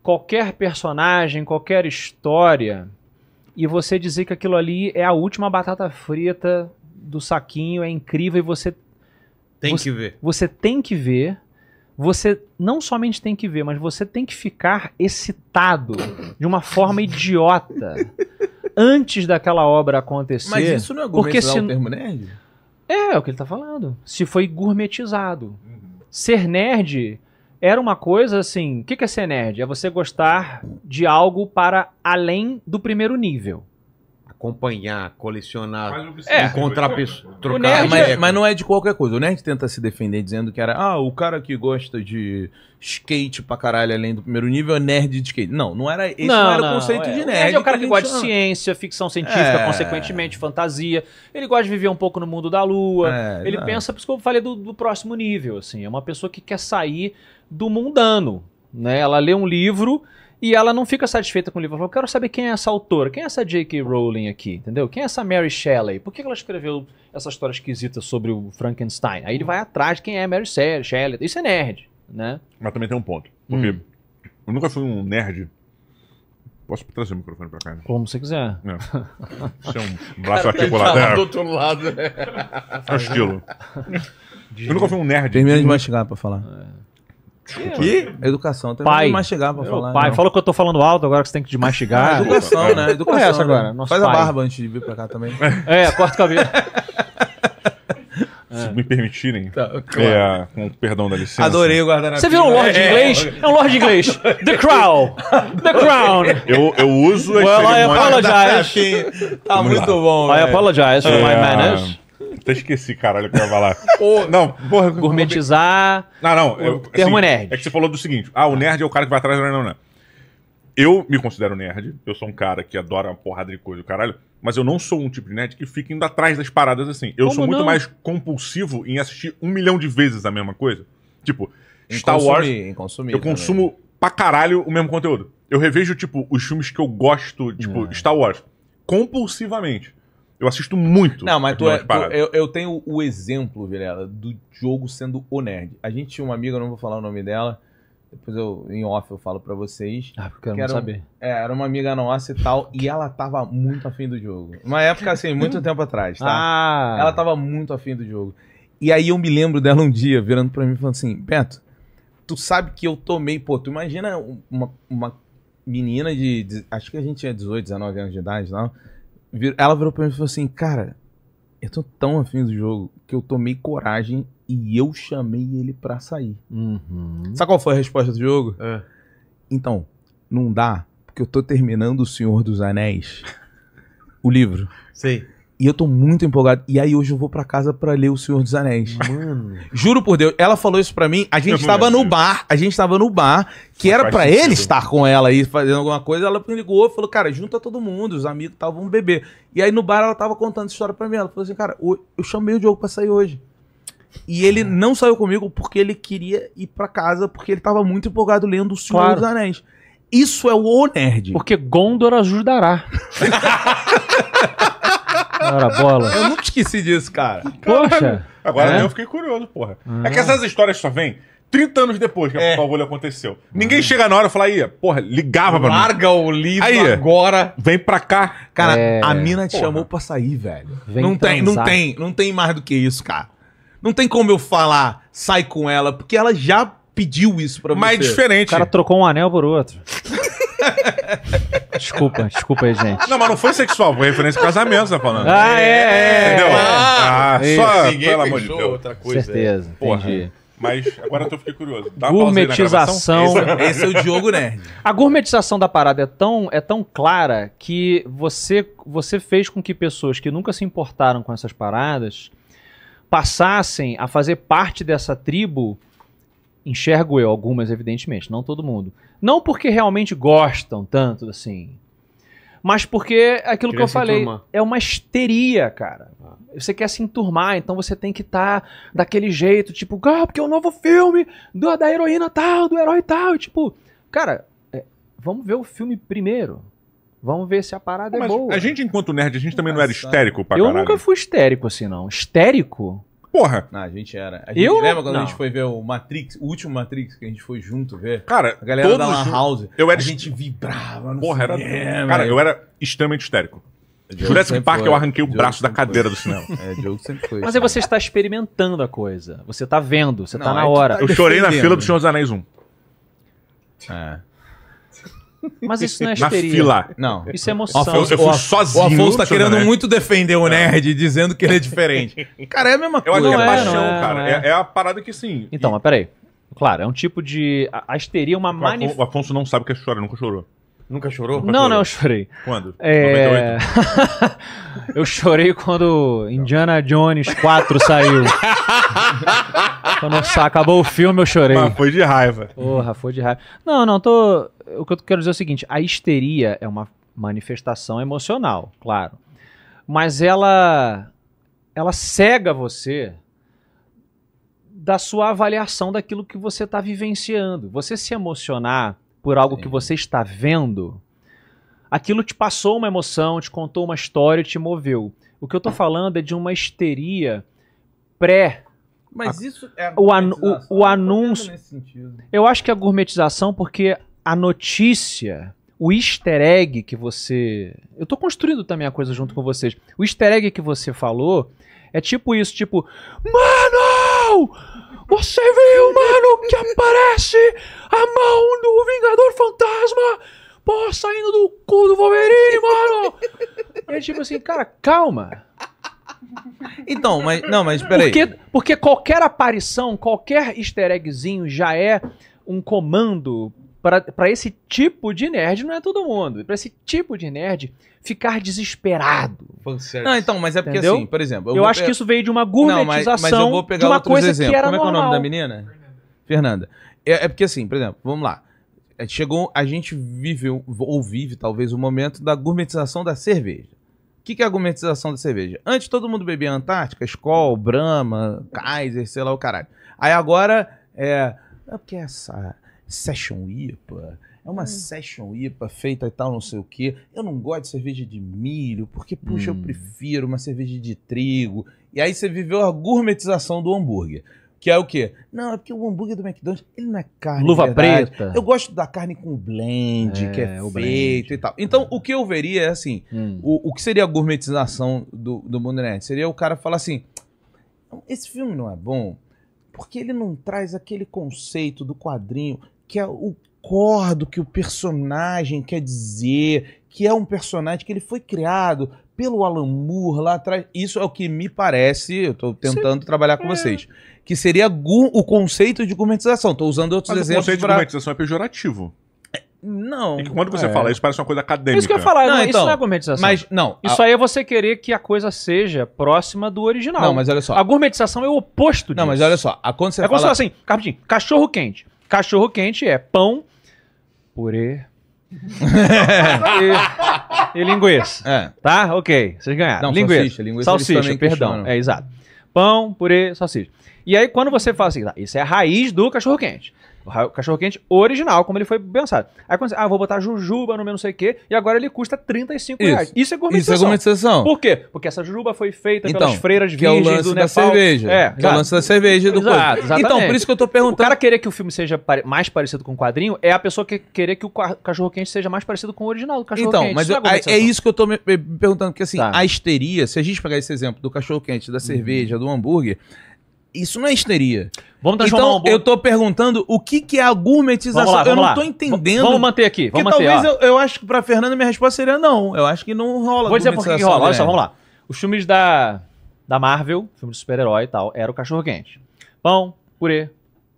qualquer personagem, qualquer história e você dizer que aquilo ali é a última batata frita do saquinho, é incrível e você. Tem você, que ver. Você tem que ver. Você não somente tem que ver, mas você tem que ficar excitado de uma forma idiota antes daquela obra acontecer. Mas isso não é porque é se... o termo nerd? É, é o que ele tá falando. Se foi gourmetizado. Uhum. Ser nerd era uma coisa assim. O que é ser nerd? É você gostar de algo para além do primeiro nível. Acompanhar, colecionar, é. encontrar pessoas, trocar. Nerd, é- mas, mas, não é de qualquer coisa. O nerd tenta se defender dizendo que era, ah, o cara que gosta de skate pra caralho além do primeiro nível é nerd de skate. Não, não era esse não, não era não, o conceito é. de nerd. O nerd é o cara que, que gosta de ciência, ficção científica, é. consequentemente fantasia. Ele gosta de viver um pouco no mundo da lua. É, ele não. pensa, por isso que eu falei do, do próximo nível, assim. É uma pessoa que quer sair do mundano. Né? Ela lê um livro e ela não fica satisfeita com o livro. Ela fala, eu quero saber quem é essa autora, quem é essa J.K. Rowling aqui, entendeu? Quem é essa Mary Shelley? Por que ela escreveu essa história esquisita sobre o Frankenstein? Aí ele vai atrás de quem é Mary Shelley. Isso é nerd, né? Mas também tem um ponto. Porque hum. eu nunca fui um nerd Posso trazer o microfone pra cá? Né? Como você quiser. Deixa é. é um braço aqui tá articulado. Tá do outro lado. Né? É um estilo. Eu nunca fui um nerd. Termina de mastigar pra falar. É. Que? Educação. Também pai. mais chegava pra é falar. Pai, não. falou que eu tô falando alto agora que você tem que desmastigar. Educação, né? Educação. Essa agora? Né? Faz pai. a barba antes de vir pra cá também. É, corta o cabelo. Se me permitirem, tá, é, claro. é, com perdão da licença. Adorei o guardanapo. Você viu um Lorde é, é, inglês? É, é um Lorde inglês. The Crown. The Crown. Eu, eu uso well, cerimônia... I apologize. tá, tá, tá, tá muito bom. I apologize for my manners. Até esqueci, caralho, que eu ia falar. Ô, não, porra. Gourmetizar. Não, não. Eu, assim, termo nerd. É que você falou do seguinte: ah, o nerd é o cara que vai atrás. Não, não, não. Eu me considero nerd, eu sou um cara que adora uma porrada de coisa, caralho, mas eu não sou um tipo de nerd que fica indo atrás das paradas assim. Eu Como sou muito não? mais compulsivo em assistir um milhão de vezes a mesma coisa. Tipo, em Star consumir, Wars. Em consumir eu também. consumo pra caralho o mesmo conteúdo. Eu revejo, tipo, os filmes que eu gosto, tipo, hum. Star Wars, compulsivamente. Eu assisto muito. Não, mas tu, é, tu eu, eu, tenho o exemplo, Vilela, do jogo sendo o nerd. A gente tinha uma amiga, não vou falar o nome dela. Depois eu, em off, eu falo para vocês. Ah, porque eu não saber. é, era uma amiga nossa e tal, e ela tava muito afim do jogo. Uma época, assim, muito tempo atrás, tá? Ah. Ela tava muito afim do jogo. E aí eu me lembro dela um dia virando para mim e falando assim: Beto, tu sabe que eu tomei. Pô, tu imagina uma, uma menina de, de, Acho que a gente tinha 18, 19 anos de idade, não? ela virou pra mim e falou assim, cara, eu tô tão afim do jogo que eu tomei coragem e eu chamei ele pra sair. Uhum. Sabe qual foi a resposta do jogo? É. Então, não dá, porque eu tô terminando O Senhor dos Anéis, o livro. Sei. E eu tô muito empolgado. E aí hoje eu vou para casa para ler O Senhor dos Anéis. Mano. Juro por Deus. Ela falou isso para mim. A gente eu tava no bar. A gente tava no bar. Que Não era para ele estar com ela aí fazendo alguma coisa. Ela ligou falou, cara, junta todo mundo, os amigos tal, vamos beber. E aí no bar ela tava contando história para mim. Ela falou assim, cara, eu chamei o Diogo pra sair hoje. E ele não saiu comigo porque ele queria ir para casa, porque ele tava muito empolgado lendo O Senhor claro. dos Anéis. Isso é o O Nerd. Porque Gondor ajudará. Ora, bola. Eu nunca esqueci disso, cara. Poxa. Agora é? eu fiquei curioso, porra. É que ah. essas histórias só vêm 30 anos depois que é. o bagulho aconteceu. Ninguém chega na hora e fala, aí, porra, ligava pra Larga mim. Larga o livro aí, agora. Vem pra cá. Cara, é... a mina te porra. chamou pra sair, velho. Vem não transar. tem, não tem, não tem mais do que isso, cara. Não tem como eu falar, sai com ela, porque ela já pediu isso pra Mas você. Mas é diferente. O cara trocou um anel por outro. desculpa, desculpa aí, gente. Não, mas não foi sexual, foi referência ao casamento, você tá falando. Ah, é, é. é, é. Entendeu? Ah, ah só, Ninguém pelo amor de Deus. outra coisa. É. Certeza, é. entendi. Mas agora eu fiquei curioso. Dá gourmetização. Esse, esse, é o Diogo Nerd. A gourmetização da parada é tão, é tão clara que você, você fez com que pessoas que nunca se importaram com essas paradas passassem a fazer parte dessa tribo Enxergo eu algumas, evidentemente, não todo mundo. Não porque realmente gostam tanto, assim. Mas porque aquilo Queria que eu falei enturmar. é uma histeria, cara. Você quer se enturmar, então você tem que estar tá daquele jeito, tipo, ah, porque é o um novo filme do, da heroína tal, do herói tal. E, tipo, cara, é, vamos ver o filme primeiro. Vamos ver se a parada Pô, é boa. A gente, enquanto nerd, a gente também não era histérico pra Eu caralho. nunca fui histérico assim, não. Histérico? Porra. Não, ah, a gente era. A gente eu lembra quando não. a gente foi ver o Matrix, o último Matrix que a gente foi junto ver? Cara, a galera da Lan House. Eu era a gente vibrava, no Porra, cinema, era. Cara, né? eu era extremamente histérico. É, Jurassic Park foi. eu arranquei o braço da cadeira foi. do cinema. É, jogo sempre foi. Mas aí você está experimentando a coisa. Você está vendo, você está na hora. Tá eu chorei na fila do Senhor dos Anéis 1. É. Mas isso não é Na fila. Não. Isso é emoção. O Afonso, eu fui sozinho. O Afonso tá querendo né? muito defender o é. nerd, dizendo que ele é diferente. Cara, é a mesma Eu coisa. acho que é, Não é, paixão, é, cara. é. É, é a parada que sim. Então, mas peraí. Claro, é um tipo de. A a histeria é uma o, manif... o Afonso não sabe o que é chorar, nunca chorou. Nunca chorou? Nunca não, chorou. não, eu chorei. Quando? É... eu chorei quando Indiana Jones 4 saiu. quando acabou o filme, eu chorei. Mas foi de raiva. Porra, foi de raiva. Não, não, tô. O que eu quero dizer é o seguinte: a histeria é uma manifestação emocional, claro. Mas ela. Ela cega você da sua avaliação daquilo que você está vivenciando. Você se emocionar por algo Sim. que você está vendo, aquilo te passou uma emoção, te contou uma história, te moveu. O que eu tô falando é de uma histeria pré- mas isso é o, anu o, o anúncio. Eu acho que é a gourmetização, porque a notícia, o easter egg que você. Eu tô construindo também a coisa junto com vocês. O easter egg que você falou é tipo isso: tipo, mano! Você viu, mano, que aparece a mão do Vingador Fantasma? Pô, saindo do cu do Wolverine, mano! E é tipo assim, cara, calma. Então, mas. Não, mas peraí. Porque, porque qualquer aparição, qualquer easter eggzinho já é um comando para esse tipo de nerd não é todo mundo. Para esse tipo de nerd ficar desesperado. Não, ah, então, mas é porque Entendeu? assim, por exemplo. Eu, eu acho que isso veio de uma gourmetização não, mas, mas eu vou pegar de uma coisa exemplos. que era Como é normal. que é o nome da menina? Fernanda. Fernanda. É, é, porque assim, por exemplo, vamos lá. É, chegou, a gente vive, ou vive talvez, o momento da gourmetização da cerveja. O que, que é a gourmetização da cerveja? Antes todo mundo bebia Antártica, Skol, Brahma, Kaiser, sei lá o caralho. Aí agora é. É porque essa Session IPA. É uma hum. Session IPA feita e tal, não sei o quê. Eu não gosto de cerveja de milho, porque, puxa, hum. eu prefiro uma cerveja de trigo. E aí você viveu a gourmetização do hambúrguer. Que é o quê? Não, é porque o hambúrguer do McDonald's, ele não é carne. Luva verdade. preta. Eu gosto da carne com blend, é, que é feito blend. e tal. Então, o que eu veria é assim: hum. o, o que seria a gourmetização do, do mundo nerd? Seria o cara falar assim: esse filme não é bom porque ele não traz aquele conceito do quadrinho que é o core do que o personagem quer dizer, que é um personagem que ele foi criado pelo Alan Moore lá atrás. Isso é o que me parece, eu estou tentando Sim. trabalhar com é. vocês, que seria o conceito de gourmetização. Estou usando outros Mas exemplos. O conceito pra... de gourmetização é pejorativo. Não. É que quando você é. fala isso, parece uma coisa acadêmica. É isso que eu falar, não, não, então, isso não é gourmetização. Mas, não. Isso a... aí é você querer que a coisa seja próxima do original. Não, mas olha só. A gourmetização é o oposto disso. Não, mas olha só. A, quando você é fala... como se assim, rapidinho, cachorro quente. Cachorro quente é pão, purê. e, e linguiça. É. Tá? Ok, vocês ganharam. Não, linguiça. Salsicha, linguiça salsicha perdão. Questionam. É, exato. Pão, purê, salsicha. E aí, quando você fala assim, tá, isso é a raiz do cachorro quente. O cachorro quente original, como ele foi pensado. Aí quando você, ah, vou botar jujuba no meu não sei o quê, e agora ele custa 35 Isso. reais. Isso é gourmetização. Isso é gourmetização. Por quê? Porque essa jujuba foi feita então, pelas freiras que é o lance da Nepal. cerveja. É, que é, o lance da cerveja do Exato, então, exatamente. Então, por isso que eu tô perguntando. O cara querer que o filme seja mais parecido com o quadrinho é a pessoa que querer que o cachorro quente seja mais parecido com o original do cachorro então, quente. Então, mas isso é eu, é, é, isso que eu tô me perguntando, porque assim, tá. a histeria, se a gente pegar esse exemplo do cachorro quente, da uhum. cerveja, uhum. do hambúrguer, isso não é histeria. Vamos então, eu tô perguntando o que, que é a gourmetização. Vamos lá, vamos eu não tô entendendo. Vamos manter aqui. Vamos manter, talvez eu, eu, acho que pra Fernanda minha resposta seria não. Eu acho que não rola. Vou dizer por que rola. Olha só, vamos né? lá. Os filmes da, da Marvel, filme de super-herói e tal, era o cachorro-quente. Pão, purê.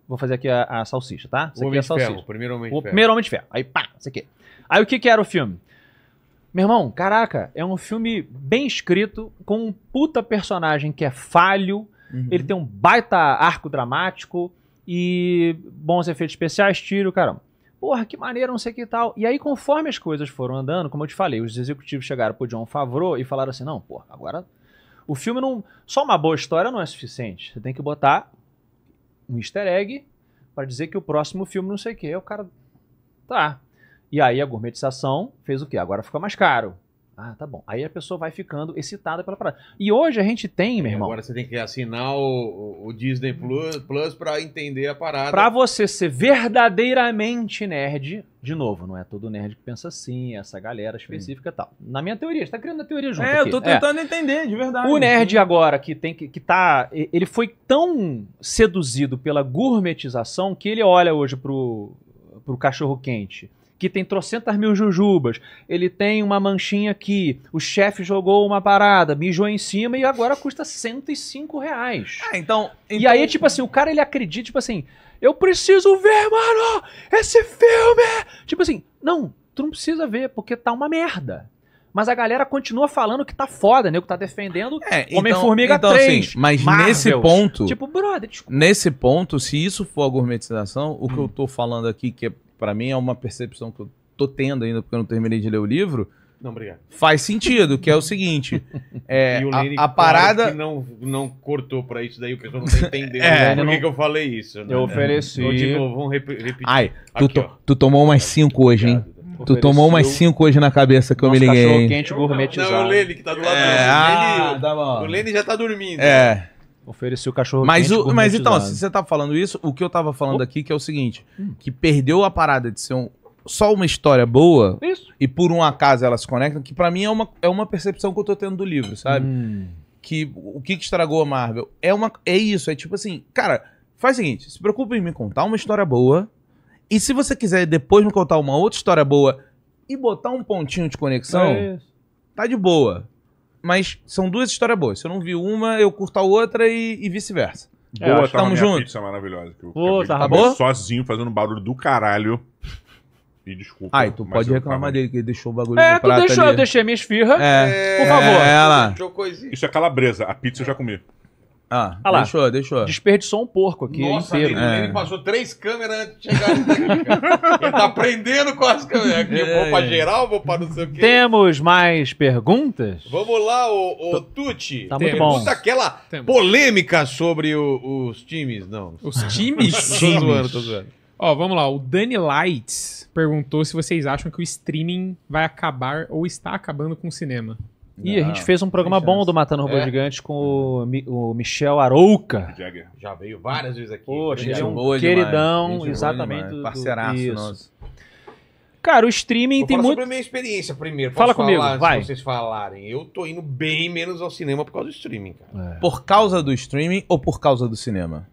Vou fazer aqui a, a salsicha, tá? Isso o aqui é a salsicha. Ferro, primeiro homem de ferro. O primeiro homem de ferro. Aí pá, isso aqui. Aí o que que era o filme? Meu irmão, caraca, é um filme bem escrito, com um puta personagem que é falho, Uhum. Ele tem um baita arco dramático e bons efeitos especiais, tiro, caramba. Porra, que maneiro, não sei que tal. E aí, conforme as coisas foram andando, como eu te falei, os executivos chegaram pro John Favreau e falaram assim: não, porra, agora. O filme não. Só uma boa história não é suficiente. Você tem que botar um easter egg para dizer que o próximo filme não sei o que. O cara. Tá. E aí a gourmetização fez o quê? Agora fica mais caro. Ah, tá bom. Aí a pessoa vai ficando excitada pela parada. E hoje a gente tem, meu irmão. Agora você tem que assinar o, o Disney Plus, para entender a parada. Para você ser verdadeiramente nerd, de novo, não é todo nerd que pensa assim, é essa galera específica e tal. Na minha teoria, você tá criando a teoria junto. É, aqui. eu tô é. tentando é. entender, de verdade. O nerd sim. agora que tem que, que tá. Ele foi tão seduzido pela gourmetização que ele olha hoje pro, pro cachorro quente que tem trocentas mil jujubas, ele tem uma manchinha aqui, o chefe jogou uma parada, mijou em cima e agora custa 105 reais. É, então, então... E então aí, tipo assim, o cara ele acredita, tipo assim, eu preciso ver, mano, esse filme! Tipo assim, não, tu não precisa ver, porque tá uma merda. Mas a galera continua falando que tá foda, né? O que tá defendendo é, então, Homem-Formiga então, 3. Assim, mas nesse ponto. Tipo, brother, desculpa. Nesse ponto, se isso for a gourmetização, o hum. que eu tô falando aqui, que é para mim é uma percepção que eu tô tendo ainda, porque eu não terminei de ler o livro. Não, obrigado. Faz sentido, que é o seguinte. É, o Lênin, a, a, parada. Claro não, não cortou pra isso daí, o pessoal não entendeu tá entendendo é, né, por não... que eu falei isso. Né? Eu ofereci. Eu, então, de novo, vamos rep repetir. Ai, Aqui, tu, tu, tomou umas cinco hoje, hein? Então. Tu tomou umas cinco hoje na cabeça que Nossa, eu me liguei. quente gourmetizado. Não, não, o Lene que tá do lado. É, ah, tá bom. O Lene já tá dormindo. É. Né? Ofereceu o cachorro mas o, Mas então, se você tá falando isso, o que eu tava falando oh. aqui que é o seguinte, hum. que perdeu a parada de ser um, só uma história boa isso. e por um acaso elas se conectam, que para mim é uma, é uma percepção que eu tô tendo do livro, sabe? Hum. Que o que, que estragou a Marvel é uma é isso, é tipo assim, cara, faz o seguinte, se preocupa em me contar uma história boa e se você quiser depois me contar uma outra história boa e botar um pontinho de conexão, é tá de boa. Mas são duas histórias boas. Se eu não vi uma, eu curto a outra e, e vice-versa. É, Boa, tamo junto. Pizza maravilhosa. Que eu, Pô, que eu tá tava sozinho fazendo barulho do caralho. E desculpa. Ai, tu pode reclamar dele que ele deixou o bagulho É, tu prato deixou, ali. eu deixei minha esfirra. É. Por favor. É, ela. Isso é calabresa. A pizza eu já comi. Ah, ah lá, deixou, deixou. Desperdiçou um porco aqui Nossa, inteiro. Ele, é. ele passou três câmeras antes de chegar aqui, Ele tá aprendendo com as câmeras. Aqui, é, vou pra é. geral, vou pra não sei o quê. Temos mais perguntas? Vamos lá, o, o tá- Tuti. Tá muito bom. aquela Temos. polêmica sobre o, os times, não. Os times? tô zoando, tô zoando. Ó, vamos lá. O Danny Lights perguntou se vocês acham que o streaming vai acabar ou está acabando com o cinema. E a gente fez um programa bom do Matando Robô é? Gigante com o, o Michel Arouca. Já veio várias vezes aqui. Poxa, ele é um queridão, exatamente. Do, Parceiraço isso. nosso. Cara, o streaming Vou tem muito. Sobre a minha experiência primeiro. Posso Fala comigo, vai. vocês falarem, eu tô indo bem menos ao cinema por causa do streaming, cara. É. Por causa do streaming ou por causa do cinema?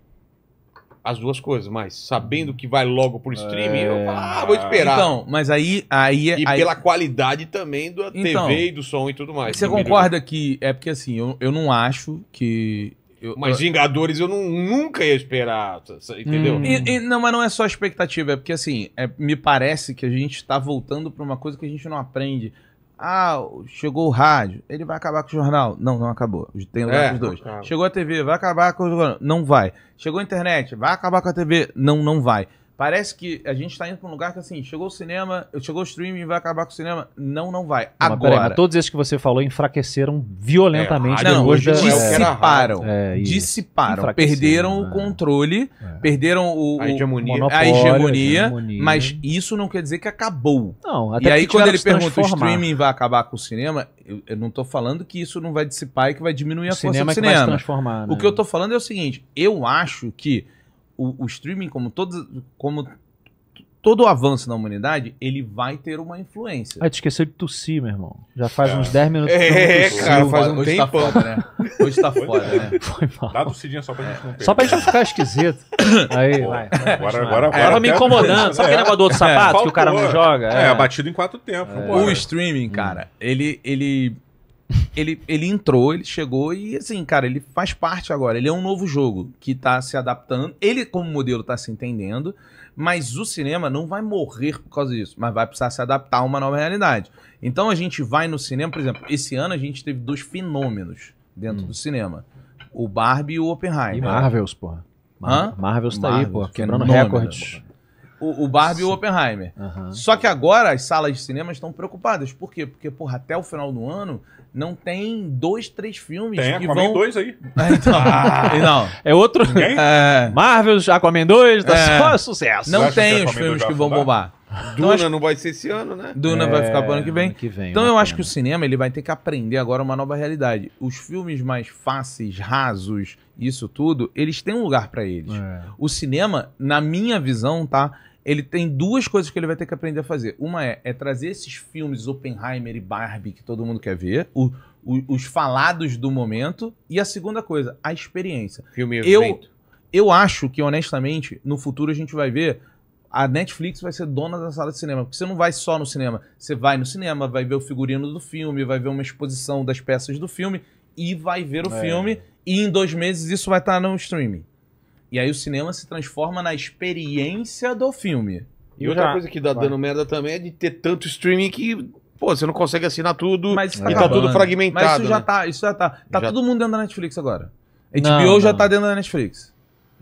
as duas coisas, mas sabendo que vai logo pro streaming, é... eu falo, ah, vou é. esperar. Então, mas aí. aí é- e aí... pela qualidade também da então, TV e do som e tudo mais. Você concorda que. É porque assim, eu, eu não acho que. Eu, mas Vingadores eu não, nunca ia esperar, entendeu? Hum. E, e, não, mas não é só expectativa, é porque assim, é, me parece que a gente tá voltando pra uma coisa que a gente não aprende. Ah, chegou o rádio, ele vai acabar com o jornal. Não, não acabou. Tem lugar é, os dois. Acaba. Chegou a TV, vai acabar com o jornal. Não vai. Chegou a internet, vai acabar com a TV. Não, não vai. Parece que a gente tá indo pra um lugar que assim, chegou o cinema, chegou o streaming, vai acabar com o cinema. Não, não vai. Agora. peraí, mas todos esses que você falou enfraqueceram violentamente. É, não, hoje da... É, dissiparam. É, dissiparam. Perderam né? o controle, é. perderam o, a hegemonia. A hegemonia, a hegemonia, Mas isso não quer dizer que acabou. Não, até E aí, quando ele pergunta o streaming vai acabar com o cinema, eu, eu, não tô falando que isso não vai dissipar e que vai diminuir o a força do cinema. É que vai se transformar, né? O que eu tô falando é o seguinte: eu acho que o, o streaming, como, todos, como todo o avanço na humanidade, ele vai ter uma influência. Ah, te esqueceu de tossir, meu irmão. Já faz uns 10 minutos é, que é, tu É, cara, faz um Hoje tempo. Tá foda, né? Hoje tá foda, né? né? Tá né? Foi mal. Dá tossidinha só pra gente não perder. Só pra gente não ficar esquisito. Aí, Pô, vai. Agora, agora, é, agora. Tava me incomodando. Sabe é. aquele negócio do outro é, sapato que o cara não joga? É, é batido em quatro tempos. O streaming, cara, ele... ele ele, ele entrou, ele chegou e assim, cara, ele faz parte agora. Ele é um novo jogo que tá se adaptando. Ele, como modelo, tá se entendendo, mas o cinema não vai morrer por causa disso, mas vai precisar se adaptar a uma nova realidade. Então a gente vai no cinema, por exemplo, esse ano a gente teve dois fenômenos dentro hum. do cinema: o Barbie e o Oppenheimer. E Marvels, porra. Mar Marvels tá Marvels, aí, porra é quebrando recordes o, o Barbie Sim. e o Oppenheimer. Uhum. Só que agora as salas de cinema estão preocupadas. Por quê? Porque, porra, até o final do ano não tem dois, três filmes tem, que Aquaman vão... dois aí. É, então, ah. não. É outro... É... Marvel, Aquaman 2, tá é... só sucesso. Não tem os filmes que vão bombar. Então, Duna então, acho... não vai ser esse ano, né? Duna é... vai ficar pro ano que é, vem. Ano que vem então eu pena. acho que o cinema ele vai ter que aprender agora uma nova realidade. Os filmes mais fáceis, rasos, isso tudo, eles têm um lugar para eles. É. O cinema, na minha visão, tá? ele tem duas coisas que ele vai ter que aprender a fazer. Uma é, é trazer esses filmes Oppenheimer e Barbie que todo mundo quer ver, o, o, os falados do momento. E a segunda coisa, a experiência. Filme eu, evento. eu acho que, honestamente, no futuro a gente vai ver a Netflix vai ser dona da sala de cinema. Porque você não vai só no cinema. Você vai no cinema, vai ver o figurino do filme, vai ver uma exposição das peças do filme e vai ver o é. filme. E em dois meses isso vai estar no streaming. E aí o cinema se transforma na experiência do filme. E outra coisa que dá Vai. dando merda também é de ter tanto streaming que Pô, você não consegue assinar tudo Mas tá, e tá tudo fragmentado. Mas isso já né? tá, isso já tá. Tá já... todo mundo dentro da Netflix agora. HBO não, não. já tá dentro da Netflix.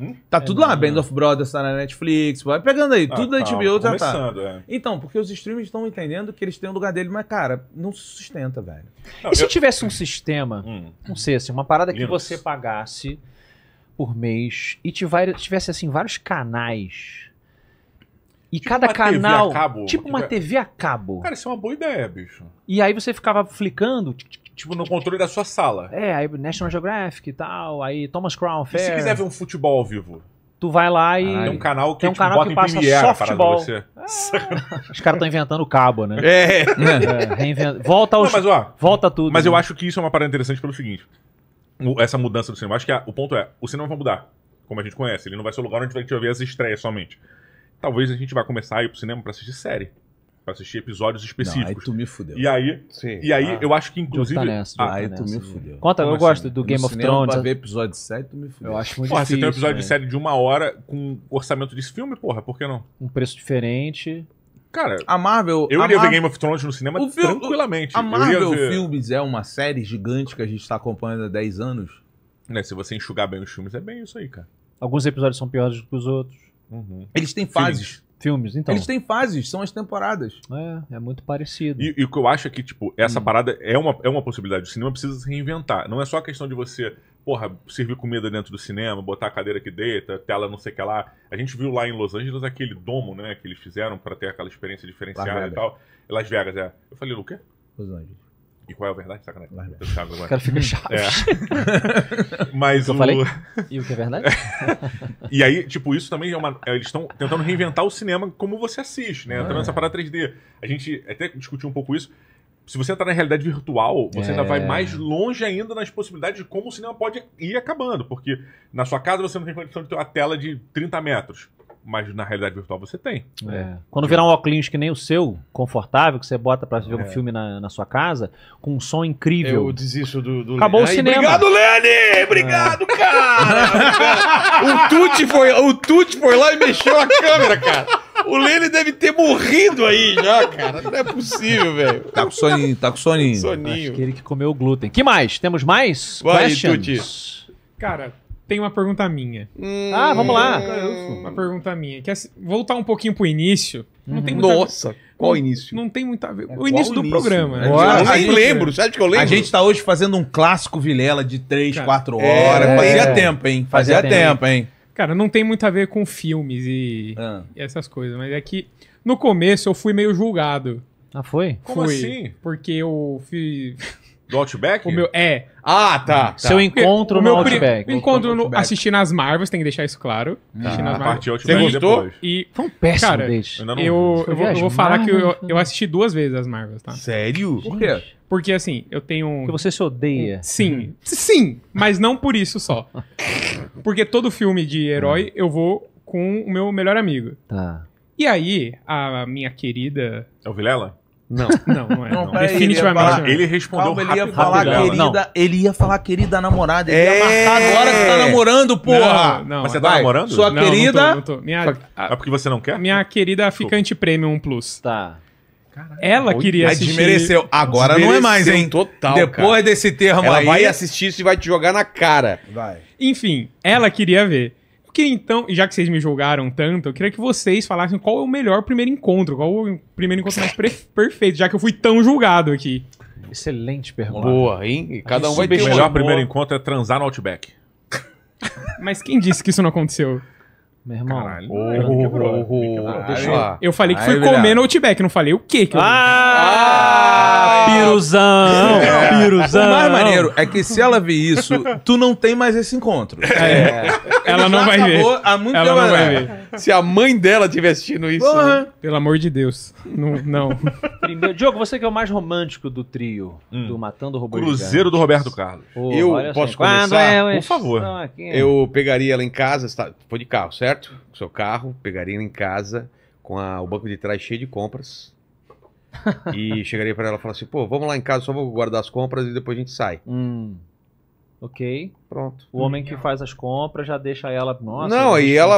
Hum? Tá é tudo não, lá, Band of Brothers tá na Netflix, vai pegando aí, ah, tudo da tá HBO já tá. É. Então, porque os streamers estão entendendo que eles têm o um lugar dele, mas cara, não se sustenta, velho. e eu... se tivesse um sistema, hum. não sei, assim, uma parada que você pagasse por mês e tivesse assim vários canais. E tipo cada canal. Cabo, tipo uma TV tipo, a cabo. Cara, isso é uma boa ideia, bicho. E aí você ficava flicando. Tipo, no controle da sua sala. É, aí National Geographic e tal, aí Thomas Crown Fair. E se quiser ver um futebol ao vivo? Tu vai lá e. tem um canal que, tem um tipo, canal que passa só futebol. Você. É. os caras estão inventando cabo, né? É. é Volta aos. Não, mas, ó, volta tudo. Mas né? eu acho que isso é uma parada interessante pelo seguinte essa mudança do cinema. Acho que a, o ponto é, o cinema vai mudar, como a gente conhece. Ele não vai ser o lugar onde a gente vai ver as estreias somente. Talvez a gente vá começar a ir pro cinema para assistir série. Pra assistir episódios específicos. Não, aí tu me fudeu. E aí, Sim, e aí ah, eu acho que inclusive. Tá nessa, ah, aí tu me né? fudeu. Conta, como eu assim? gosto do Game no of Thrones. Pra ver episódio de série, tu me fudeu. Eu acho muito porra, difícil. Porra, você tem um episódio né? de série de uma hora com orçamento desse filme, porra, por que não? Um preço diferente. Cara, a Marvel. Eu ia iria ver Game of Thrones no cinema tranquilamente. A Marvel ver... Filmes é uma série gigante que a gente está acompanhando há 10 anos. Né, se você enxugar bem os filmes, é bem isso aí, cara. Alguns episódios são piores do que os outros. Uhum. Eles têm fases filmes, então. Eles têm fases, são as temporadas. É, é muito parecido. E, e o que eu acho é que, tipo, essa hum. parada é uma, é uma possibilidade. O cinema precisa se reinventar. Não é só a questão de você, porra, servir comida dentro do cinema, botar a cadeira que deita, tela não sei o que lá. A gente viu lá em Los Angeles aquele domo, né, que eles fizeram para ter aquela experiência diferenciada e tal. Las Vegas, é. Eu falei, o quê? Los Angeles. E qual é a verdade? Sacanagem. Larga. O cara fica chato. É. é, hum. é. Mas o... falei? E o que é verdade? e aí, tipo, isso também é uma... É, eles estão tentando reinventar o cinema como você assiste, né? Entrando ah. nessa parada 3D. A gente até discutiu um pouco isso. Se você entrar tá na realidade virtual, você é. ainda vai mais longe ainda nas possibilidades de como o cinema pode ir acabando. Porque na sua casa você não tem condição de ter uma tela de 30 metros mas na realidade virtual você tem. É. é. Quando virar um óculos que nem o seu, confortável, que você bota para ver é. um filme na, na, sua casa, com um som incrível. Eu desisto do. do Acabou o cinema. Obrigado, Lene! Obrigado, é. cara! o, Tuti foi, o Tuti foi lá e mexeu a câmera, cara. O Lene deve ter morrido aí já, cara. Não é possível, velho. Tá com soninho, tá com soninho. soninho. Acho que ele que comeu o glúten. Que mais? Temos mais? Vai, Questions? Tuti. Cara, tem uma pergunta minha. Hum, ah, vamos lá. Uma pergunta minha. Quer é voltar um pouquinho pro início. Não uhum. tem Nossa, qual o início? Não tem muita a ver. É, o início do programa. Uau, eu lembro, sabe que eu lembro? A gente tá hoje fazendo um clássico Vilela de 3, 4 é. horas. É, Fazia tempo, hein? Fazia, Fazia tempo. tempo, hein? Cara, não tem muito a ver com filmes e, ah. e essas coisas, mas é que no começo eu fui meio julgado. Ah, foi? Como fui, assim? Porque eu fui... Do Outback? O meu, é. Ah, tá. Hum. tá. Seu encontro o no Outback. Encontro no, assistindo as Marvels, tem que deixar isso claro. Ah, tá. assistindo as Marvels. Você gostou? E, Foi um péssimo cara, Eu, eu, eu, eu, vou, eu vou falar que eu, eu assisti duas vezes as Marvels, tá? Sério? Por quê? Porque assim, eu tenho. Porque você se odeia. Sim. Sim, mas não por isso só. Porque todo filme de herói hum. eu vou com o meu melhor amigo. Tá. E aí, a minha querida. É o Vilela? Não, não, não é. Não. Não, Definitivamente. Ele, falar, é. ele respondeu Calma, ele ia falar querida, não. ele ia falar querida namorada, ele é... ia marcar agora que tá namorando, porra. Não, Mas você tá namorando? Sua não, querida. Não tô, não tô. Minha, a, ah, é porque você não quer? Minha querida ficante premium plus. Tá. ela queria assistir. desmereceu. Agora desmereceu. não é mais, hein? Total. Depois cara. desse termo ela aí. vai assistir isso e vai te jogar na cara. Vai. Enfim, ela queria ver queria então, já que vocês me julgaram tanto, eu queria que vocês falassem qual é o melhor primeiro encontro, qual é o primeiro encontro mais perfeito, já que eu fui tão julgado aqui. Excelente pergunta. Boa, hein? E cada um vai ter o melhor primeiro encontro é transar no Outback. Mas quem disse que isso não aconteceu? Meu irmão. Caralho. Oh, quebrou, oh, oh, deixa eu Eu falei que Aí, fui comer no Outback, não falei o quê que eu. Ah! ah! Piruzão! É. Piruzão! O mais maneiro é que se ela ver isso, tu não tem mais esse encontro. É. é. Ela não vai ver. Há muito ela não vai ver. Se a mãe dela estiver assistindo isso. Né? Pelo amor de Deus. Não. não. Primeiro, Diogo, você que é o mais romântico do trio, hum. do Matando o Robô Cruzeiro do Roberto Carlos. Oh, eu posso assim. começar? É, Por favor. Aqui, Eu pegaria ela em casa, está, foi de carro, certo? Com seu carro, pegaria ela em casa com a, o banco de trás cheio de compras e chegaria para ela e falaria assim: pô, vamos lá em casa, só vou guardar as compras e depois a gente sai. Hum. Ok. Pronto. O homem que faz as compras já deixa ela. Nossa. Não, aí ela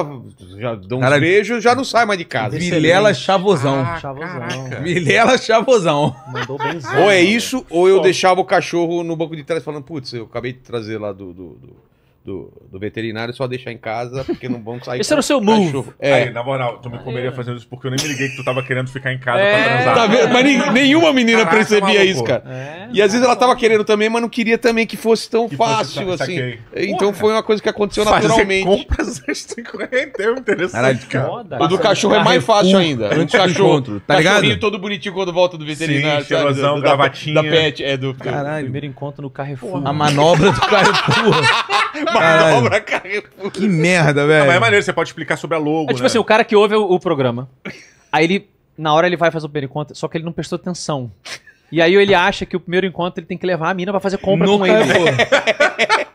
já dá um Cara, beijo já não sai mais de casa. Vilela é Chavozão. Ah, chavozão. Vilela é Chavozão. Mandou benzão. Ou é isso, ou eu Pô. deixava o cachorro no banco de trás falando, putz, eu acabei de trazer lá do, do, do do, do veterinário só deixar em casa, porque não vão sair. Esse era o seu move. É. Aí, na moral, tu me comeria fazendo isso porque eu nem me liguei que tu tava querendo ficar em casa é. pra transar. Tá Mas nem, nenhuma menina Caraca, percebia maluco. isso, cara. É, e às vezes ela tava querendo também, mas não queria também que fosse tão que fácil fosse, assim. Saquei. Então Porra, foi uma coisa que aconteceu Fazer naturalmente. compras é interessante, cara. Foda, o do cachorro é mais fácil ainda. o do cachorro. Tá ligado? todo bonitinho quando volta do veterinário. Sim, da gravatinha. Da pet, é do. Caralho. Primeiro encontro no Carrefour. A manobra do Carrefour. Manobra Carrefour. Que merda, ah, velho. mas é maneiro, você pode explicar sobre a logo. É tipo né? assim, o cara que ouve o, o programa. Aí ele, na hora ele vai fazer o primeiro encontro, só que ele não prestou atenção. E aí ele acha que o primeiro encontro ele tem que levar a mina pra fazer compra Nunca com ele.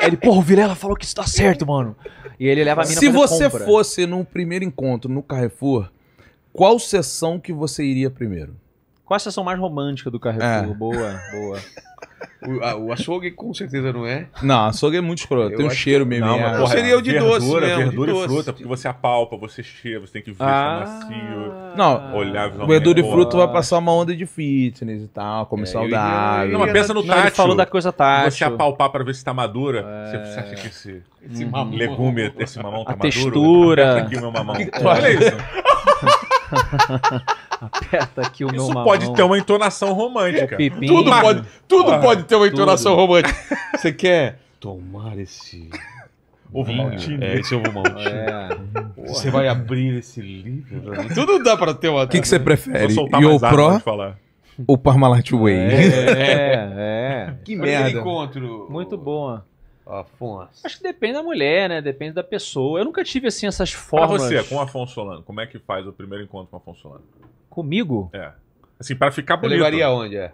É, ele, porra, o Vilela falou que isso tá certo, mano. E ele leva a mina Se pra fazer compra. Se você fosse num primeiro encontro no Carrefour, qual sessão que você iria primeiro? Qual a sessão mais romântica do Carrefour? É. Boa, boa. O, a, o açougue com certeza não é. Não, açougue é muito escroto. tem um cheiro que... mesmo. Não, é. seria o de verdura, doce mesmo. Verdura e doce. fruta, porque você apalpa, você cheira, você tem que ver ah, se é macio. Não, olhar Verdura e é fruta vai passar uma onda de fitness e tal, comer é, saudável. Não, mas pensa no tátil. Não, falou da coisa tátil. Você apalpar pra ver se tá madura, é... você acha que esse, esse uhum. mamão, legume, esse mamão tá a maduro? textura. Olha isso. Aperta aqui o Isso meu mamão. Isso pode ter uma entonação romântica. É Pipim, tudo pode, tudo pode ter uma entonação romântica. Você quer tomar esse... Ovo maltinho. É, esse ovo maltinho. É. Você vai abrir esse livro Tudo dá pra ter uma... O que, que você prefere? E o Pro... Ou o Parmalat Way. É, é, é. Que merda. Encontro. Muito boa. Afonso. Acho que depende da mulher, né? Depende da pessoa. Eu nunca tive assim essas formas. Pra você, com o Afonso Solano, como é que faz o primeiro encontro com o Afonso Solano? Comigo? É. Assim, para ficar bonito. Eu levaria onde, é?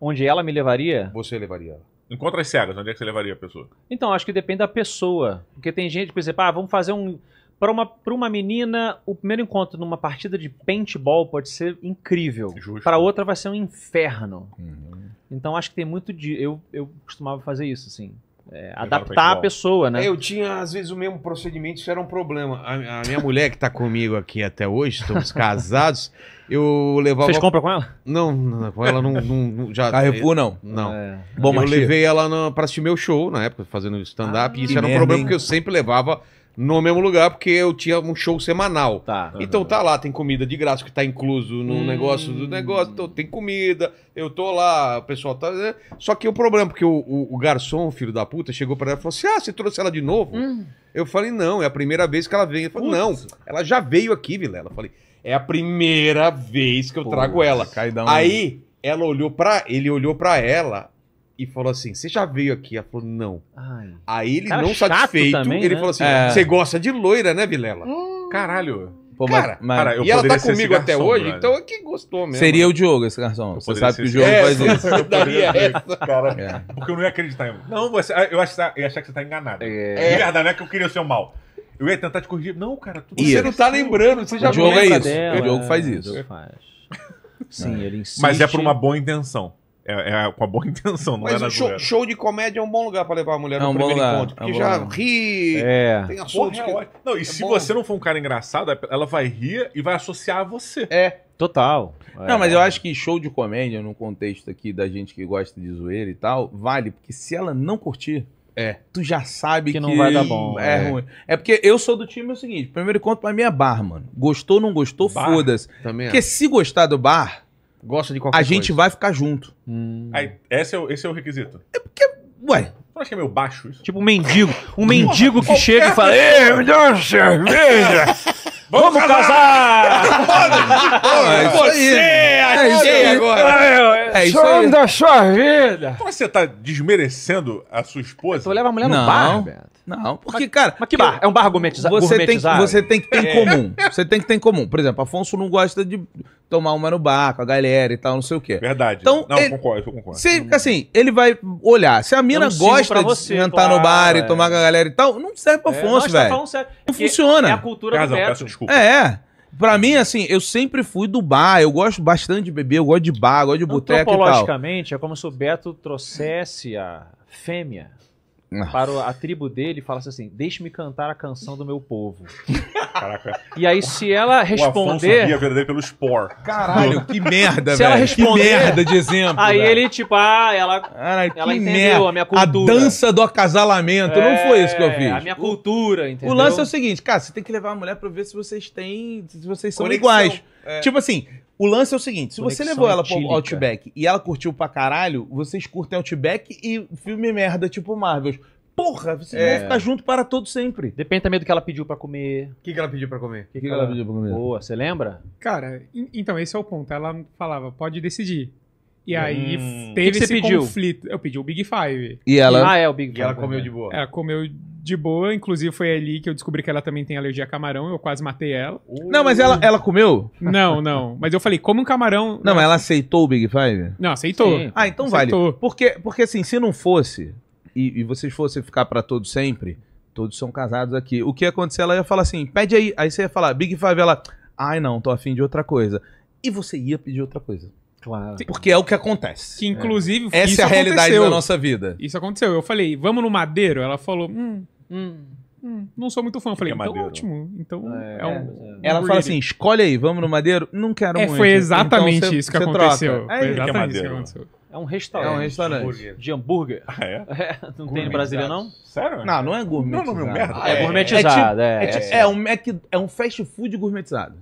Onde ela me levaria? Você levaria ela. Encontra as cegas, onde é que você levaria a pessoa? Então, acho que depende da pessoa. Porque tem gente, por exemplo, ah, vamos fazer um. Para uma, pra uma menina, o primeiro encontro numa partida de paintball pode ser incrível. Para outra vai ser um inferno. Uhum. Então acho que tem muito de. Eu, eu costumava fazer isso, assim é, adaptar a pessoa, né? É, eu tinha, às vezes, o mesmo procedimento, isso era um problema. A, a minha mulher que tá comigo aqui até hoje, estamos casados, eu levava... Fez compra com ela? Não, com ela não... não já... Carrefour, não? Não. É. Bom, eu levei ela para pra assistir meu show, na época, fazendo stand-up, ah, e isso era um problema, hein? porque eu sempre levava no mesmo lugar, porque eu tinha um show semanal. Tá. Então uhum. tá lá, tem comida de graça que tá incluso no hum. negócio do negócio, então, tem comida, eu tô lá, o pessoal tá. Né? Só que o problema, porque o, o, o garçom, filho da puta, chegou para ela e falou assim: ah, você trouxe ela de novo? Hum. Eu falei: não, é a primeira vez que ela vem. Ele falou: não, ela já veio aqui, Vilela. Eu falei: é a primeira vez que eu trago ela. Aí ela olhou para ele olhou para ela e falou assim: Você já veio aqui? Ela falou: Não. Ai. Aí ele, Cara não satisfeito, também, ele né? falou assim: É. Você gosta de loira, né, Vilela? Hum. Caralho. Pô, Cara, mas- cara, eu e ela tá comigo até hoje, então é que gostou mesmo. Seria né? o Diogo esse garçom. Você sabe que o Diogo faz é, isso. eu daria essa. Cara, É. porque eu não ia acreditar. em- Não, você, eu ia achar, eu achar que você tá enganado. É. verdade, não é que eu queria o seu mal. Eu ia tentar te corrigir. Não, cara, tudo Você não tá lembrando, você já é O Diogo é isso. dela, O Diogo faz isso. Diogo faz. Sim, é. ele insiste. Mas é por uma boa intenção. É, é, com a boa intenção, não Mas é um show, show, de comédia é um bom lugar pra levar a mulher é no um primeiro lugar, encontro. É porque é um já lugar. ri, é. tem assuntos que... Não, e é se bom. você não for um cara engraçado, é, ela vai rir e vai associar a você. É. Total. Não, mas eu acho que show de comédia, no contexto aqui da gente que gosta de zoeira e tal, vale, porque se ela não curtir, é. Tu já sabe que, que não vai dar bom. É, é, ruim. É porque eu sou do time é o seguinte: primeiro conto pra mim é bar, mano. Gostou, não gostou, foda-se. Porque é. se gostar do bar, gosta de qualquer a coisa. gente vai ficar junto. Hum. Aí, esse, é o, esse é o requisito. É porque, ué. Você acha que é meio baixo isso? Tipo um mendigo. Um mendigo que chega e fala: Ei, me dá uma cerveja! Vamos, Vamos casar! é isso aí. É isso agora. É, é, é isso aí. da sua vida. Então você tá desmerecendo a sua esposa? Tu leva a mulher no bar, Beto. Não, porque, mas, cara. Mas que bar? É um bar gourmetizado? Você, Tem, você tem que ter em é. comum. Você tem que ter em comum. Por exemplo, Afonso não gosta de tomar uma no bar com a galera e tal, não sei o quê. Verdade. Então, não, ele, concordo, eu concordo. Se, assim, ele vai olhar. Se a mina gosta você, de entrar claro, no bar e é. tomar com a galera e tal, não serve pra é, Afonso, tá é, velho. Tá não funciona. É a cultura Tem razão, do peço desculpa. É. Pra mim, assim, eu sempre fui do bar. Eu gosto bastante de beber, eu gosto de bar, eu gosto de boteco e tal. Antropologicamente, é como se o Beto trouxesse a fêmea para a tribo dele e falasse assim: Deixe-me cantar a canção do meu povo. Caraca. E aí, se ela responder. O verdadeiro pelo Spore. Caralho, que merda, se velho. ela responder. Que merda de exemplo. Aí velho. ele, tipo, ah, ela. Caralho, ela entendeu merda. a minha cultura. A dança do acasalamento. É, não foi isso que eu é, fiz. A minha cultura, entendeu? O lance é o seguinte, cara, você tem que levar a mulher pra ver se vocês têm. Se vocês são Conexão. iguais. É. Tipo assim, o lance é o seguinte: se você levou ela etílica. pro Outback e ela curtiu pra caralho, vocês curtem Outback e filme merda tipo marvel. Porra, vocês é. vão ficar junto para todo sempre. Depende também do que ela pediu para comer. O que, que ela pediu para comer? O que, que, que, ela pediu pra comer? Boa, você lembra? Cara, então, esse é o ponto. Ela falava, pode decidir. E aí hum. teve que que esse pediu? conflito. Eu pedi o Big Five. E ela. Ah, é, o Big Five. E ela comeu é. de boa. Ela comeu de boa, inclusive foi ali que eu descobri que ela também tem alergia a camarão, eu quase matei ela. Uh. Não, mas ela, ela comeu? Não, não. Mas eu falei, como um camarão. Não, mas ela assim. aceitou o Big Five? Não, aceitou. Sim. Ah, então aceitou. vale. Porque, porque assim, se não fosse, e, e vocês fossem ficar para todos sempre, todos são casados aqui. O que ia acontecer? Ela ia falar assim, pede aí. Aí você ia falar, Big Five, ela. Ai, não, tô afim de outra coisa. E você ia pedir outra coisa. Claro. Porque é o que acontece. Que inclusive. É. Essa é a realidade da nossa vida. Isso aconteceu. Eu falei, vamos no Madeiro? Ela falou, hum, hum. Hum, não sou muito fã. Eu falei, é então ótimo. Então é, é um, é. Ela um fala assim: escolhe aí, vamos no Madeiro? Não quero é, muito. Foi exatamente então, cê, isso que aconteceu. Troca. É, exatamente isso que é aconteceu. É um restaurante. É um restaurante. De hambúrguer. Ah, é? é? Não tem no Brasília, não? Sério? Não, não é gourmetizado. Não, não é merda. Ah, é gourmetizado. É, é, é, é, é, é, é um é fast food gourmetizado.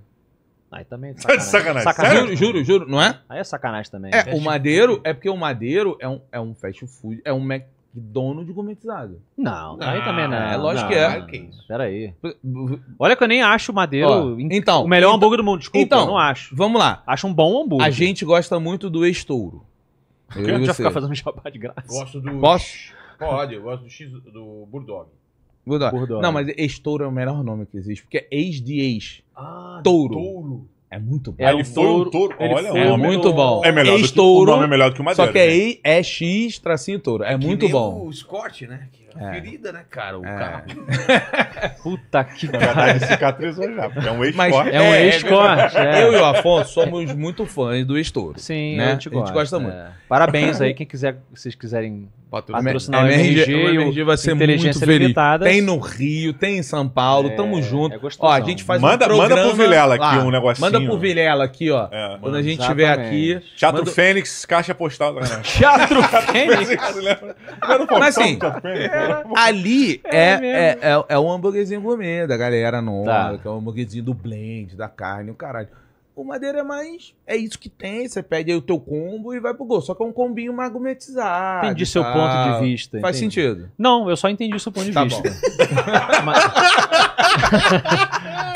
Aí também. É tá sacanagem. sacanagem. sacanagem. Juro, juro, juro, não é? Aí é sacanagem também. É, né? o Madeiro é porque o Madeiro é um, é um fast food, é um McDonald's de gourmetizado. Não, não, aí também não. É lógico não, é. que é. Não, que Peraí. Olha que eu nem acho o Madeiro então, o melhor então, hambúrguer do mundo. Desculpa, então, não acho. Vamos lá. Acho um bom hambúrguer. A gente gosta muito do estouro. Eu, eu já ficar fazendo jabá de graça. Gosto do. Posso? Pode, eu gosto do X do Bulldog. Bulldog. Bulldog. Não, mas estouro é o melhor nome que existe, porque é ex de ex. Ah, touro. touro. É muito bom. É, ah, ele foi um touro. Olha, é muito bom. É melhor ex-touro. O nome é melhor do que o Madeira. Só que é, né? é X tracinho touro. É que muito bom. O Scott, né? É. Ferida, né, cara? O é. carro. Puta que pariu. cicatrizou já, é um ex-corte. É um é, é ex-corte. É. Eu e o Afonso somos muito fãs do estouro. Sim, né? a gente gosta, a gente gosta é. muito. Parabéns aí, quem quiser, vocês quiserem patrocinar o MRG, o MRG vai ser muito feliz. Tem no Rio, tem em São Paulo, tamo junto. É Ó, a gente faz manda, um programa... Manda pro Vilela aqui ah, um negocinho. Manda pro Vilela aqui, ó. É, quando a gente estiver aqui... Teatro Fênix, Caixa Postal. Teatro Fênix? Mas assim, assim é Ali é, é, é, é, é um hambúrguerzinho gourmet da galera nova, tá. que é um hambúrguerzinho do blend, da carne, o caralho. O Madeira é mais. É isso que tem. Você pede aí o teu combo e vai pro gol. Só que é um combinho mais gourmetizado. Entendi seu ponto de vista. Faz entendi. sentido. Não, eu só entendi o seu ponto de tá vista. Mas...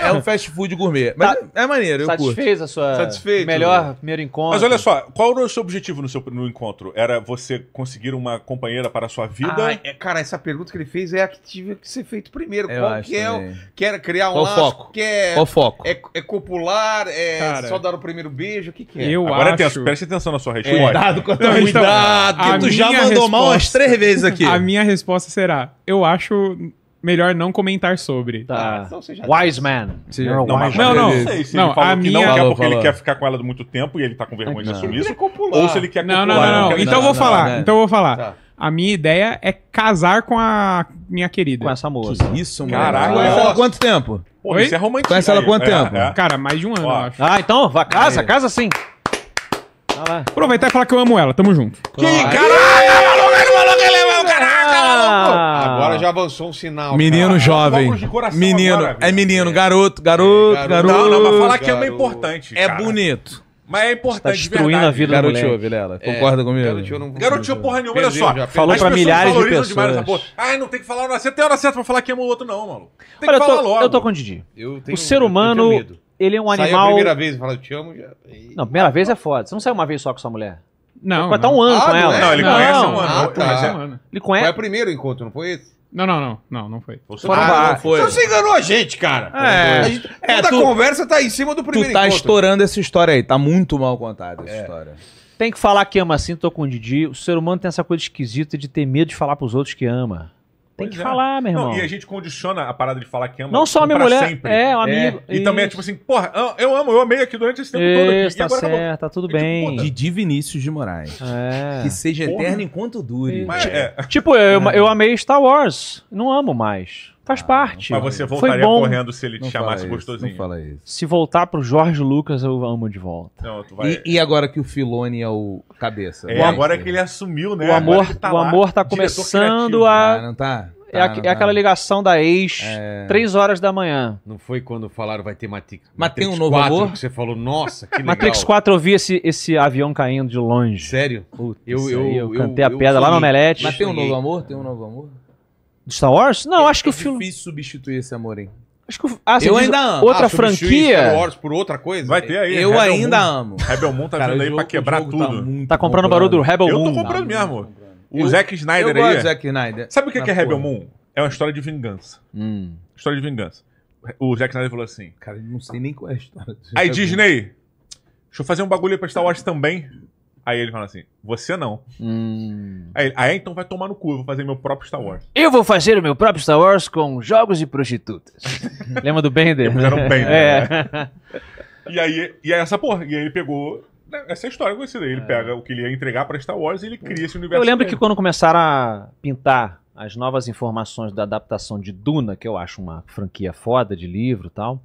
é um fast food gourmet. Mas tá. é maneiro, eu Satisfez curto. a sua Satisfeito, melhor primeiro encontro. Mas olha só, qual era o seu objetivo no seu no encontro? Era você conseguir uma companheira para a sua vida? Ah, é, cara, essa pergunta que ele fez é a que tive que ser feito primeiro. Eu Qual que é? Quer criar um Qual laço? Foco? Quer, é Qual foco? É, é copular? É... Cara, tá. Cara, só dar o primeiro beijo? O que, que é? Eu Agora acho... preste atenção na sua resposta. Cuidado, então, cuidado, então, tu já mandou resposta, mal umas três vezes aqui. A minha resposta será: eu acho melhor não comentar sobre. Tá. Ah, então, wise tá. man. Você não, wise não, não. Não, sei, se não, ele falou a minha... não porque falou. ele quer ficar com ela muito tempo e ele tá com vergonha de assumir isso. Ou se ele quer copular. Não, não, então não. Então eu vou é. falar. Então tá. eu vou falar. A minha ideia é casar com a minha querida. Com essa moça. Que isso, mano. Caraca. Quanto tempo? Pô, Oi? isso é romântico. Conhece ela há quanto tempo? É, é. Cara, mais de um ano, Ó. eu acho. Ah, então, vá casa, Aí. casa sim. Tá lá. Aproveitar e falar que eu amo ela, tamo junto. Que caralho, maluco, maluco, falou que ele é meu, caraca, ah. maluco. Ah. Agora já avançou um sinal. Menino cara. jovem. Vamos de coração Menino, agora, é menino, garoto, é. garoto, garoto. Não, não, mas falar que ama é importante. É cara. bonito. Mas é importante, tá destruindo verdade. a vida garoteou, do moleque. Vilela. É. Concorda é, comigo? Garoteou, não... garoteou porra nenhuma. Olha só. Já, Falou pra milhares de pessoas. Ai, não tem que falar na certa. Tem hora certa pra falar que ama o outro, não, maluco. Tem Olha, que falar tô, logo. Eu tô com o Didi. o ser humano, ele é um animal... Saiu a primeira vez e fala, te amo, já... Não, primeira vez é foda. Você não sai uma vez só com sua mulher. Não. Vai estar um ano ah, com ela. É? Não, ele não, conhece um ano. Ah, tá. Ele conhece... Tá. Foi o primeiro encontro, não foi esse? Não, não, não, não, não foi. Você Fora ah, não foi. Você enganou a gente, cara. É, a gente, é, é tu, conversa tá em cima do primeiro Tu tá encontro. estourando essa história aí, tá muito mal contada essa é. história. Tem que falar que ama assim, tô com o Didi. O ser humano tem essa coisa esquisita de ter medo de falar pros outros que ama. Tem que é. falar, meu irmão. Não, e a gente condiciona a parada de falar que ama. Não só a minha mulher. Sempre. É, um é, amigo. É. E também é tipo assim, porra, eu amo, eu amei aqui durante esse tempo todo. Aqui, tá certo, acabou. tá tudo e, é tipo, bem. Tipo, Didi Vinícius de Moraes. É. Que seja porra. eterno enquanto dure. Mas, é. tipo, eu, eu amei Star Wars. Não amo mais. Faz ah, parte. Mas você voltaria correndo se ele te não chamasse isso, gostosinho. Não fala isso. Se voltar pro Jorge Lucas, eu amo de volta. Não, vai... e, e, agora que o Filone é o cabeça? É, né? agora que ele assumiu, né? O amor tá, o lá, amor tá começando a. Ah, não tá? É tá, é, a, é tá. aquela ligação da ex, é... horas da manhã. Não foi quando falaram vai ter Matrix, Matrix tem um novo 4, amor? que você falou, nossa, que legal. Matrix 4 eu vi esse, esse avião caindo de longe. Sério? eu, eu, eu, eu, cantei a pedra eu, lá no Omelete. Mas tem um novo amor? Tem um novo amor? Do Star Wars? Não, é, acho que é o filme. É difícil substituir esse amor, hein? Acho que ah, eu ainda amo. Outra ah, franquia. Star Wars por outra coisa? Vai ter aí. Eu Rebel ainda Moon. amo. Rebel Moon tá Cara, vindo aí pra quebrar tá tudo. Tá, muito tá comprando o barulho do Rebel Moon. Eu tô comprando mesmo. O eu, Zack Snyder eu aí. Gosto é- Zack Snyder. Sabe o que, que é Rebel Moon? É uma história de vingança. Hum. História de vingança. O Zack Snyder falou assim. Cara, eu não sei nem qual é a história. Aí, Disney, deixa eu fazer um bagulho pra Star Wars também. Aí ele fala assim: Você não. Hum. Aí, ah, é? então vai tomar no cu, eu vou fazer meu próprio Star Wars. Eu vou fazer o meu próprio Star Wars com jogos e prostitutas. Lembra do Bender? Eles eram Bender. É. Né? E, aí, e aí essa porra. E aí ele pegou. Né, essa é a história conhecida. Ele é. pega o que ele ia entregar pra Star Wars e ele cria esse universo. Eu lembro dele. que quando começaram a pintar as novas informações da adaptação de Duna, que eu acho uma franquia foda de livro e tal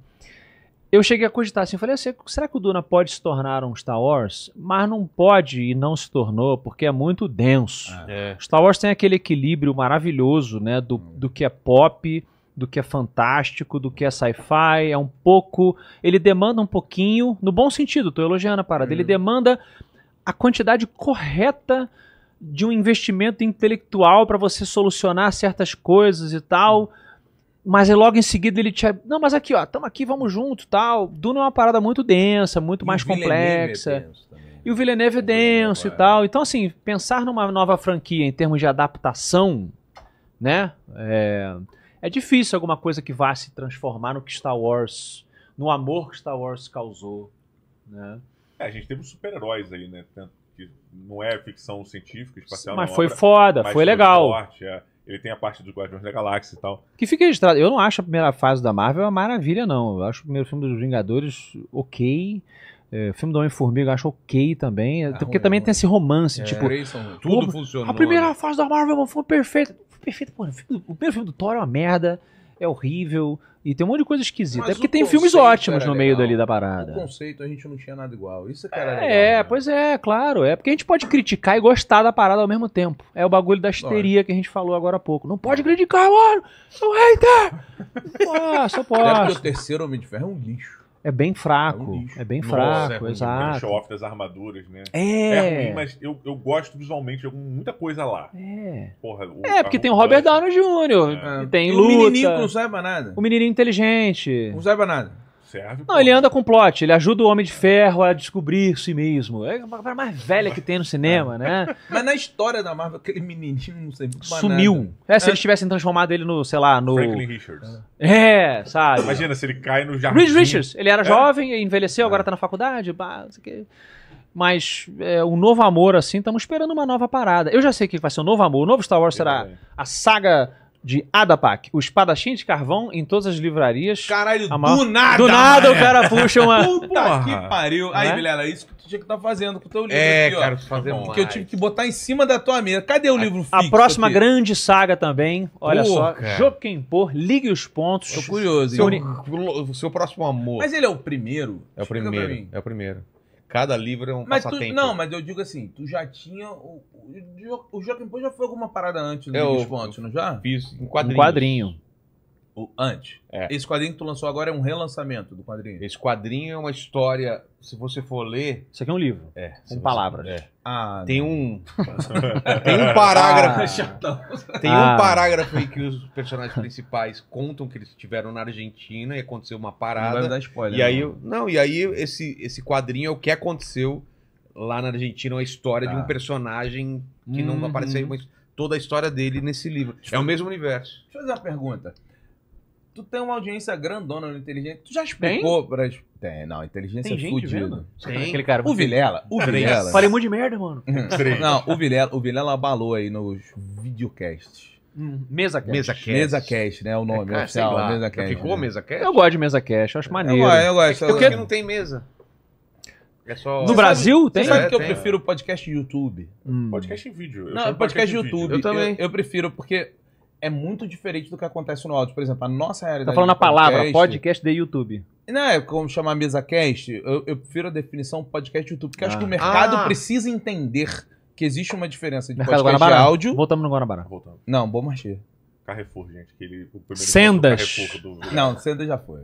eu cheguei a cogitar assim, falei assim, será que o Duna pode se tornar um Star Wars? Mas não pode e não se tornou, porque é muito denso. É. é. Star Wars tem aquele equilíbrio maravilhoso, né, do, hum. do que é pop, do que é fantástico, do que é sci-fi, é um pouco, ele demanda um pouquinho, no bom sentido, tô elogiando a parada, hum. ele demanda a quantidade correta de um investimento intelectual para você solucionar certas coisas e tal. Hum mas logo em seguida ele tinha Não, mas aqui, ó, tamo aqui, vamos junto tal. Duna é uma parada muito densa, muito e mais é complexa. É denso e o Villeneuve é, é denso e tal. Então, assim, pensar numa nova franquia em termos de adaptação, né? É, é difícil alguma coisa que vá se transformar no que Star Wars. No amor que Star Wars causou. Né? É, a gente teve super-heróis aí, né? Tanto que não é ficção científica, espacial. Mas foi obra, foda, mas foi legal. Forte, é. Ele tem a parte dos Guardiões da Galáxia e tal. Que fica registrado. Eu não acho a primeira fase da Marvel uma maravilha, não. Eu acho o primeiro filme dos Vingadores ok. É, o filme do Homem-Formiga acho ok também. Ah, porque ruim, é também ruim. tem esse romance, é, tipo. tudo funcionou. A primeira né? fase da Marvel foi perfeita. Foi perfeita, pô. O primeiro filme do Thor é uma merda é horrível. E tem um monte de coisa esquisita. Mas é porque tem filmes ótimos no meio dali da parada. O conceito a gente não tinha nada igual. Isso é cara É, né? legal, pois é, claro. É porque a gente pode criticar e gostar da parada ao mesmo tempo. É o bagulho da histeria que a gente falou agora há pouco. Não pode criticar, mano! Sou hater! Pô, só pode. É porque o terceiro Homem de Ferro é um lixo. É bem fraco. É, um é bem Nossa, é fraco, é exato. O show-off das armaduras, né? É. É ruim, mas eu, eu gosto visualmente de muita coisa lá. É. Porra, o, é, porque tem o Robert Downey Jr. É. Tem, tem luta. O menininho que não sabe nada. O menininho inteligente. Não sabe nada. Serve. Não, pô. ele anda com plot, ele ajuda o Homem de Ferro a descobrir si mesmo. É uma coisa mais velha que tem no cinema, é. né? Mas na história da Marvel, aquele menininho, não sei Sumiu. É, se é. eles tivessem transformado ele no, sei lá, no. Franklin Richards. É, sabe? Imagina se ele cai no jardim. Reed Richards, ele era é. jovem, envelheceu, agora é. tá na faculdade, bah, não sei o que mas é, um novo amor, assim, estamos esperando uma nova parada. Eu já sei que vai ser um novo amor. O novo Star Wars será a saga de Adapak, o espadachim de carvão em todas as livrarias. Caralho, maior... do nada! Do nada mané. o cara puxa uma. Puta Porra. que pariu! Aí, é? é? isso que tu tinha que estar tá fazendo com o teu livro é, aqui, cara, ó. Fazendo que mais. eu tive que botar em cima da tua mesa. Cadê o a, livro fixo? A próxima aqui? grande saga também, olha Pô, só, cara. Jokenpor, ligue os pontos. Tô curioso. Seu, o seu próximo amor. Mas ele é o primeiro? É o primeiro, é o primeiro. Cada livro é um mas passatempo. Tu, não, mas eu digo assim, tu já tinha. O, o, o Joaquim Pô já foi alguma parada antes do eu, não já? Fiz em quadrinho. Um quadrinho. O antes. É. Esse quadrinho que tu lançou agora é um relançamento do quadrinho. Esse quadrinho é uma história. Se você for ler. Isso aqui é um livro. É. Com você... palavras. É. Ah, tem não. um. tem um parágrafo. Ah. Tem um ah. parágrafo aí que os personagens principais contam que eles estiveram na Argentina e aconteceu uma parada. Não vai dar spoiler. E aí, não. não, e aí esse, esse quadrinho é o que aconteceu lá na Argentina, uma história de um ah. personagem que uhum. não apareceu, uhum. mas toda a história dele nesse livro. Deixa é o mesmo universo. Deixa eu fazer uma pergunta. Tu tem uma audiência grandona no Inteligente. Tu já explicou tem? pra. Tem, não, inteligência tem é gente Tem. Aquele cara, o Vilela. O Vilela. Falei muito de merda, mano. Uhum. não, o Vilela, o Vilela abalou aí nos videocasts. Hum, mesa Cash. Mesa Cash. Mesa Cash, né? O nome é, oficial. Lá, mesa Cash. Ficou né? Mesa Cash? Eu gosto de Mesa Cash, acho é. maneiro. Eu, eu gosto. É porque não tem mesa. É só... No Brasil sabe, tem? Você sabe é, que tem, eu prefiro podcast podcast YouTube. Hum. Podcast em vídeo. Eu não, podcast, podcast YouTube. Eu também. Eu, eu, prefiro porque é muito diferente do que acontece no áudio. Por exemplo, a nossa realidade. Tá falando a palavra, podcast de YouTube. Não, é como chamar mesa cast. Eu, eu prefiro a definição podcast YouTube, porque ah. acho que o ah. mercado ah. precisa entender que existe uma diferença de mercado podcast de áudio. Voltamos no Guanabara. Voltamos. Não, bom marchê. Carrefour, gente. Que o primeiro Sendas. Do... Não, Sendas já foi.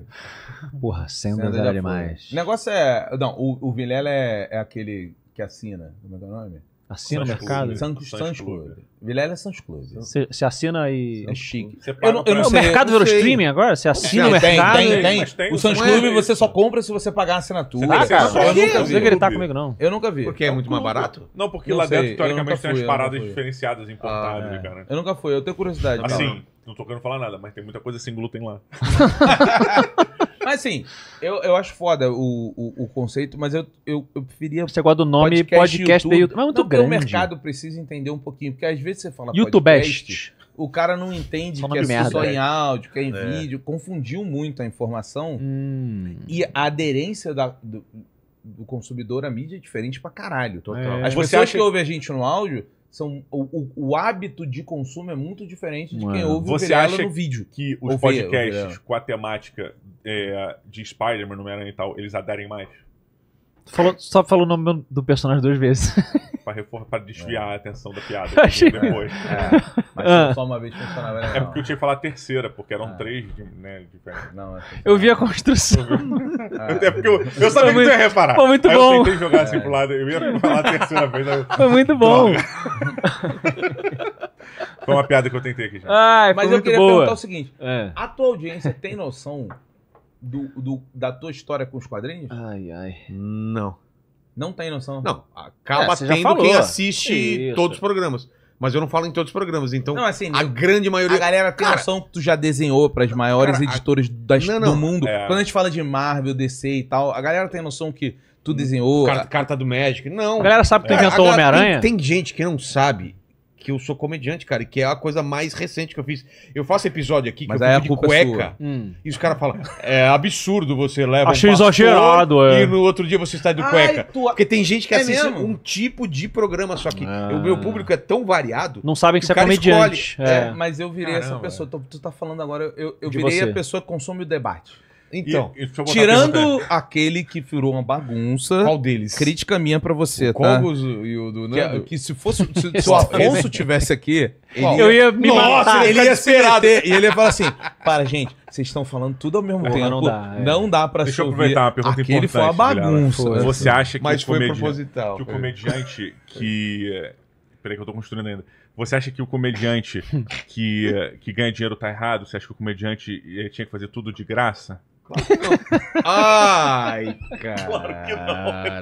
Porra, Sendas, Sendas era demais. O negócio é. Não, o, o Vilela é, é aquele que assina. Como é, é o nome? Assina Sans mercado? Santos Sans Club. Vilela é Sans Club. Você assina e. É chique. Eu não, eu não o sei, mercado virou streaming agora? Você assina não, o tem, mercado? Tem, tem, tem. O Sans Club você só compra se você pagar a assinatura. Ah, cara, tá eu nunca vi. Não gritar tá comigo, não. Eu nunca vi. Porque é muito mais barato? Não, porque lá dentro, teoricamente, tem umas paradas diferenciadas, importadas, ah, é. cara. Eu nunca fui, eu tenho curiosidade. Assim, não tô querendo falar nada, mas tem muita coisa sem glúten lá. Mas assim, eu, eu acho foda o, o, o conceito, mas eu, eu, eu preferia. Você gosta do nome podcast, podcast YouTube. YouTube. Mas é muito não, grande. O mercado precisa entender um pouquinho, porque às vezes você fala YouTube o cara não entende que é merda, só é. em áudio, que é em é. vídeo. Confundiu muito a informação hum. e a aderência da, do, do, consumidor à mídia é diferente pra caralho. É. As pessoas acha... que ouve a gente no áudio são o, o, o, hábito de consumo é muito diferente de quem ouve Você o acha no vídeo. Que os podcasts é. com a temática é, de Spider-Man, Homem-Aranha e tal, eles aderem mais? Falou, só falou o nome do personagem duas vezes. Pra, reforma, pra desviar é. a atenção da piada. Achei depois. É, mas ah. só uma vez funcionava. É porque eu tinha que falar a terceira, porque eram ah. três né, diferentes. Não, é eu vi é. a construção. É porque eu, eu sabia foi que você ia reparar. Foi muito aí bom. Eu tentei jogar assim pro lado, eu ia falar a terceira vez. Foi muito bom. foi uma piada que eu tentei aqui já. Ah, mas eu queria boa. perguntar o seguinte: é. a tua audiência tem noção do, do, da tua história com os quadrinhos? Ai, ai. Não. Não tem noção? Não. Acaba é, tendo quem assiste Isso. todos os programas. Mas eu não falo em todos os programas, então não, assim, a eu, grande maioria... A galera tem cara, noção que tu já desenhou para as maiores cara, editoras a... das, não, não. do mundo. É. Quando a gente fala de Marvel, DC e tal, a galera tem noção que tu hum. desenhou... Carta, a... carta do Magic, não. A galera sabe que tu é, inventou Homem-Aranha? Tem, tem gente que não sabe que eu sou comediante, cara, e que é a coisa mais recente que eu fiz. Eu faço episódio aqui que Mas eu é a de cueca, hum. e os caras falam, é absurdo você leva Achei um exagerado, é. E no outro dia você está de cueca. Ai, tu... Porque tem gente que é assiste mesmo? um tipo de programa, só que o meu ah. público é tão variado... Não sabem que, que você é comediante. É, é. mas eu virei Caramba, essa pessoa. Tu, tu tá falando agora, eu, eu virei você. a pessoa que consome o debate. Então, e, tirando aquele que virou uma bagunça. Qual deles? Crítica minha para você, o tá? Cogos e o do é- Nando? Que, que se fosse se, se o Afonso tivesse aqui, ele, eu ia me Nossa, matar. ele ia esperar e ele ia falar assim: "Para, gente, vocês estão falando tudo ao mesmo tempo. Não dá, é. não dá pra Deixa eu aproveitar uma pergunta Aquele foi uma bagunça. Foi. Você assim. acha que Mas o foi proposital. Que o comediante que Peraí que eu tô construindo ainda. Você acha que o comediante que, que ganha dinheiro tá errado? Você acha que o comediante eh, tinha que fazer tudo de graça? Claro que não. Ai, cara. Claro que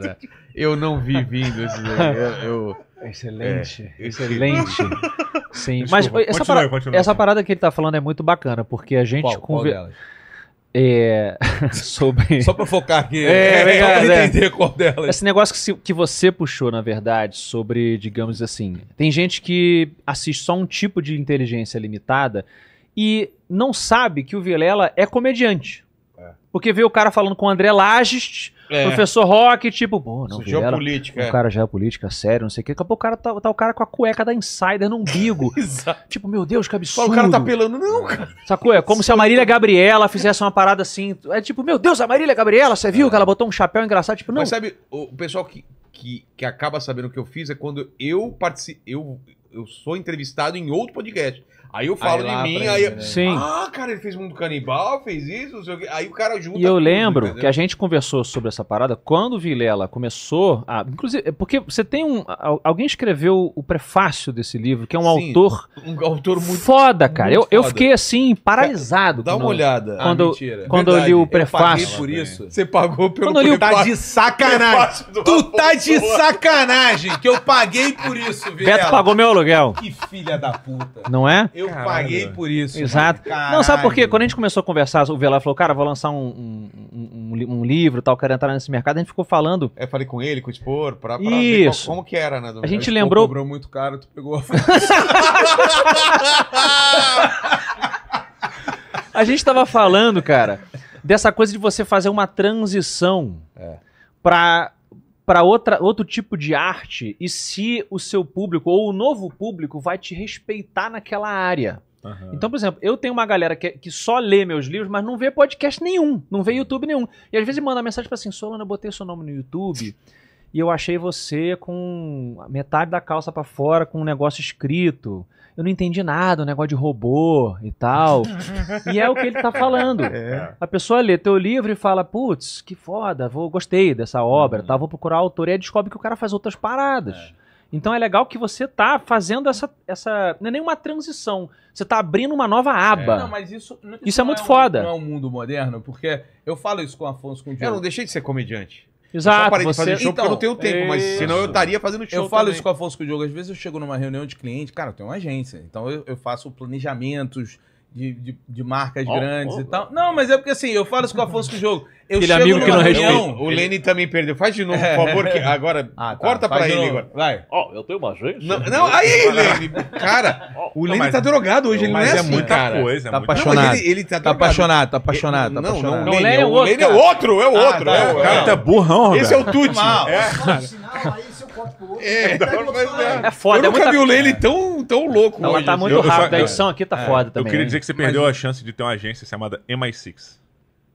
não. Eu não vi vindo esses. Eu, eu... Excelente, é, excelente. Sim, Desculpa, mas continue, essa, parada, continue, essa parada que ele tá falando é muito bacana, porque a gente conversa. É, sobre... Só pra focar aqui, é, é, pra é, é. entender qual delas. Esse negócio que, se, que você puxou, na verdade, sobre, digamos assim, tem gente que assiste só um tipo de inteligência limitada e não sabe que o Vilela é comediante. Porque veio o cara falando com o André Lages, é. professor Rock, tipo, pô, não, Isso, é vieram, geopolítica. O um é. cara geopolítica, sério, não sei o quê. Daqui a pouco o cara tá, tá, o cara com a cueca da Insider no umbigo. tipo, meu Deus, que absurdo. O cara tá pelando, não, cara. Sacou? É como se a Marília Gabriela fizesse uma parada assim. É tipo, meu Deus, a Marília Gabriela, você viu é. que ela botou um chapéu engraçado? Tipo, não. Mas sabe, o pessoal que, que, que acaba sabendo o que eu fiz é quando eu participo. Eu, eu sou entrevistado em outro podcast. Aí eu falo aí de mim, aí. Ele, né? Sim. Ah, cara, ele fez mundo canibal, fez isso, não sei o quê. Aí o cara junta. E eu tudo, lembro entendeu? que a gente conversou sobre essa parada quando o Vilela começou a. Inclusive, é porque você tem um. Alguém escreveu o prefácio desse livro, que é um Sim, autor. Um autor muito. Foda, cara. Muito eu, foda. eu fiquei assim, paralisado. Dá uma olhada. Quando, ah, mentira. Quando Verdade, eu li o prefácio. Eu paguei por isso. Você pagou pelo quando eu li o... Tá de sacanagem. Tu tá de sacanagem que eu paguei por isso, Vilela. Beto pagou meu aluguel. Que filha da puta. Não é? Eu eu paguei por isso. Né? Exato. Não, sabe por quê? Quando a gente começou a conversar, o Velar falou, cara, vou lançar um, um, um, um livro tal, quero entrar nesse mercado, a gente ficou falando. É, falei com ele, com o Expor, pra, pra isso. como que era, né? Do... A gente lembrou. cobrou muito caro, tu pegou a A gente tava falando, cara, dessa coisa de você fazer uma transição é. pra para outro tipo de arte e se o seu público ou o novo público vai te respeitar naquela área. Uhum. Então, por exemplo, eu tenho uma galera que, que só lê meus livros, mas não vê podcast nenhum, não vê YouTube nenhum. E às vezes manda mensagem para assim: Solana, eu botei seu nome no YouTube e eu achei você com metade da calça para fora, com um negócio escrito. Eu não entendi nada, um negócio de robô e tal. e é o que ele tá falando. É. A pessoa lê teu livro e fala, putz, que foda, vou, gostei dessa obra, uhum. tá, vou procurar o autor. E aí descobre que o cara faz outras paradas. É. Então é legal que você tá fazendo essa. essa não é nem uma transição. Você tá abrindo uma nova aba. É, não, mas isso. Isso, isso é muito é um, foda. Não é um mundo moderno, porque eu falo isso com o Afonso com o Diogo. Eu não deixei de ser comediante. Exato. Eu parei você... de fazer show então, porque eu não então, tenho tempo, isso. mas é senão eu estaria fazendo show. Eu falo também. isso com o Afonso com o Diogo. Às vezes eu chego numa reunião de cliente, cara, eu tenho uma agência. Então eu, eu faço planejamentos, de, de, de, marcas oh, grandes oh, e tal. Não, mas é porque assim, eu falo isso com o Afonso que o jogo. Eu Aquele amigo que não reunião, O Lenny também perdeu. Faz de novo, por favor, que agora ah, tá, corta pra ele agora. Vai. Ó, oh, eu tenho uma gente. Não, não aí, Lenny. Cara, o Lenny tá drogado hoje, ele não é, é, assim, muita cara. Tá? coisa. Tá apaixonado. Não, ele, ele tá, tá apaixonado, tá é, apaixonado, tá Não, Não, não, o Lenny é, é o outro. é o outro, é ah, tá. o cara tá burrão, velho. Esse é o Tuti. É, é foda. Eu nunca vi o Lenny tão um tão louco mano. hoje. tá assim. muito Eu- eu só- A edição aqui tá é. foda também. Eu queria dizer né? que você perdeu a chance de ter uma agência chamada MI6.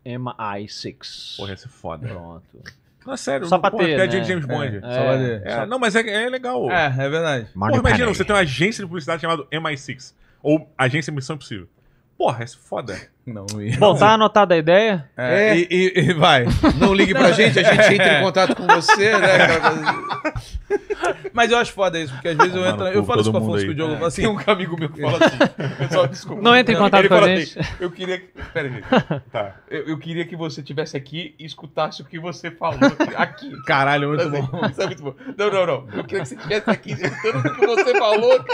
MI6. Porra, ia ser foda. Pronto. Não, é sério. Só pra porra, ter, piadinha é né? de James Bond. É. Só olha- É, não, mas é, é legal. É, é verdade. Porra, imagina, você tem uma agência de publicidade chamada MI6. Ou Agência Missão Impossível. Porra, é foda. Não, não ia. Bom, tá anotada a ideia? É. é. E, e, e, vai. Não ligue pra gente, a gente entra em contato com você, né? Mas eu acho foda isso, porque às vezes eu entro. Mano, eu falo isso com a Afonso que o Diogo é. fala assim. Tem é. um amigo meu que fala assim. Pessoal, desculpa. Não entra em contato com a gente. Assim, eu queria. Que... Pera aí. Tá. Eu, eu, queria que você tivesse aqui e escutasse o que você falou aqui. Caralho, muito assim, bom. Isso é muito bom. Não, não, não. Eu queria que você estivesse aqui escutando o que você falou.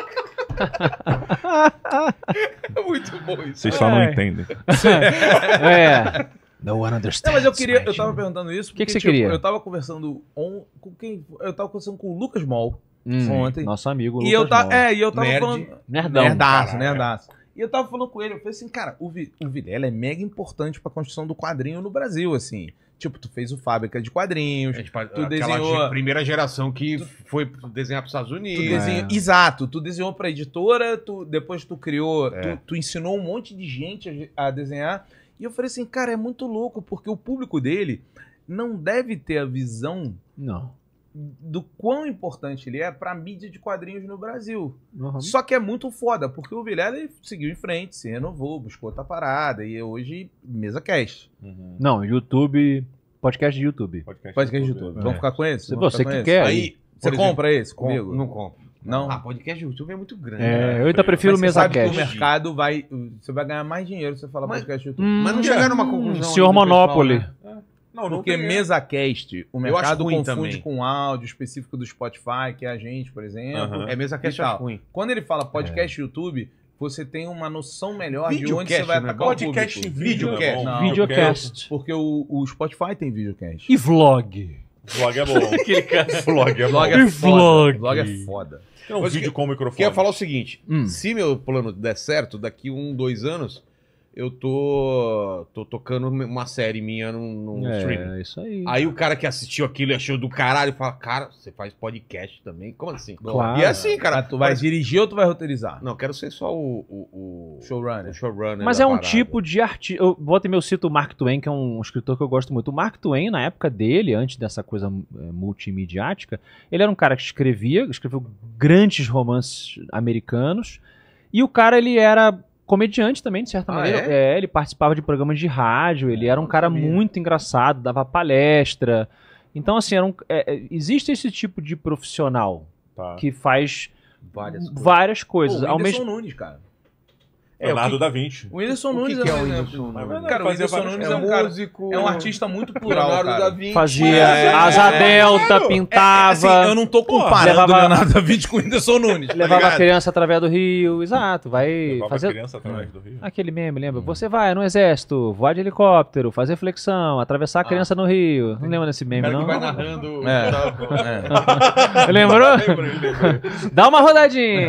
É muito bom isso. Vocês só não é. entendem. é. No one understands. Não, mas eu queria, eu tava perguntando isso. O que, que você tipo, queria? Eu tava conversando on, com quem? Eu tava conversando com o Lucas Mall hum, ontem. Nosso amigo Lucas e eu ta, Mall. É, e eu tava Nerd, falando. Nerdão. Nerdaço, caralho. nerdaço. E eu tava falando com ele, eu falei assim, cara, o, Vi, Vilela é mega importante pra construção do quadrinho no Brasil, assim. Tipo, tu fez o Fábrica de Quadrinhos, é, tipo, tu desenhou... primeira geração que tu... foi desenhar para os Estados Unidos. Tu desenhou... é. Exato, tu desenhou para editora, tu... depois tu criou, é. tu, tu, ensinou um monte de gente a, desenhar. E eu falei assim, cara, é muito louco, porque o público dele não deve ter a visão... Não. Do quão importante ele é pra mídia de quadrinhos no Brasil. Uhum. Só que é muito foda, porque o Vilela ele seguiu em frente, se renovou, buscou outra parada, e hoje mesa cast. Uhum. Não, YouTube, Podcast de YouTube. Podcast, podcast de YouTube. YouTube. É. Vamos ficar com esse? você que quer. Aí, você exemplo, compra esse comigo? Com, não compro. Não. Ah, podcast de YouTube é muito grande. É, né? eu ainda prefiro o MesaCast. o mercado vai. Você vai ganhar mais dinheiro se você falar mas, podcast de YouTube. Hum, mas não chegar é. numa conclusão. Senhor Monopoly. Né? É. Não, não Porque MesaCast, o mercado confunde também. com áudio específico do Spotify, que é a gente, por exemplo. Uhum. É MesaCast Quando ele fala é. podcast é. YouTube, você tem uma noção melhor videocast, de onde você vai né? atacar né? Podcast o público. Videocast. não, videocast. Porque o, o Spotify tem videocast. E vlog. Vlog é bom. vlog é bom. É vlog é foda. Vlog é foda. Tem um Mas vídeo que, com o microfone. Quer falar o seguinte. Hum. Se meu plano der certo, daqui um, dois anos eu tô, tô tocando uma série minha num, num é, streaming. É, isso aí. Aí o cara que assistiu aquilo e achou do caralho fala: Cara, você faz podcast também? Como assim? Claro. E é assim, cara. Mas ah, tu vai mas... dirigir ou tu vai roteirizar? Não, quero ser só o. o, o... showrunner. O showrunner. Mas é um parada. tipo de artista. Vou volto e meu cito o Mark Twain, que é um escritor que eu gosto muito. O Mark Twain, na época dele, antes dessa coisa eh, multimediática, ele era um cara que escrevia, escreveu grandes romances americanos. E o cara, ele era comediante também, de certa ah, maneira. É? é? ele participava de programas de rádio, ele é, era um cara muito engraçado, dava palestra. Então, assim, um, é, é, existe esse tipo de profissional tá. que faz várias coisas. Pô, o ao mesmo... Nunes, cara. É, Leonardo é, da Vinci. O Whindersson o Nunes que é, é o exemplo. É cara, o Whindersson Nunes é, é um músico... é um artista muito plural, Leonardo cara. da Vinci. Fazia asa delta, pintava. Assim, eu não tô comparando levava... Leonardo da Vinci com o Whindersson Nunes. Tá levava a criança através do rio, exato, vai levava fazer... a criança através do rio. Aquele meme, lembra? Hum. Você vai no exército, voar de helicóptero, fazer flexão, atravessar a ah. criança ah. no rio. Não lembra desse meme, não? vai narrando... Lembrou? Dá uma rodadinha.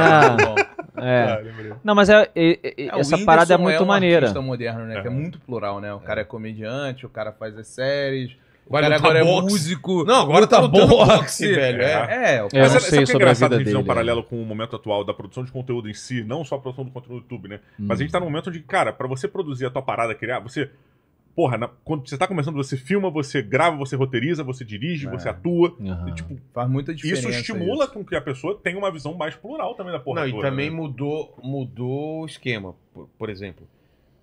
Bom. É. não, mas é, é, é essa parada é muito é um maneira. moderno, né? É. Que é muito plural, né? O cara é comediante, o cara faz as séries. O Vai cara agora é boxe. é músico. Não, agora tá boxe, velho. É, é, o cara... eu não sei sabe, sabe é a vida dele. um paralelo com o momento atual da produção de conteúdo em si, não só a produção do conteúdo do YouTube, né? Hum. Mas a gente tá num momento onde, cara, para você produzir a tua parada, criar, você porra, na, quando você tá começando, você filma, você grava, você roteiriza, você dirige, é. você atua. Uhum. E, tipo, Faz muita diferença. Isso estimula isso. com que a pessoa tenha uma visão mais plural também da porra. Não, toda, e também né? mudou, mudou o esquema. Por, por, exemplo,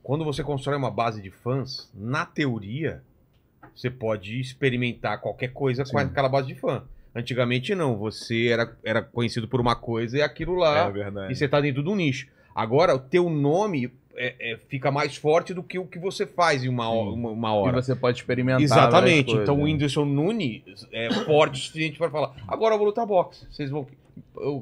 quando você constrói uma base de fãs, na teoria, você pode experimentar qualquer coisa Sim. com aquela base de fã. Antigamente não, você era, era conhecido por uma coisa e aquilo lá. É verdade. E você tá dentro de um nicho. Agora, o teu nome é, é, fica mais forte do que o que você faz em uma, uma, uma, hora. E você pode experimentar. Exatamente. Então, coisas, então né? o Whindersson Nunes é forte o suficiente para falar. Agora eu vou lutar boxe. Vocês vão.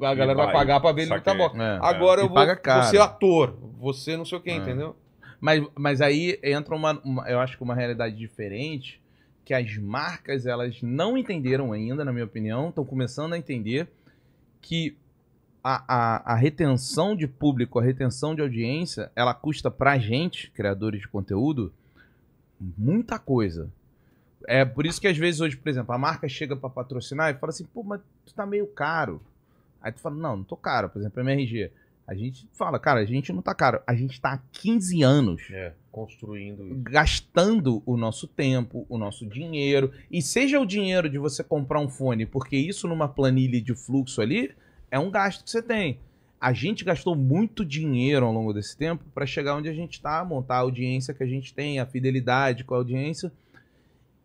A galera vai, vai, pagar para ver ele lutar boxe. É, é. Agora eu vou, vou ser é ator. Você não sei o quê, é. entendeu? Mas, mas aí entra uma, uma, Eu acho que uma realidade diferente que as marcas elas não entenderam ainda, na minha opinião, estão começando a entender que a, a, a, retenção de público, a retenção de audiência, ela custa pra gente, criadores de conteúdo, muita coisa. É por isso que às vezes hoje, por exemplo, a marca chega para patrocinar e fala assim, pô, mas tu tá meio caro. Aí tu fala, não, não tô caro. Por exemplo, a MRG. A gente fala, cara, a gente não tá caro. A gente tá há 15 anos. É, construindo. Isso. Gastando o nosso tempo, o nosso dinheiro. E seja o dinheiro de você comprar um fone, porque isso numa planilha de fluxo ali, é um gasto que você tem. A gente gastou muito dinheiro ao longo desse tempo para chegar onde a gente está, montar a audiência que a gente tem, a fidelidade com a audiência.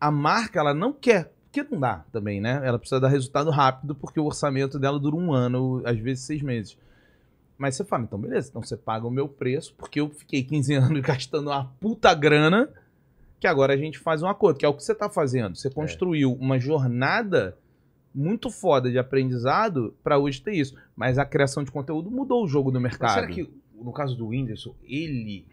A marca, ela não quer, porque não dá também, né? Ela precisa dar resultado rápido, porque o orçamento dela dura um ano, às vezes seis meses. Mas você fala, então beleza, então você paga o meu preço, porque eu fiquei 15 anos gastando uma puta grana, que agora a gente faz um acordo, que é o que você está fazendo. Você é. construiu é. uma jornada muito foda de aprendizado para hoje ter isso. Mas a criação de conteúdo mudou o jogo do mercado. Mas será que, no caso do Whindersson, ele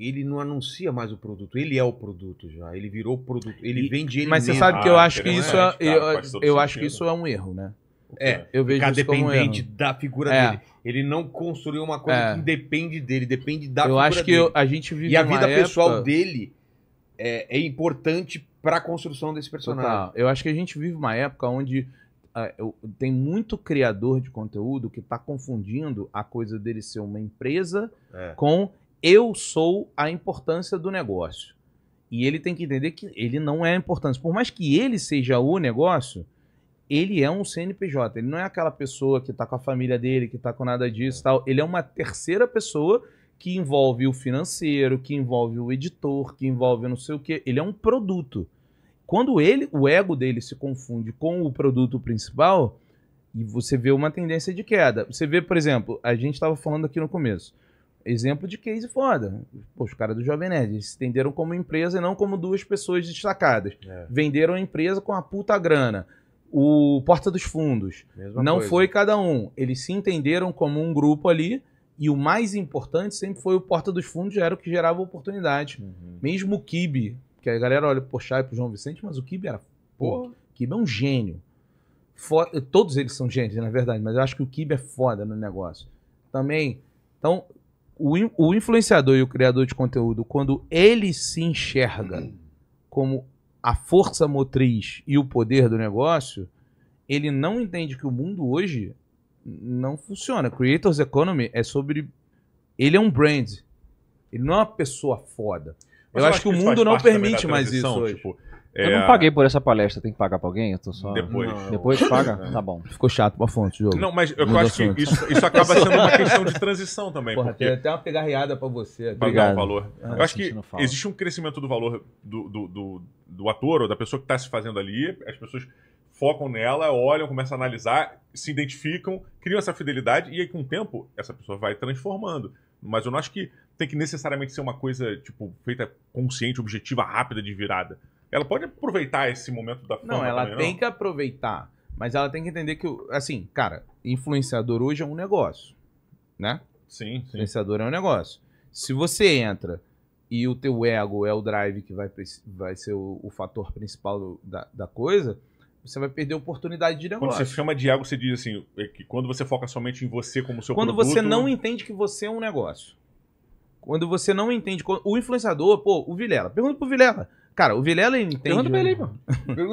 ele não anuncia mais o produto, ele é o produto já, ele virou o produto, ele e, vende ele Mas mesmo. você sabe que eu ah, acho ah, que isso é, é tá, eu, eu, eu acho que isso é um erro, né? É, é. eu vejo isso como um da figura é. dele. Ele não construiu uma coisa é. que depende dele, depende da eu figura dele. Eu acho que eu, a gente vive E a vida época... pessoal dele é, é importante para a construção desse personagem. Total. Eu acho que a gente vive uma época onde uh, tem muito criador de conteúdo que está confundindo a coisa dele ser uma empresa é. com eu sou a importância do negócio. E ele tem que entender que ele não é a importância. Por mais que ele seja o negócio, ele é um CNPJ. Ele não é aquela pessoa que está com a família dele, que está com nada disso é. tal. Ele é uma terceira pessoa que envolve o financeiro, que envolve o editor, que envolve não sei o quê. Ele é um produto. Quando ele, o ego dele se confunde com o produto principal, e você vê uma tendência de queda. Você vê, por exemplo, a gente estava falando aqui no começo. Exemplo de case foda. Poxa, os cara do Jovem Nerd eles se entenderam como empresa e não como duas pessoas destacadas. É. Venderam a empresa com a puta grana. O Porta dos Fundos. Mesma não coisa. foi cada um. Eles se entenderam como um grupo ali e o mais importante sempre foi o Porta dos Fundos, era o que gerava oportunidade. Uhum. Mesmo o Kibe, que a galera olha pro Chay e pro João Vicente, mas o Kibe era. Pô, o Kibe é um gênio. todos eles são gênios, na verdade, mas eu acho que o Kibe é foda no negócio. Também. Então, o, o influenciador e o criador de conteúdo, quando ele se enxerga uhum. como a força motriz e o poder do negócio, ele não entende que o mundo hoje não funciona. Creators Economy é sobre. Ele é um brand. Ele não é uma pessoa foda. Eu, eu acho, acho que, que o mundo não permite mais isso hoje. Tipo, é... Eu não é, paguei por essa palestra, tem que pagar pra alguém? Eu tô só... Depois. Não, Depois paga? É. Tá bom. Ficou chato pra fonte, jogo. Não, mas eu acho que isso, isso acaba sendo uma questão de transição também. Porra, porque... tem até uma pegarreada pra você. Obrigado. o valor. Ah, eu acho que existe um crescimento do valor do, do, do, do ator ou da pessoa que tá se fazendo ali. As pessoas focam nela, olham, começam a analisar, se identificam, criam essa fidelidade e aí com o tempo essa pessoa vai transformando. Mas eu não acho que tem que necessariamente ser uma coisa tipo feita consciente, objetiva, rápida de virada. Ela pode aproveitar esse momento da fama. Não, ela também, tem não? que aproveitar, mas ela tem que entender que assim, cara, influenciador hoje é um negócio, né? Sim, sim. Influenciador é um negócio. Se você entra e o teu ego é o drive que vai, vai ser o, o fator principal do, da, da coisa, você vai perder a oportunidade de negócio. Quando você chama de ego, você diz assim, é que quando você foca somente em você como seu quando produto... Quando você não entende que você é um negócio. Quando você não entende... O influenciador, pô, o Vilela. Pergunta pro Vilela. Cara, o Vilela entende. Pergunta pra ele, mano.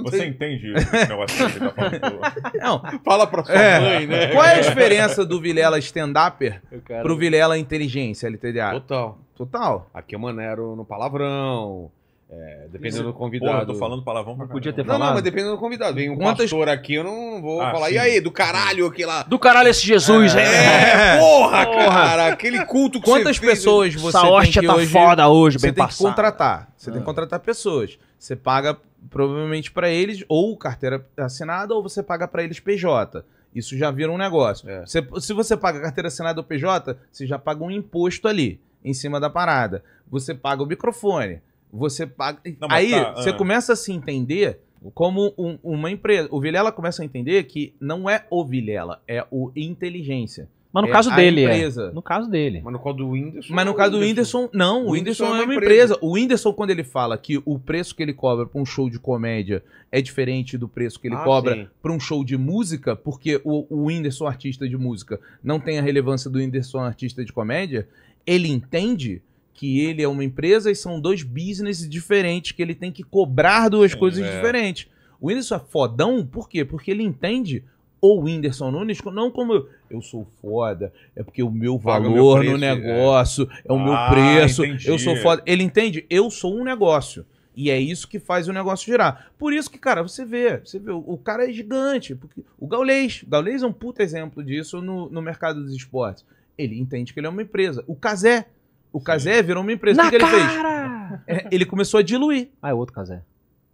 Você entende esse negócio que ele tá falando? Não. Fala pra sua é. mãe, né? Qual é a diferença do Vilela stand-upper pro Vilela inteligência, LTDA? Total. Total. Aqui é maneiro no palavrão. É, dependendo do convidado. Porra, eu tô falando palavrão pra Podia ter falado. Não, mas dependendo do convidado. Vem um Quantas... pastor aqui, eu não vou ah, falar. Sim. E aí, do caralho lá Do caralho esse Jesus, é. é. Porra, porra, cara. Aquele culto que Quantas você pessoas fez, você Essa que tá hoje, foda hoje, bem Você tem que contratar. Você ah. tem que contratar pessoas. Você paga provavelmente para eles ou carteira assinada ou você paga para eles PJ. Isso já vira um negócio. É. Você, se você paga carteira assinada ou PJ, você já paga um imposto ali, em cima da parada. Você paga o microfone você paga. Não, Aí tá, você ah. começa a se entender como um, uma empresa. O Vilela começa a entender que não é o Vilela, é o inteligência. Mas no é caso dele, é. empresa. é. No caso dele. Mas no caso do Whindersson. Mas no é caso do Whindersson, não. O Whindersson, Whindersson é, é uma empresa. empresa. O Whindersson, quando ele fala que o preço que ele cobra para um show de comédia é diferente do preço que ele ah, cobra para um show de música, porque o, o Whindersson, artista de música, não tem a relevância do Whindersson, artista de comédia, ele entende que ele é uma empresa e são dois business diferentes, que ele tem que cobrar duas Sim, é. coisas é. diferentes. O Whindersson é fodão, por quê? Porque ele entende o Whindersson Nunes não como eu sou foda, é porque o meu valor o meu preço, no é. negócio, é, é o meu ah, preço, entendi. eu sou foda. Ele entende? Eu sou um negócio. E é isso que faz o negócio girar. Por isso que, cara, você vê, você vê, o, cara é gigante. Porque o Gaulês, o Gaulês é um puta exemplo disso no, no mercado dos esportes. Ele entende que ele é uma empresa. O Casé o Casé virou uma empresa. Na o que, que ele fez? É, ele começou a diluir. Ah, é outro Casé.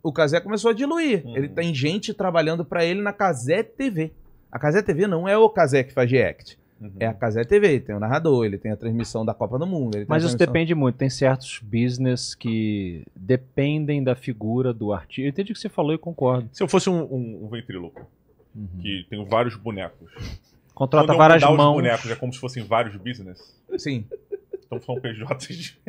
O Casé começou a diluir. Hum. Ele tem gente trabalhando para ele na Casé TV. A Casé TV não é o Casé que faz react. Uhum. É a Casé TV, ele tem o narrador, ele tem a transmissão da Copa do Mundo. Mas isso depende muito. Tem certos business que dependem da figura do artista. Eu entendi o que você falou e concordo. Se eu fosse um, um, um ventríloco, uhum. que tem vários bonecos. Contrata várias mãos. Os bonecos é como se fossem vários business. Sim. Estamos falando PJ de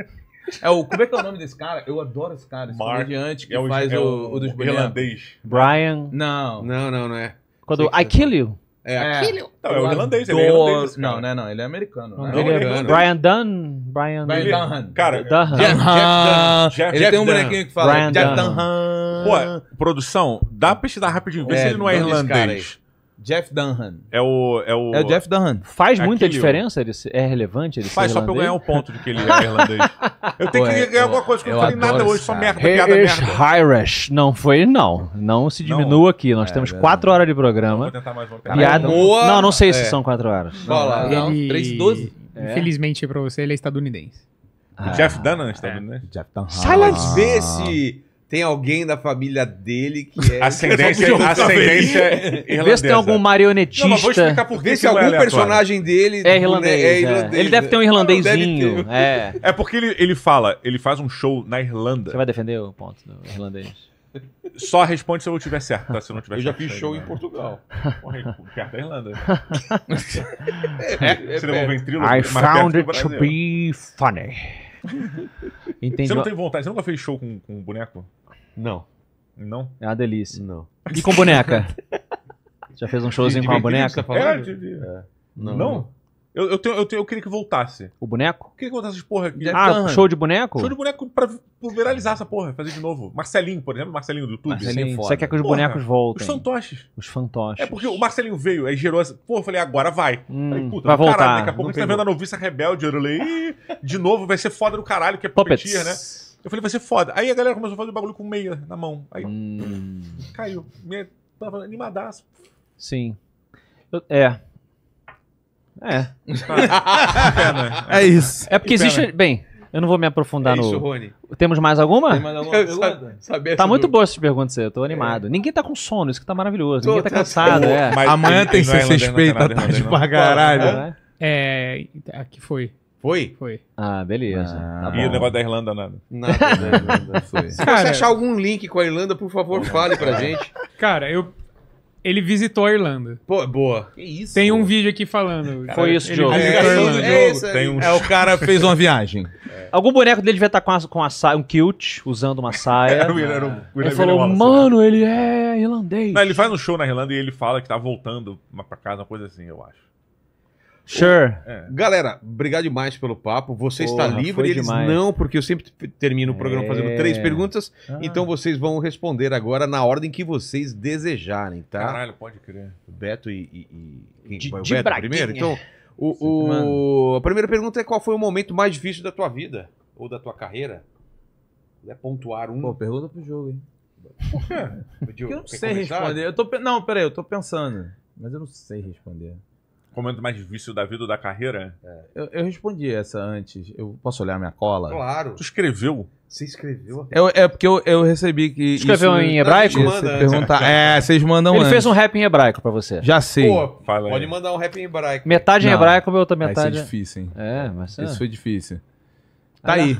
É o, como é que é o nome desse cara? Eu adoro esse cara, esse Mark, comediante que é o, faz é o, o, dos irlandês. Brian. Não. Não, não, não é. Quando é. É. I kill you. É, é. Não, é o irlandês, ele é irlandês. Não, não, é não, ele é americano. Né? ele é Brian Dunn. Brian, Brian Cara, Dunn. Jeff, Jeff ah, Jeff, ele Jeff tem um bonequinho que fala Brian Jeff Pô, produção, dá pra pesquisar rapidinho, vê é, se ele não é irlandês. Jeff Dunham. É o. É o, é o Jeff Dunham. Faz é muita Aquele- diferença? Ele é relevante ele Faz ser só pra eu ganhar um ponto de que ele é irlandês. Eu tenho que é- ganhar alguma coisa, que eu não falei nada hoje, só cara. merda, piada is merda. Irish. Não foi, não. Não se diminua aqui. Nós é, temos é quatro horas de Vou programa. tentar mais uma piada. boa. Não, não sei se É. são quatro horas. Vai lá. Não, Ele- Infelizmente pra você, ele é estadunidense. O ah. Jeff Dunham está né? Jeff Dunham. Silence vê esse tem alguém da família dele que é. Ascendência, ascendência irlandesa. Vê se tem algum marionetista. Não, vou explicar por Vê se é algum personagem dele é tipo, né, irlandês, é, é irlandês. Ele deve ter um né? irlandezinho. É. é porque ele, ele fala, ele faz um show na Irlanda. Você vai defender o ponto do irlandês? Só responde se eu tiver certo, tá? Se eu não tiver Eu já fiz tá show em né? Portugal. Porra, perto da Irlanda. Você levou é, um ventrilo? I found it to be funny. Entende? Você não tem vontade? Você nunca fez show com, com boneco? Não. Não? É uma delícia. Não. E com boneca? Já fez um showzinho de, de com uma boneca? Tá é, de, de... É. Não. não? Eu, eu, tenho, eu, tenho, eu queria que voltasse. O boneco? Eu queria que voltasse essas porra aqui. Ah, show de boneco? Show de boneco pra viralizar essa porra, fazer de novo. Marcelinho, por exemplo, Marcelinho do YouTube. Marcelinho, foda. É você quer que os porra, bonecos voltem. Os fantoches. Os fantoches. É porque o Marcelinho veio, aí gerou essa. Pô, eu falei, agora vai. Hum, falei, puta, vai caralho, voltar. daqui a pouco a gente tá vendo a noviça rebelde. Eu falei, de novo, vai ser foda do caralho, que é Puppeteer, né? Eu falei, vai ser foda. Aí a galera começou a fazer o bagulho com meia na mão. Aí hum. caiu. Minha, tava animadaço. Sim. Eu, é. É. é isso. É porque existe. Bem, eu não vou me aprofundar é isso, no. Rony. Temos mais alguma? Tem mais alguma pergunta? Sabe, tá muito boa pergunta, você. eu tô é. animado. É. Ninguém tá com sono, isso que tá maravilhoso. Tô, Ninguém tá cansado. É. Amanhã tem CCXP, tá tarde pra caralho. É, aqui foi. Foi? Foi. Ah, beleza. Ah, tá e o negócio da Irlanda, nada. Nada, da né? Irlanda, foi. Se Cara, você achar algum link com a Irlanda, por favor, fale pra gente. Cara, eu ele visitou a Irlanda. Pô, boa. Que isso? Tem um vídeo aqui falando. Cara, Foi isso, Diogo. É, é, é, Um... é, o cara fez uma viagem. É. Algum boneco dele devia estar tá com, a, com a saia, um kilt, usando uma saia. era, era, um, ele falou, né? mano, ele é irlandês. Não, ele faz um show na Irlanda e ele fala que tá voltando pra casa, uma coisa assim, eu acho. Sure. É. Galera, obrigado demais pelo papo. Você Porra, está livre, eles demais. não, porque eu sempre termino o programa é. fazendo três é. perguntas. Ah. Então vocês vão responder agora na ordem que vocês desejarem, tá? Caralho, pode crer. O Beto e. e, e... De, o de Beto primeiro? Então, o, o... a primeira pergunta é: qual foi o momento mais difícil da tua vida? Ou da tua carreira? É pontuar um. Pô, pergunta pro jogo, hein? Por quê? eu não sei começar? responder. Eu tô, não, peraí, eu tô pensando. Mas eu não sei responder momento mais difícil da vida ou da carreira? É. Eu, eu, respondi essa antes. Eu posso olhar minha cola? Claro. Tu escreveu? Você escreveu? Eu, é porque eu, eu recebi que. Escreveu isso, em hebraico? Manda, você pergunta, é, vocês mandam Ele antes. fez um rap em hebraico pra você. Já sei. Pô, pode mandar um rap em hebraico. Metade em hebraico, outra metade. Isso é difícil, hein? É, mas. É. Isso foi difícil. Tá ah, aí.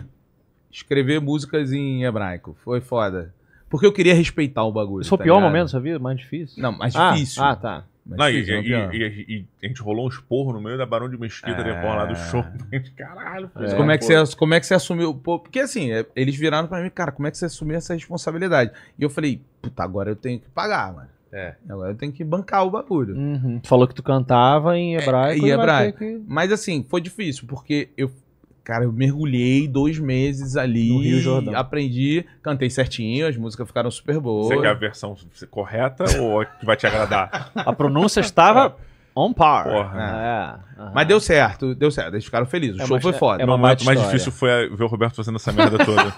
Escrever músicas em hebraico. Foi foda. Porque eu queria respeitar o bagulho. Isso foi tá o pior ligado? momento da sua vida? Mais difícil? Não, mais ah, difícil. Ah, tá. Mas não, e, é e, e, e, a gente rolou um esporro no meio da Barão de Mesquita é... depois lá do show. Caralho, é, como, é que você, como é que você assumiu? porque assim, é, eles viraram pra mim, cara, como é que você assumiu essa responsabilidade? E eu falei, puta, agora eu tenho que pagar, mano. É. Agora eu tenho que bancar o bagulho. Uhum. Tu falou que tu cantava em é, hebraico. É, em hebraico. Que... Mas assim, foi difícil, porque eu Cara, eu mergulhei dois meses ali, no Rio Jordão. aprendi, cantei certinho, as músicas ficaram super boas. Você quer a versão correta ou que vai te agradar? a pronúncia estava é. on par. Porra. É. é. Mas deu certo, deu certo. Eles ficaram felizes. O é show foi é foda. É o momento mais difícil foi ver o Roberto fazendo essa merda toda.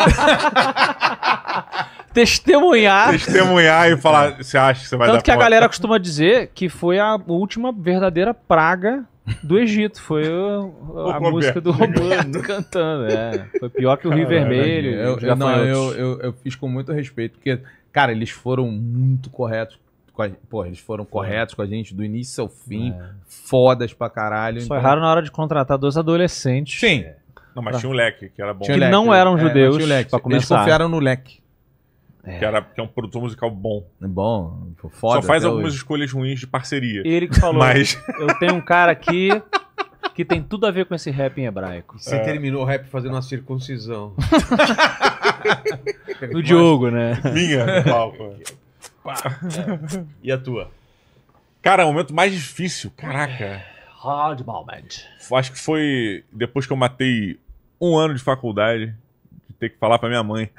Testemunhar. Testemunhar e falar, você acha que você vai Tanto dar que a galera costuma dizer que foi a última verdadeira praga do Egito. Foi o, a o música do Romano cantando. É. Foi pior que o Rio Vermelho. Eu, eu não, eu, eu, eu, fiz com muito respeito, porque, cara, eles foram muito corretos. Pô, eles foram corretos com a gente do início ao fim, é. fodas pra caralho. Só então... erraram na hora de contratar dois adolescentes. Sim. Não, mas pra... tinha um leque que era bom. Que leque, não eram é, judeus, é, pra começar. Eles confiaram no leque. É. Que, era, que é um produtor musical bom. É bom, foda. Só faz algumas hoje. escolhas ruins de parceria. Ele que falou. Mas... Eu tenho um cara aqui que tem tudo a ver com esse rap em hebraico. Você é. terminou o rap fazendo uma circuncisão. Do Diogo, né? Minha, pau, E a tua? Cara, o é momento mais difícil, caraca. Hard moment. Acho que foi depois que eu matei um ano de faculdade, de ter que falar pra minha mãe.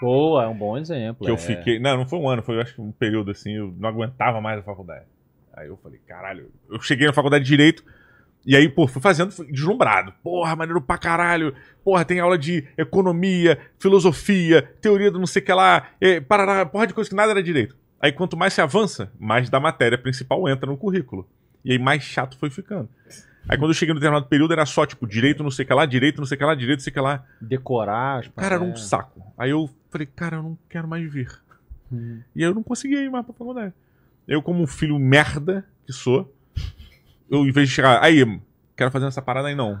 Boa, é um bom exemplo. Que é. eu fiquei. Não, não foi um ano, foi acho que um período assim, eu não aguentava mais a faculdade. Aí eu falei, caralho, eu cheguei na faculdade de Direito. E aí, pô, fui fazendo fui deslumbrado. Porra, maneiro pra caralho. Porra, tem aula de economia, filosofia, teoria do não sei o que lá, é, parará, porra de coisa que nada era direito. Aí quanto mais se avança, mais da matéria principal entra no currículo. E aí mais chato foi ficando. Aí quando eu cheguei no determinado período era só, tipo, direito, não sei o que lá, direito, não sei o que lá, direito, não sei o que lá. Decorar, as Cara, era um saco. Aí eu falei, cara, eu não quero mais vir. Hum. E aí eu não consegui ir mais pra faculdade. Eu, como um filho merda que sou, eu, em vez de chegar, aí, quero fazer essa parada aí, não.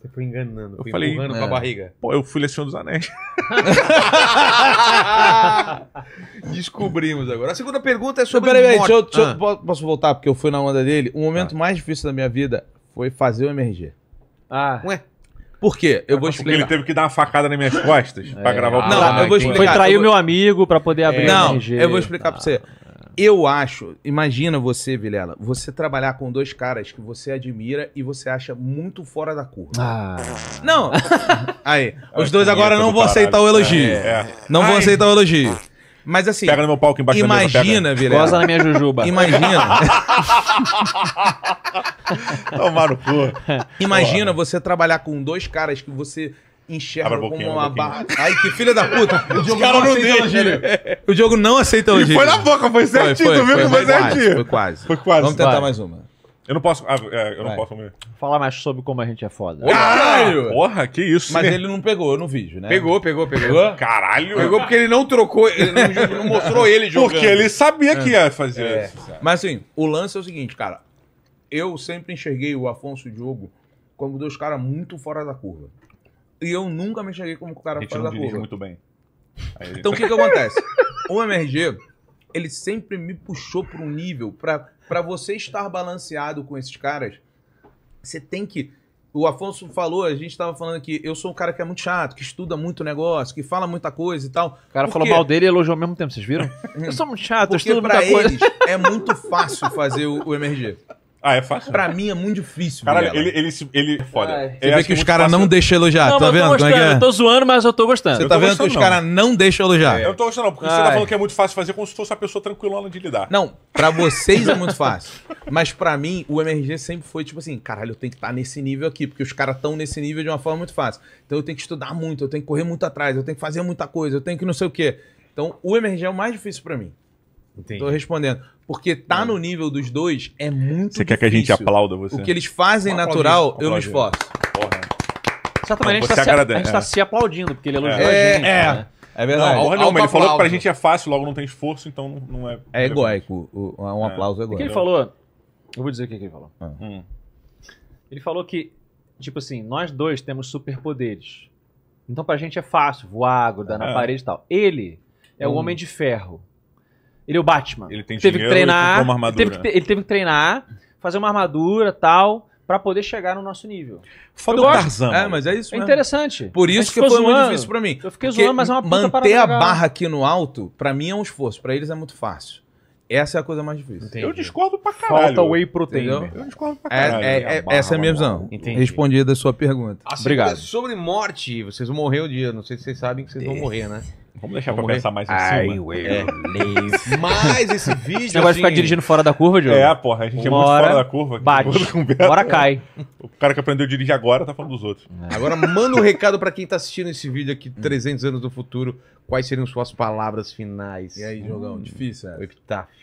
Você foi enganando, eu falei, empurrando é. com a barriga. Pô, eu fui Lecião dos Anéis. Descobrimos agora. A segunda pergunta é sobre. Peraí, peraí, deixa eu, deixa eu, ah. posso voltar, porque eu fui na onda dele. O momento ah. mais difícil da minha vida foi fazer o MRG. Ah. Ué? Por quê? Eu é, vou Porque explicar. ele teve que dar uma facada nas minhas costas é. pra gravar o ah, programa. Não, eu vou explicar. Foi trair o vou... meu amigo pra poder abrir é. Não, MRG, eu vou explicar tá. pra você. Eu acho, imagina você, Vilela, você trabalhar com dois caras que você admira e você acha muito fora da curva. Ah. Não! Aí, os dois agora é não vão aceitar o elogio. É. é. Não vão aceitar o elogio. Mas assim. Pega no meu palco embaixo imagina, da mesa. Imagina, Vilela. Goza na minha jujuba. Imagina. Tomar no cu. Imagina Porra. você trabalhar com dois caras que você enxerga um como uma um barra. Ai, que filha da puta. o Diogo não, não aceita O Diogo não aceita elogio. Foi na boca, foi certinho. Foi, foi, tu viu foi, que foi, certinho. Quase, foi quase. Foi quase. Vamos tentar Vai. mais uma. Eu não posso. Ah, é, eu não posso Falar mais sobre como a gente é foda. Caralho! Porra, que isso, Mas ele não pegou no vídeo, né? Pegou, pegou, pegou. Caralho! Pegou porque ele não trocou, ele não, não mostrou ele jogando. Porque ele sabia que ia fazer É. isso. Mas assim, o lance é o seguinte, cara. Eu sempre enxerguei o Afonso e o Diogo como dois caras muito fora da curva. E eu nunca me enxerguei como o cara A gente fora não da dirige curva. muito bem. Aí, Então o que que acontece? O MRG, ele sempre me puxou para um nível. para você estar balanceado com esses caras, você tem que. O Afonso falou, a gente estava falando que eu sou um cara que é muito chato, que estuda muito negócio, que fala muita coisa e tal. O cara Porque... falou mal dele e elogiou ao mesmo tempo, vocês viram? eu sou muito chato, Porque eu estudo muita eles coisa. é muito fácil fazer o, o MRG. Ah, é fácil? Pra mim é muito difícil. Caralho, ele, ele, ele, é foda. Você Ele vê que os caras não deixam elogiar, Não, tá mas eu vendo? Como é gostando. é? Eu tô zoando, mas eu tô gostando. Você tá vendo que os caras não deixam elogiar. É. Eu não tô gostando, não, porque você tá falando que é muito fácil fazer como se fosse uma pessoa tranquilona de lidar. Não, pra vocês é muito fácil. Mas pra mim, o MRG sempre foi tipo assim, caralho, eu tenho que estar tá nesse nível aqui, porque os caras estão nesse nível de uma forma muito fácil. Então eu tenho que estudar muito, eu tenho que correr muito atrás, eu tenho que fazer muita coisa, eu tenho que não sei o quê. Então o MRG é o mais difícil pra mim. Entendi. Tô respondendo. Porque tá é. no nível dos dois é muito Você quer que a gente aplauda você? O que eles fazem aplaudir, natural, aplaudir. eu me esforço. Porra. Certa maneira, a gente, tá se, a gente tá né? se aplaudindo, porque ele elogiou é, a gente. É. Né? É verdade. Não, não, mas ele falou que pra gente é fácil, logo não tem esforço, então não é. É egóico. Um é. aplauso é egóico. O que ele falou? Eu vou dizer o que ele falou. Ah. Hum. Ele falou que, tipo assim, nós dois temos superpoderes. Então pra gente é fácil voar, grudar é. na parede e tal. Ele é hum. o homem de ferro. Ele é o Batman. Ele tem teve que treinar, uma armadura. Teve que, ele teve que treinar, fazer uma armadura tal, para poder chegar no nosso nível. Foda se o Tarzan. É, mas é isso. É interessante. Por isso que foi zoando. muito difícil para mim. Eu fiquei Porque zoando, mas é uma puta Manter a barra aqui no alto, para mim é um esforço. Para eles é muito fácil. Essa é a coisa mais difícil. Entendi. Eu discordo pra caralho. Falta whey protein. Eu discordo pra caralho. É, é, barra, essa é a minha visão. Entendi. Respondida a sua pergunta. Assim, Obrigado. Sobre morte, vocês morreram o dia. Não sei se vocês sabem que vocês vão morrer, né? Vamos deixar Vamos pra pensar mais em Ai, cima. É. Mas esse vídeo. Você negócio assim... de ficar assim. dirigindo fora da curva, Diogo. É, porra, a gente é Uma é muito fora da curva. Bate. Bora cai. O cara que aprendeu a dirigir agora tá falando dos outros. É. Agora manda um recado pra quem tá assistindo esse vídeo aqui, 300 anos do futuro. Quais seriam suas palavras finais? E aí, Jogão? Hum. Difícil, é. O epitáfio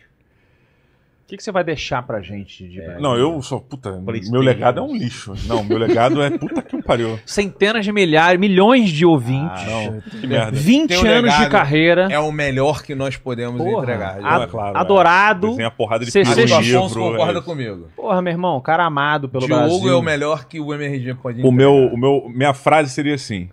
que, que você vai deixar pra gente de é, Não, eu sou. Puta, meu legado é um lixo. Não, meu legado é puta que pariu. Centenas de milhares, milhões de ouvintes. Ah, não, que merda. 20 anos de carreira. É o melhor que nós podemos Porra, entregar. Ad, é claro, adorado. É. Tem a porrada de CC livro, Afonso concorda é. comigo. Porra, meu irmão, cara amado pelo Diogo Brasil. Diogo é o melhor que o MRG pode entregar. O meu, o meu, minha frase seria assim.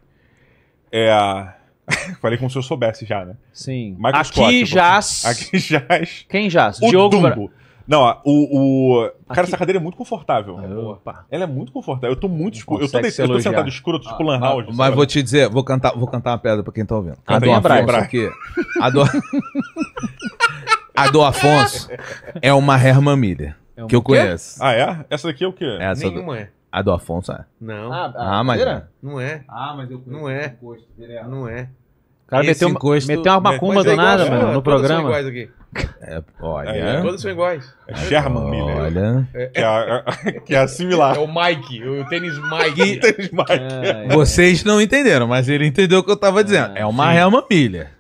É a. Falei como se eu soubesse já, né? Sim. Michael aqui Scott, jaz. Aqui jaz. Quem jaz? O Diogo Dumbo. Bra... Não, o, o... Cara, Aqui... essa cadeira é muito confortável. Ah, opa. Ela é muito confortável. Eu tô muito escuro. Eu tô, de... eu tô sentado escuro, tipo ah, lan house. Ah, mas, vou te dizer, vou cantar, vou cantar uma pedra pra quem tá ouvindo. a do Afonso aqui. A do... a do Afonso é uma Herman Miller. É Que eu conheço. Ah, é? Essa daqui é o quê? É, essa Nenhuma do... é. A do Afonso é. Não. Ah, ah mas. É. Não é. Ah, mas eu é. conheço. Não é. Não é. O cara meteu, meteu uma macumba do é nada, é mano, no programa. É, olha. É, todos são iguais. É Sherman Miller. Olha. É, que é, que é, é similar. É o Mike, o tênis Mike. tênis Mike. Ah, Vocês não entenderam, mas ele entendeu o que eu tava dizendo. Ah, é uma sim. Herman Miller.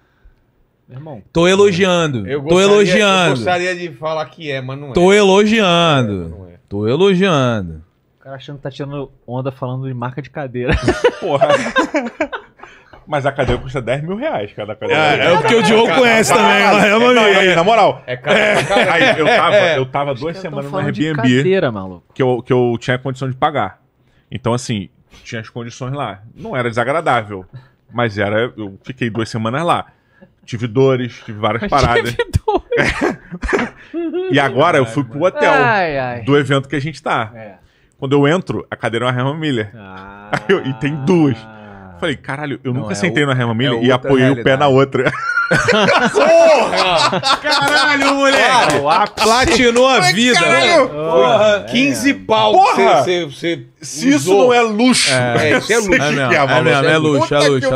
Irmão. Tô elogiando. Eu gostaria, tô elogiando. Eu gostaria de falar que é, mas não é. Tô elogiando. É, Tô elogiando. O cara achando que tá tirando onda falando de marca de cadeira. Porra. Mas a cadeira custa 10 mil reais cada cadeira. É, é, o que o Diogo conhece também. Né? na moral. É caro. É. Aí, eu tava, é. eu tava duas semanas no Airbnb. Cadeira, maluco. Que, eu, que eu tinha condição de pagar. Então, assim, tinha as condições lá. Não era desagradável. Mas era. Eu fiquei duas semanas lá. Tive dores, tive várias paradas. Tive dores. e agora eu fui pro hotel ai, ai. do evento que a gente tá. É. Quando eu entro, a cadeira é uma Herman Miller. Ah. Eu, e tem duas. Falei, caralho, eu não, nunca é sentei o... na Hema é e apoiei realidade. o pé na outra. Porra! Caralho, moleque! Claro, platinou a vida. Caralho! É. Porra, 15 é. pau. Porra! Cê, cê, cê Se usou. isso não é luxo. É, é, é, é luxo. É luxo, é luxo.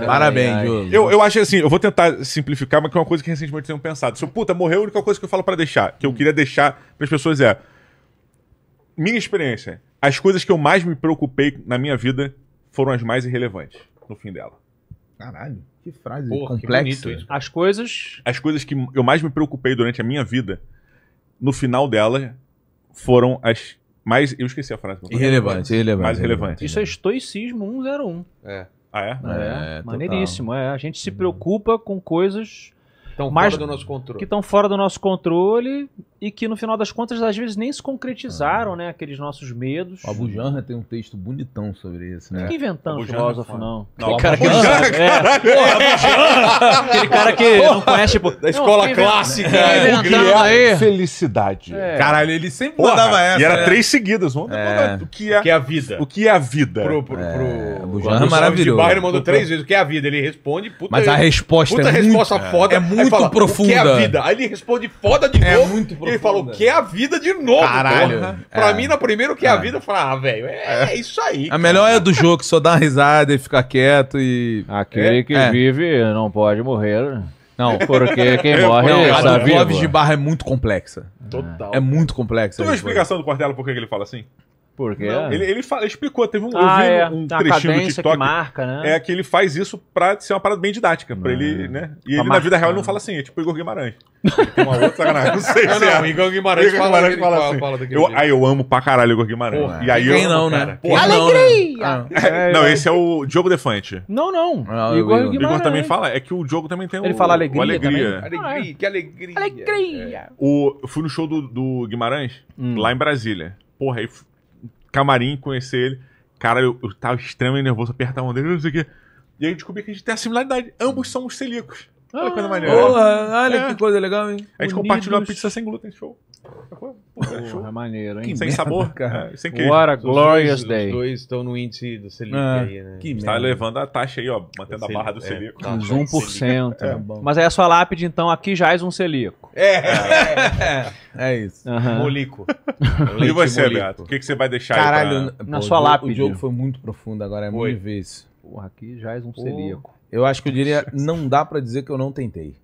É Parabéns, Júlio. Eu, eu acho assim, eu vou tentar simplificar, mas que é uma coisa que recentemente tenho pensado. Se eu, puta, morreu, a única coisa que eu falo pra deixar, que eu hum. queria deixar pras pessoas é... Minha experiência, as coisas que eu mais me preocupei na minha vida foram as mais irrelevantes no fim dela. Caralho, que frase Porra, complexa. Que as coisas. As coisas que eu mais me preocupei durante a minha vida, no final dela, foram as mais. Eu esqueci a frase. Irrelevante, irrelevante. Mais irrelevante. Isso é estoicismo 101. É. Ah, é? É, é maneiríssimo. É. A gente se uhum. preocupa com coisas. Estão fora do nosso controle. Que estão fora do nosso controle e que no final das contas às vezes nem se concretizaram, ah. né, aqueles nossos medos. O Abu Janra tem um texto bonitão sobre isso, né? Fica inventando é filósofo, não. não. Aquele cara que é. caralho, Aquele cara que não conhece, tipo, da escola não, clássica, é, felicidade. É. Caralho, ele sempre Porra, mandava essa. E era né? três seguidas, vamos é. o que é o que é a vida. O que é a vida? Pro, pro, é. pro... Abu Janra é maravilhoso. O Bairro mandou três vezes o que é a vida, ele responde, puta. Mas a resposta puta é resposta muito, foda, é muito profunda. O que é a vida? Aí ele responde foda de é novo. É muito profunda. Ele falou, que é a vida de novo. Caralho. É. Pra mim, na primeira, o que é, a vida, eu falei, ah, velho, é, é, é isso aí. A melhor é do jogo, só dar risada e ficar quieto e. Aquele é. que é. vive não pode morrer. Não, porque quem morre é a vida A de Barra é muito complexa. Total. É muito complexa. Tu viu a explicação do Quartelo por que ele fala assim? Porque é. ele, ele, fala, ele, explicou, teve um, ah, é. um tá, trechinho no TikTok. Que marca, né? É que ele faz isso pra ser uma parada bem didática. Pra ele, é. né? E ele, na vida real, ele não fala assim, é tipo o Igor Guimarães. Tem uma outra sacanagem. Não sei não, se é. não, é. Igor Guimarães, Igor Guimarães fala, fala, assim. fala, eu, Aí eu amo pra caralho o Igor Guimarães. Porra, e aí quem eu, né? não, né? Porra, Alegria! Ah. Não, né? não, esse é o Diogo Defante. Não, não. Ah, o Igor, Guimarães. Igor também fala. É que o Diogo também tem ele o. Ele fala alegria. Alegria. alegria. Ah, que alegria. Alegria. O, eu fui no show do, do Guimarães, hum. lá em Brasília. Porra, aí camarim, conhecer ele. Cara, eu, eu tava extremamente nervoso, apertar a mão dele, não sei o quê. E aí eu descobri que a gente tem a similaridade. Ambos somos celíacos. Olha ah, que coisa ah, maneira. Olha, olha é. que coisa legal, hein? A gente Unidos. compartilhou a pizza sem glúten, show. É Porra, É maneiro, hein? Sem sabor, cara. É, sem What a glorious os dois, day. Os dois estão no índice do Selic ah, aí, né? Que está levando elevando a taxa aí, ó, mantendo Selic, a barra do é, Selico. Tá, Uns 1%. Tá, é, Mas aí a sua lápide, então, aqui já é um Selico. É, é, é, isso. Molico. e você, Beato? O que, que você vai deixar Caralho, aí? Caralho, pra... na pô, sua o lápide. O jogo foi muito profundo agora, é muito vezes. Porra, aqui já é um Celíaco. Eu acho que eu diria, não dá para dizer que eu não tentei.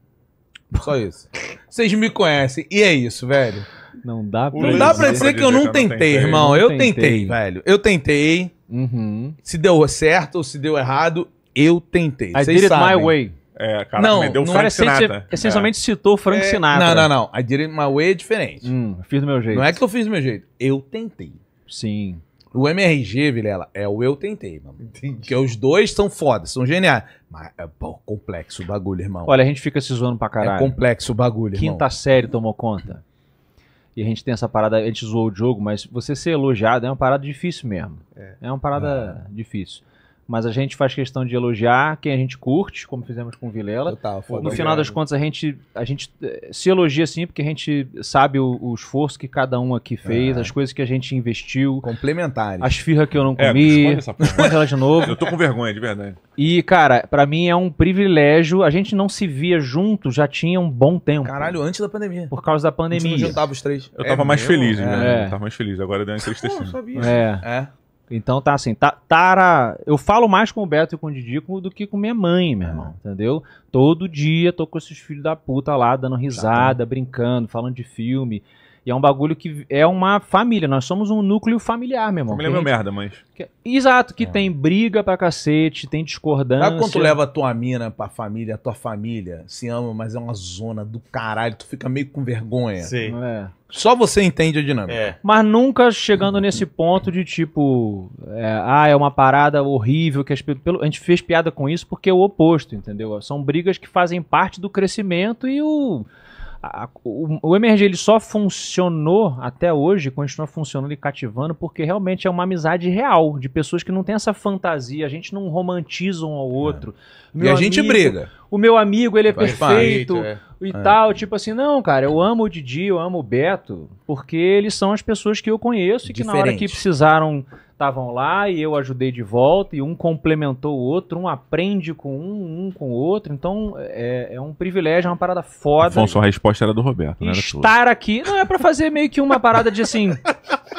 Só isso. Vocês me conhecem. E é isso, velho. Não dá pra, não dá pra dizer, que eu não tentei, irmão. eu tentei, velho. Eu tentei. Uhum. Se deu certo ou se deu errado, eu tentei. I Vocês did it sabem. my way. É, cara, não, me deu não Frank é Sinatra. É essencialmente é. citou Frank é, Sinatra. Não, não, não. I did it my way é diferente. Hum, fiz do meu jeito. Não é que eu fiz do meu jeito. Eu tentei. Sim. O MRG, Vilela, é o Eu Tentei, mano. Entendi. Porque os dois são foda, são geniais. Mas é pô, complexo o bagulho, irmão. Olha, a gente fica se zoando pra caralho. É complexo o bagulho, Quinta irmão. Quinta série tomou conta. E a gente tem essa parada, a gente zoou o jogo, mas você ser elogiado é uma parada difícil mesmo. É, é uma parada é. difícil mas a gente faz questão de elogiar quem a gente curte, como fizemos com o Vilela. Total, no final das contas, a gente, a gente eh, se elogia sim, porque a gente sabe o, o esforço que cada um aqui fez, é. as coisas que a gente investiu. Complementares. As firras que eu não é, comi. É, essa porra. ela de novo. Eu tô com vergonha, de verdade. E, cara, para mim é um privilégio. A gente não se via junto já tinha um bom tempo. Caralho, antes da pandemia. Por causa da pandemia. A gente não juntava os três. Eu é tava mais feliz, né? É. Eu tava mais feliz. Agora deu uma sabia. É. É. Então tá assim, tá, tara. Eu falo mais com o Beto e com o Didico do que com minha mãe, meu irmão. É. Entendeu? Todo dia tô com esses filhos da puta lá, dando risada, brincando, falando de filme. E é um bagulho que é uma família. Nós somos um núcleo familiar, meu irmão. Família é gente... merda, mas. Exato, que é. tem briga pra cacete, tem discordância. Sabe quando tu leva a tua mina pra família, a tua família se ama, mas é uma zona do caralho, tu fica meio com vergonha. Sim. É. Só você entende a dinâmica. É. Mas nunca chegando nesse ponto de tipo, é, ah, é uma parada horrível que as, pelo, a gente fez piada com isso porque é o oposto, entendeu? São brigas que fazem parte do crescimento e o a, o, o MRG ele só funcionou até hoje, continua funcionando e cativando, porque realmente é uma amizade real, de pessoas que não tem essa fantasia, a gente não romantiza um ao é. outro. É. E a amigo, gente briga. O meu amigo, ele é Vai perfeito. Para, é e é. tal. Tipo assim, não, cara, eu amo o Didi, eu amo o Beto, porque eles são as pessoas que eu conheço e Diferente. que na hora que precisaram estavam lá e eu ajudei de volta e um complementou o outro, um aprende com um, um com o outro. Então é, é um privilégio, é uma parada foda. Bom, sua resposta era do Roberto, né? Estar tua. aqui não é para fazer meio que uma parada de assim.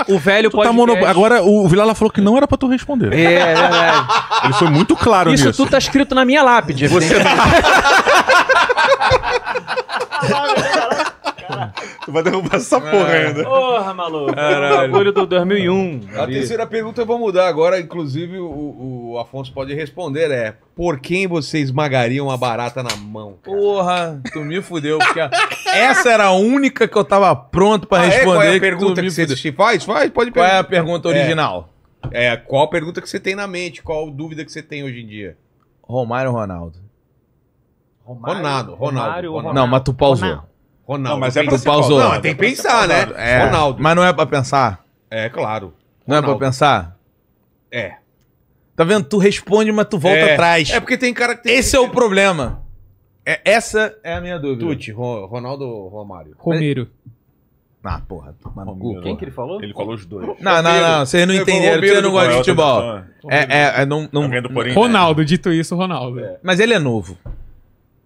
O velho pode. Tá Agora o Vila falou que não era para tu responder. É, é verdade. Ele foi muito claro Isso nisso. Isso tudo tá escrito na minha lápide. Você. Assim. Tu vai derrubar essa porra é. ainda. Porra, maluco. Caralho. bagulho do 2001. A ali. terceira pergunta eu vou mudar agora, inclusive o, o Afonso pode responder, é por quem você esmagaria uma barata na mão? Cara? Porra, tu me fudeu, porque a... essa era a única que eu tava pronto pra ah, responder. É? Qual é a pergunta que, que você faz? Faz, pode Qual é a pergunta é. original? É. é, qual a pergunta que você tem na mente? Qual dúvida que você tem hoje em dia? Romário Ronaldo. Romário, Ronaldo, Ronaldo, Romário, Ronaldo. Não, mas tu pausou. Ronaldo. Não, mas é pra tu pausou. Não, tem que é pensar, né? É. Ronaldo. Mas não é pra pensar? É, claro. Ronaldo. Não é pra pensar? É. Tá vendo? Tu responde, mas tu volta é. atrás. É porque tem cara que tem Esse que... é o problema. É, essa é a minha dúvida. Tuti, Ronaldo Romário. Romero. Ah, porra, tá mano. Quem que ele falou? Ele falou os dois. Não, não, não. Vocês não é, entenderam porque eu não gosto de futebol. É, é, é, não, não... Ronaldo, dito isso, Ronaldo. É. Mas ele é novo.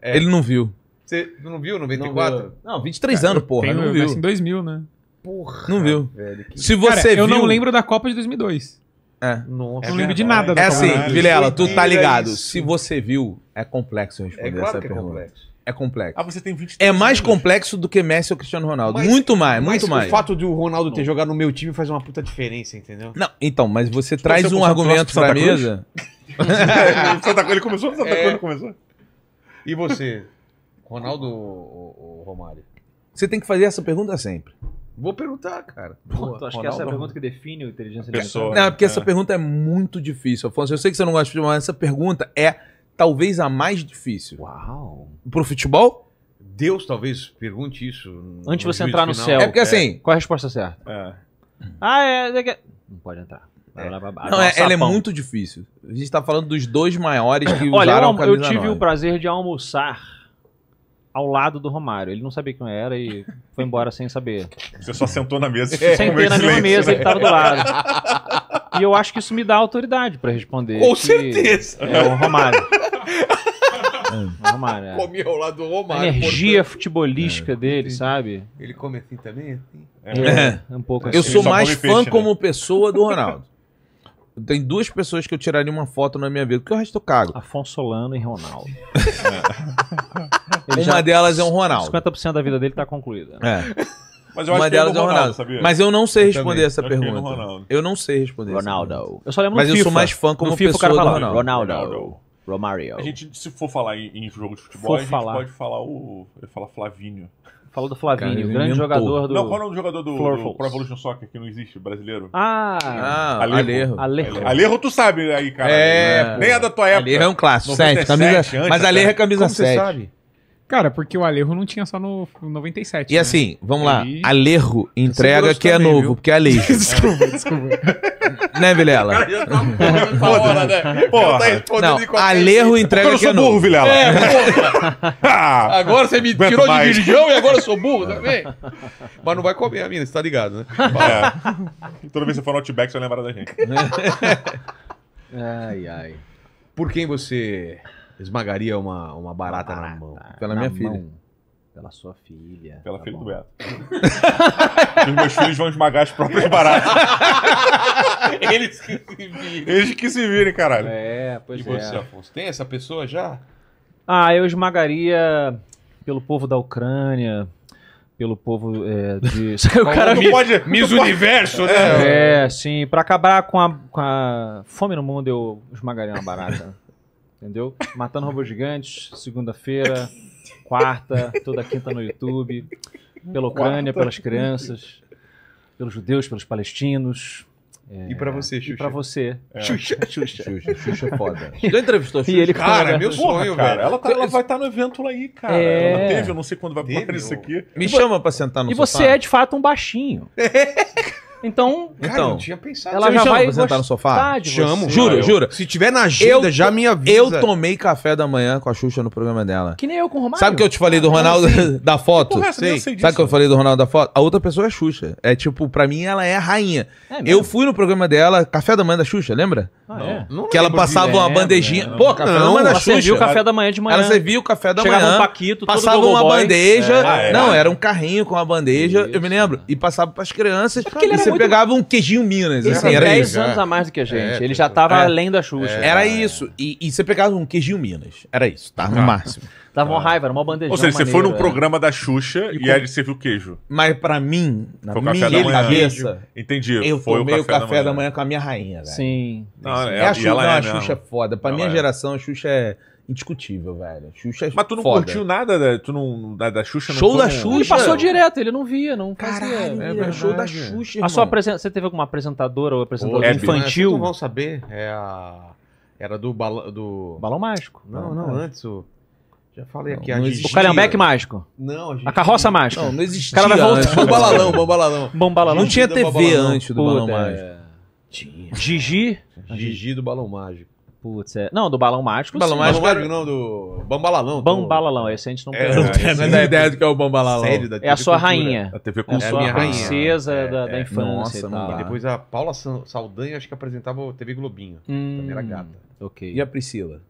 É. Ele não viu. Você não viu 94? Não, viu. não 23 cara, anos, porra. Tenho, não viu. em 2000, né? Porra. Não viu. Velho, que... Se você cara, viu... Eu não lembro da Copa de 2002. É. Nossa, não lembro de nada da É assim, Vilela, tu tá é ligado. Se você viu, é complexo eu responder é claro essa que é pergunta. É complexo. É complexo. Ah, você tem 20 É mais anos. complexo do que Messi ou Cristiano Ronaldo. Mas, muito mais, muito mais. O fato de o Ronaldo ter jogado no meu time faz uma puta diferença, entendeu? Não, então, mas você tipo, traz um argumento pra mesa. Santa Cruz ele começou? Santa é. Cruz começou? E você, Ronaldo ou, Romário? Você tem que fazer essa pergunta sempre. Vou perguntar, cara. Pô, tu acha que essa é a pergunta que define a inteligência pessoa. Não, é porque é. essa pergunta é muito difícil. Afonso, eu sei que você não gosta de futebol, mas essa pergunta é talvez a mais difícil. Uau. Pro futebol? Deus talvez pergunte isso. Antes de você entrar no final. céu. É porque é. assim. Qual a resposta certa? É. Ah, é. é não pode entrar. É. Não, é, ela é muito difícil. A gente tá falando dos dois maiores que Olha, usaram Olha, eu, eu tive o prazer de almoçar ao lado do Romário. Ele não sabia quem era e foi embora sem saber. Você só sentou na mesa. É, Sentei na mesma mesa, né? ele tava do lado. E eu acho que isso me dá autoridade para responder. Com certeza. É o Romário. É, Romário, é. Comia ao lado do Romário. A energia portanto. futebolística é. dele, sabe? Ele come assim também? Assim? É, é. um pouco assim. Eu sou mais fã peixe, né? como né? pessoa do Ronaldo. Tem duas pessoas que eu tiraria uma foto na minha vida, que o resto eu cago. Afonso Solano e Ronaldo. Uma já... delas é um Ronaldo. 50% da vida dele tá concluída. Né? É. Mas eu uma delas é, é o Ronaldo, sabia? Mas eu não sei eu responder também. essa eu é pergunta. Eu não sei responder. Ronaldo. Eu só lembro Mas eu sou mais fã como no FIFA, pessoa o cara do Ronaldo. Ronaldo. Romário. A gente, se for falar em, em jogo de futebol, for a gente falar. pode falar o. Eu falo Flavinho. Falou do Flavinho, Cara, grande inventou. jogador do. Não, qual é o nome do jogador do, do Pro Evolution Soccer que não existe, brasileiro? Ah, ah Alerro. Alerro. Alerro, tu sabe aí, cara. É, né? Nem é da tua época. Alerro é um clássico, 7, camisa, antes, mas Alerro é camisa Como 7. Você sabe? Cara, porque o Alerro não tinha só no 97. E né? assim, vamos lá. E... Alerro entrega que é também, novo, viu? porque é Alerro. desculpa, é. desculpa. né, Vilela? Cara, já tá né? Tá porra. Tá não, Alerro entrega que é novo. Eu sou burro, Vilela. É, porra. Ah, agora você me tirou de virgão e agora eu sou burro também. Mas não vai comer a mina, você tá ligado, né? É. Toda vez que você for no Outback, você vai lembrar da gente. ai, ai. Por quem você Esmagaria uma, uma, barata, barata na mão. Pela na minha filha. Pela sua filha. Pela tá filha bom. do Beto. Os meus filhos vão esmagar as próprias baratas. Eles que se virem. Eles que se virem, caralho. É, pois e é. E você, Afonso, tem essa pessoa já? Ah, eu esmagaria pelo povo da Ucrânia, pelo povo é, de. o cara não pode. Miss Universo, né? É, sim. Pra acabar com a, com a fome no mundo, eu esmagaria uma barata entendeu? Matando Robôs Gigantes, segunda-feira, quarta, toda quinta no YouTube, pela Ucrânia, quarta. pelas crianças, pelos judeus, pelos palestinos. É, e pra você, Xuxa? E pra você. É. Xuxa, Xuxa. Xuxa, Xuxa é foda. Já entrevistou a Xuxa? E ele, cara, cara, é meu sonho, cara, velho. Ela, tá, ela vai estar tá no evento aí, cara. É... Ela teve, eu não sei quando vai aparecer isso aqui. Me chama pra sentar no e sofá. E você é, de fato, um baixinho. Então, Cara, então, eu não tinha pensado. ela Você me já chama vai pra sentar no sofá? Chamo. Juro, juro. Se tiver na agenda, Eu- já me avisa. Eu tomei café da manhã com a Xuxa no programa dela. Que nem eu com o Romário. Sabe o que eu te falei do ah, Ronaldo da foto? Porra, sei. eu sei disso. Sabe o que eu falei do Ronaldo da foto? A outra pessoa é a Xuxa. É tipo, pra mim ela é a rainha. É eu fui no programa dela, Café da Manhã da Xuxa, lembra? Ah, é? não. que ela passava uma bandejinha. É, não. Pô, café não, ela servia o café da manhã de manhã. Ela servia o café da Chegava manhã. Um paquito, passava uma bandeja. É, não, era um carrinho com uma bandeja, eu me lembro. E passava pras crianças. e você pegava um queijinho Minas. Ele assim, era 10 anos a mais do que a gente. ele tipo, já tava além da Xuxa. Era isso. E, e você pegava um queijinho Minas. Era isso, tá? No tá. máximo. Dava ah. uma é. raiva, era uma bandejão. Ou seja, maneiro, você foi num é. programa da Xuxa e, com... e aí você viu queijo. Mas pra mim, na foi minha cabeça. Entendi. Eu foi tomei o café, o café da, manhã. da, manhã. com a minha rainha, velho. Sim. Não, é, então, é, a Xuxa, não, é, a Xuxa é foda. Pra minha é. geração, a Xuxa é indiscutível, velho. Xuxa é Mas tu não foda. curtiu nada da, tu não, da, da Xuxa? Show não da Xuxa? Ele passou direto, ele não via, não Caralho, É show da Xuxa, irmão. A sua Você teve alguma apresentadora ou apresentadora Ô, infantil? vão saber. É a... Era do, Balão Mágico. Não, não, não antes o... Já falei aqui. Não, gente. o calhambeque mágico. Não, a, gente... a carroça mágica. Não, não existia. O cara vai voltar. Bombalalão, bombalalão. Bombalalão. Não tinha TV antes do Puta, Balão é. Mágico. Tinha. Gigi. Gigi do Balão Mágico. Putz, é... Não, do Balão Mágico. Balão sim. Mágico, Mágico não, do Bambalalão. Bambalalão, esse a gente não é, tem. É, não não é ideia do que é o Bambalalão. Sério, da TV é a sua rainha. A TV com É a sua rainha. princesa é, da, é. da infância Nossa, e, e depois a Paula Saldanha, acho que apresentava o TV Globinho. Hum, também era gata. Ok. E a Priscila?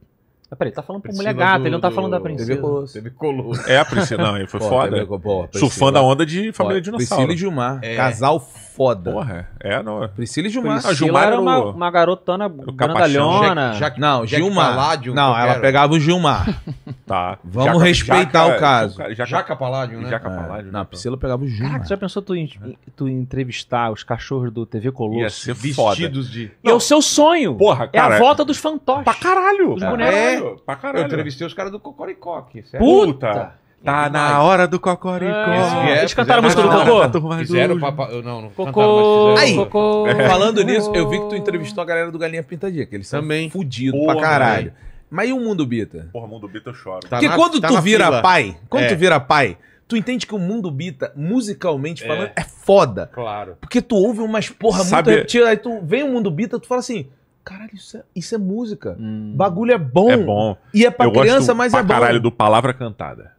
Mas peraí, tá falando pra mulher gata, do, ele não tá do... falando da princesa. Teve Colosso. É a princesa, não, ele foi Pô, foda. Sou fã Surfando a onda de família Pô, dinossauro. Priscila e Gilmar, é. casal foda. Porra, é, não. Priscila e Gilmar. Ah, Priscila a Gilmar era, era uma, o... uma garotana grandalhona. não, Gilmar. Paládio, não, ela pegava o Gilmar. tá. Vamos Jaca, respeitar Jaca, o caso. Jaca, Jaca Paládio, né? Jaca é. Paládio. É. Não, Priscila pegava o Gilmar. tu já pensou é. tu, entrevistar os cachorros do TV Colosso? Ia ser Vestidos de... É o seu sonho. Porra, cara. É a volta dos fantoches. Pra caralho. Os bonecos. É. Pra caralho. Eu entrevistei os caras do Cocoricó aqui, sério. Puta! Tá na hora do Cocoricó. é, Eles cantaram a música do Cocô? Fizeram papo, não, não Cocô, Aí, cocô, é. falando nisso, eu vi que tu entrevistou a galera do Galinha Pintadinha, que eles também fudidos pra caralho. Mas e o mundo bita? Porra, mundo bita eu choro. Tá Porque quando tá tu vira fila. pai, quando é. tu vira pai, tu entende que o mundo bita, musicalmente é. falando, é, é foda. Claro. Porque tu ouve umas porra Sabe... muito repetida, aí tu vem o mundo bita, tu fala assim, Caralho, isso é, isso é música. Hum. Bagulho é bom. É bom. E é pra eu criança, mas é bom. caralho do Palavra Cantada.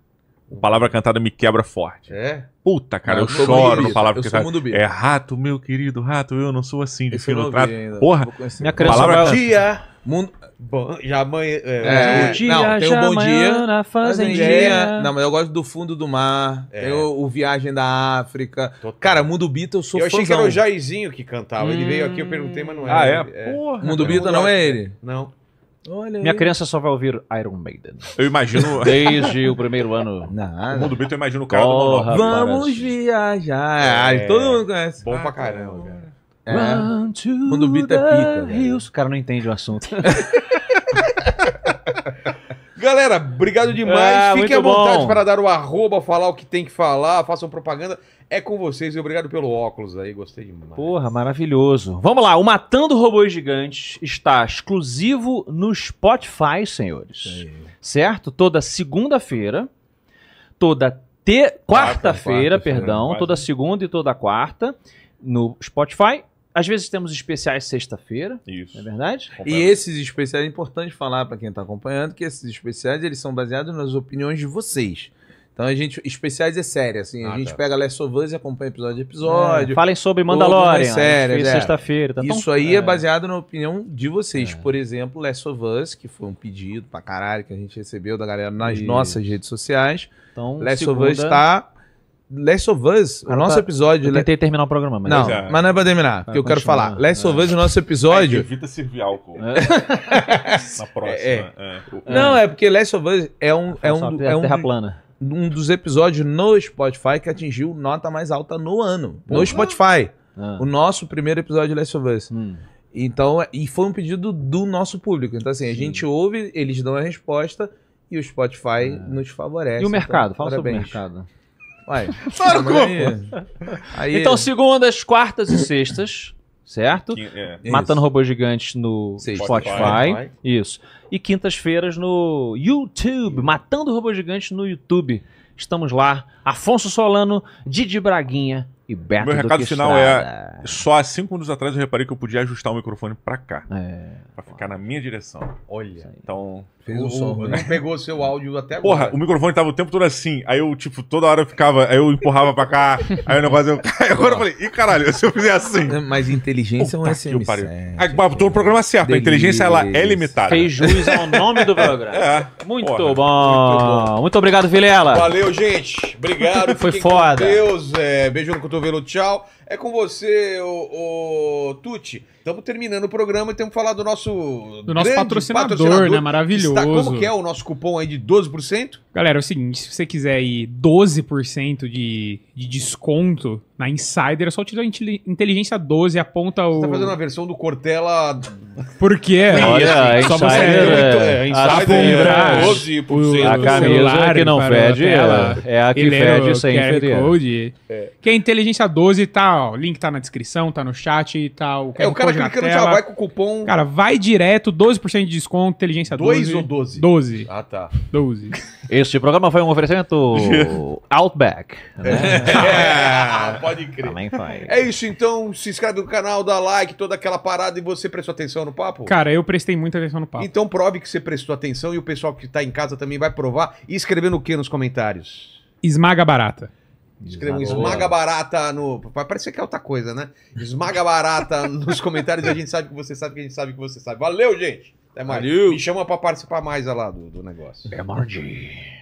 O Palavra Cantada me quebra forte. É? Puta, cara, não, eu, eu choro no Palavra eu Cantada. É rato, meu querido rato, eu não sou assim de fino trato. Porra, minha criança palavra... Vai... Dia, mundo... Bom, já amanhã. É, é, dia, não, tem o Bom Dia. Fazendinha. É, não, mas eu gosto do Fundo do Mar. É. Tem o, o, Viagem da África. Total. Cara, Mundo Beat eu sou Eu fãzão. achei que era o Jairzinho que cantava. Hum. Ele veio aqui, eu perguntei, mas não era. Ah, é? é. Porra. Mundo Beat não é ele? Não. Olha Minha aí. criança só vai ouvir Iron Maiden. Eu imagino. Desde o primeiro ano. Nada. O mundo Beat, eu imagino o cara Porra, do Vamos viajar. É, Todo mundo conhece. Bom ah, pra caramba, cara. Tá é. Run to Quando o beat é pica. não entende o assunto. Galera, obrigado demais. Ah, Fiquem à vontade bom. para dar o arroba, falar o que tem que falar, façam propaganda. É com vocês e obrigado pelo óculos aí, gostei demais. Porra, maravilhoso. Vamos lá, o Matando Robôs Gigantes está exclusivo no Spotify, senhores. É. Certo? Toda segunda-feira, toda te... quarta-feira, quarta, perdão, quarta, toda segunda e toda quarta no Spotify às vezes temos especiais sexta-feira. Isso. Não é verdade? E esses especiais, é importante falar para quem está acompanhando, que esses especiais eles são baseados nas opiniões de vocês. Então a gente. Especiais é sério, assim. Ah, a gente tá. pega Less of Us e acompanha episódio a episódio. É, falem sobre Mandalorian. Sério, é. sexta-feira. Tá Isso tão... aí é. é. baseado na opinião de vocês. É. Por exemplo, Less of Us, que foi um pedido pra caralho que a gente recebeu da galera nas Isso. nossas redes sociais. Então, Less segunda... of Us está Last of Us, o nosso episódio. Eu né? tentei terminar o programa, mas. Não, é. mas não é pra terminar, porque eu quero falar. Last of é. Us, o nosso é episódio. É, evita servir álcool. É. Na próxima. Não, é porque Last of Us é um. É um, é um terra plana um dos episódios no Spotify que atingiu nota mais alta no ano. Pô, no Spotify. Ah. O nosso primeiro episódio de Last of Us. Hum. Então, e foi um pedido do nosso público. Então, assim, Sim. a gente ouve, eles dão a resposta e o Spotify é. nos favorece. E o então, mercado? Então, Fala parabéns. sobre o mercado. Ué, claro como. Aí... Então, segundas, quartas e sextas, certo? Que, é. Matando Robôs Gigantes no Spotify. Spotify. Isso. E quintas-feiras no YouTube. Matando Robôs Gigantes no YouTube. Estamos lá. Afonso Solano, Didi Braguinha e Beto Meu recado final é: só há cinco minutos atrás eu reparei que eu podia ajustar o microfone para cá. É. Pra ficar na minha direção. Olha. Então. Fez um som. Né? Pegou seu áudio até agora. Porra, o microfone tava o tempo todo assim. Aí eu, tipo, toda hora eu ficava. Aí eu empurrava pra cá. aí o negócio. Eu... Aí agora eu falei, e caralho, se eu fizer assim. É, mas inteligência Puta é um SM7. Né? Aí ah, botou o programa certo. Delícia. A inteligência, ela é limitada. Fez jus ao nome do programa. É. Muito, Porra, bom. muito bom. Muito obrigado, Vilela. Valeu, gente. Obrigado. Foi foda. Deus. É, beijo no cotovelo. Tchau. É com você, o, Tuti. Estamos terminando o programa e temos que falar do nosso. Do nosso patrocinador, patrocinador, né? Maravilhoso. Está, como que é o nosso cupom aí de 12%? Galera, é o seguinte: se você quiser aí 12% de de desconto na Insider, é só tira a inteligência 12 aponta o. Você tá fazendo uma versão do Cortella. Por quê? Olha, Insider, só você é, então, é, Insider é 12%. A camisa é que não fede, é, ela é a que fede sem ferir. Code. É. Que a inteligência 12 tá, ó, o link tá na descrição, tá no chat, tá tal. É, o cara clicando já vai com o cupom. Cara, vai direto, 12% de desconto, inteligência 12. 2 ou 12? 12. Ah, tá. 12. Este programa foi um oferecimento Outback, né? É. Pode crer. Também É isso, então se inscreve no canal, dá like, toda aquela parada e você prestou atenção no papo? Cara, eu prestei muita atenção no papo. Então prove que você prestou atenção e o pessoal que tá em casa também vai provar. E escrevendo o que nos comentários? Esmaga barata. Escreva um esmaga barata no. Parece que é outra coisa, né? Esmaga barata nos comentários e a gente sabe que você sabe que a gente sabe que você sabe. Valeu, gente! Até mais. Valeu. Me chama pra participar mais lá do, do negócio. É Mardi.